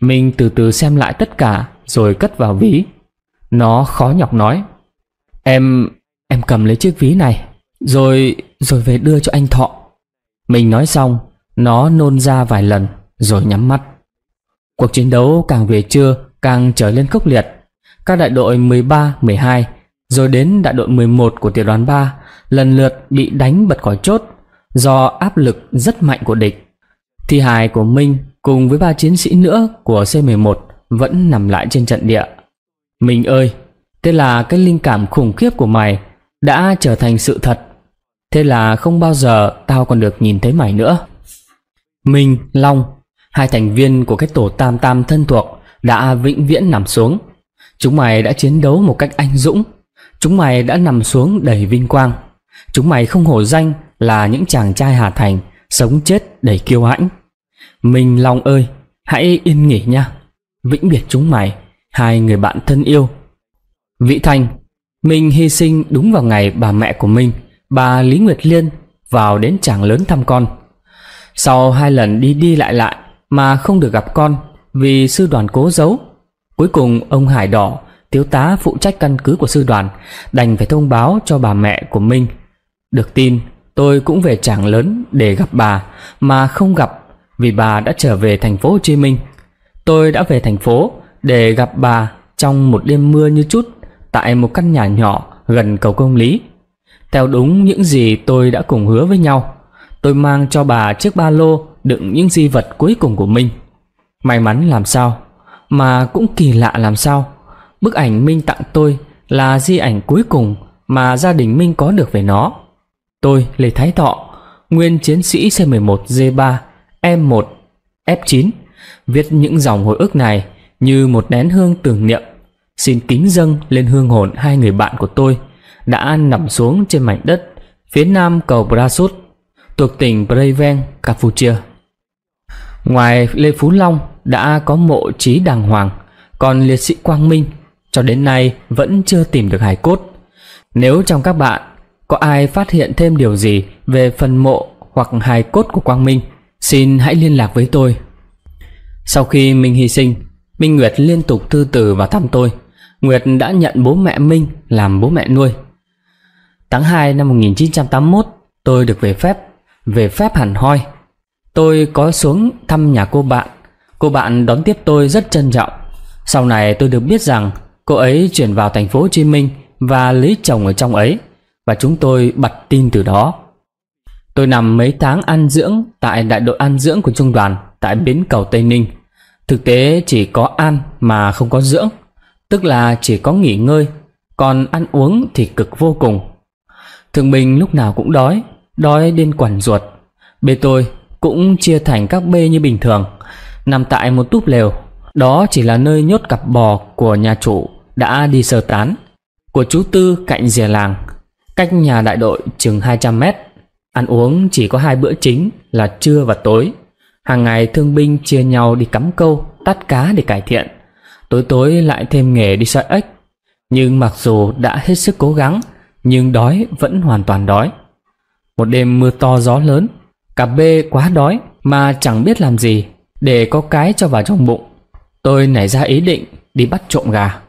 Mình từ từ xem lại tất cả Rồi cất vào ví Nó khó nhọc nói Em... em cầm lấy chiếc ví này Rồi... rồi về đưa cho anh Thọ Mình nói xong Nó nôn ra vài lần Rồi nhắm mắt Cuộc chiến đấu càng về trưa càng trở lên khốc liệt. Các đại đội 13, 12 rồi đến đại đội 11 của tiểu đoàn 3 lần lượt bị đánh bật khỏi chốt do áp lực rất mạnh của địch. Thi hài của Minh cùng với ba chiến sĩ nữa của C11 vẫn nằm lại trên trận địa. Minh ơi, thế là cái linh cảm khủng khiếp của mày đã trở thành sự thật. Thế là không bao giờ tao còn được nhìn thấy mày nữa. Minh, Long, hai thành viên của cái tổ tam tam thân thuộc đã vĩnh viễn nằm xuống. Chúng mày đã chiến đấu một cách anh dũng, Chúng mày đã nằm xuống đầy vinh quang Chúng mày không hổ danh là những chàng trai Hà Thành Sống chết đầy kiêu hãnh Minh Long ơi Hãy yên nghỉ nha Vĩnh biệt chúng mày Hai người bạn thân yêu Vĩ Thành Minh hy sinh đúng vào ngày bà mẹ của mình Bà Lý Nguyệt Liên Vào đến chàng lớn thăm con Sau hai lần đi đi lại lại Mà không được gặp con Vì sư đoàn cố giấu Cuối cùng ông Hải Đỏ tiếu tá phụ trách căn cứ của sư đoàn đành phải thông báo cho bà mẹ của Minh. Được tin, tôi cũng về Trảng Lớn để gặp bà mà không gặp vì bà đã trở về thành phố Hồ Chí Minh. Tôi đã về thành phố để gặp bà trong một đêm mưa như chút tại một căn nhà nhỏ gần cầu công lý. Theo đúng những gì tôi đã cùng hứa với nhau, tôi mang cho bà chiếc ba lô đựng những di vật cuối cùng của mình. May mắn làm sao, mà cũng kỳ lạ làm sao Bức ảnh Minh tặng tôi là di ảnh cuối cùng mà gia đình Minh có được về nó. Tôi, Lê Thái Thọ, nguyên chiến sĩ C11G3, M1, F9, viết những dòng hồi ức này như một nén hương tưởng niệm, xin kính dâng lên hương hồn hai người bạn của tôi đã nằm xuống trên mảnh đất phía nam cầu Brasut thuộc tỉnh Breven, Campuchia. Ngoài Lê Phú Long đã có mộ trí đàng hoàng, còn liệt sĩ Quang Minh cho đến nay vẫn chưa tìm được hài cốt. Nếu trong các bạn có ai phát hiện thêm điều gì về phần mộ hoặc hài cốt của Quang Minh, xin hãy liên lạc với tôi. Sau khi Minh hy sinh, Minh Nguyệt liên tục thư từ và thăm tôi. Nguyệt đã nhận bố mẹ Minh làm bố mẹ nuôi. Tháng 2 năm 1981, tôi được về phép, về phép hẳn hoi. Tôi có xuống thăm nhà cô bạn. Cô bạn đón tiếp tôi rất trân trọng. Sau này tôi được biết rằng Cô ấy chuyển vào thành phố Hồ Chí Minh và lấy chồng ở trong ấy và chúng tôi bật tin từ đó. Tôi nằm mấy tháng ăn dưỡng tại đại đội ăn dưỡng của trung đoàn tại bến cầu Tây Ninh. Thực tế chỉ có ăn mà không có dưỡng, tức là chỉ có nghỉ ngơi, còn ăn uống thì cực vô cùng. Thường mình lúc nào cũng đói, đói đến quằn ruột. Bê tôi cũng chia thành các bê như bình thường, nằm tại một túp lều. Đó chỉ là nơi nhốt cặp bò của nhà chủ đã đi sơ tán của chú Tư cạnh rìa làng, cách nhà đại đội chừng 200 mét. Ăn uống chỉ có hai bữa chính là trưa và tối. Hàng ngày thương binh chia nhau đi cắm câu, tắt cá để cải thiện. Tối tối lại thêm nghề đi soi ếch. Nhưng mặc dù đã hết sức cố gắng, nhưng đói vẫn hoàn toàn đói. Một đêm mưa to gió lớn, cả bê quá đói mà chẳng biết làm gì để có cái cho vào trong bụng. Tôi nảy ra ý định đi bắt trộm gà.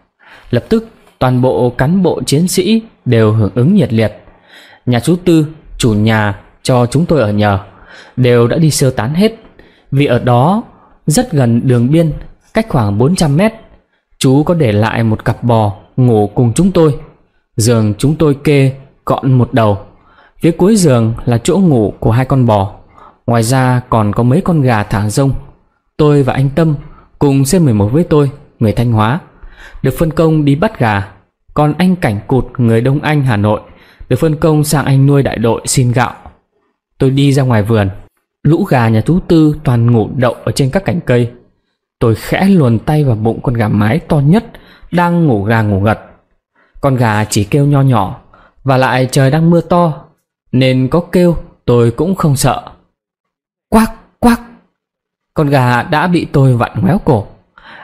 Lập tức toàn bộ cán bộ chiến sĩ đều hưởng ứng nhiệt liệt. Nhà chú Tư, chủ nhà cho chúng tôi ở nhờ, đều đã đi sơ tán hết. Vì ở đó rất gần đường biên, cách khoảng 400 mét. Chú có để lại một cặp bò ngủ cùng chúng tôi. Giường chúng tôi kê gọn một đầu. Phía cuối giường là chỗ ngủ của hai con bò. Ngoài ra còn có mấy con gà thả rông. Tôi và anh Tâm cùng C11 với tôi, người Thanh Hóa được phân công đi bắt gà. Còn anh Cảnh Cụt, người Đông Anh, Hà Nội, được phân công sang anh nuôi đại đội xin gạo. Tôi đi ra ngoài vườn, lũ gà nhà chú Tư toàn ngủ đậu ở trên các cành cây. Tôi khẽ luồn tay vào bụng con gà mái to nhất đang ngủ gà ngủ gật. Con gà chỉ kêu nho nhỏ, và lại trời đang mưa to, nên có kêu tôi cũng không sợ. quắc quắc, con gà đã bị tôi vặn ngoéo cổ.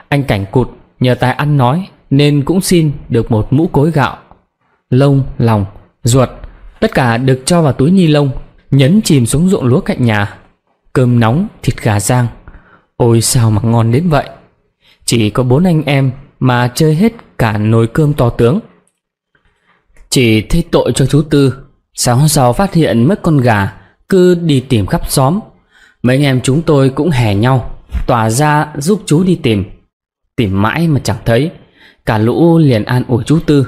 Anh cảnh cụt Nhờ tài ăn nói nên cũng xin được một mũ cối gạo Lông, lòng, ruột Tất cả được cho vào túi ni lông Nhấn chìm xuống ruộng lúa cạnh nhà Cơm nóng, thịt gà rang Ôi sao mà ngon đến vậy Chỉ có bốn anh em mà chơi hết cả nồi cơm to tướng Chỉ thấy tội cho chú Tư Sáng hôm sau phát hiện mất con gà Cứ đi tìm khắp xóm Mấy anh em chúng tôi cũng hè nhau Tỏa ra giúp chú đi tìm Tìm mãi mà chẳng thấy Cả lũ liền an ủi chú Tư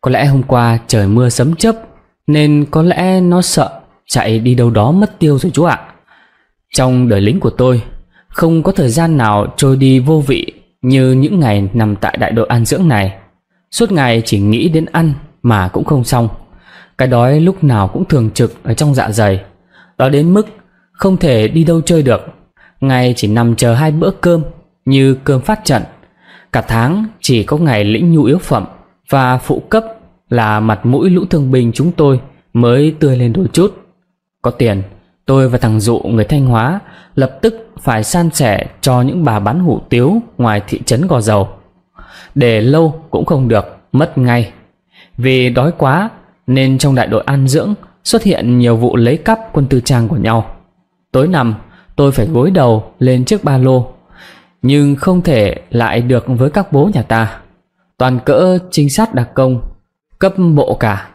Có lẽ hôm qua trời mưa sấm chớp Nên có lẽ nó sợ Chạy đi đâu đó mất tiêu rồi chú ạ Trong đời lính của tôi Không có thời gian nào trôi đi vô vị Như những ngày nằm tại đại đội an dưỡng này Suốt ngày chỉ nghĩ đến ăn Mà cũng không xong Cái đói lúc nào cũng thường trực ở trong dạ dày Đó đến mức không thể đi đâu chơi được Ngày chỉ nằm chờ hai bữa cơm như cơm phát trận cả tháng chỉ có ngày lĩnh nhu yếu phẩm và phụ cấp là mặt mũi lũ thương binh chúng tôi mới tươi lên đôi chút có tiền tôi và thằng dụ người thanh hóa lập tức phải san sẻ cho những bà bán hủ tiếu ngoài thị trấn gò dầu để lâu cũng không được mất ngay vì đói quá nên trong đại đội an dưỡng xuất hiện nhiều vụ lấy cắp quân tư trang của nhau tối nằm tôi phải gối đầu lên chiếc ba lô nhưng không thể lại được với các bố nhà ta toàn cỡ trinh sát đặc công cấp bộ cả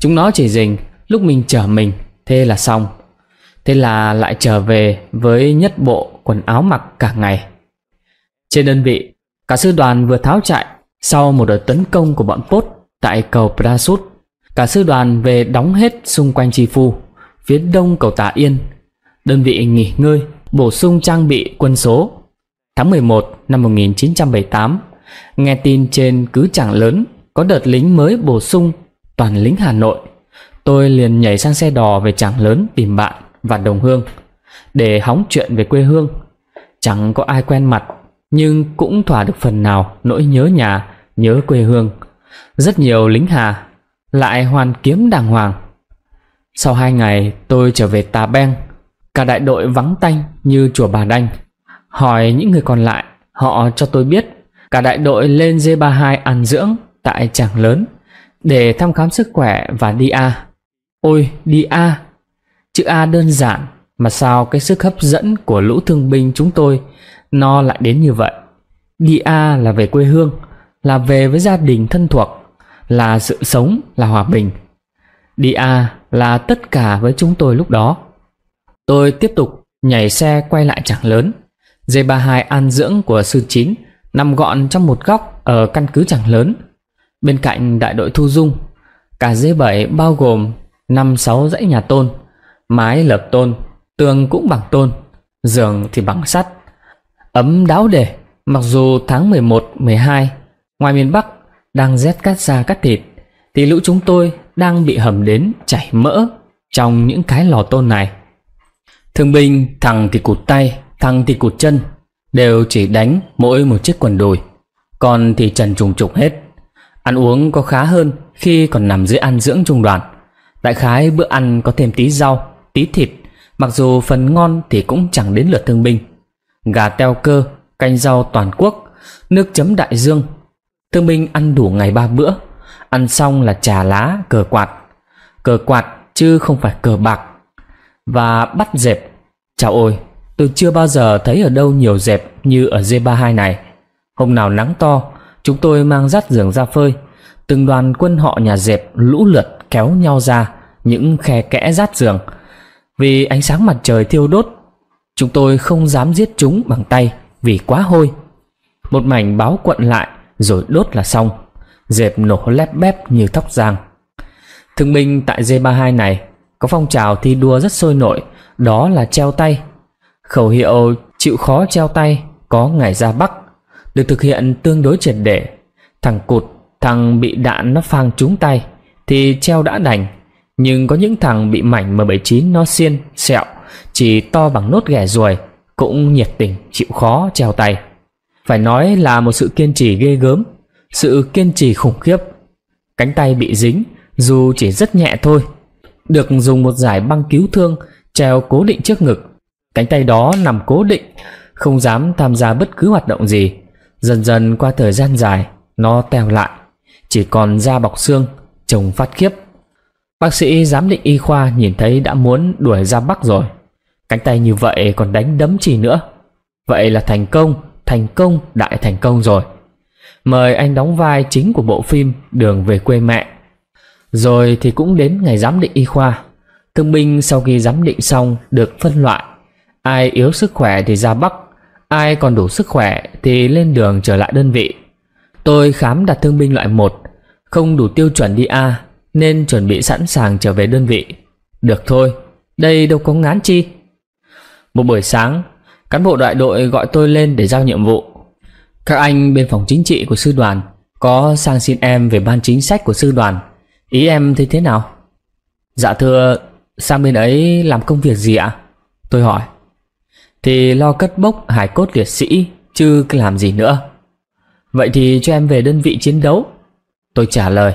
chúng nó chỉ dình lúc mình chở mình thế là xong thế là lại trở về với nhất bộ quần áo mặc cả ngày trên đơn vị cả sư đoàn vừa tháo chạy sau một đợt tấn công của bọn Pốt tại cầu Prasut, cả sư đoàn về đóng hết xung quanh Chi Phu, phía đông cầu Tà Yên. Đơn vị nghỉ ngơi, bổ sung trang bị quân số, Tháng 11 năm 1978, nghe tin trên cứ chẳng lớn, có đợt lính mới bổ sung, toàn lính Hà Nội. Tôi liền nhảy sang xe đò về Trảng Lớn tìm bạn và đồng hương để hóng chuyện về quê hương. Chẳng có ai quen mặt, nhưng cũng thỏa được phần nào nỗi nhớ nhà, nhớ quê hương. Rất nhiều lính Hà, lại hoàn kiếm đàng hoàng. Sau hai ngày tôi trở về Tà Beng, cả đại đội vắng tanh như chùa Bà Đanh – Hỏi những người còn lại, họ cho tôi biết cả đại đội lên D32 ăn dưỡng tại Trảng Lớn để thăm khám sức khỏe và đi A. Ôi, đi A. Chữ A đơn giản mà sao cái sức hấp dẫn của lũ thương binh chúng tôi nó lại đến như vậy. Đi A là về quê hương, là về với gia đình thân thuộc, là sự sống, là hòa bình. Đi A là tất cả với chúng tôi lúc đó. Tôi tiếp tục nhảy xe quay lại chẳng lớn D32 an dưỡng của sư chín nằm gọn trong một góc ở căn cứ chẳng lớn, bên cạnh đại đội thu dung. Cả D7 bao gồm năm sáu dãy nhà tôn, mái lợp tôn, tường cũng bằng tôn, giường thì bằng sắt. Ấm đáo để, mặc dù tháng 11-12, ngoài miền Bắc đang rét cắt da cắt thịt, thì lũ chúng tôi đang bị hầm đến chảy mỡ trong những cái lò tôn này. Thương binh thằng thì cụt tay, Thằng thì cụt chân Đều chỉ đánh mỗi một chiếc quần đùi Còn thì trần trùng trục hết Ăn uống có khá hơn khi còn nằm dưới ăn dưỡng trung đoàn Đại khái bữa ăn có thêm tí rau, tí thịt Mặc dù phần ngon thì cũng chẳng đến lượt thương binh Gà teo cơ, canh rau toàn quốc Nước chấm đại dương Thương binh ăn đủ ngày ba bữa Ăn xong là trà lá, cờ quạt Cờ quạt chứ không phải cờ bạc Và bắt dẹp Chào ôi Tôi chưa bao giờ thấy ở đâu nhiều dẹp như ở D32 này. Hôm nào nắng to, chúng tôi mang dắt giường ra phơi. Từng đoàn quân họ nhà dẹp lũ lượt kéo nhau ra những khe kẽ rát giường. Vì ánh sáng mặt trời thiêu đốt, chúng tôi không dám giết chúng bằng tay vì quá hôi. Một mảnh báo quận lại rồi đốt là xong. Dẹp nổ lép bép như tóc giang. Thương binh tại D32 này có phong trào thi đua rất sôi nổi, đó là treo tay Khẩu hiệu chịu khó treo tay có ngày ra Bắc được thực hiện tương đối triệt để. Thằng cụt, thằng bị đạn nó phang trúng tay thì treo đã đành. Nhưng có những thằng bị mảnh m bảy chín nó xiên, sẹo, chỉ to bằng nốt ghẻ ruồi cũng nhiệt tình chịu khó treo tay. Phải nói là một sự kiên trì ghê gớm, sự kiên trì khủng khiếp. Cánh tay bị dính, dù chỉ rất nhẹ thôi, được dùng một giải băng cứu thương treo cố định trước ngực Cánh tay đó nằm cố định, không dám tham gia bất cứ hoạt động gì. Dần dần qua thời gian dài, nó teo lại, chỉ còn da bọc xương, trông phát khiếp. Bác sĩ giám định y khoa nhìn thấy đã muốn đuổi ra Bắc rồi. Cánh tay như vậy còn đánh đấm chỉ nữa. Vậy là thành công, thành công, đại thành công rồi. Mời anh đóng vai chính của bộ phim Đường về quê mẹ. Rồi thì cũng đến ngày giám định y khoa. Thương binh sau khi giám định xong được phân loại Ai yếu sức khỏe thì ra Bắc, ai còn đủ sức khỏe thì lên đường trở lại đơn vị. Tôi khám đặt thương binh loại 1, không đủ tiêu chuẩn đi A nên chuẩn bị sẵn sàng trở về đơn vị. Được thôi, đây đâu có ngán chi. Một buổi sáng, cán bộ đại đội gọi tôi lên để giao nhiệm vụ. Các anh bên phòng chính trị của sư đoàn có sang xin em về ban chính sách của sư đoàn. Ý em thấy thế nào? Dạ thưa, sang bên ấy làm công việc gì ạ? Tôi hỏi thì lo cất bốc hải cốt liệt sĩ chứ làm gì nữa vậy thì cho em về đơn vị chiến đấu tôi trả lời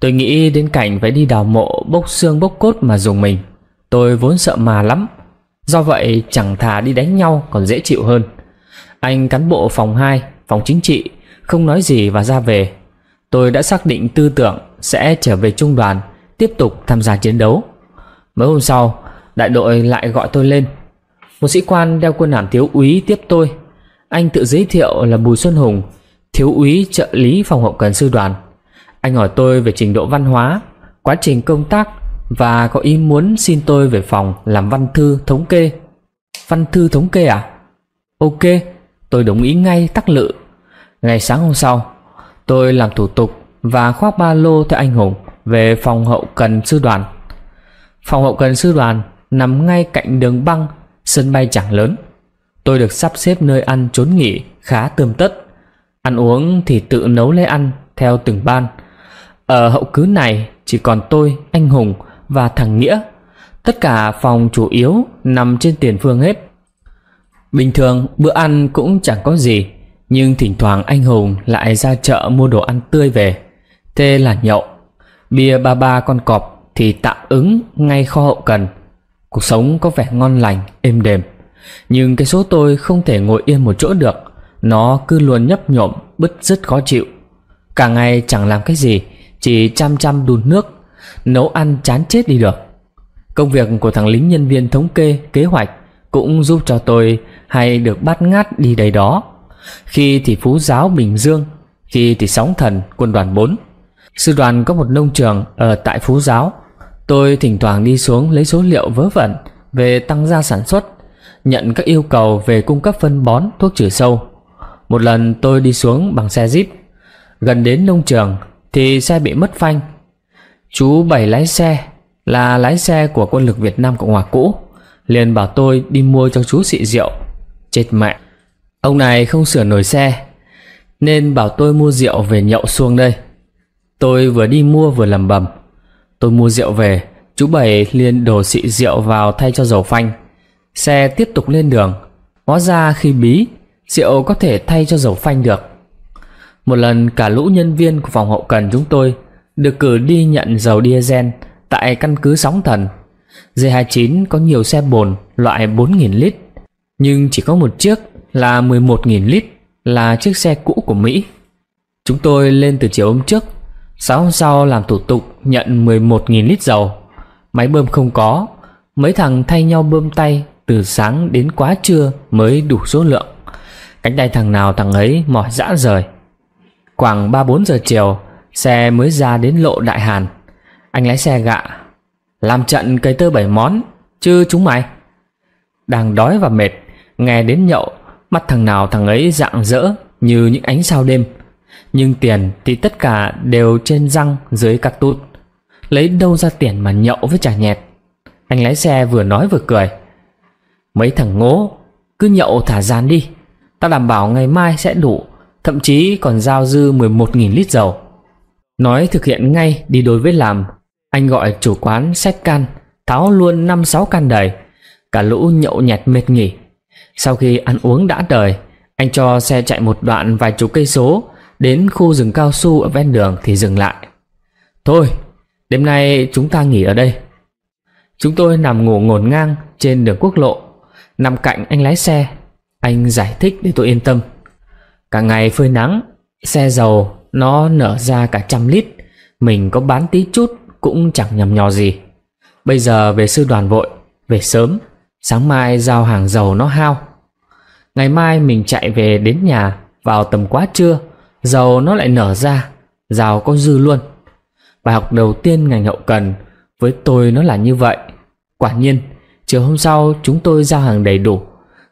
tôi nghĩ đến cảnh phải đi đào mộ bốc xương bốc cốt mà dùng mình tôi vốn sợ mà lắm do vậy chẳng thà đi đánh nhau còn dễ chịu hơn anh cán bộ phòng 2, phòng chính trị không nói gì và ra về tôi đã xác định tư tưởng sẽ trở về trung đoàn tiếp tục tham gia chiến đấu mấy hôm sau đại đội lại gọi tôi lên một sĩ quan đeo quân hàm thiếu úy tiếp tôi Anh tự giới thiệu là Bùi Xuân Hùng Thiếu úy trợ lý phòng hậu cần sư đoàn Anh hỏi tôi về trình độ văn hóa Quá trình công tác Và có ý muốn xin tôi về phòng Làm văn thư thống kê Văn thư thống kê à Ok tôi đồng ý ngay tắc lự Ngày sáng hôm sau Tôi làm thủ tục và khoác ba lô theo anh Hùng Về phòng hậu cần sư đoàn Phòng hậu cần sư đoàn nằm ngay cạnh đường băng Sân bay chẳng lớn Tôi được sắp xếp nơi ăn trốn nghỉ khá tươm tất Ăn uống thì tự nấu lấy ăn theo từng ban Ở hậu cứ này chỉ còn tôi, anh Hùng và thằng Nghĩa Tất cả phòng chủ yếu nằm trên tiền phương hết Bình thường bữa ăn cũng chẳng có gì Nhưng thỉnh thoảng anh Hùng lại ra chợ mua đồ ăn tươi về Thế là nhậu Bia ba ba con cọp thì tạm ứng ngay kho hậu cần Cuộc sống có vẻ ngon lành, êm đềm Nhưng cái số tôi không thể ngồi yên một chỗ được Nó cứ luôn nhấp nhộm, bứt rất khó chịu Cả ngày chẳng làm cái gì Chỉ chăm chăm đun nước Nấu ăn chán chết đi được Công việc của thằng lính nhân viên thống kê, kế hoạch Cũng giúp cho tôi hay được bắt ngát đi đây đó Khi thì Phú Giáo Bình Dương Khi thì Sóng Thần quân đoàn 4 Sư đoàn có một nông trường ở tại Phú Giáo Tôi thỉnh thoảng đi xuống lấy số liệu vớ vẩn về tăng gia sản xuất, nhận các yêu cầu về cung cấp phân bón, thuốc trừ sâu. Một lần tôi đi xuống bằng xe Jeep, gần đến nông trường thì xe bị mất phanh. Chú Bảy lái xe là lái xe của quân lực Việt Nam Cộng hòa cũ, liền bảo tôi đi mua cho chú xị rượu. Chết mẹ, ông này không sửa nổi xe, nên bảo tôi mua rượu về nhậu xuông đây. Tôi vừa đi mua vừa lầm bầm Tôi mua rượu về, chú Bảy liền đổ xị rượu vào thay cho dầu phanh. Xe tiếp tục lên đường. Hóa ra khi bí, rượu có thể thay cho dầu phanh được. Một lần cả lũ nhân viên của phòng hậu cần chúng tôi được cử đi nhận dầu diesel tại căn cứ sóng thần. g 29 có nhiều xe bồn loại 4.000 lít, nhưng chỉ có một chiếc là 11.000 lít là chiếc xe cũ của Mỹ. Chúng tôi lên từ chiều hôm trước Sáu hôm sau làm thủ tục nhận 11.000 lít dầu Máy bơm không có Mấy thằng thay nhau bơm tay Từ sáng đến quá trưa mới đủ số lượng Cánh tay thằng nào thằng ấy mỏi dã rời Khoảng 3-4 giờ chiều Xe mới ra đến lộ Đại Hàn Anh lái xe gạ Làm trận cây tơ bảy món Chứ chúng mày Đang đói và mệt Nghe đến nhậu Mắt thằng nào thằng ấy rạng rỡ Như những ánh sao đêm nhưng tiền thì tất cả đều trên răng dưới các tút Lấy đâu ra tiền mà nhậu với trà nhẹt Anh lái xe vừa nói vừa cười Mấy thằng ngố Cứ nhậu thả gian đi Ta đảm bảo ngày mai sẽ đủ Thậm chí còn giao dư 11.000 lít dầu Nói thực hiện ngay đi đối với làm Anh gọi chủ quán sách can Tháo luôn 5-6 can đầy Cả lũ nhậu nhạt mệt nghỉ Sau khi ăn uống đã đời Anh cho xe chạy một đoạn vài chục cây số Đến khu rừng cao su ở ven đường thì dừng lại. Thôi, đêm nay chúng ta nghỉ ở đây. Chúng tôi nằm ngủ ngổn ngang trên đường quốc lộ, nằm cạnh anh lái xe. Anh giải thích để tôi yên tâm. Cả ngày phơi nắng, xe dầu nó nở ra cả trăm lít, mình có bán tí chút cũng chẳng nhầm nhò gì. Bây giờ về sư đoàn vội, về sớm, sáng mai giao hàng dầu nó hao. Ngày mai mình chạy về đến nhà vào tầm quá trưa dầu nó lại nở ra, giàu có dư luôn. Bài học đầu tiên ngành hậu cần với tôi nó là như vậy. Quả nhiên, chiều hôm sau chúng tôi giao hàng đầy đủ,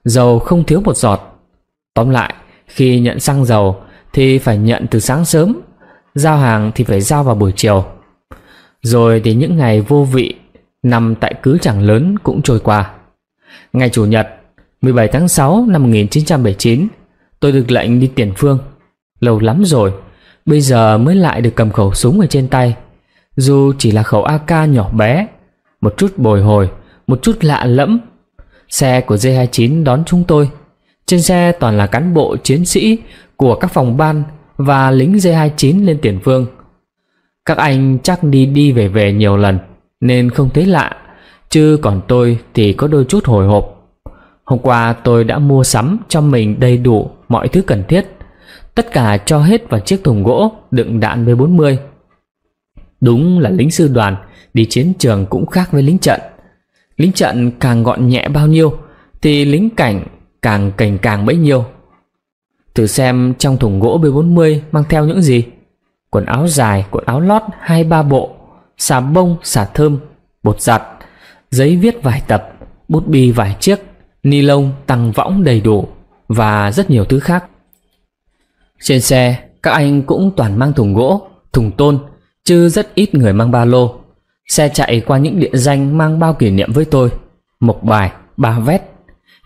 dầu không thiếu một giọt. Tóm lại, khi nhận xăng dầu thì phải nhận từ sáng sớm, giao hàng thì phải giao vào buổi chiều. Rồi thì những ngày vô vị nằm tại cứ chẳng lớn cũng trôi qua. Ngày Chủ nhật, 17 tháng 6 năm 1979, tôi được lệnh đi tiền phương Lâu lắm rồi Bây giờ mới lại được cầm khẩu súng ở trên tay Dù chỉ là khẩu AK nhỏ bé Một chút bồi hồi Một chút lạ lẫm Xe của J29 đón chúng tôi Trên xe toàn là cán bộ chiến sĩ Của các phòng ban Và lính J29 lên tiền phương Các anh chắc đi đi về về nhiều lần Nên không thấy lạ Chứ còn tôi thì có đôi chút hồi hộp Hôm qua tôi đã mua sắm cho mình đầy đủ mọi thứ cần thiết tất cả cho hết vào chiếc thùng gỗ đựng đạn B40. Đúng là lính sư đoàn, đi chiến trường cũng khác với lính trận. Lính trận càng gọn nhẹ bao nhiêu thì lính cảnh càng cành càng bấy nhiêu. Thử xem trong thùng gỗ B40 mang theo những gì. Quần áo dài, quần áo lót hai ba bộ, xà bông, xà thơm, bột giặt, giấy viết vài tập, bút bi vài chiếc, ni lông tăng võng đầy đủ và rất nhiều thứ khác. Trên xe, các anh cũng toàn mang thùng gỗ, thùng tôn, chứ rất ít người mang ba lô. Xe chạy qua những địa danh mang bao kỷ niệm với tôi. Mộc Bài, Ba Vét,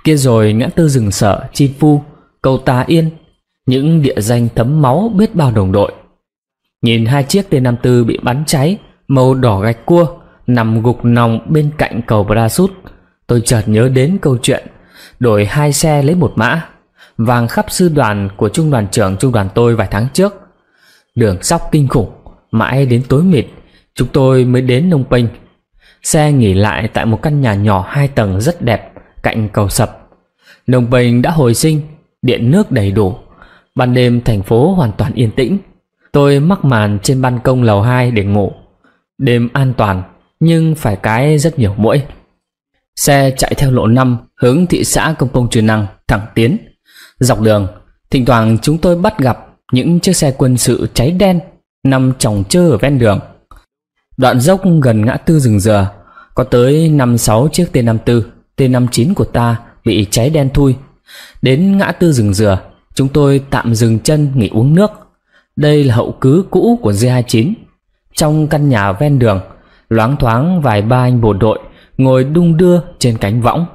kia rồi ngã tư rừng sở, Chi Phu, cầu Tà Yên, những địa danh thấm máu biết bao đồng đội. Nhìn hai chiếc T-54 bị bắn cháy, màu đỏ gạch cua, nằm gục nòng bên cạnh cầu Brasut, tôi chợt nhớ đến câu chuyện đổi hai xe lấy một mã vàng khắp sư đoàn của trung đoàn trưởng trung đoàn tôi vài tháng trước. Đường sóc kinh khủng, mãi đến tối mịt, chúng tôi mới đến Nông Penh. Xe nghỉ lại tại một căn nhà nhỏ hai tầng rất đẹp, cạnh cầu sập. Nông Penh đã hồi sinh, điện nước đầy đủ. Ban đêm thành phố hoàn toàn yên tĩnh. Tôi mắc màn trên ban công lầu hai để ngủ. Đêm an toàn, nhưng phải cái rất nhiều mũi. Xe chạy theo lộ năm hướng thị xã Công công Trừ Năng thẳng tiến Dọc đường, thỉnh thoảng chúng tôi bắt gặp những chiếc xe quân sự cháy đen nằm chồng chơ ở ven đường. Đoạn dốc gần ngã tư rừng dừa, có tới 5-6 chiếc T54, T59 của ta bị cháy đen thui. Đến ngã tư rừng dừa, chúng tôi tạm dừng chân nghỉ uống nước. Đây là hậu cứ cũ của G29. Trong căn nhà ven đường, loáng thoáng vài ba anh bộ đội ngồi đung đưa trên cánh võng.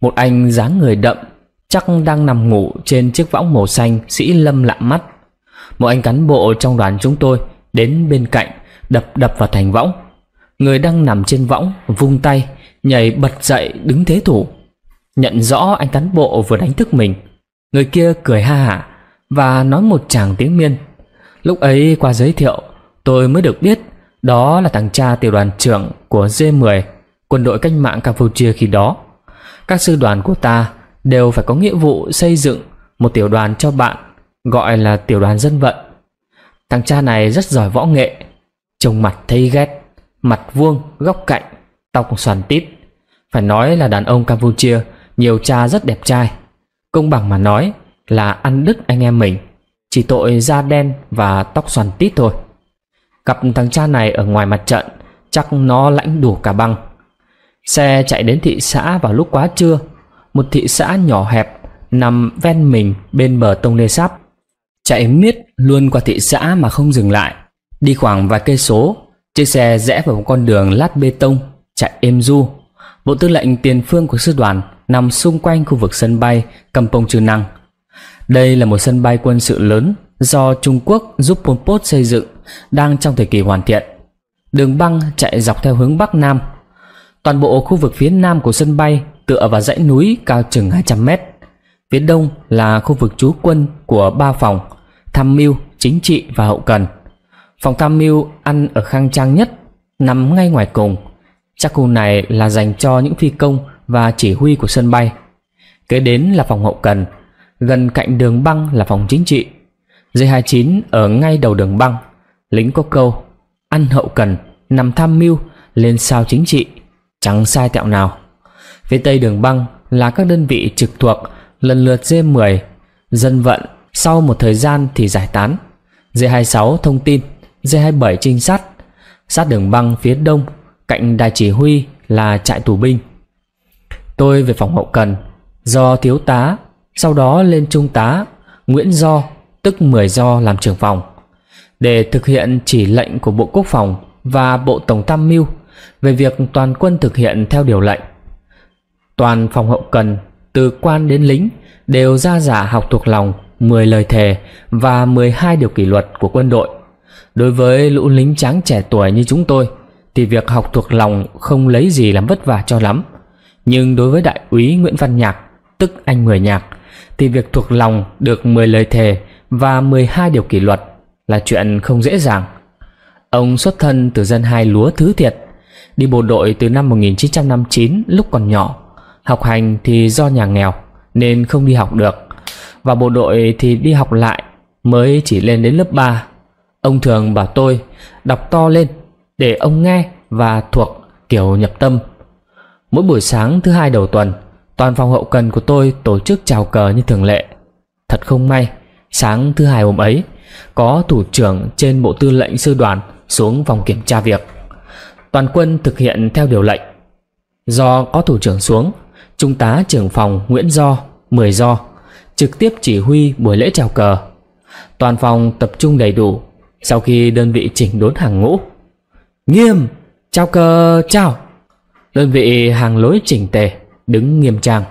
Một anh dáng người đậm chắc đang nằm ngủ trên chiếc võng màu xanh sĩ lâm lạm mắt. Một anh cán bộ trong đoàn chúng tôi đến bên cạnh, đập đập vào thành võng. Người đang nằm trên võng, vung tay, nhảy bật dậy đứng thế thủ. Nhận rõ anh cán bộ vừa đánh thức mình. Người kia cười ha hả và nói một chàng tiếng miên. Lúc ấy qua giới thiệu, tôi mới được biết đó là thằng cha tiểu đoàn trưởng của D10, quân đội cách mạng Campuchia khi đó. Các sư đoàn của ta đều phải có nghĩa vụ xây dựng một tiểu đoàn cho bạn gọi là tiểu đoàn dân vận. Thằng cha này rất giỏi võ nghệ, trông mặt thấy ghét, mặt vuông, góc cạnh, tóc xoàn tít. Phải nói là đàn ông Campuchia nhiều cha rất đẹp trai. Công bằng mà nói là ăn đứt anh em mình, chỉ tội da đen và tóc xoàn tít thôi. Gặp thằng cha này ở ngoài mặt trận, chắc nó lãnh đủ cả băng. Xe chạy đến thị xã vào lúc quá trưa một thị xã nhỏ hẹp nằm ven mình bên bờ sông Lê Sáp. Chạy miết luôn qua thị xã mà không dừng lại. Đi khoảng vài cây số, chiếc xe rẽ vào một con đường lát bê tông, chạy êm du. Bộ tư lệnh tiền phương của sư đoàn nằm xung quanh khu vực sân bay Kampong Chư Năng. Đây là một sân bay quân sự lớn do Trung Quốc giúp Pol Pot xây dựng đang trong thời kỳ hoàn thiện. Đường băng chạy dọc theo hướng Bắc Nam. Toàn bộ khu vực phía Nam của sân bay tựa vào dãy núi cao chừng 200 mét. Phía đông là khu vực trú quân của ba phòng, tham mưu, chính trị và hậu cần. Phòng tham mưu ăn ở khang trang nhất, nằm ngay ngoài cùng. Chắc khu này là dành cho những phi công và chỉ huy của sân bay. Kế đến là phòng hậu cần, gần cạnh đường băng là phòng chính trị. D29 ở ngay đầu đường băng, lính có câu, ăn hậu cần, nằm tham mưu, lên sao chính trị, chẳng sai tẹo nào. Phía Tây đường băng là các đơn vị trực thuộc lần lượt g 10 dân vận sau một thời gian thì giải tán. D26 thông tin, D27 trinh sát, sát đường băng phía đông cạnh đài chỉ huy là trại tù binh. Tôi về phòng hậu cần, do thiếu tá, sau đó lên trung tá, Nguyễn Do, tức 10 Do làm trưởng phòng. Để thực hiện chỉ lệnh của Bộ Quốc phòng và Bộ Tổng tham mưu về việc toàn quân thực hiện theo điều lệnh, Toàn phòng hậu cần, từ quan đến lính đều ra giả học thuộc lòng 10 lời thề và 12 điều kỷ luật của quân đội. Đối với lũ lính trắng trẻ tuổi như chúng tôi thì việc học thuộc lòng không lấy gì làm vất vả cho lắm. Nhưng đối với đại úy Nguyễn Văn Nhạc, tức anh Mười Nhạc, thì việc thuộc lòng được 10 lời thề và 12 điều kỷ luật là chuyện không dễ dàng. Ông xuất thân từ dân hai lúa thứ thiệt, đi bộ đội từ năm 1959 lúc còn nhỏ Học hành thì do nhà nghèo nên không đi học được Và bộ đội thì đi học lại mới chỉ lên đến lớp 3 Ông thường bảo tôi đọc to lên để ông nghe và thuộc kiểu nhập tâm Mỗi buổi sáng thứ hai đầu tuần Toàn phòng hậu cần của tôi tổ chức chào cờ như thường lệ Thật không may Sáng thứ hai hôm ấy Có thủ trưởng trên bộ tư lệnh sư đoàn Xuống phòng kiểm tra việc Toàn quân thực hiện theo điều lệnh Do có thủ trưởng xuống Trung tá trưởng phòng Nguyễn Do, 10 Do trực tiếp chỉ huy buổi lễ trào cờ. Toàn phòng tập trung đầy đủ sau khi đơn vị chỉnh đốn hàng ngũ. Nghiêm, trao cờ trao. Đơn vị hàng lối chỉnh tề, đứng nghiêm trang.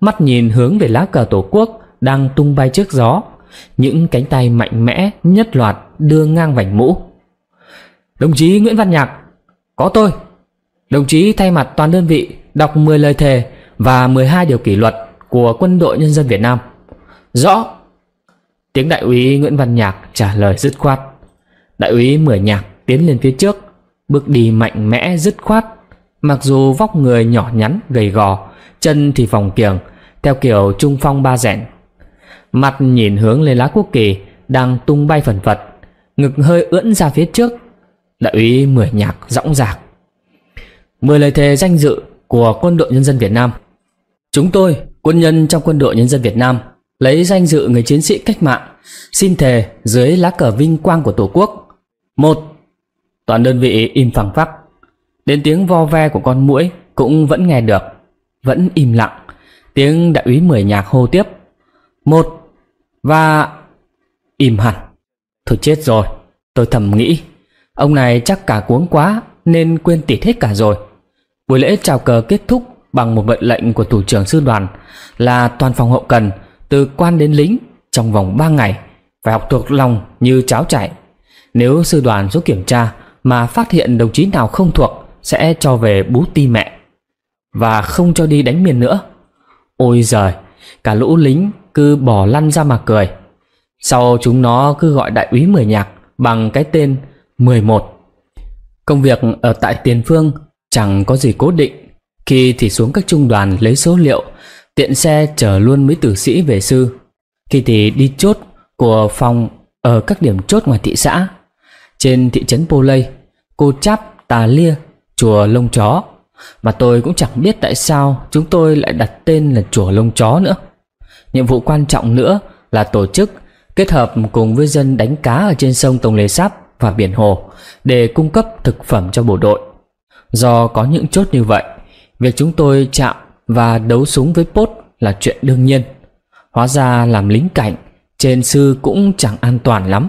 Mắt nhìn hướng về lá cờ tổ quốc đang tung bay trước gió. Những cánh tay mạnh mẽ nhất loạt đưa ngang vảnh mũ. Đồng chí Nguyễn Văn Nhạc, có tôi. Đồng chí thay mặt toàn đơn vị đọc 10 lời thề và 12 điều kỷ luật của quân đội nhân dân Việt Nam. Rõ. Tiếng đại úy Nguyễn Văn Nhạc trả lời dứt khoát. Đại úy Mười Nhạc tiến lên phía trước, bước đi mạnh mẽ dứt khoát. Mặc dù vóc người nhỏ nhắn, gầy gò, chân thì phòng kiềng, theo kiểu trung phong ba rẽn. Mặt nhìn hướng lên lá quốc kỳ đang tung bay phần phật, ngực hơi ưỡn ra phía trước. Đại úy Mười Nhạc dõng dạc. Mười lời thề danh dự của quân đội nhân dân Việt Nam – Chúng tôi, quân nhân trong quân đội nhân dân Việt Nam, lấy danh dự người chiến sĩ cách mạng, xin thề dưới lá cờ vinh quang của Tổ quốc. Một, toàn đơn vị im phẳng phắc. Đến tiếng vo ve của con muỗi cũng vẫn nghe được, vẫn im lặng. Tiếng đại úy mười nhạc hô tiếp. Một, và im hẳn. Thôi chết rồi, tôi thầm nghĩ. Ông này chắc cả cuống quá nên quên tỉ hết cả rồi. Buổi lễ chào cờ kết thúc bằng một mệnh lệnh của thủ trưởng sư đoàn là toàn phòng hậu cần từ quan đến lính trong vòng 3 ngày phải học thuộc lòng như cháo chạy. Nếu sư đoàn xuống kiểm tra mà phát hiện đồng chí nào không thuộc sẽ cho về bú ti mẹ và không cho đi đánh miền nữa. Ôi giời, cả lũ lính cứ bỏ lăn ra mà cười. Sau chúng nó cứ gọi đại úy Mười Nhạc bằng cái tên 11. Công việc ở tại Tiền Phương chẳng có gì cố định khi thì xuống các trung đoàn lấy số liệu, tiện xe chở luôn mấy tử sĩ về sư. Khi thì đi chốt của phòng ở các điểm chốt ngoài thị xã. Trên thị trấn Pô Lây, Cô Cháp, Tà Lia, Chùa Lông Chó. Mà tôi cũng chẳng biết tại sao chúng tôi lại đặt tên là Chùa Lông Chó nữa. Nhiệm vụ quan trọng nữa là tổ chức kết hợp cùng với dân đánh cá ở trên sông Tông Lê Sáp và Biển Hồ để cung cấp thực phẩm cho bộ đội. Do có những chốt như vậy Việc chúng tôi chạm và đấu súng với Pốt là chuyện đương nhiên. Hóa ra làm lính cảnh, trên sư cũng chẳng an toàn lắm.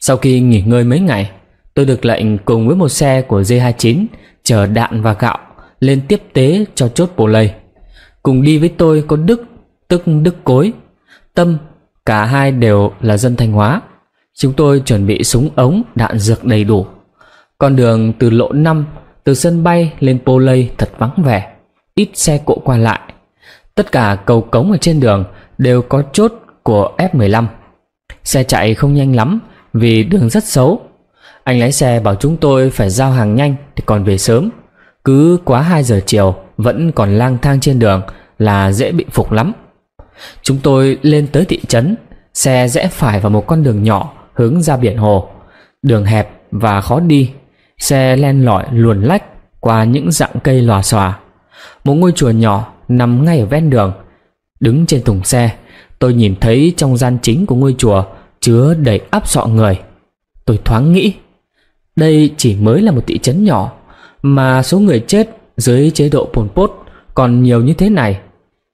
Sau khi nghỉ ngơi mấy ngày, tôi được lệnh cùng với một xe của J29 chở đạn và gạo lên tiếp tế cho chốt bồ lầy. Cùng đi với tôi có Đức, tức Đức Cối, Tâm, cả hai đều là dân Thanh Hóa. Chúng tôi chuẩn bị súng ống, đạn dược đầy đủ. Con đường từ lộ 5 từ sân bay lên Pô Lây thật vắng vẻ Ít xe cộ qua lại Tất cả cầu cống ở trên đường đều có chốt của F15 Xe chạy không nhanh lắm vì đường rất xấu Anh lái xe bảo chúng tôi phải giao hàng nhanh thì còn về sớm Cứ quá 2 giờ chiều vẫn còn lang thang trên đường là dễ bị phục lắm Chúng tôi lên tới thị trấn Xe rẽ phải vào một con đường nhỏ hướng ra biển hồ Đường hẹp và khó đi Xe len lỏi luồn lách qua những rặng cây lòa xòa. Một ngôi chùa nhỏ nằm ngay ở ven đường. Đứng trên thùng xe, tôi nhìn thấy trong gian chính của ngôi chùa chứa đầy áp sọ người. Tôi thoáng nghĩ, đây chỉ mới là một thị trấn nhỏ mà số người chết dưới chế độ Pol Pot còn nhiều như thế này.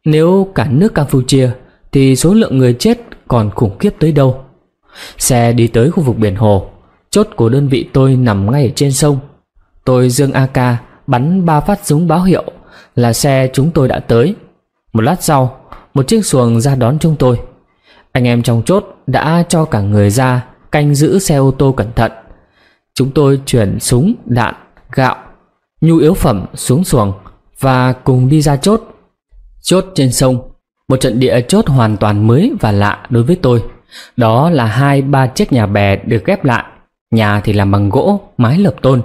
Nếu cả nước Campuchia thì số lượng người chết còn khủng khiếp tới đâu. Xe đi tới khu vực biển hồ, Chốt của đơn vị tôi nằm ngay ở trên sông Tôi dương AK bắn ba phát súng báo hiệu là xe chúng tôi đã tới. Một lát sau, một chiếc xuồng ra đón chúng tôi. Anh em trong chốt đã cho cả người ra canh giữ xe ô tô cẩn thận. Chúng tôi chuyển súng, đạn, gạo, nhu yếu phẩm xuống xuồng và cùng đi ra chốt. Chốt trên sông, một trận địa chốt hoàn toàn mới và lạ đối với tôi. Đó là hai ba chiếc nhà bè được ghép lại Nhà thì làm bằng gỗ, mái lợp tôn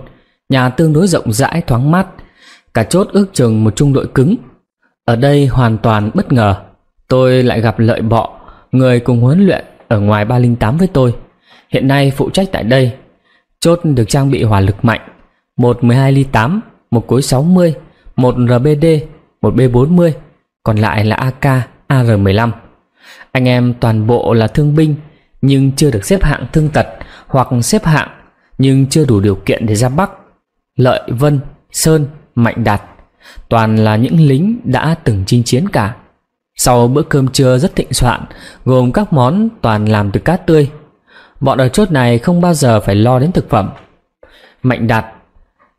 Nhà tương đối rộng rãi thoáng mát Cả chốt ước chừng một trung đội cứng Ở đây hoàn toàn bất ngờ Tôi lại gặp lợi bọ Người cùng huấn luyện ở ngoài 308 với tôi Hiện nay phụ trách tại đây Chốt được trang bị hỏa lực mạnh Một 12 ly 8 Một cối 60 Một RBD Một B40 Còn lại là AK AR-15 Anh em toàn bộ là thương binh Nhưng chưa được xếp hạng thương tật hoặc xếp hạng nhưng chưa đủ điều kiện để ra Bắc. Lợi Vân, Sơn, Mạnh Đạt toàn là những lính đã từng chinh chiến cả. Sau bữa cơm trưa rất thịnh soạn, gồm các món toàn làm từ cá tươi. Bọn ở chốt này không bao giờ phải lo đến thực phẩm. Mạnh Đạt,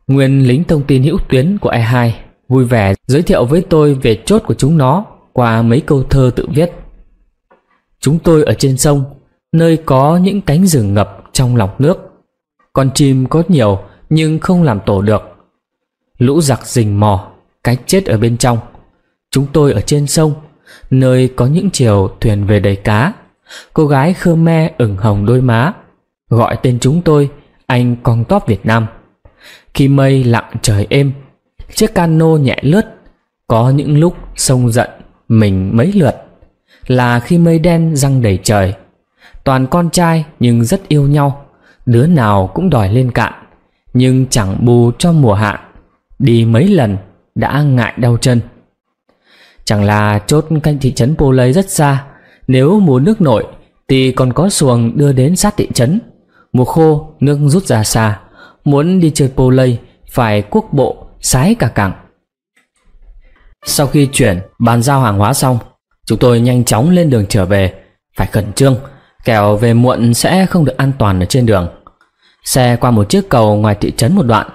nguyên lính thông tin hữu tuyến của E2, vui vẻ giới thiệu với tôi về chốt của chúng nó qua mấy câu thơ tự viết. Chúng tôi ở trên sông, nơi có những cánh rừng ngập trong lọc nước Con chim có nhiều nhưng không làm tổ được Lũ giặc rình mò Cái chết ở bên trong Chúng tôi ở trên sông Nơi có những chiều thuyền về đầy cá Cô gái Khmer ửng hồng đôi má Gọi tên chúng tôi Anh con top Việt Nam Khi mây lặng trời êm Chiếc cano nhẹ lướt Có những lúc sông giận Mình mấy lượt Là khi mây đen răng đầy trời toàn con trai nhưng rất yêu nhau đứa nào cũng đòi lên cạn nhưng chẳng bù cho mùa hạn đi mấy lần đã ngại đau chân chẳng là chốt canh thị trấn pô lây rất xa nếu mùa nước nổi thì còn có xuồng đưa đến sát thị trấn mùa khô nước rút ra xa muốn đi chơi pô lây phải quốc bộ sái cả cẳng sau khi chuyển bàn giao hàng hóa xong chúng tôi nhanh chóng lên đường trở về phải khẩn trương kẻo về muộn sẽ không được an toàn ở trên đường. Xe qua một chiếc cầu ngoài thị trấn một đoạn,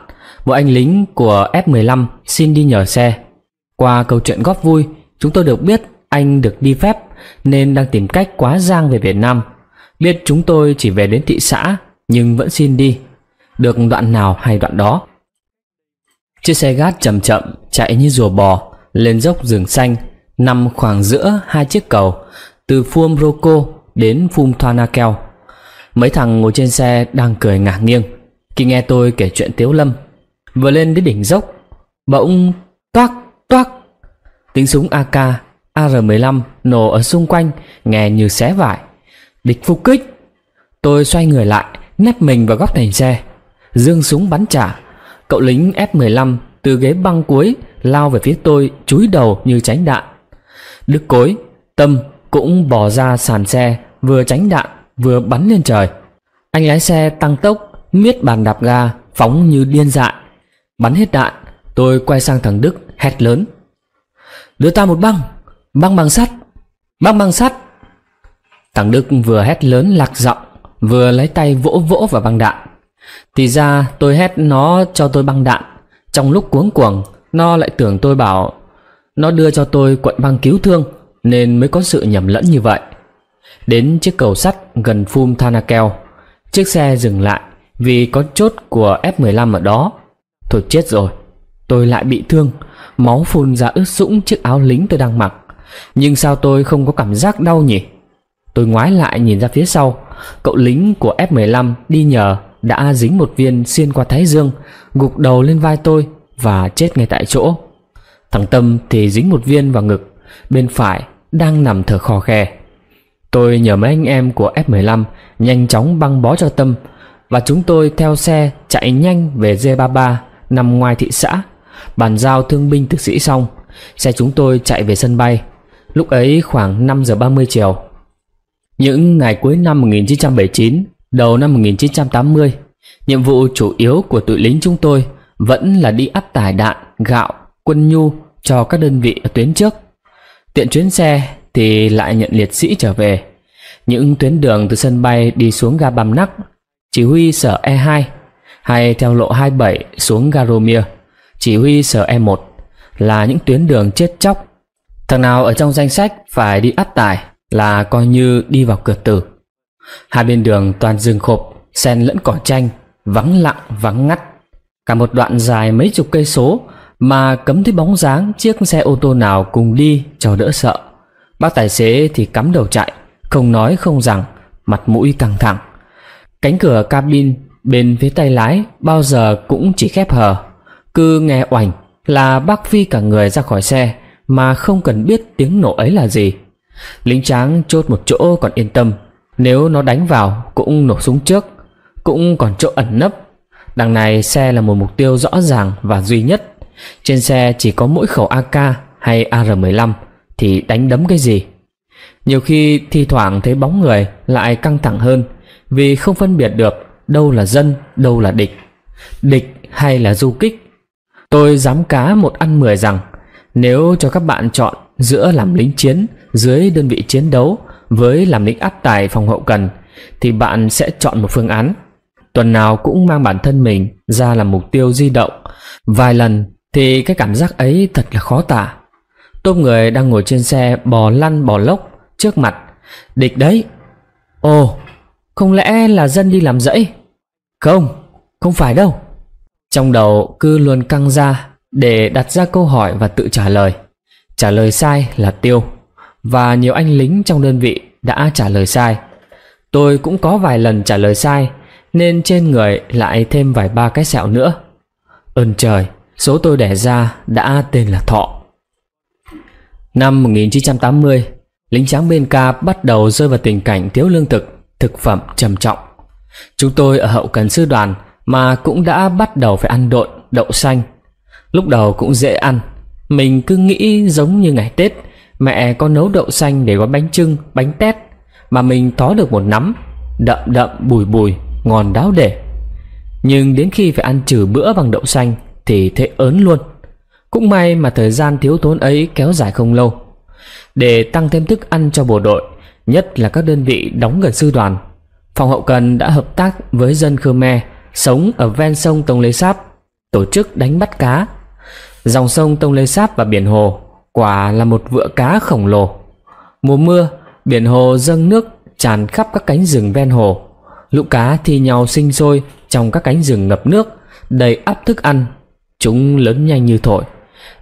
một anh lính của F15 xin đi nhờ xe. Qua câu chuyện góp vui, chúng tôi được biết anh được đi phép nên đang tìm cách quá giang về Việt Nam. Biết chúng tôi chỉ về đến thị xã nhưng vẫn xin đi. Được đoạn nào hay đoạn đó. Chiếc xe gác chậm chậm chạy như rùa bò lên dốc rừng xanh nằm khoảng giữa hai chiếc cầu từ Fuomroco đến Phum Thanakel. Mấy thằng ngồi trên xe đang cười ngả nghiêng khi nghe tôi kể chuyện Tiếu Lâm. Vừa lên đến đỉnh dốc, bỗng toác toác tiếng súng AK AR-15 nổ ở xung quanh nghe như xé vải. Địch phục kích. Tôi xoay người lại, nép mình vào góc thành xe. Dương súng bắn trả. Cậu lính F-15 từ ghế băng cuối lao về phía tôi chúi đầu như tránh đạn. Đức cối, tâm cũng bỏ ra sàn xe vừa tránh đạn vừa bắn lên trời anh lái xe tăng tốc miết bàn đạp ga phóng như điên dại bắn hết đạn tôi quay sang thằng đức hét lớn đưa ta một băng băng bằng sắt băng bằng sắt thằng đức vừa hét lớn lạc giọng vừa lấy tay vỗ vỗ vào băng đạn thì ra tôi hét nó cho tôi băng đạn trong lúc cuống cuồng nó lại tưởng tôi bảo nó đưa cho tôi quận băng cứu thương nên mới có sự nhầm lẫn như vậy Đến chiếc cầu sắt gần Phum Thanakel Chiếc xe dừng lại Vì có chốt của F-15 ở đó Thôi chết rồi Tôi lại bị thương Máu phun ra ướt sũng chiếc áo lính tôi đang mặc Nhưng sao tôi không có cảm giác đau nhỉ Tôi ngoái lại nhìn ra phía sau Cậu lính của F-15 đi nhờ Đã dính một viên xuyên qua thái dương Gục đầu lên vai tôi Và chết ngay tại chỗ Thằng Tâm thì dính một viên vào ngực Bên phải đang nằm thở khò khè Tôi nhờ mấy anh em của F15 nhanh chóng băng bó cho Tâm và chúng tôi theo xe chạy nhanh về G33 nằm ngoài thị xã. Bàn giao thương binh thực sĩ xong, xe chúng tôi chạy về sân bay. Lúc ấy khoảng 5 giờ 30 chiều. Những ngày cuối năm 1979, đầu năm 1980, nhiệm vụ chủ yếu của tụi lính chúng tôi vẫn là đi áp tải đạn, gạo, quân nhu cho các đơn vị ở tuyến trước. Tiện chuyến xe thì lại nhận liệt sĩ trở về. Những tuyến đường từ sân bay đi xuống ga Bam Nắc, chỉ huy sở E2, hay theo lộ 27 xuống ga Romia, chỉ huy sở E1 là những tuyến đường chết chóc. Thằng nào ở trong danh sách phải đi áp tải là coi như đi vào cửa tử. Hai bên đường toàn rừng khộp, sen lẫn cỏ tranh, vắng lặng vắng ngắt. Cả một đoạn dài mấy chục cây số mà cấm thấy bóng dáng chiếc xe ô tô nào cùng đi cho đỡ sợ. Bác tài xế thì cắm đầu chạy Không nói không rằng Mặt mũi căng thẳng Cánh cửa cabin bên phía tay lái Bao giờ cũng chỉ khép hờ Cứ nghe oảnh là bác phi cả người ra khỏi xe Mà không cần biết tiếng nổ ấy là gì Lính tráng chốt một chỗ còn yên tâm Nếu nó đánh vào cũng nổ súng trước Cũng còn chỗ ẩn nấp Đằng này xe là một mục tiêu rõ ràng và duy nhất Trên xe chỉ có mỗi khẩu AK hay AR-15 thì đánh đấm cái gì nhiều khi thi thoảng thấy bóng người lại căng thẳng hơn vì không phân biệt được đâu là dân đâu là địch địch hay là du kích tôi dám cá một ăn mười rằng nếu cho các bạn chọn giữa làm lính chiến dưới đơn vị chiến đấu với làm lính áp tài phòng hậu cần thì bạn sẽ chọn một phương án tuần nào cũng mang bản thân mình ra làm mục tiêu di động vài lần thì cái cảm giác ấy thật là khó tả Tôm người đang ngồi trên xe bò lăn bò lốc trước mặt Địch đấy Ồ không lẽ là dân đi làm dẫy Không không phải đâu Trong đầu cứ luôn căng ra Để đặt ra câu hỏi và tự trả lời Trả lời sai là tiêu Và nhiều anh lính trong đơn vị đã trả lời sai Tôi cũng có vài lần trả lời sai Nên trên người lại thêm vài ba cái sẹo nữa Ơn trời Số tôi đẻ ra đã tên là Thọ Năm 1980, lính tráng bên ca bắt đầu rơi vào tình cảnh thiếu lương thực, thực phẩm trầm trọng. Chúng tôi ở hậu cần sư đoàn mà cũng đã bắt đầu phải ăn đội đậu xanh. Lúc đầu cũng dễ ăn, mình cứ nghĩ giống như ngày Tết, mẹ có nấu đậu xanh để gói bánh trưng, bánh tét, mà mình thó được một nắm, đậm đậm bùi bùi, ngon đáo để. Nhưng đến khi phải ăn trừ bữa bằng đậu xanh thì thế ớn luôn – cũng may mà thời gian thiếu thốn ấy kéo dài không lâu. Để tăng thêm thức ăn cho bộ đội, nhất là các đơn vị đóng gần sư đoàn, phòng hậu cần đã hợp tác với dân Khmer sống ở ven sông Tông Lê Sáp tổ chức đánh bắt cá. Dòng sông Tông Lê Sáp và biển hồ quả là một vựa cá khổng lồ. Mùa mưa, biển hồ dâng nước tràn khắp các cánh rừng ven hồ. Lũ cá thi nhau sinh sôi trong các cánh rừng ngập nước, đầy áp thức ăn. Chúng lớn nhanh như thổi.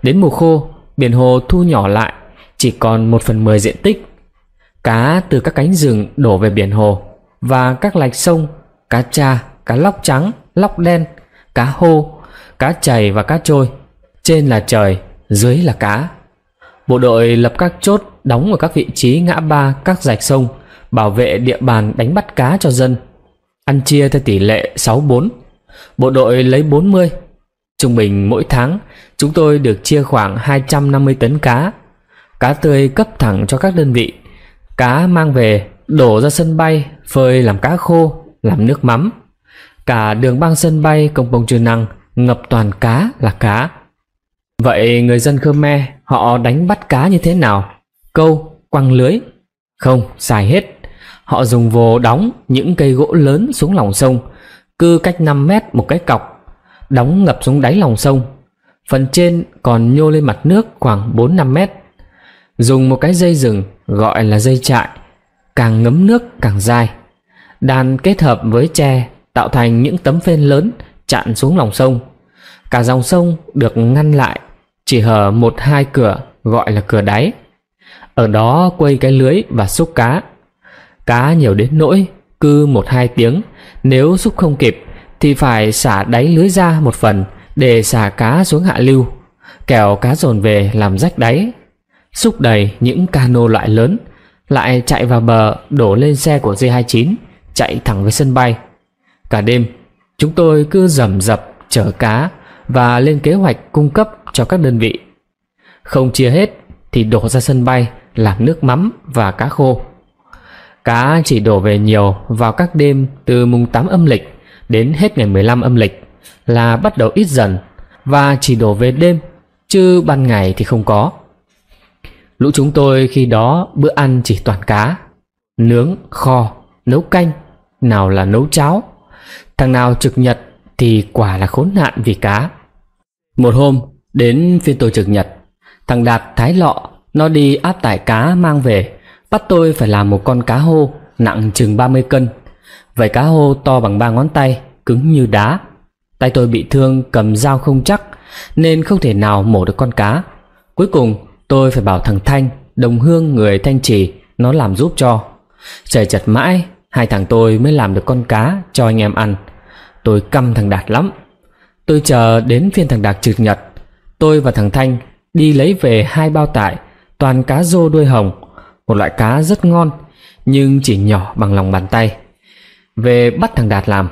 Đến mùa khô, biển hồ thu nhỏ lại, chỉ còn 1 phần 10 diện tích. Cá từ các cánh rừng đổ về biển hồ và các lạch sông, cá cha, cá lóc trắng, lóc đen, cá hô, cá chày và cá trôi. Trên là trời, dưới là cá. Bộ đội lập các chốt đóng ở các vị trí ngã ba các rạch sông, bảo vệ địa bàn đánh bắt cá cho dân. Ăn chia theo tỷ lệ 64. Bộ đội lấy 40, Trung bình mỗi tháng, chúng tôi được chia khoảng 250 tấn cá. Cá tươi cấp thẳng cho các đơn vị. Cá mang về, đổ ra sân bay, phơi làm cá khô, làm nước mắm. Cả đường băng sân bay công bông chưa năng, ngập toàn cá là cá. Vậy người dân Khmer họ đánh bắt cá như thế nào? Câu, quăng lưới? Không, xài hết. Họ dùng vồ đóng những cây gỗ lớn xuống lòng sông, cứ cách 5 mét một cái cọc đóng ngập xuống đáy lòng sông phần trên còn nhô lên mặt nước khoảng 4-5 mét dùng một cái dây rừng gọi là dây trại càng ngấm nước càng dài đàn kết hợp với tre tạo thành những tấm phên lớn chặn xuống lòng sông cả dòng sông được ngăn lại chỉ hở một hai cửa gọi là cửa đáy ở đó quây cái lưới và xúc cá cá nhiều đến nỗi cứ một hai tiếng nếu xúc không kịp thì phải xả đáy lưới ra một phần để xả cá xuống hạ lưu, kẻo cá dồn về làm rách đáy. Xúc đầy những cano loại lớn, lại chạy vào bờ đổ lên xe của G29, chạy thẳng về sân bay. Cả đêm, chúng tôi cứ rầm dập chở cá và lên kế hoạch cung cấp cho các đơn vị. Không chia hết thì đổ ra sân bay làm nước mắm và cá khô. Cá chỉ đổ về nhiều vào các đêm từ mùng 8 âm lịch đến hết ngày 15 âm lịch là bắt đầu ít dần và chỉ đổ về đêm, chứ ban ngày thì không có. Lũ chúng tôi khi đó bữa ăn chỉ toàn cá, nướng, kho, nấu canh, nào là nấu cháo. Thằng nào trực nhật thì quả là khốn nạn vì cá. Một hôm, đến phiên tôi trực nhật, thằng Đạt thái lọ, nó đi áp tải cá mang về, bắt tôi phải làm một con cá hô nặng chừng 30 cân Vảy cá hô to bằng ba ngón tay Cứng như đá Tay tôi bị thương cầm dao không chắc Nên không thể nào mổ được con cá Cuối cùng tôi phải bảo thằng Thanh Đồng hương người Thanh Trì Nó làm giúp cho Trời chật mãi Hai thằng tôi mới làm được con cá cho anh em ăn Tôi căm thằng Đạt lắm Tôi chờ đến phiên thằng Đạt trượt nhật Tôi và thằng Thanh đi lấy về hai bao tải Toàn cá rô đuôi hồng Một loại cá rất ngon Nhưng chỉ nhỏ bằng lòng bàn tay về bắt thằng Đạt làm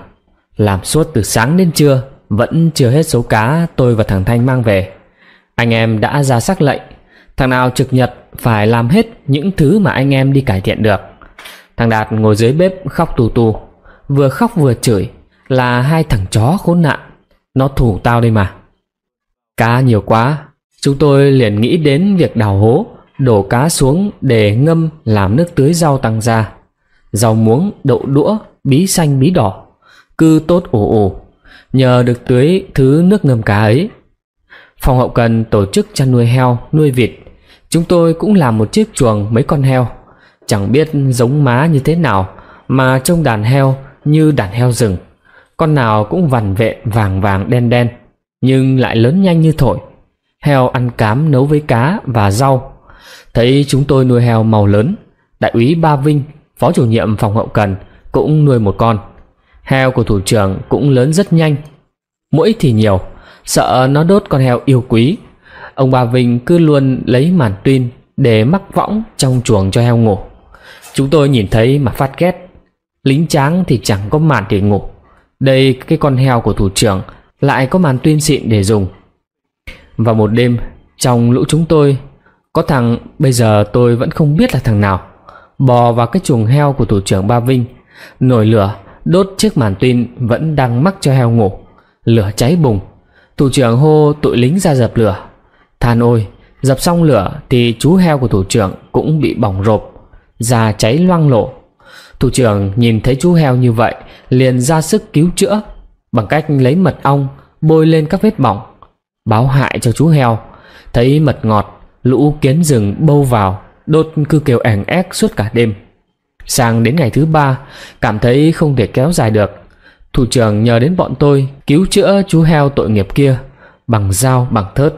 Làm suốt từ sáng đến trưa Vẫn chưa hết số cá tôi và thằng Thanh mang về Anh em đã ra sắc lệnh Thằng nào trực nhật phải làm hết những thứ mà anh em đi cải thiện được Thằng Đạt ngồi dưới bếp khóc tù tù Vừa khóc vừa chửi Là hai thằng chó khốn nạn Nó thủ tao đây mà Cá nhiều quá Chúng tôi liền nghĩ đến việc đào hố Đổ cá xuống để ngâm làm nước tưới rau tăng ra Rau muống, đậu đũa bí xanh bí đỏ Cứ tốt ổ ổ Nhờ được tưới thứ nước ngâm cá ấy Phòng hậu cần tổ chức chăn nuôi heo, nuôi vịt Chúng tôi cũng làm một chiếc chuồng mấy con heo Chẳng biết giống má như thế nào Mà trông đàn heo như đàn heo rừng Con nào cũng vằn vệ vàng vàng đen đen Nhưng lại lớn nhanh như thổi Heo ăn cám nấu với cá và rau Thấy chúng tôi nuôi heo màu lớn Đại úy Ba Vinh, phó chủ nhiệm phòng hậu cần cũng nuôi một con. Heo của thủ trưởng cũng lớn rất nhanh. Mũi thì nhiều, sợ nó đốt con heo yêu quý. Ông bà Vinh cứ luôn lấy màn tuyên để mắc võng trong chuồng cho heo ngủ. Chúng tôi nhìn thấy mà phát ghét. Lính tráng thì chẳng có màn để ngủ. Đây cái con heo của thủ trưởng lại có màn tuyên xịn để dùng. Và một đêm, trong lũ chúng tôi, có thằng bây giờ tôi vẫn không biết là thằng nào, bò vào cái chuồng heo của thủ trưởng Ba Vinh nồi lửa đốt chiếc màn tin vẫn đang mắc cho heo ngủ. Lửa cháy bùng. Thủ trưởng hô tụi lính ra dập lửa. Than ôi, dập xong lửa thì chú heo của thủ trưởng cũng bị bỏng rộp. Da cháy loang lộ. Thủ trưởng nhìn thấy chú heo như vậy liền ra sức cứu chữa bằng cách lấy mật ong bôi lên các vết bỏng báo hại cho chú heo thấy mật ngọt lũ kiến rừng bâu vào đốt cứ kêu ẻng ép suốt cả đêm Sang đến ngày thứ ba, cảm thấy không thể kéo dài được. Thủ trưởng nhờ đến bọn tôi cứu chữa chú heo tội nghiệp kia bằng dao bằng thớt.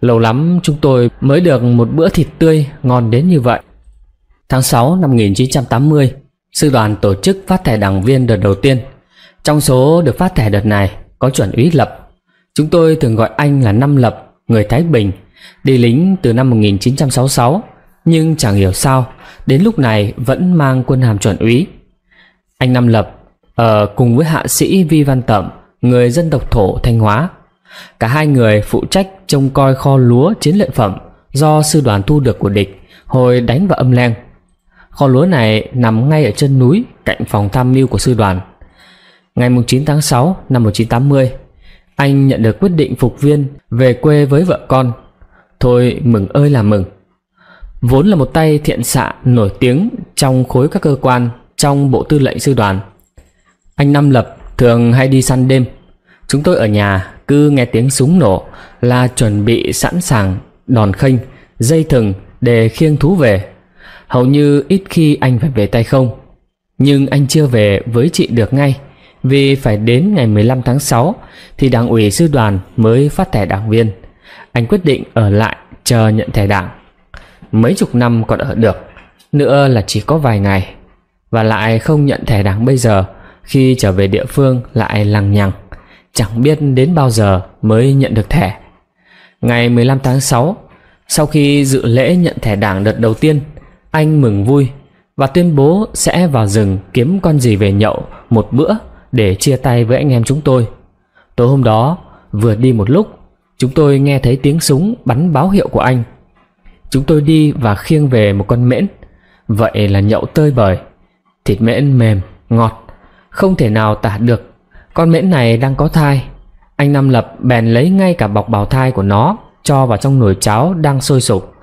Lâu lắm chúng tôi mới được một bữa thịt tươi ngon đến như vậy. Tháng 6 năm 1980, sư đoàn tổ chức phát thẻ đảng viên đợt đầu tiên. Trong số được phát thẻ đợt này có chuẩn úy Lập. Chúng tôi thường gọi anh là Năm Lập, người Thái Bình, đi lính từ năm 1966 nhưng chẳng hiểu sao đến lúc này vẫn mang quân hàm chuẩn úy anh Nam lập ở ờ, cùng với hạ sĩ vi văn tẩm người dân độc thổ thanh hóa cả hai người phụ trách trông coi kho lúa chiến lợi phẩm do sư đoàn thu được của địch hồi đánh vào âm leng kho lúa này nằm ngay ở chân núi cạnh phòng tham mưu của sư đoàn ngày 9 tháng 6 năm 1980 anh nhận được quyết định phục viên về quê với vợ con thôi mừng ơi là mừng vốn là một tay thiện xạ nổi tiếng trong khối các cơ quan trong bộ tư lệnh sư đoàn. Anh Năm Lập thường hay đi săn đêm. Chúng tôi ở nhà cứ nghe tiếng súng nổ là chuẩn bị sẵn sàng đòn khênh, dây thừng để khiêng thú về. Hầu như ít khi anh phải về tay không. Nhưng anh chưa về với chị được ngay vì phải đến ngày 15 tháng 6 thì đảng ủy sư đoàn mới phát thẻ đảng viên. Anh quyết định ở lại chờ nhận thẻ đảng mấy chục năm còn ở được nữa là chỉ có vài ngày và lại không nhận thẻ đảng bây giờ khi trở về địa phương lại lằng nhằng chẳng biết đến bao giờ mới nhận được thẻ ngày 15 tháng 6 sau khi dự lễ nhận thẻ đảng đợt đầu tiên anh mừng vui và tuyên bố sẽ vào rừng kiếm con gì về nhậu một bữa để chia tay với anh em chúng tôi tối hôm đó vừa đi một lúc chúng tôi nghe thấy tiếng súng bắn báo hiệu của anh Chúng tôi đi và khiêng về một con mễn Vậy là nhậu tơi bời Thịt mễn mềm, ngọt Không thể nào tả được Con mễn này đang có thai Anh Nam Lập bèn lấy ngay cả bọc bào thai của nó Cho vào trong nồi cháo đang sôi sục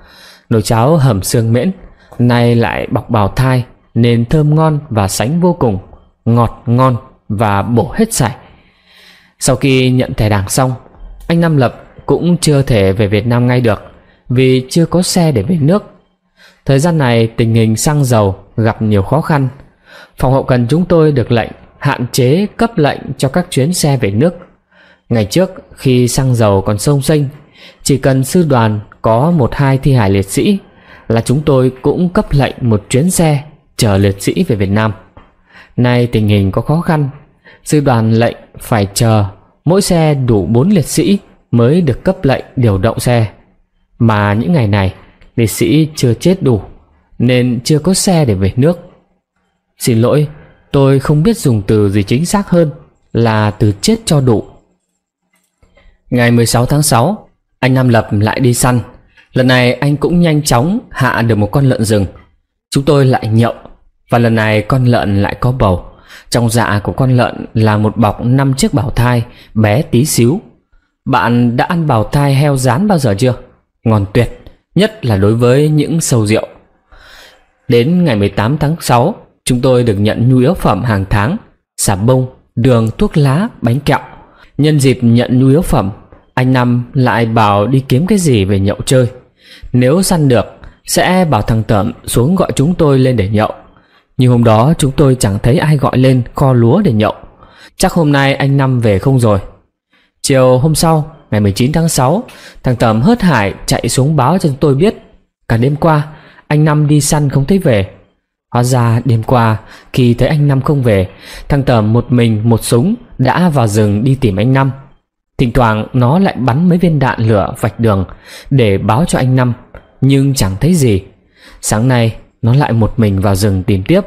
Nồi cháo hầm xương mễn Nay lại bọc bào thai Nên thơm ngon và sánh vô cùng Ngọt ngon và bổ hết sảy Sau khi nhận thẻ đảng xong Anh Nam Lập cũng chưa thể về Việt Nam ngay được vì chưa có xe để về nước thời gian này tình hình xăng dầu gặp nhiều khó khăn phòng hậu cần chúng tôi được lệnh hạn chế cấp lệnh cho các chuyến xe về nước ngày trước khi xăng dầu còn sông sinh chỉ cần sư đoàn có một hai thi hài liệt sĩ là chúng tôi cũng cấp lệnh một chuyến xe chở liệt sĩ về Việt Nam. Nay tình hình có khó khăn, sư đoàn lệnh phải chờ mỗi xe đủ 4 liệt sĩ mới được cấp lệnh điều động xe. Mà những ngày này, liệt sĩ chưa chết đủ, nên chưa có xe để về nước. Xin lỗi, tôi không biết dùng từ gì chính xác hơn là từ chết cho đủ. Ngày 16 tháng 6, anh Nam Lập lại đi săn. Lần này anh cũng nhanh chóng hạ được một con lợn rừng. Chúng tôi lại nhậu, và lần này con lợn lại có bầu. Trong dạ của con lợn là một bọc năm chiếc bào thai bé tí xíu. Bạn đã ăn bào thai heo rán bao giờ chưa? ngon tuyệt, nhất là đối với những sầu rượu. Đến ngày 18 tháng 6, chúng tôi được nhận nhu yếu phẩm hàng tháng, xà bông, đường, thuốc lá, bánh kẹo. Nhân dịp nhận nhu yếu phẩm, anh Năm lại bảo đi kiếm cái gì về nhậu chơi. Nếu săn được, sẽ bảo thằng Tẩm xuống gọi chúng tôi lên để nhậu. Nhưng hôm đó chúng tôi chẳng thấy ai gọi lên kho lúa để nhậu. Chắc hôm nay anh Năm về không rồi. Chiều hôm sau, ngày 19 tháng 6, thằng Tầm hớt hải chạy xuống báo cho chúng tôi biết. Cả đêm qua, anh Năm đi săn không thấy về. Hóa ra đêm qua, khi thấy anh Năm không về, thằng Tầm một mình một súng đã vào rừng đi tìm anh Năm. Thỉnh thoảng nó lại bắn mấy viên đạn lửa vạch đường để báo cho anh Năm, nhưng chẳng thấy gì. Sáng nay, nó lại một mình vào rừng tìm tiếp,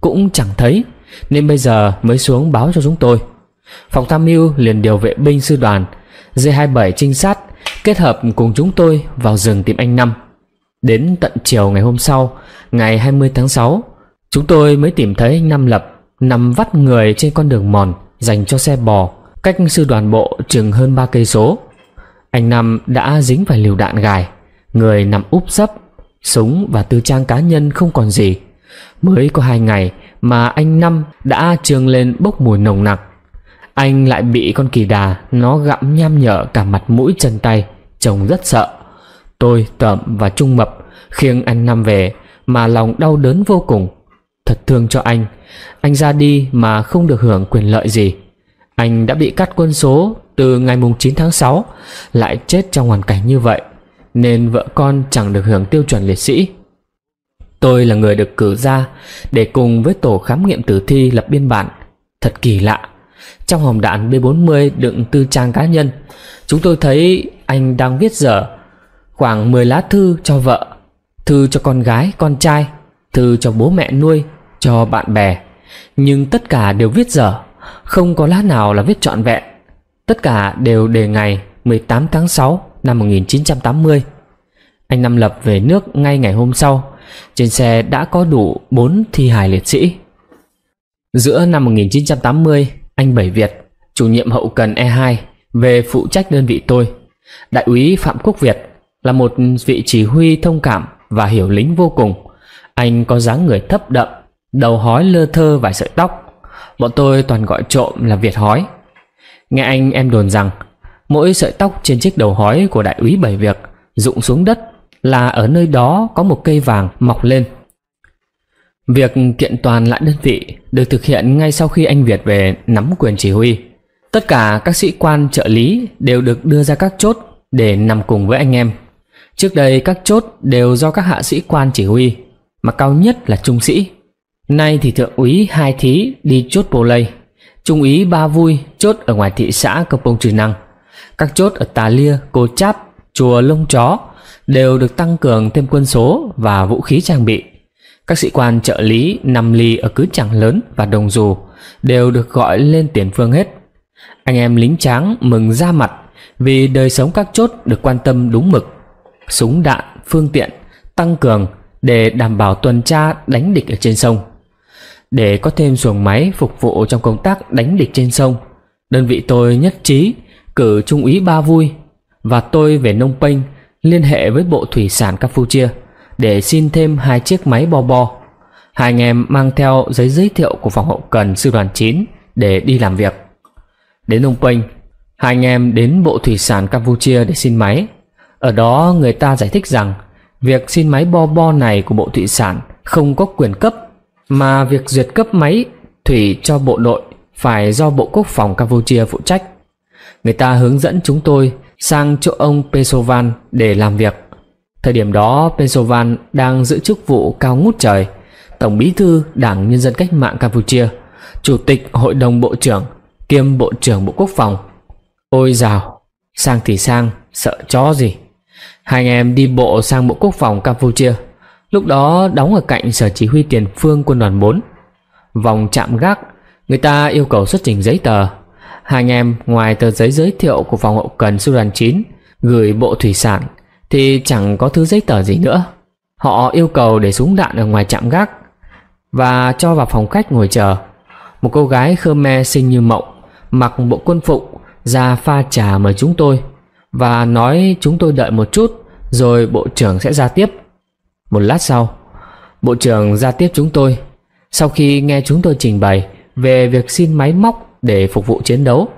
cũng chẳng thấy, nên bây giờ mới xuống báo cho chúng tôi. Phòng tham mưu liền điều vệ binh sư đoàn g 27 trinh sát kết hợp cùng chúng tôi vào rừng tìm anh Năm. Đến tận chiều ngày hôm sau, ngày 20 tháng 6, chúng tôi mới tìm thấy anh Năm Lập nằm vắt người trên con đường mòn dành cho xe bò, cách sư đoàn bộ chừng hơn 3 cây số. Anh Năm đã dính phải liều đạn gài, người nằm úp sấp, súng và tư trang cá nhân không còn gì. Mới có hai ngày mà anh Năm đã trường lên bốc mùi nồng nặc anh lại bị con kỳ đà nó gặm nham nhở cả mặt mũi chân tay trông rất sợ tôi tởm và trung mập khiêng anh nam về mà lòng đau đớn vô cùng thật thương cho anh anh ra đi mà không được hưởng quyền lợi gì anh đã bị cắt quân số từ ngày mùng 9 tháng 6 lại chết trong hoàn cảnh như vậy nên vợ con chẳng được hưởng tiêu chuẩn liệt sĩ tôi là người được cử ra để cùng với tổ khám nghiệm tử thi lập biên bản thật kỳ lạ trong hòm đạn B40 đựng tư trang cá nhân Chúng tôi thấy anh đang viết dở Khoảng 10 lá thư cho vợ Thư cho con gái, con trai Thư cho bố mẹ nuôi, cho bạn bè Nhưng tất cả đều viết dở Không có lá nào là viết trọn vẹn Tất cả đều đề ngày 18 tháng 6 năm 1980 Anh Năm Lập về nước ngay ngày hôm sau Trên xe đã có đủ 4 thi hài liệt sĩ Giữa năm 1980 anh Bảy Việt, chủ nhiệm hậu cần E2 về phụ trách đơn vị tôi. Đại úy Phạm Quốc Việt là một vị chỉ huy thông cảm và hiểu lính vô cùng. Anh có dáng người thấp đậm, đầu hói lơ thơ vài sợi tóc. Bọn tôi toàn gọi trộm là Việt hói. Nghe anh em đồn rằng mỗi sợi tóc trên chiếc đầu hói của đại úy Bảy Việt rụng xuống đất là ở nơi đó có một cây vàng mọc lên Việc kiện toàn lại đơn vị được thực hiện ngay sau khi anh Việt về nắm quyền chỉ huy. Tất cả các sĩ quan trợ lý đều được đưa ra các chốt để nằm cùng với anh em. Trước đây các chốt đều do các hạ sĩ quan chỉ huy, mà cao nhất là trung sĩ. Nay thì thượng úy hai thí đi chốt bồ lây, trung úy ba vui chốt ở ngoài thị xã Công Pông Trừ Năng. Các chốt ở Tà Lia, Cô Cháp, Chùa Lông Chó đều được tăng cường thêm quân số và vũ khí trang bị – các sĩ quan trợ lý nằm lì ở cứ chẳng lớn và đồng dù đều được gọi lên tiền phương hết. Anh em lính tráng mừng ra mặt vì đời sống các chốt được quan tâm đúng mực. Súng đạn, phương tiện tăng cường để đảm bảo tuần tra đánh địch ở trên sông. Để có thêm xuồng máy phục vụ trong công tác đánh địch trên sông, đơn vị tôi nhất trí cử trung úy Ba Vui và tôi về Nông Penh liên hệ với Bộ Thủy sản Campuchia để xin thêm hai chiếc máy bo bo. Hai anh em mang theo giấy giới thiệu của phòng hậu cần sư đoàn 9 để đi làm việc. Đến Nông Penh, hai anh em đến Bộ Thủy sản Campuchia để xin máy. Ở đó người ta giải thích rằng việc xin máy bo bo này của Bộ Thủy sản không có quyền cấp mà việc duyệt cấp máy thủy cho bộ đội phải do Bộ Quốc phòng Campuchia phụ trách. Người ta hướng dẫn chúng tôi sang chỗ ông Pesovan để làm việc. Thời điểm đó, Pensovan đang giữ chức vụ cao ngút trời, Tổng Bí thư Đảng Nhân dân Cách mạng Campuchia, Chủ tịch Hội đồng Bộ trưởng, kiêm Bộ trưởng Bộ Quốc phòng. Ôi rào sang thì sang, sợ chó gì. Hai anh em đi bộ sang Bộ Quốc phòng Campuchia, lúc đó đóng ở cạnh Sở Chỉ huy Tiền phương Quân đoàn 4. Vòng chạm gác, người ta yêu cầu xuất trình giấy tờ. Hai anh em ngoài tờ giấy giới thiệu của phòng hậu cần sư đoàn 9 gửi Bộ Thủy sản thì chẳng có thứ giấy tờ gì nữa. Họ yêu cầu để súng đạn ở ngoài chạm gác và cho vào phòng khách ngồi chờ. Một cô gái Khmer xinh như mộng, mặc bộ quân phục, ra pha trà mời chúng tôi và nói chúng tôi đợi một chút rồi bộ trưởng sẽ ra tiếp. Một lát sau, bộ trưởng ra tiếp chúng tôi. Sau khi nghe chúng tôi trình bày về việc xin máy móc để phục vụ chiến đấu,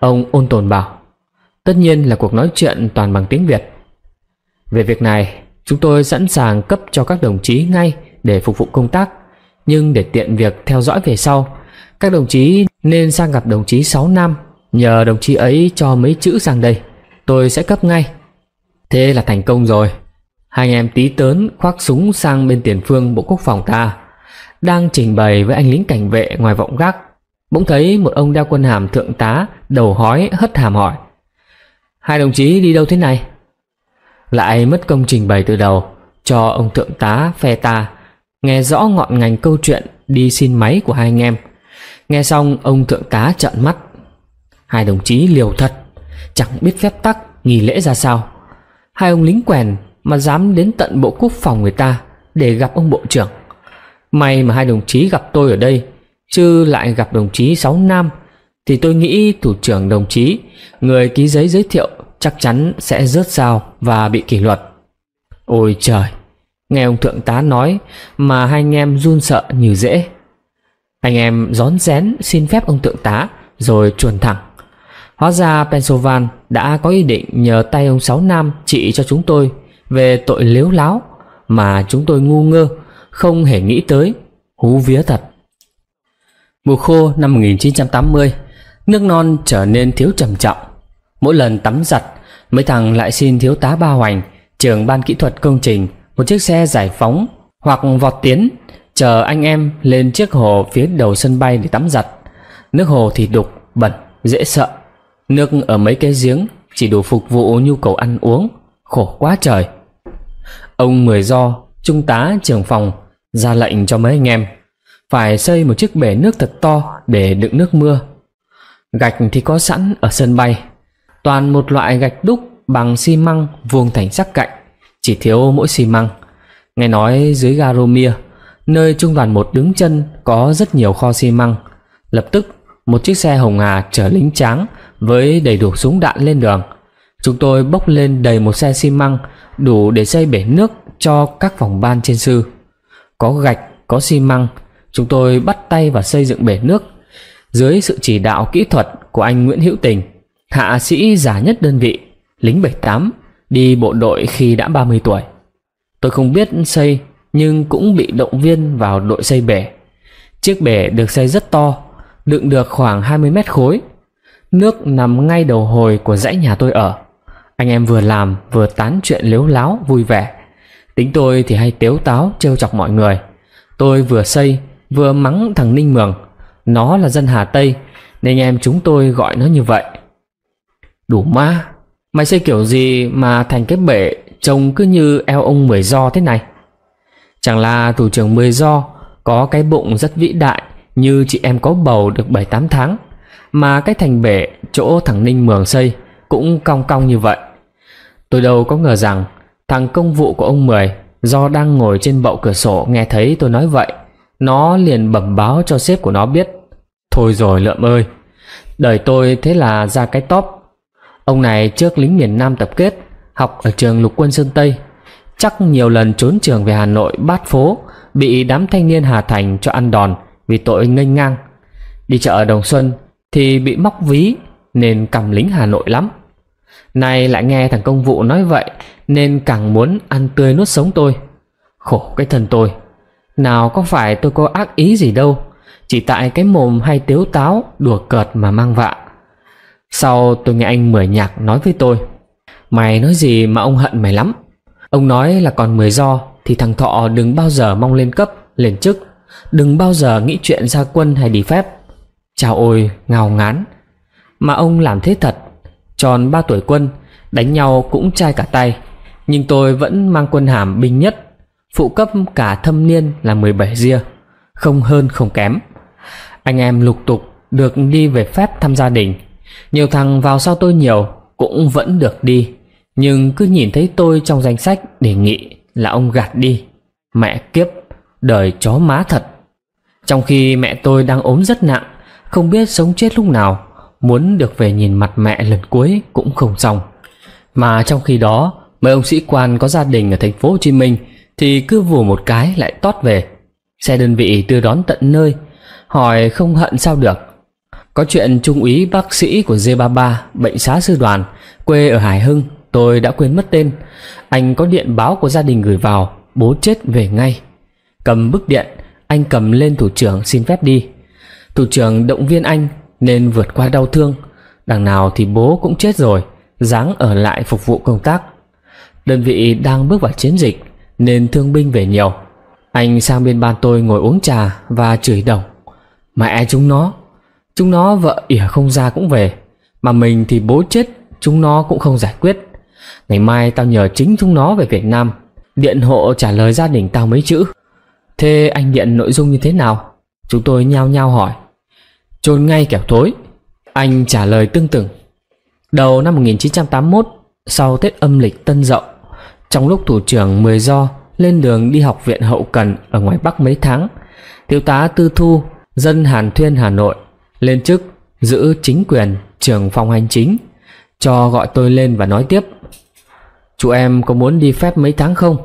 ông ôn tồn bảo Tất nhiên là cuộc nói chuyện toàn bằng tiếng Việt về việc này, chúng tôi sẵn sàng cấp cho các đồng chí ngay để phục vụ công tác, nhưng để tiện việc theo dõi về sau, các đồng chí nên sang gặp đồng chí 6 năm, nhờ đồng chí ấy cho mấy chữ sang đây, tôi sẽ cấp ngay. Thế là thành công rồi. Hai anh em tí tớn khoác súng sang bên tiền phương Bộ Quốc phòng ta, đang trình bày với anh lính cảnh vệ ngoài vọng gác bỗng thấy một ông đeo quân hàm thượng tá đầu hói hất hàm hỏi hai đồng chí đi đâu thế này lại mất công trình bày từ đầu cho ông thượng tá phe ta nghe rõ ngọn ngành câu chuyện đi xin máy của hai anh em nghe xong ông thượng tá trợn mắt hai đồng chí liều thật chẳng biết phép tắc nghỉ lễ ra sao hai ông lính quèn mà dám đến tận bộ quốc phòng người ta để gặp ông bộ trưởng may mà hai đồng chí gặp tôi ở đây chứ lại gặp đồng chí sáu nam thì tôi nghĩ thủ trưởng đồng chí người ký giấy giới thiệu chắc chắn sẽ rớt sao và bị kỷ luật. Ôi trời, nghe ông thượng tá nói mà hai anh em run sợ như dễ. Anh em rón rén xin phép ông thượng tá rồi chuồn thẳng. Hóa ra Pensovan đã có ý định nhờ tay ông Sáu Nam trị cho chúng tôi về tội lếu láo mà chúng tôi ngu ngơ, không hề nghĩ tới, hú vía thật. Mùa khô năm 1980, nước non trở nên thiếu trầm trọng mỗi lần tắm giặt mấy thằng lại xin thiếu tá ba hoành trưởng ban kỹ thuật công trình một chiếc xe giải phóng hoặc vọt tiến chờ anh em lên chiếc hồ phía đầu sân bay để tắm giặt nước hồ thì đục bẩn dễ sợ nước ở mấy cái giếng chỉ đủ phục vụ nhu cầu ăn uống khổ quá trời ông mười do trung tá trưởng phòng ra lệnh cho mấy anh em phải xây một chiếc bể nước thật to để đựng nước mưa gạch thì có sẵn ở sân bay toàn một loại gạch đúc bằng xi măng vuông thành sắc cạnh, chỉ thiếu mỗi xi măng. Nghe nói dưới ga nơi trung đoàn một đứng chân có rất nhiều kho xi măng. Lập tức, một chiếc xe hồng hà chở lính tráng với đầy đủ súng đạn lên đường. Chúng tôi bốc lên đầy một xe xi măng đủ để xây bể nước cho các phòng ban trên sư. Có gạch, có xi măng, chúng tôi bắt tay vào xây dựng bể nước dưới sự chỉ đạo kỹ thuật của anh Nguyễn Hữu Tình – hạ sĩ già nhất đơn vị, lính 78, đi bộ đội khi đã 30 tuổi. Tôi không biết xây nhưng cũng bị động viên vào đội xây bể. Chiếc bể được xây rất to, đựng được khoảng 20 mét khối. Nước nằm ngay đầu hồi của dãy nhà tôi ở. Anh em vừa làm vừa tán chuyện liếu láo vui vẻ. Tính tôi thì hay tếu táo trêu chọc mọi người. Tôi vừa xây vừa mắng thằng Ninh Mường. Nó là dân Hà Tây nên em chúng tôi gọi nó như vậy. Đủ má Mày xây kiểu gì mà thành cái bể Trông cứ như eo ông mười do thế này Chẳng là thủ trưởng mười do Có cái bụng rất vĩ đại Như chị em có bầu được 7-8 tháng Mà cái thành bể Chỗ thằng Ninh Mường xây Cũng cong cong như vậy Tôi đâu có ngờ rằng Thằng công vụ của ông Mười Do đang ngồi trên bậu cửa sổ nghe thấy tôi nói vậy Nó liền bẩm báo cho sếp của nó biết Thôi rồi lượm ơi Đời tôi thế là ra cái top Ông này trước lính miền Nam tập kết Học ở trường lục quân Sơn Tây Chắc nhiều lần trốn trường về Hà Nội bát phố Bị đám thanh niên Hà Thành cho ăn đòn Vì tội nghênh ngang Đi chợ ở Đồng Xuân Thì bị móc ví Nên cầm lính Hà Nội lắm Nay lại nghe thằng công vụ nói vậy Nên càng muốn ăn tươi nuốt sống tôi Khổ cái thân tôi Nào có phải tôi có ác ý gì đâu Chỉ tại cái mồm hay tiếu táo Đùa cợt mà mang vạ sau tôi nghe anh mửa nhạc nói với tôi Mày nói gì mà ông hận mày lắm Ông nói là còn 10 do Thì thằng Thọ đừng bao giờ mong lên cấp Lên chức Đừng bao giờ nghĩ chuyện ra quân hay đi phép Chào ôi ngào ngán Mà ông làm thế thật Tròn 3 tuổi quân Đánh nhau cũng chai cả tay Nhưng tôi vẫn mang quân hàm binh nhất Phụ cấp cả thâm niên là 17 ria Không hơn không kém Anh em lục tục được đi về phép thăm gia đình nhiều thằng vào sau tôi nhiều Cũng vẫn được đi Nhưng cứ nhìn thấy tôi trong danh sách đề nghị là ông gạt đi Mẹ kiếp Đời chó má thật Trong khi mẹ tôi đang ốm rất nặng Không biết sống chết lúc nào Muốn được về nhìn mặt mẹ lần cuối cũng không xong Mà trong khi đó Mấy ông sĩ quan có gia đình ở thành phố Hồ Chí Minh Thì cứ vù một cái lại tót về Xe đơn vị đưa đón tận nơi Hỏi không hận sao được có chuyện trung úy bác sĩ của D33 Bệnh xá sư đoàn Quê ở Hải Hưng Tôi đã quên mất tên Anh có điện báo của gia đình gửi vào Bố chết về ngay Cầm bức điện Anh cầm lên thủ trưởng xin phép đi Thủ trưởng động viên anh Nên vượt qua đau thương Đằng nào thì bố cũng chết rồi Dáng ở lại phục vụ công tác Đơn vị đang bước vào chiến dịch Nên thương binh về nhiều Anh sang bên ban tôi ngồi uống trà Và chửi đồng Mẹ chúng nó Chúng nó vợ ỉa không ra cũng về Mà mình thì bố chết Chúng nó cũng không giải quyết Ngày mai tao nhờ chính chúng nó về Việt Nam Điện hộ trả lời gia đình tao mấy chữ Thế anh Điện nội dung như thế nào? Chúng tôi nhao nhao hỏi Trôn ngay kẻo thối Anh trả lời tương tự Đầu năm 1981 Sau Tết âm lịch Tân Dậu Trong lúc thủ trưởng mười do Lên đường đi học viện hậu cần Ở ngoài Bắc mấy tháng Thiếu tá Tư Thu Dân Hàn Thuyên Hà Nội lên chức giữ chính quyền trưởng phòng hành chính cho gọi tôi lên và nói tiếp chú em có muốn đi phép mấy tháng không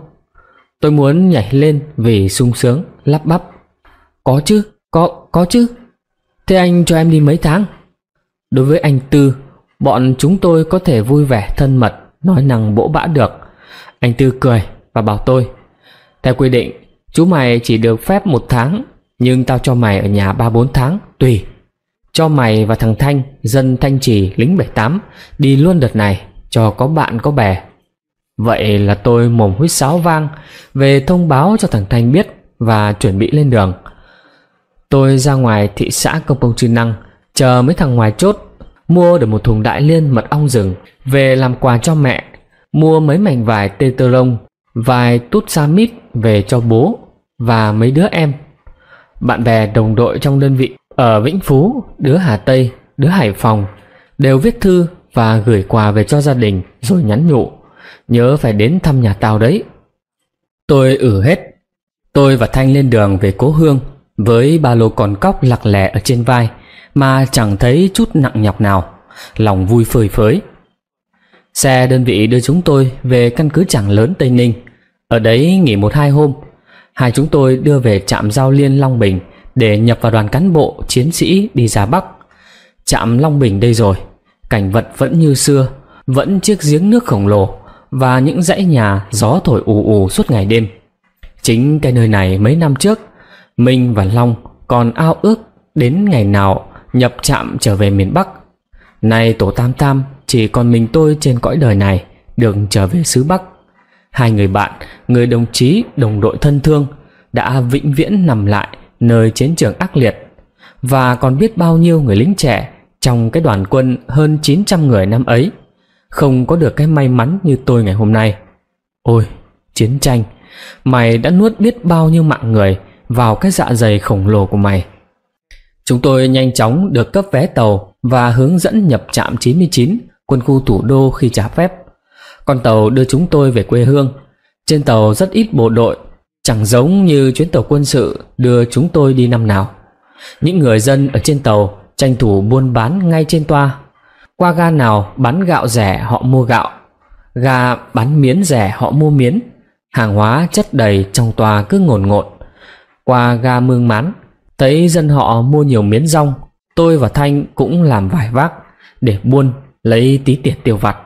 tôi muốn nhảy lên vì sung sướng lắp bắp có chứ có có chứ thế anh cho em đi mấy tháng đối với anh tư bọn chúng tôi có thể vui vẻ thân mật nói năng bỗ bã được anh tư cười và bảo tôi theo quy định chú mày chỉ được phép một tháng nhưng tao cho mày ở nhà ba bốn tháng tùy cho mày và thằng Thanh Dân Thanh Trì lính 78 Đi luôn đợt này cho có bạn có bè Vậy là tôi mồm huýt sáo vang Về thông báo cho thằng Thanh biết Và chuẩn bị lên đường Tôi ra ngoài thị xã Công công Trư Năng Chờ mấy thằng ngoài chốt Mua được một thùng đại liên mật ong rừng Về làm quà cho mẹ Mua mấy mảnh vải tê tơ lông Vài tút sa mít về cho bố Và mấy đứa em Bạn bè đồng đội trong đơn vị ở Vĩnh Phú, đứa Hà Tây, đứa Hải Phòng đều viết thư và gửi quà về cho gia đình rồi nhắn nhủ nhớ phải đến thăm nhà tao đấy tôi ử hết tôi và thanh lên đường về cố hương với ba lô còn cóc lặc lẻ ở trên vai mà chẳng thấy chút nặng nhọc nào lòng vui phơi phới xe đơn vị đưa chúng tôi về căn cứ chẳng lớn tây ninh ở đấy nghỉ một hai hôm hai chúng tôi đưa về trạm giao liên long bình để nhập vào đoàn cán bộ chiến sĩ đi ra Bắc. Trạm Long Bình đây rồi, cảnh vật vẫn như xưa, vẫn chiếc giếng nước khổng lồ và những dãy nhà gió thổi ù ù suốt ngày đêm. Chính cái nơi này mấy năm trước, Minh và Long còn ao ước đến ngày nào nhập trạm trở về miền Bắc. Nay tổ tam tam chỉ còn mình tôi trên cõi đời này được trở về xứ Bắc. Hai người bạn, người đồng chí, đồng đội thân thương đã vĩnh viễn nằm lại nơi chiến trường ác liệt và còn biết bao nhiêu người lính trẻ trong cái đoàn quân hơn 900 người năm ấy không có được cái may mắn như tôi ngày hôm nay. Ôi, chiến tranh, mày đã nuốt biết bao nhiêu mạng người vào cái dạ dày khổng lồ của mày. Chúng tôi nhanh chóng được cấp vé tàu và hướng dẫn nhập trạm 99 quân khu thủ đô khi trả phép. Con tàu đưa chúng tôi về quê hương. Trên tàu rất ít bộ đội Chẳng giống như chuyến tàu quân sự đưa chúng tôi đi năm nào. Những người dân ở trên tàu tranh thủ buôn bán ngay trên toa. Qua ga nào bán gạo rẻ họ mua gạo, ga bán miến rẻ họ mua miến. Hàng hóa chất đầy trong toa cứ ngổn ngộn. Qua ga mương mán, thấy dân họ mua nhiều miến rong, tôi và Thanh cũng làm vài vác để buôn lấy tí tiền tiêu vặt.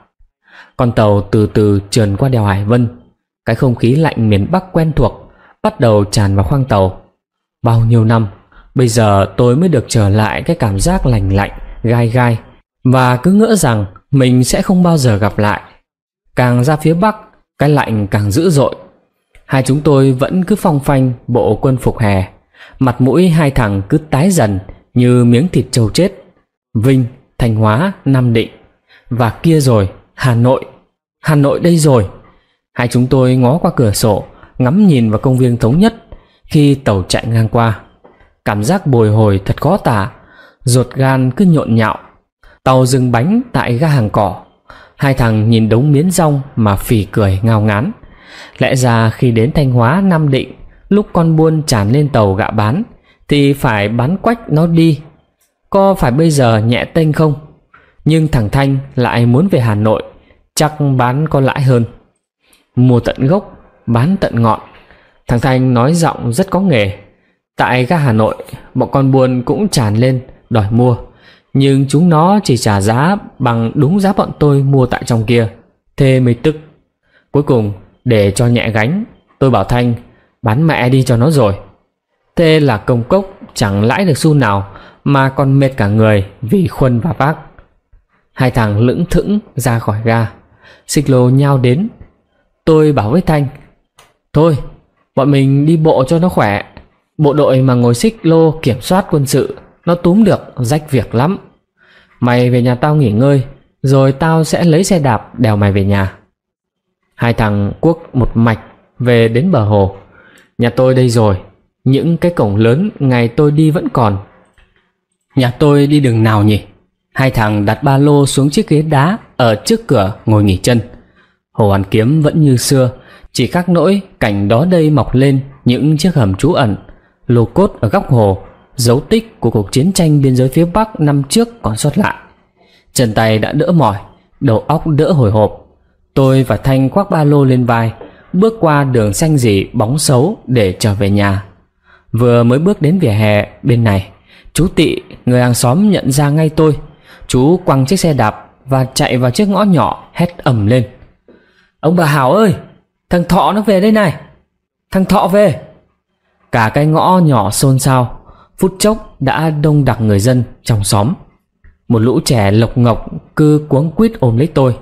Con tàu từ từ trườn qua đèo Hải Vân, cái không khí lạnh miền Bắc quen thuộc bắt đầu tràn vào khoang tàu. Bao nhiêu năm, bây giờ tôi mới được trở lại cái cảm giác lành lạnh, gai gai và cứ ngỡ rằng mình sẽ không bao giờ gặp lại. Càng ra phía Bắc, cái lạnh càng dữ dội. Hai chúng tôi vẫn cứ phong phanh bộ quân phục hè. Mặt mũi hai thằng cứ tái dần như miếng thịt trâu chết. Vinh, Thanh Hóa, Nam Định. Và kia rồi, Hà Nội. Hà Nội đây rồi. Hai chúng tôi ngó qua cửa sổ, ngắm nhìn vào công viên thống nhất khi tàu chạy ngang qua cảm giác bồi hồi thật khó tả ruột gan cứ nhộn nhạo tàu dừng bánh tại ga hàng cỏ hai thằng nhìn đống miến rong mà phỉ cười ngao ngán lẽ ra khi đến thanh hóa nam định lúc con buôn tràn lên tàu gạ bán thì phải bán quách nó đi có phải bây giờ nhẹ tênh không nhưng thằng thanh lại muốn về hà nội chắc bán có lãi hơn mua tận gốc bán tận ngọn. Thằng Thanh nói giọng rất có nghề. Tại ga Hà Nội, bọn con buôn cũng tràn lên, đòi mua. Nhưng chúng nó chỉ trả giá bằng đúng giá bọn tôi mua tại trong kia. Thế mới tức. Cuối cùng, để cho nhẹ gánh, tôi bảo Thanh, bán mẹ đi cho nó rồi. Thế là công cốc chẳng lãi được xu nào mà còn mệt cả người vì khuân và bác. Hai thằng lững thững ra khỏi ga. Xích lô nhau đến. Tôi bảo với Thanh Thôi, bọn mình đi bộ cho nó khỏe. Bộ đội mà ngồi xích lô kiểm soát quân sự, nó túm được, rách việc lắm. Mày về nhà tao nghỉ ngơi, rồi tao sẽ lấy xe đạp đèo mày về nhà. Hai thằng quốc một mạch về đến bờ hồ. Nhà tôi đây rồi, những cái cổng lớn ngày tôi đi vẫn còn. Nhà tôi đi đường nào nhỉ? Hai thằng đặt ba lô xuống chiếc ghế đá ở trước cửa ngồi nghỉ chân. Hồ Hoàn Kiếm vẫn như xưa, chỉ khác nỗi cảnh đó đây mọc lên những chiếc hầm trú ẩn, lô cốt ở góc hồ, dấu tích của cuộc chiến tranh biên giới phía Bắc năm trước còn sót lại. Chân tay đã đỡ mỏi, đầu óc đỡ hồi hộp. Tôi và Thanh khoác ba lô lên vai, bước qua đường xanh dỉ bóng xấu để trở về nhà. Vừa mới bước đến vỉa hè bên này, chú Tị, người hàng xóm nhận ra ngay tôi. Chú quăng chiếc xe đạp và chạy vào chiếc ngõ nhỏ hét ầm lên. Ông bà Hảo ơi, Thằng Thọ nó về đây này Thằng Thọ về Cả cái ngõ nhỏ xôn xao Phút chốc đã đông đặc người dân trong xóm Một lũ trẻ lộc ngọc cứ cuống quýt ôm lấy tôi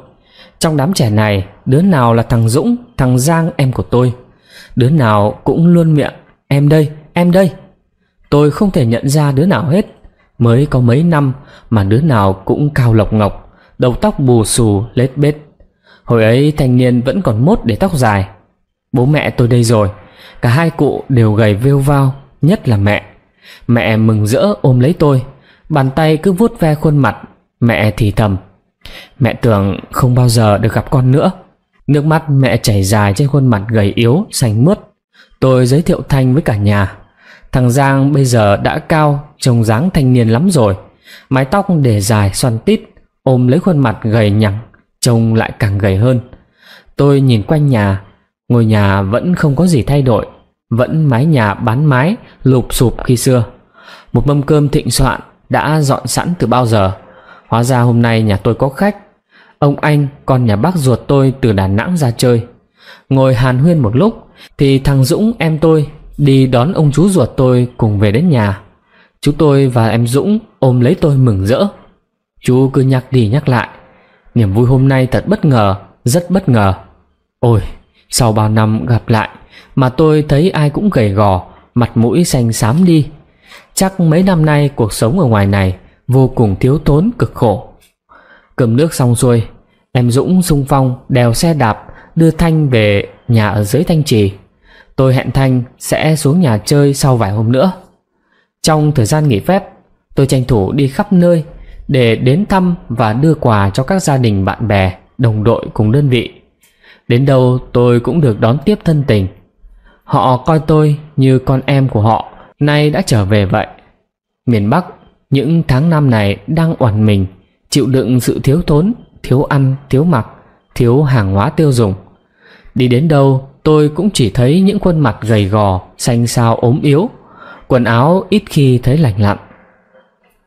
Trong đám trẻ này Đứa nào là thằng Dũng, thằng Giang em của tôi Đứa nào cũng luôn miệng Em đây, em đây Tôi không thể nhận ra đứa nào hết Mới có mấy năm mà đứa nào cũng cao lộc ngọc Đầu tóc bù xù lết bết Hồi ấy thanh niên vẫn còn mốt để tóc dài Bố mẹ tôi đây rồi Cả hai cụ đều gầy vêu vao Nhất là mẹ Mẹ mừng rỡ ôm lấy tôi Bàn tay cứ vuốt ve khuôn mặt Mẹ thì thầm Mẹ tưởng không bao giờ được gặp con nữa Nước mắt mẹ chảy dài trên khuôn mặt gầy yếu, xanh mướt Tôi giới thiệu Thanh với cả nhà Thằng Giang bây giờ đã cao, trông dáng thanh niên lắm rồi Mái tóc để dài xoăn tít Ôm lấy khuôn mặt gầy nhẳng trông lại càng gầy hơn. Tôi nhìn quanh nhà, ngôi nhà vẫn không có gì thay đổi, vẫn mái nhà bán mái, lụp sụp khi xưa. Một mâm cơm thịnh soạn đã dọn sẵn từ bao giờ. Hóa ra hôm nay nhà tôi có khách. Ông anh, con nhà bác ruột tôi từ Đà Nẵng ra chơi. Ngồi hàn huyên một lúc thì thằng Dũng em tôi đi đón ông chú ruột tôi cùng về đến nhà. Chú tôi và em Dũng ôm lấy tôi mừng rỡ. Chú cứ nhắc đi nhắc lại Niềm vui hôm nay thật bất ngờ Rất bất ngờ Ôi sau bao năm gặp lại Mà tôi thấy ai cũng gầy gò Mặt mũi xanh xám đi Chắc mấy năm nay cuộc sống ở ngoài này Vô cùng thiếu thốn cực khổ Cầm nước xong xuôi Em Dũng sung phong đèo xe đạp Đưa Thanh về nhà ở dưới Thanh Trì Tôi hẹn Thanh sẽ xuống nhà chơi sau vài hôm nữa Trong thời gian nghỉ phép Tôi tranh thủ đi khắp nơi để đến thăm và đưa quà cho các gia đình bạn bè, đồng đội cùng đơn vị. Đến đâu tôi cũng được đón tiếp thân tình. Họ coi tôi như con em của họ, nay đã trở về vậy. Miền Bắc, những tháng năm này đang oằn mình, chịu đựng sự thiếu thốn, thiếu ăn, thiếu mặc, thiếu hàng hóa tiêu dùng. Đi đến đâu tôi cũng chỉ thấy những khuôn mặt gầy gò, xanh xao ốm yếu, quần áo ít khi thấy lành lặn.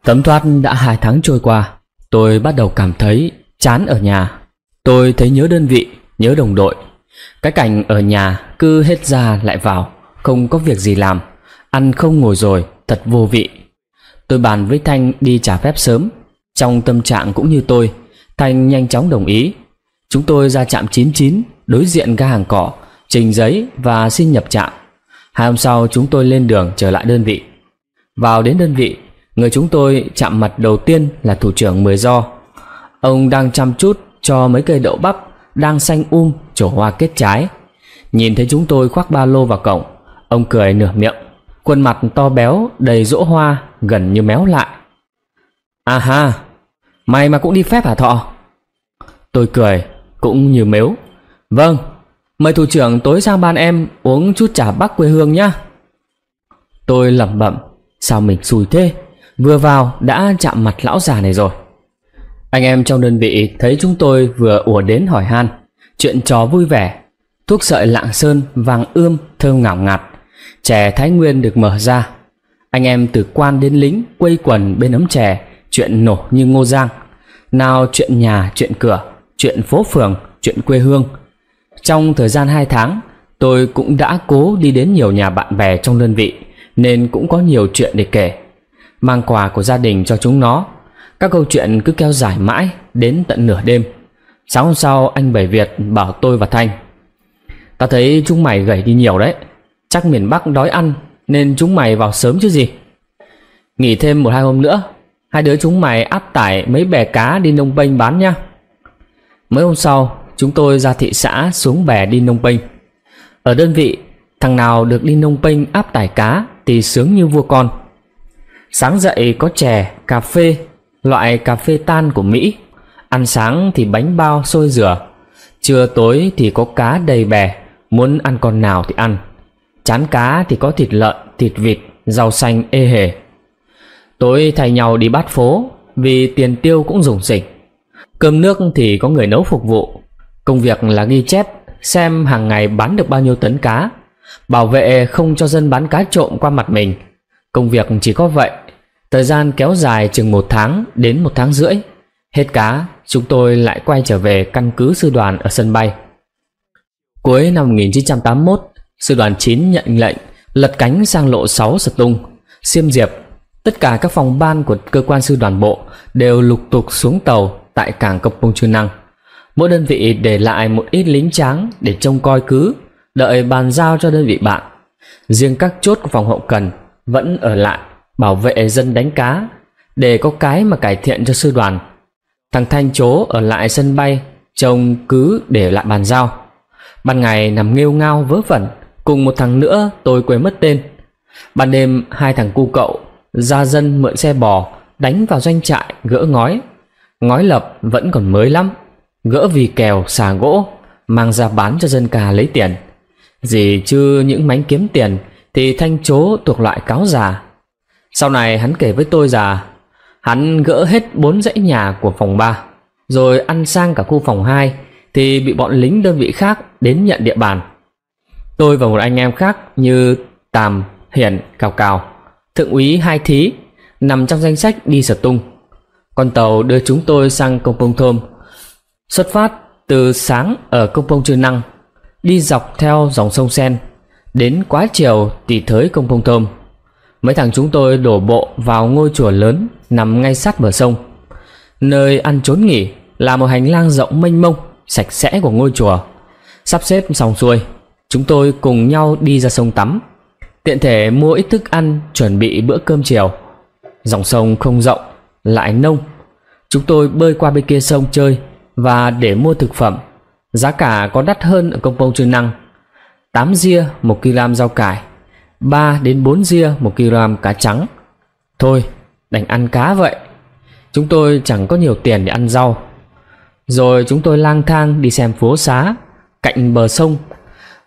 Tấm thoát đã hai tháng trôi qua Tôi bắt đầu cảm thấy chán ở nhà Tôi thấy nhớ đơn vị, nhớ đồng đội Cái cảnh ở nhà cứ hết ra lại vào Không có việc gì làm Ăn không ngồi rồi, thật vô vị Tôi bàn với Thanh đi trả phép sớm Trong tâm trạng cũng như tôi Thanh nhanh chóng đồng ý Chúng tôi ra trạm 99 Đối diện ga hàng cỏ Trình giấy và xin nhập trạm Hai hôm sau chúng tôi lên đường trở lại đơn vị Vào đến đơn vị Người chúng tôi chạm mặt đầu tiên là thủ trưởng Mười Do. Ông đang chăm chút cho mấy cây đậu bắp đang xanh um trổ hoa kết trái. Nhìn thấy chúng tôi khoác ba lô vào cổng, ông cười nửa miệng, khuôn mặt to béo đầy rỗ hoa gần như méo lại. À ha, mày mà cũng đi phép hả thọ? Tôi cười, cũng như mếu. Vâng, mời thủ trưởng tối sang ban em uống chút trà bắc quê hương nhá. Tôi lẩm bẩm, sao mình xùi thế? Vừa vào đã chạm mặt lão già này rồi Anh em trong đơn vị thấy chúng tôi vừa ùa đến hỏi han Chuyện trò vui vẻ Thuốc sợi lạng sơn vàng ươm thơm ngào ngạt Chè Thái Nguyên được mở ra Anh em từ quan đến lính quây quần bên ấm chè Chuyện nổ như ngô giang Nào chuyện nhà, chuyện cửa, chuyện phố phường, chuyện quê hương Trong thời gian hai tháng Tôi cũng đã cố đi đến nhiều nhà bạn bè trong đơn vị Nên cũng có nhiều chuyện để kể mang quà của gia đình cho chúng nó các câu chuyện cứ kéo dài mãi đến tận nửa đêm sáng hôm sau anh bảy việt bảo tôi và thanh ta thấy chúng mày gầy đi nhiều đấy chắc miền bắc đói ăn nên chúng mày vào sớm chứ gì nghỉ thêm một hai hôm nữa hai đứa chúng mày áp tải mấy bè cá đi nông bênh bán nhá". mấy hôm sau chúng tôi ra thị xã xuống bè đi nông bênh ở đơn vị thằng nào được đi nông bênh áp tải cá thì sướng như vua con Sáng dậy có chè, cà phê, loại cà phê tan của Mỹ. Ăn sáng thì bánh bao sôi dừa. Trưa tối thì có cá đầy bè, muốn ăn con nào thì ăn. Chán cá thì có thịt lợn, thịt vịt, rau xanh ê hề. Tối thay nhau đi bát phố, vì tiền tiêu cũng dùng dịch. Cơm nước thì có người nấu phục vụ. Công việc là ghi chép, xem hàng ngày bán được bao nhiêu tấn cá. Bảo vệ không cho dân bán cá trộm qua mặt mình. Công việc chỉ có vậy Thời gian kéo dài chừng một tháng đến một tháng rưỡi. Hết cá, chúng tôi lại quay trở về căn cứ sư đoàn ở sân bay. Cuối năm 1981, sư đoàn 9 nhận lệnh lật cánh sang lộ 6 Sật Tung, Xiêm Diệp. Tất cả các phòng ban của cơ quan sư đoàn bộ đều lục tục xuống tàu tại cảng Kampong Năng. Mỗi đơn vị để lại một ít lính tráng để trông coi cứ, đợi bàn giao cho đơn vị bạn. Riêng các chốt của phòng hậu cần vẫn ở lại bảo vệ dân đánh cá để có cái mà cải thiện cho sư đoàn thằng thanh chố ở lại sân bay trông cứ để lại bàn giao ban ngày nằm nghêu ngao vớ vẩn cùng một thằng nữa tôi quên mất tên ban đêm hai thằng cu cậu ra dân mượn xe bò đánh vào doanh trại gỡ ngói ngói lập vẫn còn mới lắm gỡ vì kèo xà gỗ mang ra bán cho dân cà lấy tiền gì chứ những mánh kiếm tiền thì thanh chố thuộc loại cáo già sau này hắn kể với tôi già, hắn gỡ hết bốn dãy nhà của phòng 3, rồi ăn sang cả khu phòng 2 thì bị bọn lính đơn vị khác đến nhận địa bàn. Tôi và một anh em khác như Tàm, Hiển, Cào Cào, Thượng úy Hai Thí nằm trong danh sách đi sở tung. Con tàu đưa chúng tôi sang Công Pông Thôm, xuất phát từ sáng ở Công Pông Trư Năng, đi dọc theo dòng sông Sen, đến quá chiều thì thới Công Pông Thôm mấy thằng chúng tôi đổ bộ vào ngôi chùa lớn nằm ngay sát bờ sông. Nơi ăn trốn nghỉ là một hành lang rộng mênh mông, sạch sẽ của ngôi chùa. Sắp xếp xong xuôi, chúng tôi cùng nhau đi ra sông tắm, tiện thể mua ít thức ăn chuẩn bị bữa cơm chiều. Dòng sông không rộng, lại nông. Chúng tôi bơi qua bên kia sông chơi và để mua thực phẩm. Giá cả có đắt hơn ở công pông chư năng. 8 ria một kg rau cải 3 đến 4 ria 1 kg cá trắng. Thôi, đành ăn cá vậy. Chúng tôi chẳng có nhiều tiền để ăn rau. Rồi chúng tôi lang thang đi xem phố xá, cạnh bờ sông.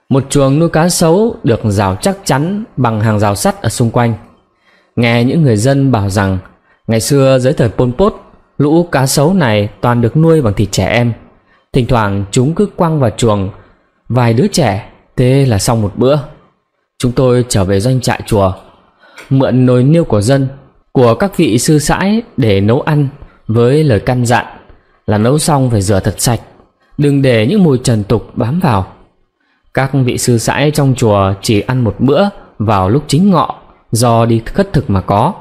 Một chuồng nuôi cá sấu được rào chắc chắn bằng hàng rào sắt ở xung quanh. Nghe những người dân bảo rằng ngày xưa dưới thời Pol Pot, lũ cá sấu này toàn được nuôi bằng thịt trẻ em. Thỉnh thoảng chúng cứ quăng vào chuồng vài đứa trẻ, thế là xong một bữa. Chúng tôi trở về doanh trại chùa Mượn nồi niêu của dân Của các vị sư sãi để nấu ăn Với lời căn dặn Là nấu xong phải rửa thật sạch Đừng để những mùi trần tục bám vào Các vị sư sãi trong chùa Chỉ ăn một bữa vào lúc chính ngọ Do đi khất thực mà có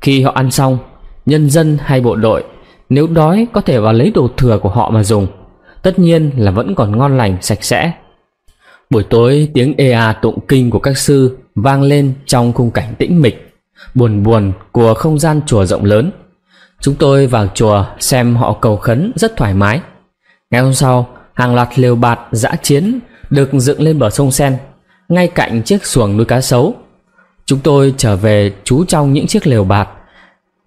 Khi họ ăn xong Nhân dân hay bộ đội Nếu đói có thể vào lấy đồ thừa của họ mà dùng Tất nhiên là vẫn còn ngon lành sạch sẽ Buổi tối tiếng ea tụng kinh của các sư vang lên trong khung cảnh tĩnh mịch, buồn buồn của không gian chùa rộng lớn. Chúng tôi vào chùa xem họ cầu khấn rất thoải mái. Ngày hôm sau, hàng loạt lều bạt dã chiến được dựng lên bờ sông Sen, ngay cạnh chiếc xuồng nuôi cá sấu. Chúng tôi trở về trú trong những chiếc lều bạt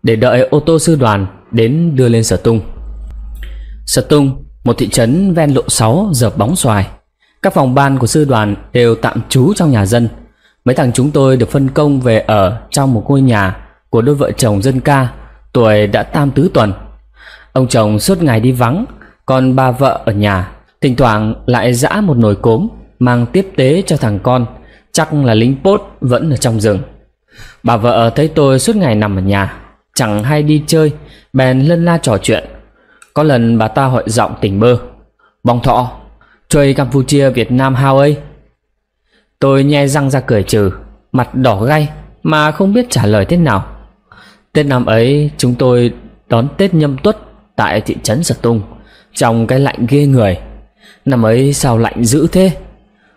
để đợi ô tô sư đoàn đến đưa lên Sở Tung. Sở Tung, một thị trấn ven lộ 6 dợp bóng xoài, các phòng ban của sư đoàn đều tạm trú trong nhà dân. Mấy thằng chúng tôi được phân công về ở trong một ngôi nhà của đôi vợ chồng dân ca, tuổi đã tam tứ tuần. Ông chồng suốt ngày đi vắng, còn ba vợ ở nhà, thỉnh thoảng lại giã một nồi cốm mang tiếp tế cho thằng con, chắc là lính pốt vẫn ở trong rừng. Bà vợ thấy tôi suốt ngày nằm ở nhà, chẳng hay đi chơi, bèn lân la trò chuyện. Có lần bà ta hỏi giọng tỉnh bơ. Bong thọ, Chơi Campuchia Việt Nam hao ấy Tôi nhe răng ra cười trừ Mặt đỏ gay Mà không biết trả lời thế nào Tết năm ấy chúng tôi đón Tết nhâm tuất Tại thị trấn Sở Tung Trong cái lạnh ghê người Năm ấy sao lạnh dữ thế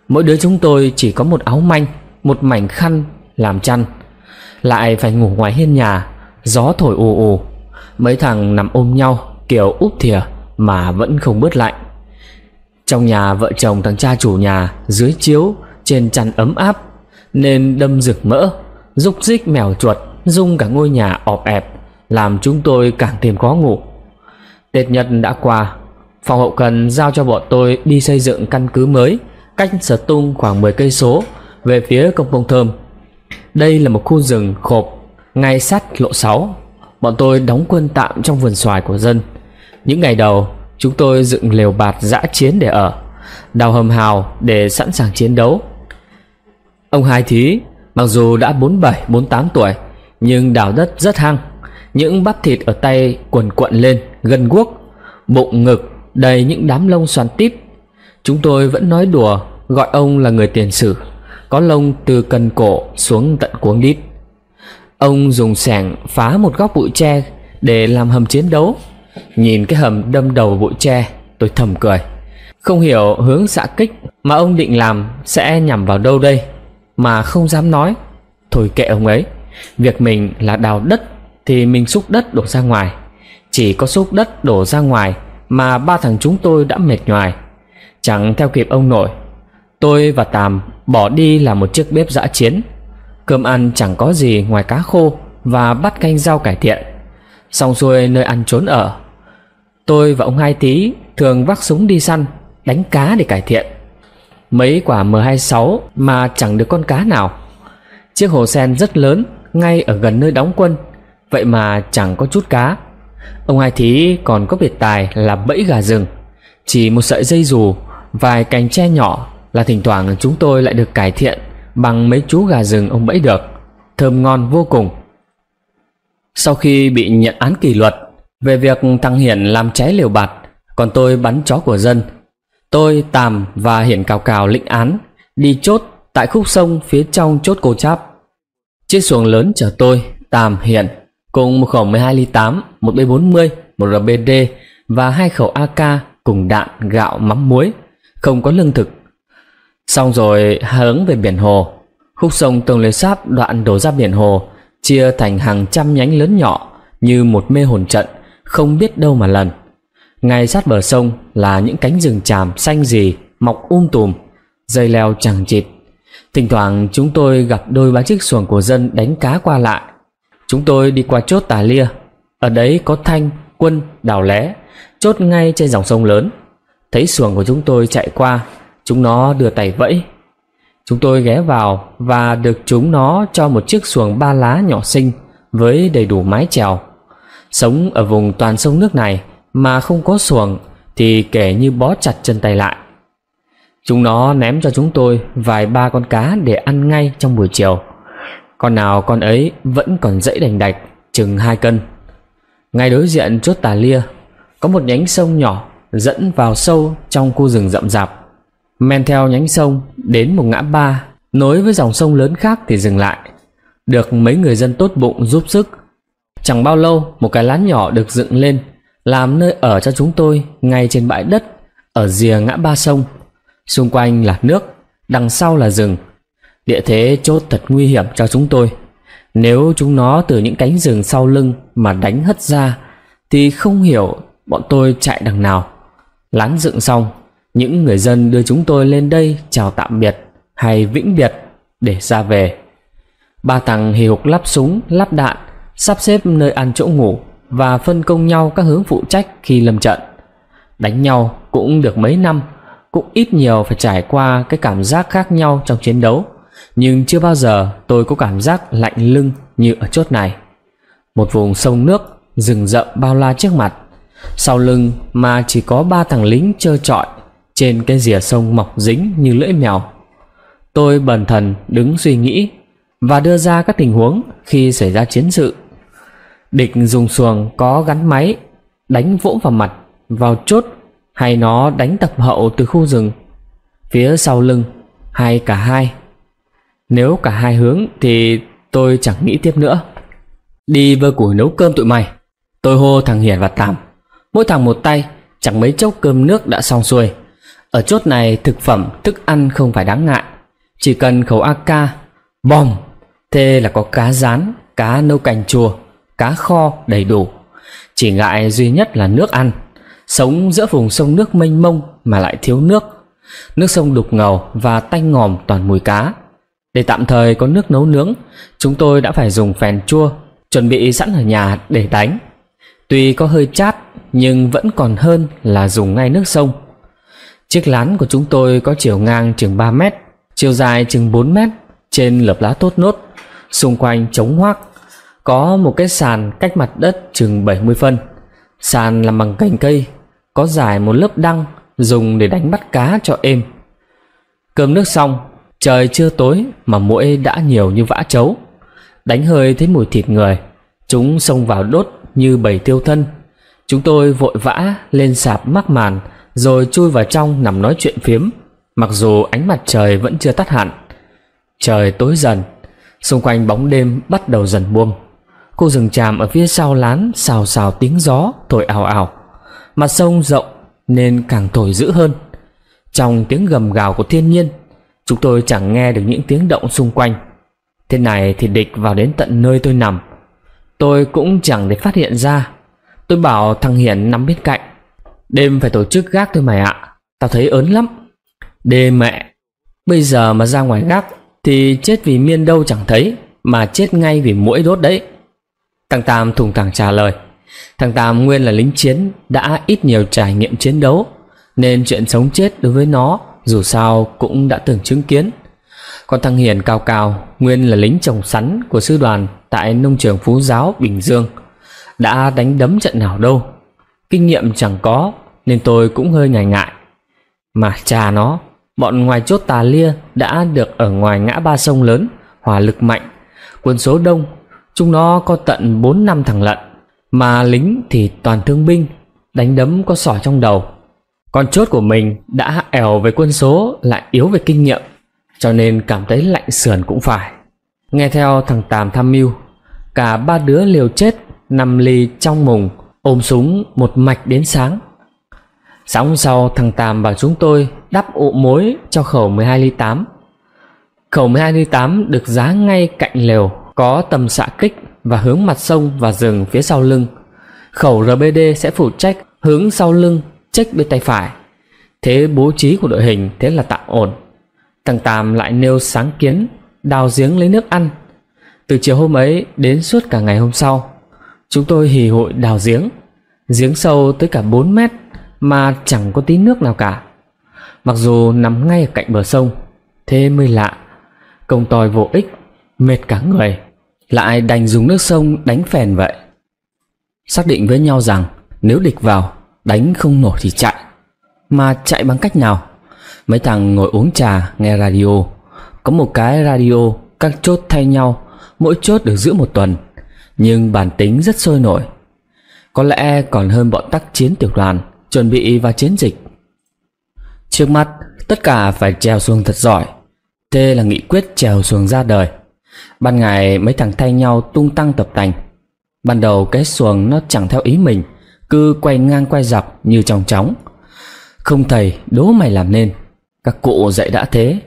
Mỗi đứa chúng tôi chỉ có một áo manh Một mảnh khăn làm chăn Lại phải ngủ ngoài hiên nhà Gió thổi ù ù Mấy thằng nằm ôm nhau kiểu úp thìa Mà vẫn không bớt lạnh trong nhà vợ chồng thằng cha chủ nhà dưới chiếu trên chăn ấm áp nên đâm rực mỡ, rúc rích mèo chuột rung cả ngôi nhà ọp ẹp làm chúng tôi càng thêm khó ngủ. Tết Nhật đã qua, phòng hậu cần giao cho bọn tôi đi xây dựng căn cứ mới cách Sở Tung khoảng 10 cây số về phía công công thơm. Đây là một khu rừng khộp ngay sát lộ 6. Bọn tôi đóng quân tạm trong vườn xoài của dân. Những ngày đầu, Chúng tôi dựng lều bạt dã chiến để ở Đào hầm hào để sẵn sàng chiến đấu Ông Hai Thí Mặc dù đã bốn bảy bốn tám tuổi Nhưng đào đất rất hăng Những bắp thịt ở tay quần quận lên Gân guốc Bụng ngực đầy những đám lông xoắn tít Chúng tôi vẫn nói đùa Gọi ông là người tiền sử Có lông từ cần cổ xuống tận cuống đít Ông dùng sẻng phá một góc bụi tre Để làm hầm chiến đấu Nhìn cái hầm đâm đầu bụi tre Tôi thầm cười Không hiểu hướng xạ kích mà ông định làm Sẽ nhằm vào đâu đây Mà không dám nói Thôi kệ ông ấy Việc mình là đào đất Thì mình xúc đất đổ ra ngoài Chỉ có xúc đất đổ ra ngoài Mà ba thằng chúng tôi đã mệt nhoài Chẳng theo kịp ông nội Tôi và Tàm bỏ đi là một chiếc bếp dã chiến Cơm ăn chẳng có gì ngoài cá khô Và bắt canh rau cải thiện Xong xuôi nơi ăn trốn ở Tôi và ông Hai tí thường vác súng đi săn, đánh cá để cải thiện. Mấy quả M26 mà chẳng được con cá nào. Chiếc hồ sen rất lớn, ngay ở gần nơi đóng quân, vậy mà chẳng có chút cá. Ông Hai Thí còn có biệt tài là bẫy gà rừng. Chỉ một sợi dây dù, vài cành tre nhỏ là thỉnh thoảng chúng tôi lại được cải thiện bằng mấy chú gà rừng ông bẫy được. Thơm ngon vô cùng. Sau khi bị nhận án kỷ luật về việc thằng Hiển làm cháy liều bạt Còn tôi bắn chó của dân Tôi, Tàm và Hiển Cào Cào lĩnh án Đi chốt tại khúc sông phía trong chốt cô cháp Chiếc xuồng lớn chở tôi, Tàm, Hiển Cùng một khẩu 12 ly 8, một B40, một RBD Và hai khẩu AK cùng đạn, gạo, mắm muối Không có lương thực Xong rồi hướng về biển hồ Khúc sông Tông Lê Sáp đoạn đổ ra biển hồ Chia thành hàng trăm nhánh lớn nhỏ Như một mê hồn trận không biết đâu mà lần ngay sát bờ sông là những cánh rừng tràm xanh gì mọc um tùm dây leo chẳng chịt thỉnh thoảng chúng tôi gặp đôi ba chiếc xuồng của dân đánh cá qua lại chúng tôi đi qua chốt tà lia ở đấy có thanh quân đào lé chốt ngay trên dòng sông lớn thấy xuồng của chúng tôi chạy qua chúng nó đưa tay vẫy chúng tôi ghé vào và được chúng nó cho một chiếc xuồng ba lá nhỏ xinh với đầy đủ mái chèo Sống ở vùng toàn sông nước này mà không có xuồng thì kể như bó chặt chân tay lại. Chúng nó ném cho chúng tôi vài ba con cá để ăn ngay trong buổi chiều. Con nào con ấy vẫn còn dãy đành đạch, chừng hai cân. Ngay đối diện chốt tà lia, có một nhánh sông nhỏ dẫn vào sâu trong khu rừng rậm rạp. Men theo nhánh sông đến một ngã ba, nối với dòng sông lớn khác thì dừng lại. Được mấy người dân tốt bụng giúp sức, Chẳng bao lâu một cái lán nhỏ được dựng lên Làm nơi ở cho chúng tôi ngay trên bãi đất Ở rìa ngã ba sông Xung quanh là nước Đằng sau là rừng Địa thế chốt thật nguy hiểm cho chúng tôi Nếu chúng nó từ những cánh rừng sau lưng Mà đánh hất ra Thì không hiểu bọn tôi chạy đằng nào Lán dựng xong Những người dân đưa chúng tôi lên đây Chào tạm biệt hay vĩnh biệt Để ra về Ba thằng hì hục lắp súng, lắp đạn sắp xếp nơi ăn chỗ ngủ và phân công nhau các hướng phụ trách khi lâm trận. Đánh nhau cũng được mấy năm, cũng ít nhiều phải trải qua cái cảm giác khác nhau trong chiến đấu, nhưng chưa bao giờ tôi có cảm giác lạnh lưng như ở chốt này. Một vùng sông nước, rừng rậm bao la trước mặt, sau lưng mà chỉ có ba thằng lính trơ trọi trên cái rìa sông mọc dính như lưỡi mèo. Tôi bần thần đứng suy nghĩ và đưa ra các tình huống khi xảy ra chiến sự Địch dùng xuồng có gắn máy Đánh vỗ vào mặt Vào chốt Hay nó đánh tập hậu từ khu rừng Phía sau lưng Hay cả hai Nếu cả hai hướng thì tôi chẳng nghĩ tiếp nữa Đi vơ củi nấu cơm tụi mày Tôi hô thằng Hiển và Tàm Mỗi thằng một tay Chẳng mấy chốc cơm nước đã xong xuôi Ở chốt này thực phẩm thức ăn không phải đáng ngại Chỉ cần khẩu AK Bom Thế là có cá rán Cá nâu cành chùa cá kho đầy đủ chỉ ngại duy nhất là nước ăn sống giữa vùng sông nước mênh mông mà lại thiếu nước nước sông đục ngầu và tanh ngòm toàn mùi cá để tạm thời có nước nấu nướng chúng tôi đã phải dùng phèn chua chuẩn bị sẵn ở nhà để đánh tuy có hơi chát nhưng vẫn còn hơn là dùng ngay nước sông chiếc lán của chúng tôi có chiều ngang chừng 3 mét chiều dài chừng 4 mét trên lợp lá tốt nốt xung quanh trống hoác có một cái sàn cách mặt đất chừng 70 phân. Sàn làm bằng cành cây, có dài một lớp đăng dùng để đánh bắt cá cho êm. Cơm nước xong, trời chưa tối mà muỗi đã nhiều như vã chấu. Đánh hơi thấy mùi thịt người, chúng xông vào đốt như bầy tiêu thân. Chúng tôi vội vã lên sạp mắc màn rồi chui vào trong nằm nói chuyện phiếm, mặc dù ánh mặt trời vẫn chưa tắt hẳn. Trời tối dần, xung quanh bóng đêm bắt đầu dần buông. Cô rừng tràm ở phía sau lán xào xào tiếng gió thổi ảo ảo. Mặt sông rộng nên càng thổi dữ hơn. Trong tiếng gầm gào của thiên nhiên, chúng tôi chẳng nghe được những tiếng động xung quanh. Thế này thì địch vào đến tận nơi tôi nằm. Tôi cũng chẳng để phát hiện ra. Tôi bảo thằng Hiển nằm bên cạnh. Đêm phải tổ chức gác thôi mày ạ. Tao thấy ớn lắm. Đê mẹ. Bây giờ mà ra ngoài gác thì chết vì miên đâu chẳng thấy mà chết ngay vì mũi đốt đấy. Thằng Tam thùng thẳng trả lời Thằng Tam nguyên là lính chiến Đã ít nhiều trải nghiệm chiến đấu Nên chuyện sống chết đối với nó Dù sao cũng đã từng chứng kiến Còn thằng Hiền cao cao Nguyên là lính trồng sắn của sư đoàn Tại nông trường Phú Giáo Bình Dương Đã đánh đấm trận nào đâu Kinh nghiệm chẳng có Nên tôi cũng hơi ngại ngại Mà cha nó Bọn ngoài chốt tà lia đã được ở ngoài ngã ba sông lớn Hòa lực mạnh Quân số đông Chúng nó có tận 4 năm thằng lận Mà lính thì toàn thương binh Đánh đấm có sỏi trong đầu Con chốt của mình đã ẻo về quân số Lại yếu về kinh nghiệm Cho nên cảm thấy lạnh sườn cũng phải Nghe theo thằng Tàm tham mưu Cả ba đứa liều chết Nằm lì trong mùng Ôm súng một mạch đến sáng Sáng hôm sau thằng Tàm và chúng tôi Đắp ụ mối cho khẩu 12 ly 8 Khẩu 12 ly 8 được giá ngay cạnh lều có tầm xạ kích và hướng mặt sông và rừng phía sau lưng. Khẩu RBD sẽ phụ trách hướng sau lưng, check bên tay phải. Thế bố trí của đội hình thế là tạm ổn. Thằng Tàm lại nêu sáng kiến, đào giếng lấy nước ăn. Từ chiều hôm ấy đến suốt cả ngày hôm sau, chúng tôi hì hội đào giếng. Giếng sâu tới cả 4 mét mà chẳng có tí nước nào cả. Mặc dù nằm ngay ở cạnh bờ sông, thế mới lạ. Công tòi vô ích, mệt cả người lại đành dùng nước sông đánh phèn vậy xác định với nhau rằng nếu địch vào đánh không nổi thì chạy mà chạy bằng cách nào mấy thằng ngồi uống trà nghe radio có một cái radio các chốt thay nhau mỗi chốt được giữ một tuần nhưng bản tính rất sôi nổi có lẽ còn hơn bọn tác chiến tiểu đoàn chuẩn bị vào chiến dịch trước mắt tất cả phải trèo xuồng thật giỏi thế là nghị quyết trèo xuồng ra đời Ban ngày mấy thằng thay nhau tung tăng tập tành Ban đầu cái xuồng nó chẳng theo ý mình Cứ quay ngang quay dọc như trong chóng Không thầy đố mày làm nên Các cụ dạy đã thế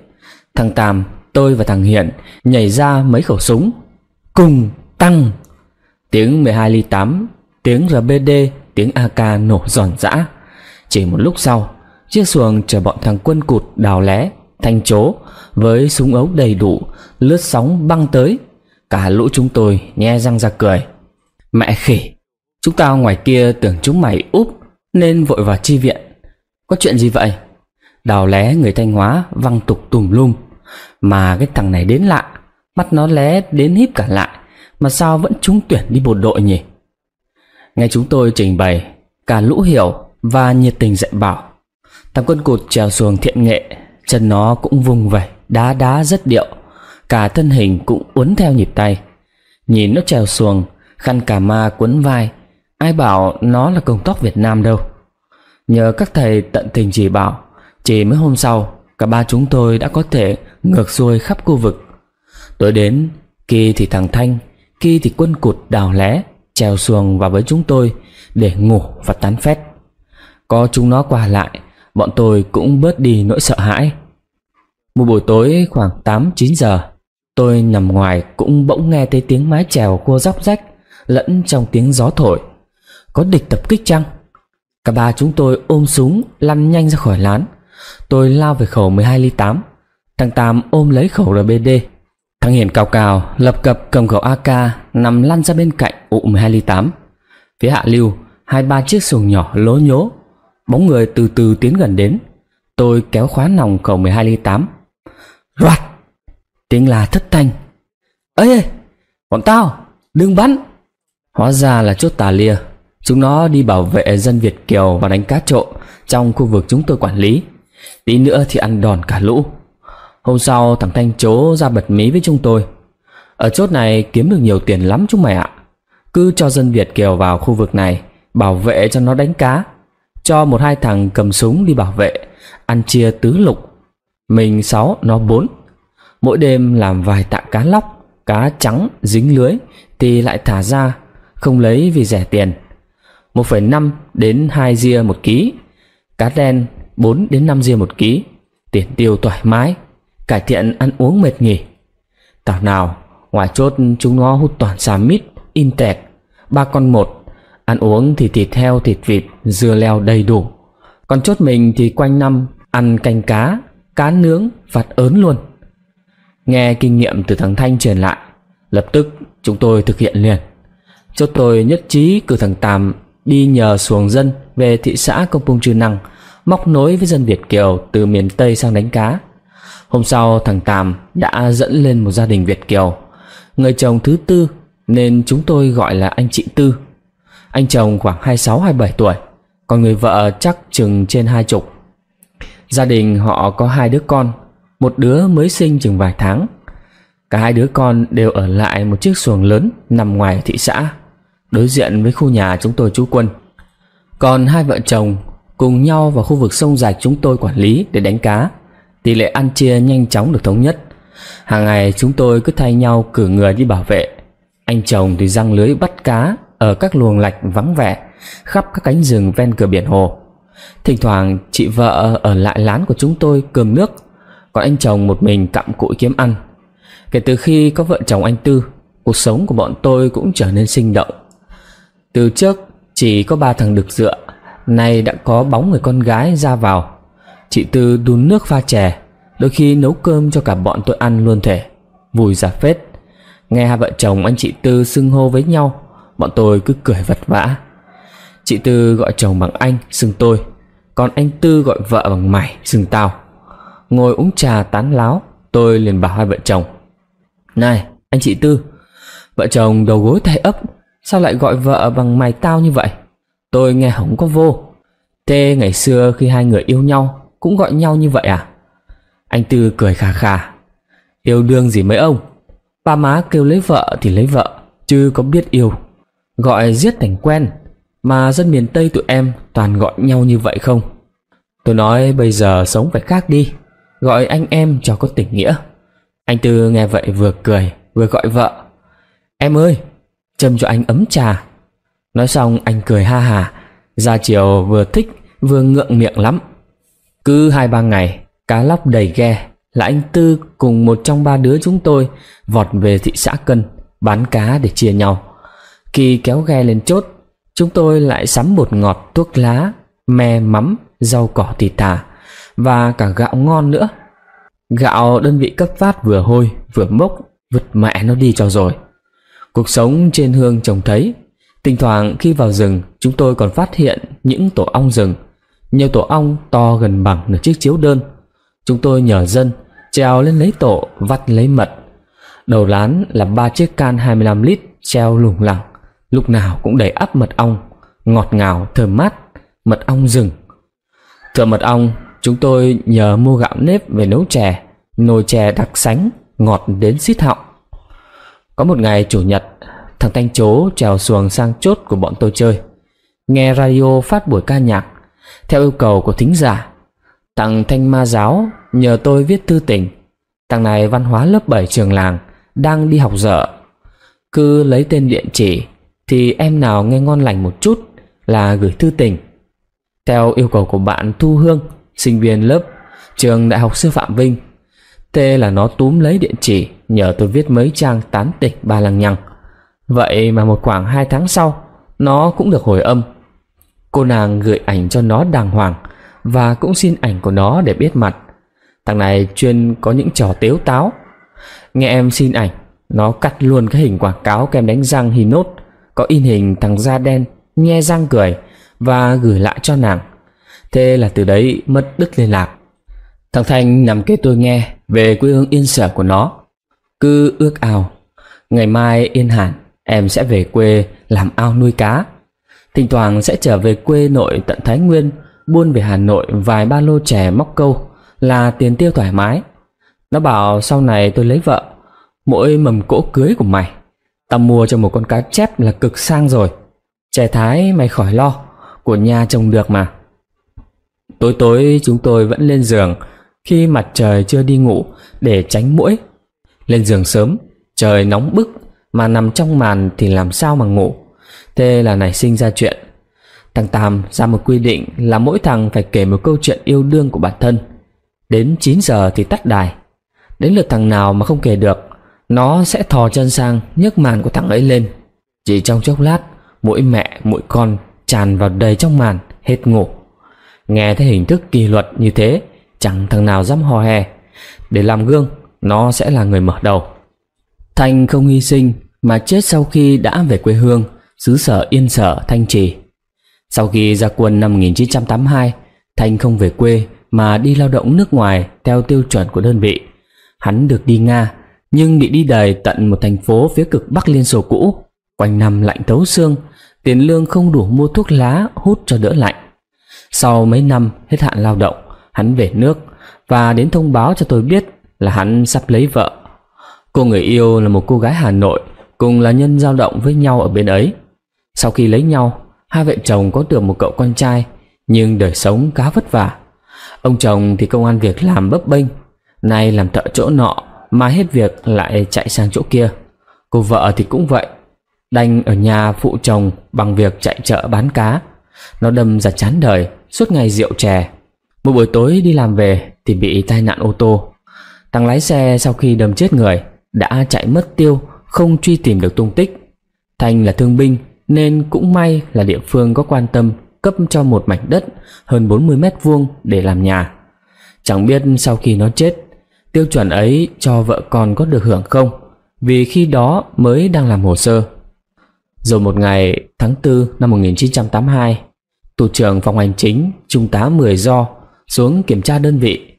Thằng Tàm, tôi và thằng Hiện Nhảy ra mấy khẩu súng Cùng tăng Tiếng 12 ly 8 Tiếng RBD Tiếng AK nổ giòn giã Chỉ một lúc sau Chiếc xuồng chở bọn thằng quân cụt đào lé Thanh chố với súng ấu đầy đủ lướt sóng băng tới cả lũ chúng tôi nhe răng ra cười mẹ khỉ chúng tao ngoài kia tưởng chúng mày úp nên vội vào chi viện có chuyện gì vậy đào lé người thanh hóa văng tục tùm lum mà cái thằng này đến lạ mắt nó lé đến híp cả lại mà sao vẫn trúng tuyển đi bộ đội nhỉ nghe chúng tôi trình bày cả lũ hiểu và nhiệt tình dạy bảo thằng quân cụt trèo xuồng thiện nghệ chân nó cũng vung vẩy đá đá rất điệu cả thân hình cũng uốn theo nhịp tay nhìn nó trèo xuồng khăn cà ma cuốn vai ai bảo nó là công tóc việt nam đâu nhờ các thầy tận tình chỉ bảo chỉ mới hôm sau cả ba chúng tôi đã có thể ngược xuôi khắp khu vực tối đến kia thì thằng thanh kia thì quân cụt đào lé trèo xuồng vào với chúng tôi để ngủ và tán phét có chúng nó qua lại bọn tôi cũng bớt đi nỗi sợ hãi một buổi tối khoảng 8-9 giờ Tôi nằm ngoài cũng bỗng nghe thấy tiếng mái chèo cua róc rách Lẫn trong tiếng gió thổi Có địch tập kích chăng Cả ba chúng tôi ôm súng lăn nhanh ra khỏi lán Tôi lao về khẩu 12 ly 8 Thằng Tam ôm lấy khẩu RBD Thằng Hiển cào cào lập cập cầm khẩu AK Nằm lăn ra bên cạnh ụ 12 ly 8 Phía hạ lưu Hai ba chiếc xuồng nhỏ lố nhố Bóng người từ từ tiến gần đến Tôi kéo khóa nòng khẩu 12 ly 8 Loạt Tiếng là thất thanh Ê Bọn tao Đừng bắn Hóa ra là chốt tà lia Chúng nó đi bảo vệ dân Việt Kiều và đánh cá trộm Trong khu vực chúng tôi quản lý Tí nữa thì ăn đòn cả lũ Hôm sau thằng Thanh chố ra bật mí với chúng tôi Ở chốt này kiếm được nhiều tiền lắm chúng mày ạ Cứ cho dân Việt Kiều vào khu vực này Bảo vệ cho nó đánh cá Cho một hai thằng cầm súng đi bảo vệ Ăn chia tứ lục mình sáu nó bốn Mỗi đêm làm vài tạ cá lóc, cá trắng dính lưới thì lại thả ra, không lấy vì rẻ tiền. 1,5 đến 2 ria một ký, cá đen 4 đến 5 ria một ký, tiền tiêu thoải mái, cải thiện ăn uống mệt nghỉ. Tảo nào, ngoài chốt chúng nó hút toàn xà mít, in tẹt, ba con một, ăn uống thì thịt heo, thịt vịt, dưa leo đầy đủ. Còn chốt mình thì quanh năm ăn canh cá, cán nướng, phạt ớn luôn. Nghe kinh nghiệm từ thằng Thanh truyền lại, lập tức chúng tôi thực hiện liền. cho tôi nhất trí cử thằng Tàm đi nhờ xuồng dân về thị xã Công Pung Chư Năng, móc nối với dân Việt Kiều từ miền Tây sang đánh cá. Hôm sau thằng Tàm đã dẫn lên một gia đình Việt Kiều, người chồng thứ tư nên chúng tôi gọi là anh chị Tư. Anh chồng khoảng 26-27 tuổi, còn người vợ chắc chừng trên hai chục Gia đình họ có hai đứa con, một đứa mới sinh chừng vài tháng. Cả hai đứa con đều ở lại một chiếc xuồng lớn nằm ngoài thị xã, đối diện với khu nhà chúng tôi trú quân. Còn hai vợ chồng cùng nhau vào khu vực sông rạch chúng tôi quản lý để đánh cá. Tỷ lệ ăn chia nhanh chóng được thống nhất. Hàng ngày chúng tôi cứ thay nhau cử người đi bảo vệ. Anh chồng thì răng lưới bắt cá ở các luồng lạch vắng vẻ khắp các cánh rừng ven cửa biển hồ. Thỉnh thoảng chị vợ ở lại lán của chúng tôi cường nước Còn anh chồng một mình cặm cụi kiếm ăn Kể từ khi có vợ chồng anh Tư Cuộc sống của bọn tôi cũng trở nên sinh động Từ trước chỉ có ba thằng được dựa Nay đã có bóng người con gái ra vào Chị Tư đun nước pha chè Đôi khi nấu cơm cho cả bọn tôi ăn luôn thể Vui giả phết Nghe hai vợ chồng anh chị Tư xưng hô với nhau Bọn tôi cứ cười vật vã Chị Tư gọi chồng bằng anh xưng tôi còn anh Tư gọi vợ bằng mày xưng tao Ngồi uống trà tán láo Tôi liền bảo hai vợ chồng Này anh chị Tư Vợ chồng đầu gối tay ấp Sao lại gọi vợ bằng mày tao như vậy Tôi nghe không có vô Thế ngày xưa khi hai người yêu nhau Cũng gọi nhau như vậy à Anh Tư cười khà khà Yêu đương gì mấy ông Ba má kêu lấy vợ thì lấy vợ Chứ có biết yêu Gọi giết thành quen mà dân miền Tây tụi em toàn gọi nhau như vậy không Tôi nói bây giờ sống phải khác đi Gọi anh em cho có tình nghĩa Anh Tư nghe vậy vừa cười vừa gọi vợ Em ơi châm cho anh ấm trà Nói xong anh cười ha hà Ra chiều vừa thích vừa ngượng miệng lắm Cứ hai ba ngày Cá lóc đầy ghe Là anh Tư cùng một trong ba đứa chúng tôi Vọt về thị xã Cân Bán cá để chia nhau Khi kéo ghe lên chốt chúng tôi lại sắm bột ngọt thuốc lá me mắm rau cỏ thịt thà và cả gạo ngon nữa gạo đơn vị cấp phát vừa hôi vừa mốc vứt mẹ nó đi cho rồi cuộc sống trên hương trồng thấy thỉnh thoảng khi vào rừng chúng tôi còn phát hiện những tổ ong rừng nhiều tổ ong to gần bằng nửa chiếc chiếu đơn chúng tôi nhờ dân treo lên lấy tổ vắt lấy mật đầu lán là ba chiếc can 25 lít treo lủng lẳng lúc nào cũng đầy ắp mật ong ngọt ngào thơm mát mật ong rừng thợ mật ong chúng tôi nhờ mua gạo nếp về nấu chè nồi chè đặc sánh ngọt đến xít họng có một ngày chủ nhật thằng thanh chố trèo xuồng sang chốt của bọn tôi chơi nghe radio phát buổi ca nhạc theo yêu cầu của thính giả tặng thanh ma giáo nhờ tôi viết thư tình thằng này văn hóa lớp 7 trường làng đang đi học dở cứ lấy tên địa chỉ thì em nào nghe ngon lành một chút là gửi thư tình. Theo yêu cầu của bạn Thu Hương, sinh viên lớp trường Đại học Sư phạm Vinh, tê là nó túm lấy địa chỉ nhờ tôi viết mấy trang tán tỉnh ba lằng nhằng. Vậy mà một khoảng 2 tháng sau, nó cũng được hồi âm. Cô nàng gửi ảnh cho nó đàng hoàng và cũng xin ảnh của nó để biết mặt. Thằng này chuyên có những trò tếu táo. Nghe em xin ảnh, nó cắt luôn cái hình quảng cáo kem đánh răng nốt có in hình thằng da đen nhe răng cười và gửi lại cho nàng thế là từ đấy mất đứt liên lạc thằng thanh nằm kể tôi nghe về quê hương yên sở của nó cứ ước ao ngày mai yên hẳn em sẽ về quê làm ao nuôi cá thỉnh thoảng sẽ trở về quê nội tận thái nguyên buôn về hà nội vài ba lô chè móc câu là tiền tiêu thoải mái nó bảo sau này tôi lấy vợ mỗi mầm cỗ cưới của mày Ta mua cho một con cá chép là cực sang rồi Trẻ thái mày khỏi lo Của nhà trồng được mà Tối tối chúng tôi vẫn lên giường Khi mặt trời chưa đi ngủ Để tránh mũi Lên giường sớm Trời nóng bức Mà nằm trong màn thì làm sao mà ngủ Thế là nảy sinh ra chuyện Thằng Tam ra một quy định là mỗi thằng phải kể một câu chuyện yêu đương của bản thân Đến 9 giờ thì tắt đài Đến lượt thằng nào mà không kể được nó sẽ thò chân sang nhấc màn của thằng ấy lên Chỉ trong chốc lát Mỗi mẹ mỗi con tràn vào đầy trong màn Hết ngủ Nghe thấy hình thức kỳ luật như thế Chẳng thằng nào dám hò hè Để làm gương Nó sẽ là người mở đầu Thanh không hy sinh Mà chết sau khi đã về quê hương xứ sở Yên Sở Thanh Trì Sau khi ra quân năm 1982 Thanh không về quê mà đi lao động nước ngoài theo tiêu chuẩn của đơn vị Hắn được đi Nga nhưng bị đi đời tận một thành phố phía cực Bắc Liên Xô cũ, quanh năm lạnh thấu xương, tiền lương không đủ mua thuốc lá hút cho đỡ lạnh. Sau mấy năm hết hạn lao động, hắn về nước và đến thông báo cho tôi biết là hắn sắp lấy vợ. Cô người yêu là một cô gái Hà Nội, cùng là nhân giao động với nhau ở bên ấy. Sau khi lấy nhau, hai vợ chồng có được một cậu con trai, nhưng đời sống khá vất vả. Ông chồng thì công an việc làm bấp bênh, nay làm thợ chỗ nọ mà hết việc lại chạy sang chỗ kia. Cô vợ thì cũng vậy, đành ở nhà phụ chồng bằng việc chạy chợ bán cá. Nó đâm ra chán đời, suốt ngày rượu chè. Một buổi tối đi làm về thì bị tai nạn ô tô. Thằng lái xe sau khi đâm chết người đã chạy mất tiêu, không truy tìm được tung tích. Thành là thương binh nên cũng may là địa phương có quan tâm cấp cho một mảnh đất hơn 40 mét vuông để làm nhà. Chẳng biết sau khi nó chết tiêu chuẩn ấy cho vợ con có được hưởng không vì khi đó mới đang làm hồ sơ rồi một ngày tháng 4 năm 1982 tù trưởng phòng hành chính trung tá mười do xuống kiểm tra đơn vị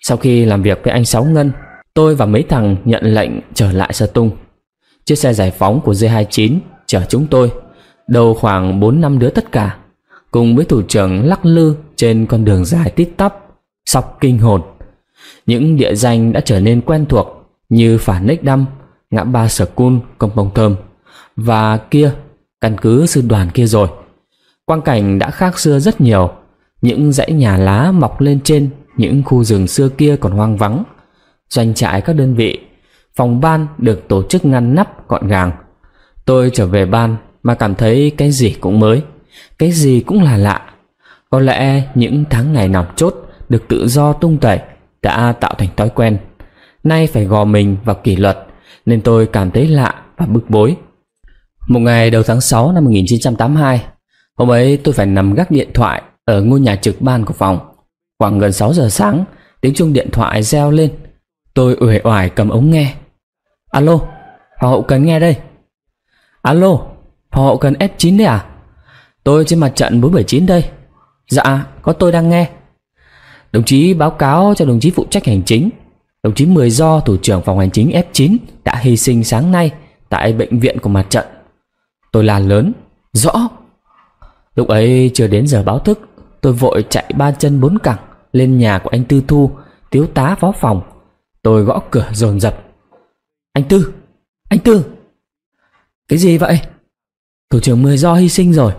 sau khi làm việc với anh Sáu Ngân tôi và mấy thằng nhận lệnh trở lại Sa Tung chiếc xe giải phóng của G29 chở chúng tôi đầu khoảng 4 năm đứa tất cả cùng với thủ trưởng lắc lư trên con đường dài tít tắp sọc kinh hồn những địa danh đã trở nên quen thuộc như Phản ních đâm ngã ba Sở Cun, Công Bông Thơm và kia, căn cứ sư đoàn kia rồi. Quang cảnh đã khác xưa rất nhiều, những dãy nhà lá mọc lên trên những khu rừng xưa kia còn hoang vắng. Doanh trại các đơn vị, phòng ban được tổ chức ngăn nắp gọn gàng. Tôi trở về ban mà cảm thấy cái gì cũng mới, cái gì cũng là lạ. Có lẽ những tháng ngày nằm chốt được tự do tung tẩy đã tạo thành thói quen nay phải gò mình vào kỷ luật nên tôi cảm thấy lạ và bức bối một ngày đầu tháng 6 năm 1982 hôm ấy tôi phải nằm gác điện thoại ở ngôi nhà trực ban của phòng khoảng gần 6 giờ sáng tiếng chuông điện thoại reo lên tôi uể oải cầm ống nghe alo Hoàng hậu cần nghe đây Alo Hoàng hậu cần F9 đấy à Tôi trên mặt trận 479 đây Dạ có tôi đang nghe Đồng chí báo cáo cho đồng chí phụ trách hành chính Đồng chí Mười Do, thủ trưởng phòng hành chính F9 đã hy sinh sáng nay tại bệnh viện của mặt trận. Tôi là lớn, rõ. Lúc ấy chưa đến giờ báo thức, tôi vội chạy ba chân bốn cẳng lên nhà của anh Tư Thu, tiếu tá phó phòng. Tôi gõ cửa dồn dập. Anh Tư, anh Tư. Cái gì vậy? Thủ trưởng Mười Do hy sinh rồi.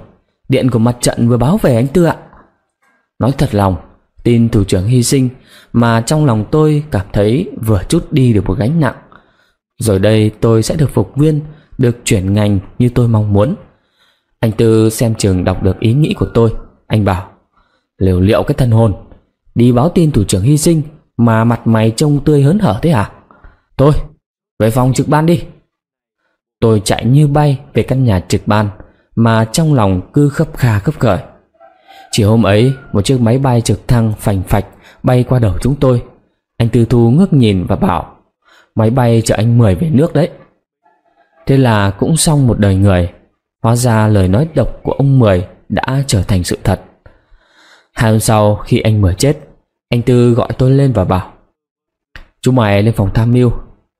Điện của mặt trận vừa báo về anh Tư ạ. Nói thật lòng, tin thủ trưởng hy sinh mà trong lòng tôi cảm thấy vừa chút đi được một gánh nặng rồi đây tôi sẽ được phục viên được chuyển ngành như tôi mong muốn anh tư xem trường đọc được ý nghĩ của tôi anh bảo liều liệu cái thân hồn đi báo tin thủ trưởng hy sinh mà mặt mày trông tươi hớn hở thế à tôi về phòng trực ban đi tôi chạy như bay về căn nhà trực ban mà trong lòng cứ khấp kha khấp khởi chỉ hôm ấy, một chiếc máy bay trực thăng phành phạch bay qua đầu chúng tôi. Anh Tư Thu ngước nhìn và bảo, máy bay chở anh Mười về nước đấy. Thế là cũng xong một đời người. Hóa ra lời nói độc của ông Mười đã trở thành sự thật. Hai hôm sau khi anh Mười chết, anh Tư gọi tôi lên và bảo chú mày lên phòng tham mưu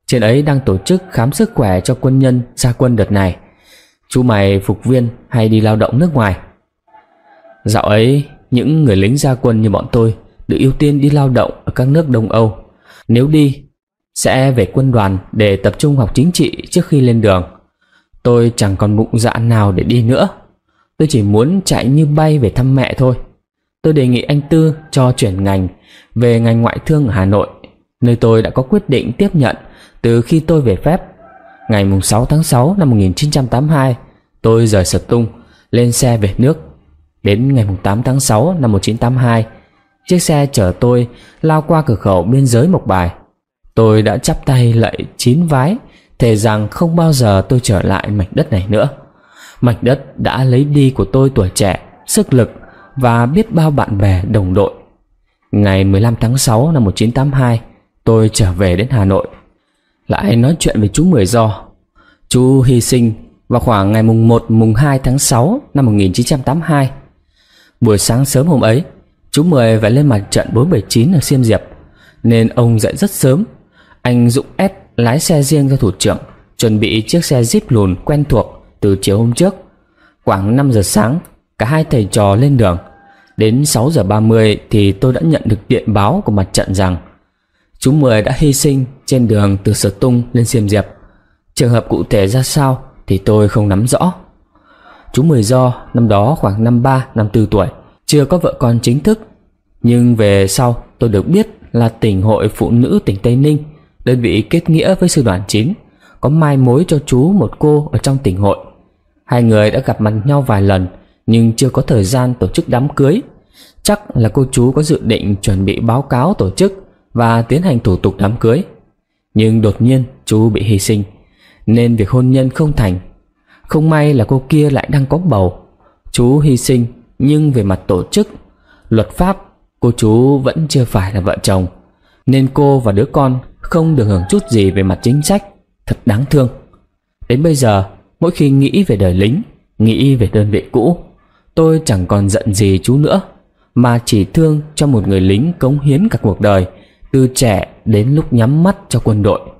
Trên ấy đang tổ chức khám sức khỏe cho quân nhân ra quân đợt này Chú mày phục viên hay đi lao động nước ngoài Dạo ấy, những người lính gia quân như bọn tôi được ưu tiên đi lao động ở các nước Đông Âu. Nếu đi, sẽ về quân đoàn để tập trung học chính trị trước khi lên đường. Tôi chẳng còn bụng dạ nào để đi nữa. Tôi chỉ muốn chạy như bay về thăm mẹ thôi. Tôi đề nghị anh Tư cho chuyển ngành về ngành ngoại thương ở Hà Nội, nơi tôi đã có quyết định tiếp nhận từ khi tôi về phép. Ngày 6 tháng 6 năm 1982, tôi rời Sở Tung, lên xe về nước Đến ngày 8 tháng 6 năm 1982, chiếc xe chở tôi lao qua cửa khẩu biên giới Mộc Bài. Tôi đã chắp tay lạy chín vái, thề rằng không bao giờ tôi trở lại mảnh đất này nữa. Mảnh đất đã lấy đi của tôi tuổi trẻ, sức lực và biết bao bạn bè đồng đội. Ngày 15 tháng 6 năm 1982, tôi trở về đến Hà Nội. Lại nói chuyện với chú Mười Do. Chú hy sinh vào khoảng ngày mùng 1 mùng 2 tháng 6 năm 1982 Buổi sáng sớm hôm ấy, chú Mười phải lên mặt trận 479 ở Xiêm Diệp, nên ông dậy rất sớm. Anh Dũng S lái xe riêng cho thủ trưởng, chuẩn bị chiếc xe Jeep lùn quen thuộc từ chiều hôm trước. Khoảng 5 giờ sáng, cả hai thầy trò lên đường. Đến 6 giờ 30 thì tôi đã nhận được điện báo của mặt trận rằng chú Mười đã hy sinh trên đường từ Sở Tung lên Xiêm Diệp. Trường hợp cụ thể ra sao thì tôi không nắm rõ chú Mười Do năm đó khoảng năm ba năm tư tuổi, chưa có vợ con chính thức. Nhưng về sau tôi được biết là tỉnh hội phụ nữ tỉnh Tây Ninh, đơn vị kết nghĩa với sư đoàn 9, có mai mối cho chú một cô ở trong tỉnh hội. Hai người đã gặp mặt nhau vài lần nhưng chưa có thời gian tổ chức đám cưới. Chắc là cô chú có dự định chuẩn bị báo cáo tổ chức và tiến hành thủ tục đám cưới. Nhưng đột nhiên chú bị hy sinh nên việc hôn nhân không thành không may là cô kia lại đang có bầu Chú hy sinh Nhưng về mặt tổ chức Luật pháp Cô chú vẫn chưa phải là vợ chồng Nên cô và đứa con Không được hưởng chút gì về mặt chính sách Thật đáng thương Đến bây giờ Mỗi khi nghĩ về đời lính Nghĩ về đơn vị cũ Tôi chẳng còn giận gì chú nữa Mà chỉ thương cho một người lính cống hiến cả cuộc đời Từ trẻ đến lúc nhắm mắt cho quân đội